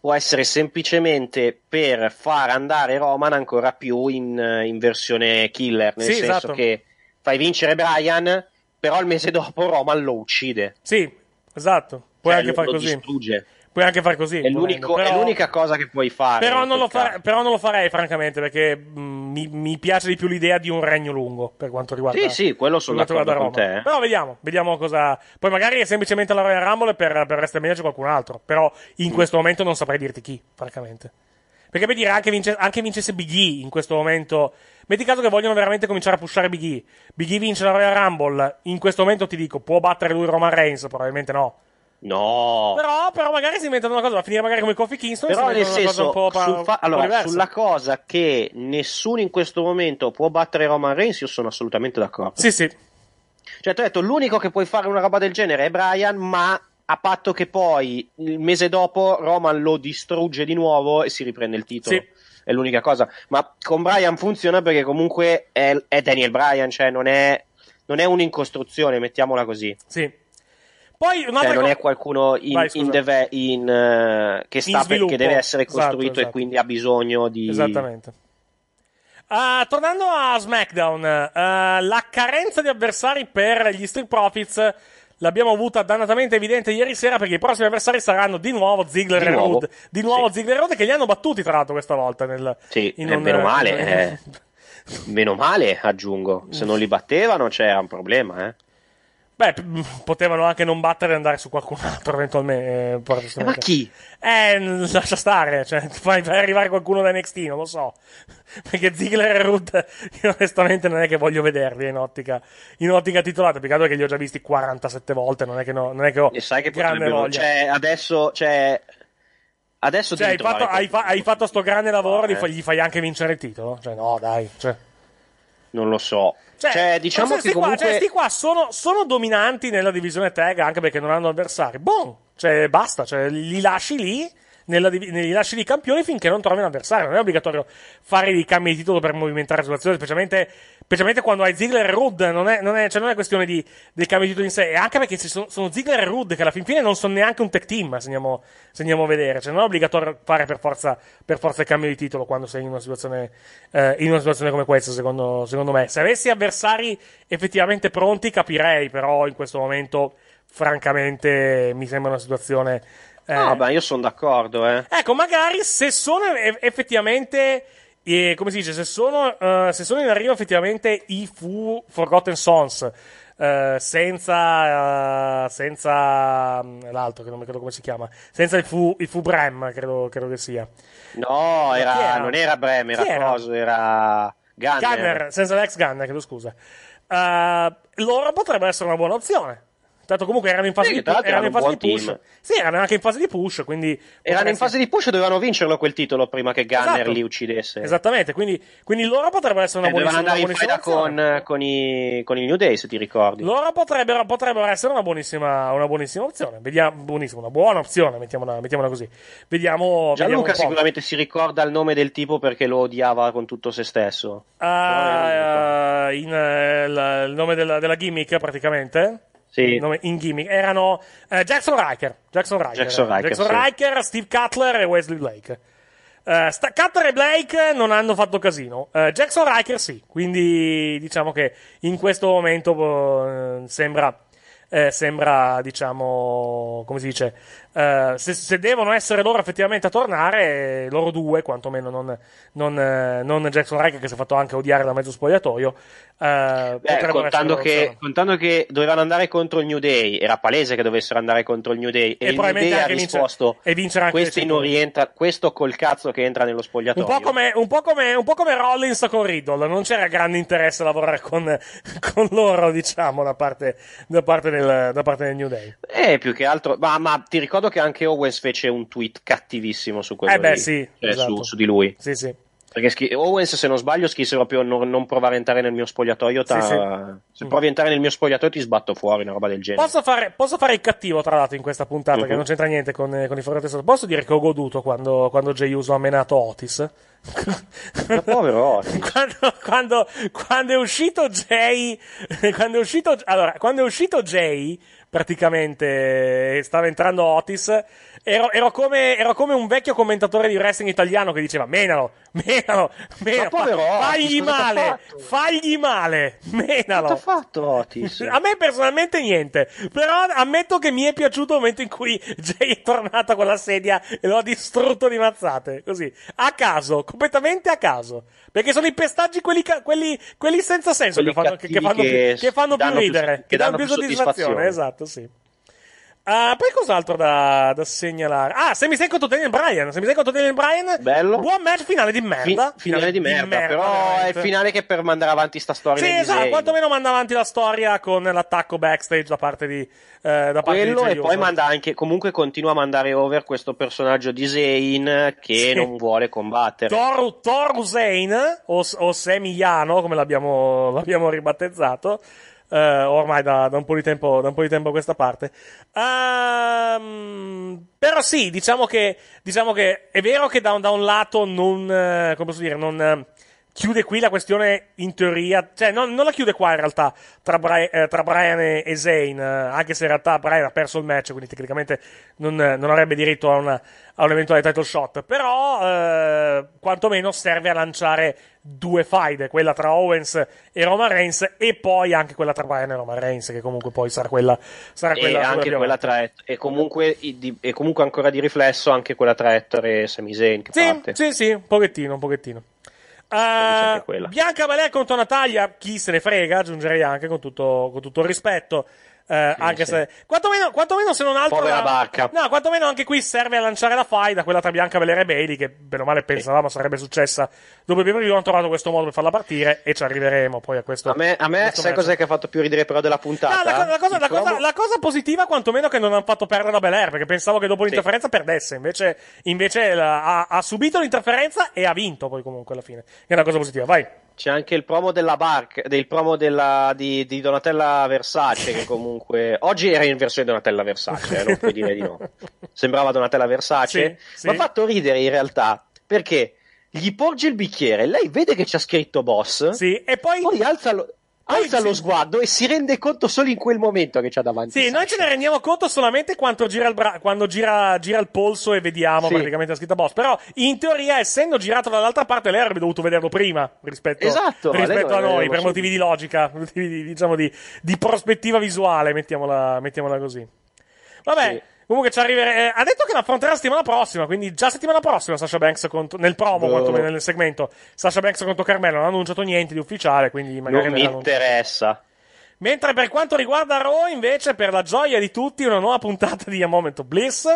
può essere semplicemente per far andare Roman ancora più in, eh, in versione killer, nel sì, senso esatto. che fai vincere Brian, però il mese dopo Roman lo uccide. Sì, esatto. Puoi cioè, anche fare così. Distrugge. Puoi anche far così. È, volendo, però... è l'unica cosa che puoi fare. Però non, lo, fare... però non lo farei, francamente, perché mm, mi, mi, piace di più l'idea di un regno lungo per quanto riguarda. Sì, sì, quello sono d'accordo con te. Però vediamo, vediamo cosa. Poi magari è semplicemente la Royal Rumble per, per WrestleMania c'è qualcun altro. Però in mm. questo momento non saprei dirti chi, francamente. Perché per dire, anche, vince, anche vincesse Big E in questo momento. Metti caso che vogliono veramente cominciare a pushare Big E. Big E vince la Royal Rumble. In questo momento ti dico, può battere lui Roman Reigns? Probabilmente no. No, però, però, magari si inventano una cosa, va a finire magari come Coffee Kingston. Però, nel senso, pa- sul fa- allora, sulla cosa che nessuno in questo momento può battere Roman Reigns, io sono assolutamente d'accordo. Sì, sì. Cioè, ti ho detto, l'unico che puoi fare una roba del genere è Brian, ma a patto che poi il mese dopo Roman lo distrugge di nuovo e si riprende il titolo. Sì. È l'unica cosa. Ma con Brian funziona perché comunque è, è Daniel Bryan, cioè non è, non è un'incostruzione, mettiamola così. Sì. Poi cioè, non è qualcuno in, Vai, in deve, in, uh, che, sta per, che deve essere esatto, costruito esatto, esatto. e quindi ha bisogno di. Esattamente. Uh, tornando a SmackDown, uh, la carenza di avversari per gli Street Profits l'abbiamo avuta dannatamente evidente ieri sera perché i prossimi avversari saranno di nuovo Ziggler e Road. Di nuovo sì. Ziggler e Road che li hanno battuti tra l'altro questa volta. Nel, sì, in eh, un, meno male. Eh. meno male, aggiungo. Se non li battevano c'era un problema, eh. Beh, potevano anche non battere e andare su qualcun altro eventualmente. Eh, ma chi? Eh, lascia stare, cioè, fai, fai arrivare qualcuno da NXT, non lo so. Perché Ziggler e Root, io onestamente non è che voglio vederli in ottica, in ottica titolata, peccato che li ho già visti 47 volte, non è che, no, non è che ho e sai che grande voglia. Cioè, adesso, cioè... Adesso cioè, hai, fatto, hai, fa, hai fatto sto grande lavoro, eh. gli, fai, gli fai anche vincere il titolo? Cioè, no, dai, cioè... Non lo so, cioè, cioè diciamo che comunque... Qua, cioè, qua sono, sono, dominanti nella divisione tag anche perché non hanno avversari. Boom! cioè, basta, cioè, li lasci lì nella, negli lasci di campioni finché non trovi un avversario. Non è obbligatorio fare dei cambi di titolo per movimentare la situazione, specialmente specialmente quando hai Ziggler e Rudd, non è, non è, cioè non è questione di, del cambio di titolo in sé, anche perché sono, sono, Ziggler e Rudd che alla fin fine non sono neanche un tech team, se andiamo, se andiamo a vedere, cioè non è obbligatorio fare per forza, per forza, il cambio di titolo quando sei in una situazione, eh, in una situazione come questa, secondo, secondo me. Se avessi avversari effettivamente pronti capirei, però in questo momento, francamente, mi sembra una situazione... Eh. Ah, beh, io sono d'accordo, eh. Ecco, magari se sono effettivamente e come si dice, se sono, uh, se sono in arrivo effettivamente i Fu Forgotten Sons, uh, senza, uh, senza um, l'altro che non mi ricordo come si chiama, senza il Fu, il fu Brem, credo, credo, che sia. No, era, era? non era Brem, era, era? Coso, era Gunner. Gunner, senza l'ex Gunner, credo scusa. loro potrebbero essere una buona opzione Tanto comunque erano in fase, sì, di, erano erano in fase di, push. Team. Sì, erano anche in fase di push, quindi... Erano in fase di push e dovevano vincerlo quel titolo prima che Gunner esatto. li uccidesse. Esattamente, quindi, quindi loro potrebbero essere una eh, buona dovevano andare in faida con, con, con i New Day, se ti ricordi. Loro potrebbero, potrebbero essere una buonissima, una buonissima opzione. Vediamo, buonissima, una buona opzione, mettiamola, mettiamola così. Vediamo... Gianluca vediamo sicuramente si ricorda il nome del tipo perché lo odiava con tutto se stesso. Uh, uh, in, uh, eh, la, il nome della, della gimmick, praticamente? Sì. in gimmick erano eh, Jackson Riker, Jackson Riker, Jackson Riker, Jackson Riker sì. Steve Cutler e Wesley Blake. Uh, eh, St- Cutler e Blake non hanno fatto casino, uh, Jackson Riker sì, quindi diciamo che in questo momento uh, sembra, eh, sembra, diciamo, come si dice, eh, se, se, devono essere loro effettivamente a tornare, loro due, quantomeno non, non, eh, non Jackson Riker che si è fatto anche odiare da mezzo spogliatoio. Uh, Beh, contando, che, contando, che, dovevano andare contro il New Day, era palese che dovessero andare contro il New Day e, e il New Day ha risposto: e vincere anche questo, non rientra, questo col cazzo che entra nello spogliatoio. Un po' come, un po come, un po come Rollins con Riddle, non c'era grande interesse a lavorare con, con loro, diciamo, da parte, da, parte del, da parte del New Day. Eh, più che altro, ma, ma ti ricordo ricordo che anche Owens fece un tweet cattivissimo su quello. Eh beh, lì, sì, cioè esatto. su, su, di lui. Sì, sì. Perché schi- Owens, se non sbaglio, scrisse proprio non, non provare a entrare nel mio spogliatoio. Ta- sì, sì. Se provi a entrare nel mio spogliatoio ti sbatto fuori, una roba del genere. Posso fare, posso fare il cattivo, tra l'altro, in questa puntata, mm-hmm. che mhm. non c'entra niente con, eh, con i fornati sotto. Posso dire che ho goduto quando, quando Jay Uso ha menato Otis? Ma povero Otis. quando, quando, quando è uscito Jay... Quando è uscito... Allora, quando è uscito Jay praticamente eh, stava entrando Otis. Ero, ero, come, ero, come, un vecchio commentatore di wrestling italiano che diceva: Menalo, menalo, menalo. Ma povero fa, fagli male, fagli male, menalo. Cosa ha fatto Otis? A me personalmente niente, però ammetto che mi è piaciuto il momento in cui Jay è tornato con la sedia e l'ho distrutto di mazzate. Così, a caso, completamente a caso. Perché sono i pestaggi quelli, quelli, quelli senza senso quelli che, fanno, che, che, fanno, che, fanno, più, che più ridere, più, che danno più soddisfazione. soddisfazione. Esatto esatto, sì. Uh, poi cos'altro da, da, segnalare? Ah, se mi sei contro Daniel Bryan. Se mi sei contro Daniel Bryan, Bello. buon match finale di merda. Fi- finale, finale, di, merda, di merda però veramente. è il finale che per mandare avanti sta storia. Sì, esatto, disegni. quantomeno manda avanti la storia con l'attacco backstage da parte di, eh, da parte di e poi manda anche, comunque continua a mandare over questo personaggio di Zayn che sì. non vuole combattere. Thor, Thor Zayn, o, o Semiano, come l'abbiamo, l'abbiamo ribattezzato eh, ormai da, da, un po' di tempo, da un po' di tempo a questa parte. Um, però sì, diciamo che, diciamo che è vero che da, da un lato non, eh, come posso dire, non... Eh, chiude qui la questione in teoria, cioè non, non la chiude qua in realtà tra, Bri- eh, tra Brian e, Zane, eh, anche se in realtà Brian ha perso il match, quindi tecnicamente non, eh, non avrebbe diritto a, una, a un eventuale title shot, però eh, quantomeno serve a lanciare due faide, quella tra Owens e Roman Reigns e poi anche quella tra Brian e Roman Reigns che comunque poi sarà quella sarà e anche quella tra e comunque, e comunque ancora di riflesso anche quella tra Hector e Sami Zayn che sì, parte. sì sì un pochettino un pochettino uh, Bianca Belair contro Natalia chi se ne frega aggiungerei anche con tutto, con tutto il rispetto eh, sì, anche sì. se quantomeno, quantomeno se non altro Povera la, barca. no quantomeno anche qui serve a lanciare la faida quella tra Bianca Belair e Bailey che bene o male pensavamo sarebbe successa dopo il primo hanno trovato questo modo per farla partire e ci arriveremo poi a questo a me, a me sai cos'è che ha fatto più ridere però della puntata no, la, la, cosa, la, cosa, la, cosa, positiva quantomeno che non hanno fatto perdere la Belair perché pensavo che dopo l'interferenza sì. perdesse invece, invece ha, ha subito l'interferenza e ha vinto poi comunque alla fine è una cosa positiva vai c'è anche il promo della barca del promo della, di, di, Donatella Versace, che comunque oggi era in versione Donatella Versace, eh, non puoi dire di no. Sembrava Donatella Versace, sì, ma ha sì. fatto ridere in realtà perché gli porge il bicchiere, lei vede che c'è scritto boss, sì, e poi... poi alza lo alza lo sguardo e si rende conto solo in quel momento che c'ha davanti. Sì, Sasha. noi ce ne rendiamo conto solamente quando gira il, bra- quando gira, gira il polso e vediamo sì. praticamente la scritta boss. Però in teoria, essendo girato dall'altra parte, lei avrebbe dovuto vederlo prima rispetto, esatto, rispetto a noi, per motivi di logica, motivi di, diciamo di, di prospettiva visuale, mettiamola, mettiamola così. Vabbè. Sì. Comunque ci arriverà. Eh, ha detto che la affronterà la settimana prossima, quindi già settimana prossima Sasha Banks contro, nel promo, no. Boh. quantomeno nel segmento. Sasha Banks contro Carmelo, non ha annunciato niente di ufficiale, quindi magari non mi interessa. Mentre per quanto riguarda Raw, invece, per la gioia di tutti, una nuova puntata di A Moment of Bliss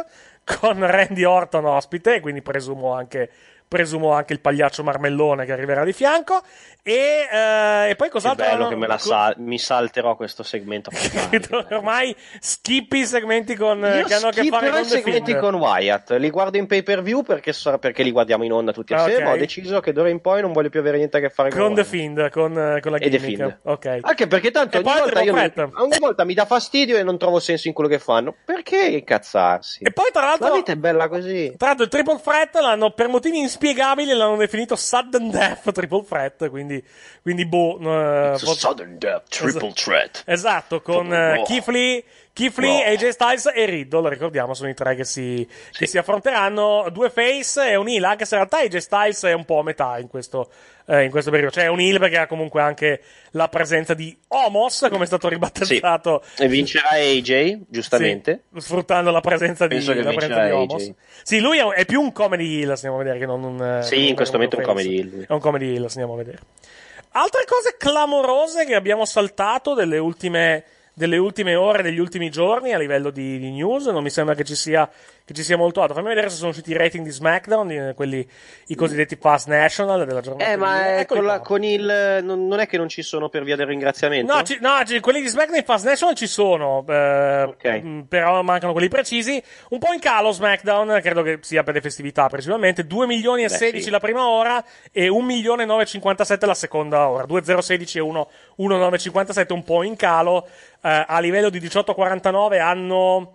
con Randy Orton ospite, quindi presumo anche, presumo anche il pagliaccio marmellone che arriverà di fianco. E, eh, e poi cos'altro? È bello che me sal- mi salterò questo segmento. Ormai skippi i segmenti con, Io che hanno a che fare con i segmenti con Wyatt. Li guardo in pay per view perché, so- perché, li guardiamo in onda tutti ah, assieme. Okay. Ho deciso che d'ora in poi non voglio più avere niente a che fare con, con The Find. con, eh, con la gimmick. Okay. Anche perché tanto ogni volta, mi, ogni volta mi dà fastidio e non trovo senso in quello che fanno. Perché incazzarsi? E poi tra l'altro, la vita è bella così. Tra l'altro, il triple threat l'hanno, per motivi inspiegabili, l'hanno definito sudden death triple threat. Quindi, quindi boh. Eh, pot- boh. sudden death triple es- threat. Esatto, con uh, Keith Lee Keith Lee, no. AJ Styles e Riddle, ricordiamo, sono i tre che si, sì. che si affronteranno. Due face e un heal, anche se in realtà AJ Styles è un po' a metà in questo, eh, in questo periodo. Cioè è un heal perché ha comunque anche la presenza di Homos, come è stato ribattezzato. Sì. E vincerà AJ, giustamente. Sì, sfruttando la presenza di, la presenza di Omos. Sì, lui è, è, più un comedy heel, andiamo a vedere, che non un... Eh, sì, in questo momento è un comedy heal. È un comedy heel, andiamo a vedere. Altre cose clamorose che abbiamo saltato delle ultime delle ultime ore, degli ultimi giorni a livello di, di news. Non mi sembra che ci, sia, che ci sia, molto altro. Fammi vedere se sono usciti i rating di SmackDown, eh, quelli, i cosiddetti Pass National della giornata. Eh, ma è eh, con, la, con, il. Non, non, è che non ci sono per via del ringraziamento? No, ci, no ci, quelli di SmackDown e Pass National ci sono. Eh, okay. Mm, però mancano quelli precisi. Un po' in calo SmackDown, credo che sia per le festività principalmente. 2 milioni e 16 sì. la prima ora e 1 milione e 957 la seconda ora. 2,016 e 1,957 un po' in calo eh, a livello di 18 hanno,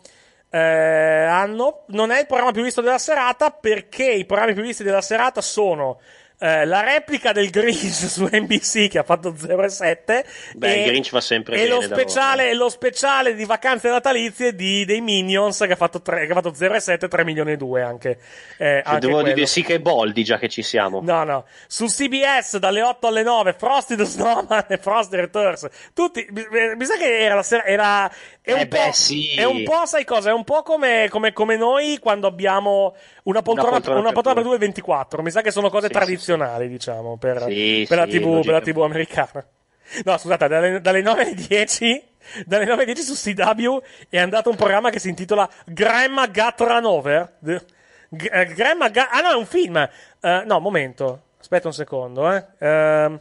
eh, hanno, Non è il programma più visto della serata perché i programmi più visti della serata sono eh, la replica del Grinch su NBC che ha fatto 0,7 Beh, e, il Grinch va sempre e bene lo speciale, lo speciale di vacanze natalizie di, dei Minions che ha fatto, 3, che ha fatto 0,7 3 milioni e 2 anche, eh, cioè, anche devo quello. dire sì che è Boldi già che ci siamo no no su CBS dalle 8 alle 9 Frosty the Snowman e Frosty Returns tutti mi, mi sa che era la sera era è un, eh beh, sì. è un, po', sai cosa? È un po' come, come, come noi quando abbiamo una poltrona, una poltrona, una poltrona per 2,24. Mi sa che sono cose sì, tradizionali, sì, diciamo, per, per, la TV, per, la TV, americana. No, scusate, dalle, dalle 9 alle 10. Dalle 9 su CW è andato un programma che si intitola Grandma Got Runover. Eh, Grandma Got... Ah no, è un film. Uh, no, momento. Aspetta un secondo, eh. Uh,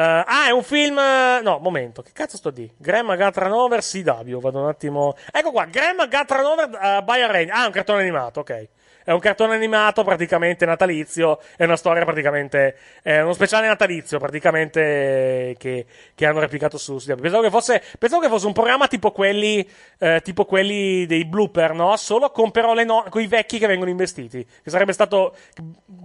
Uh, ah, è un film. Eh, no, momento, che cazzo sto di? Graham H. CW. Vado un attimo. Ecco qua, Graham H. Tranover, uh, eh, by Arrange. Ah, è un cartone animato, ok. È un cartone animato praticamente natalizio, è una storia praticamente, è uno speciale natalizio praticamente che, che hanno replicato su Skype. Pensavo che fosse, pensavo che fosse un programma tipo quelli, eh, tipo quelli dei blooper, no? Solo con però le no- con i vecchi che vengono investiti. Che sarebbe stato,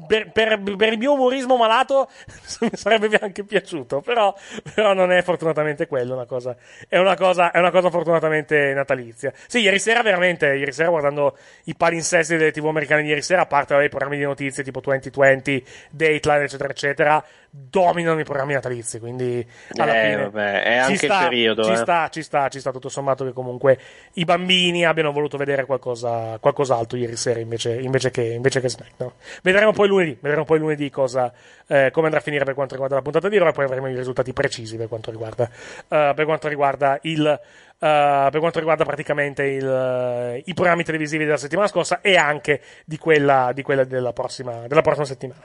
per, per, per il mio umorismo malato, mi sarebbe anche piaciuto, però, però non è fortunatamente quello una cosa, è una cosa, è una cosa fortunatamente natalizia. Sì, ieri sera veramente, ieri sera guardando i palinsesti delle tv americane, di ieri sera, a parte i programmi di notizie tipo 2020, Dateline, eccetera, eccetera, dominano i programmi natalizi. Quindi alla eh, fine vabbè, è anche sta, il periodo. Ci eh. sta, ci sta, ci sta tutto sommato che comunque i bambini abbiano voluto vedere qualcosa, qualcos'altro ieri sera invece, invece che, invece che SmackDown. Vedremo poi lunedì, vedremo poi lunedì cosa, eh, come andrà a finire per quanto riguarda la puntata di Roma e poi avremo i risultati precisi per quanto riguarda, uh, per quanto riguarda il eh, per quanto riguarda praticamente il, eh, i programmi televisivi della settimana scorsa e anche di quella, di quella della, prossima, della prossima settimana.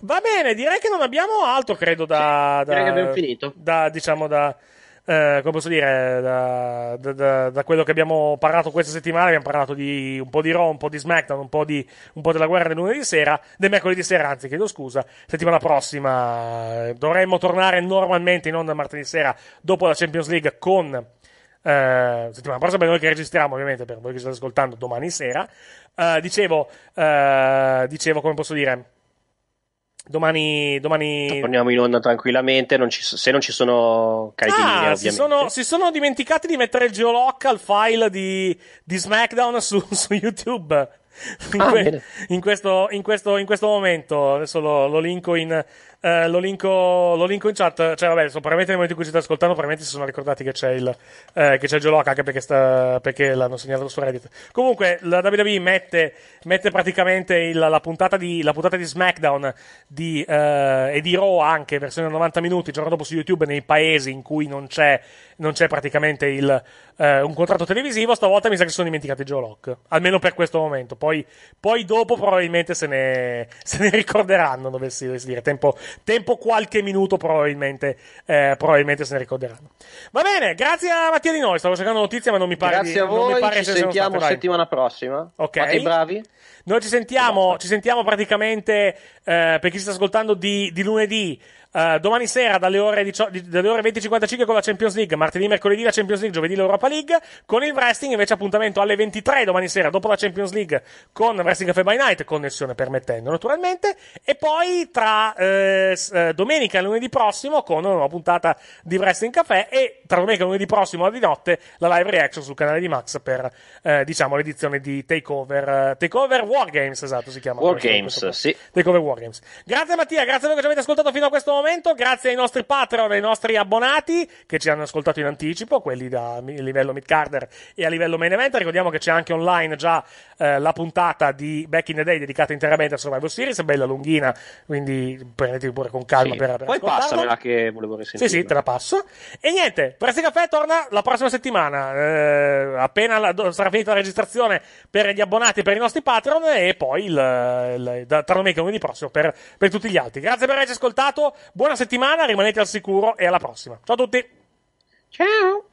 Va bene, direi che non abbiamo altro, credo, da... Sì, da, da, da diciamo, da... Eh, come posso dire, da, da, da, quello che abbiamo parlato questa settimana, abbiamo parlato di un po' di Raw, un po' di SmackDown, un po', di, un po della guerra del lunedì sera, del mercoledì sera, anzi, chiedo scusa. Settimana prossima eh, dovremmo tornare normalmente in onda martedì sera dopo la Champions League con eh, settimana prossima per noi che registriamo ovviamente per voi che state ascoltando domani sera eh, dicevo eh, dicevo come posso dire Domani, domani torniamo in onda tranquillamente. Non ci, se non ci sono carichi ah, linea, si sono, si sono, dimenticati di mettere il geolock al file di, di SmackDown su, su YouTube. Ah, in, ah, in, questo, in, questo, in, questo, momento adesso lo, lo linko in, eh, lo, linko, lo, linko, in chat. Cioè, vabbè, so, probabilmente nel momento in cui ci state ascoltando, probabilmente si sono ricordati che c'è il, eh, che c'è il geoloca, anche perché, sta, perché l'hanno segnalato su Reddit. Comunque, la WWE mette, mette praticamente il, la, puntata di, la, puntata di, SmackDown di, eh, e di Raw anche, versione 90 minuti, il giorno dopo su YouTube, nei paesi in cui non c'è, non c'è praticamente il, eh, un contratto televisivo. Stavolta mi sa che sono dimenticati il geoloc. Almeno per questo momento. Poi, poi dopo, probabilmente se ne, se ne ricorderanno, dovessi, dovessi dire. Tempo tempo qualche minuto probabilmente, eh, probabilmente se ne ricorderanno. Va bene, grazie a Mattia di noi, stavo cercando notizie ma non mi pare Grazie di, a voi, ci se sentiamo state, settimana prossima. Ok. Fate bravi. Noi ci sentiamo, ci sentiamo praticamente, eh, per chi si sta ascoltando, di, di lunedì eh, domani sera dalle ore, 18, dalle ore 20.55 con la Champions League, martedì, mercoledì la Champions League, giovedì l'Europa League, con il wrestling invece appuntamento alle 23 domani sera dopo la Champions League con Wrestling Cafe by Night, connessione permettendo naturalmente, e poi tra eh, eh domenica e lunedì prossimo con una puntata di Wrestling Cafe e tra domenica e lunedì prossimo di notte la live reaction sul canale di Max per eh, diciamo l'edizione di Takeover, uh, Takeover Games, esatto si chiama. War Games, sì. Takeover War Games. Grazie Mattia, grazie a voi che ci avete ascoltato fino a questo momento momento grazie ai nostri patron, ai nostri abbonati che ci hanno ascoltato in anticipo, quelli da, livello mid-carder e a livello main event. Ricordiamo che c'è anche online già eh, la puntata di Back in the Day dedicata interamente a Survival Series, bella lunghina, quindi prendetevi pure con calma sì. per, per Poi passamela che volevo risentire. Sì, sì, te la passo. E niente, Presti Caffè torna la prossima settimana, eh, appena la, sarà finita la registrazione per gli abbonati e per i nostri patron e poi il, il, da, tra domenica e lunedì prossimo per, per tutti gli altri. Grazie per averci ascoltato, Buona settimana, rimanete al sicuro e alla prossima. Ciao a tutti. Ciao.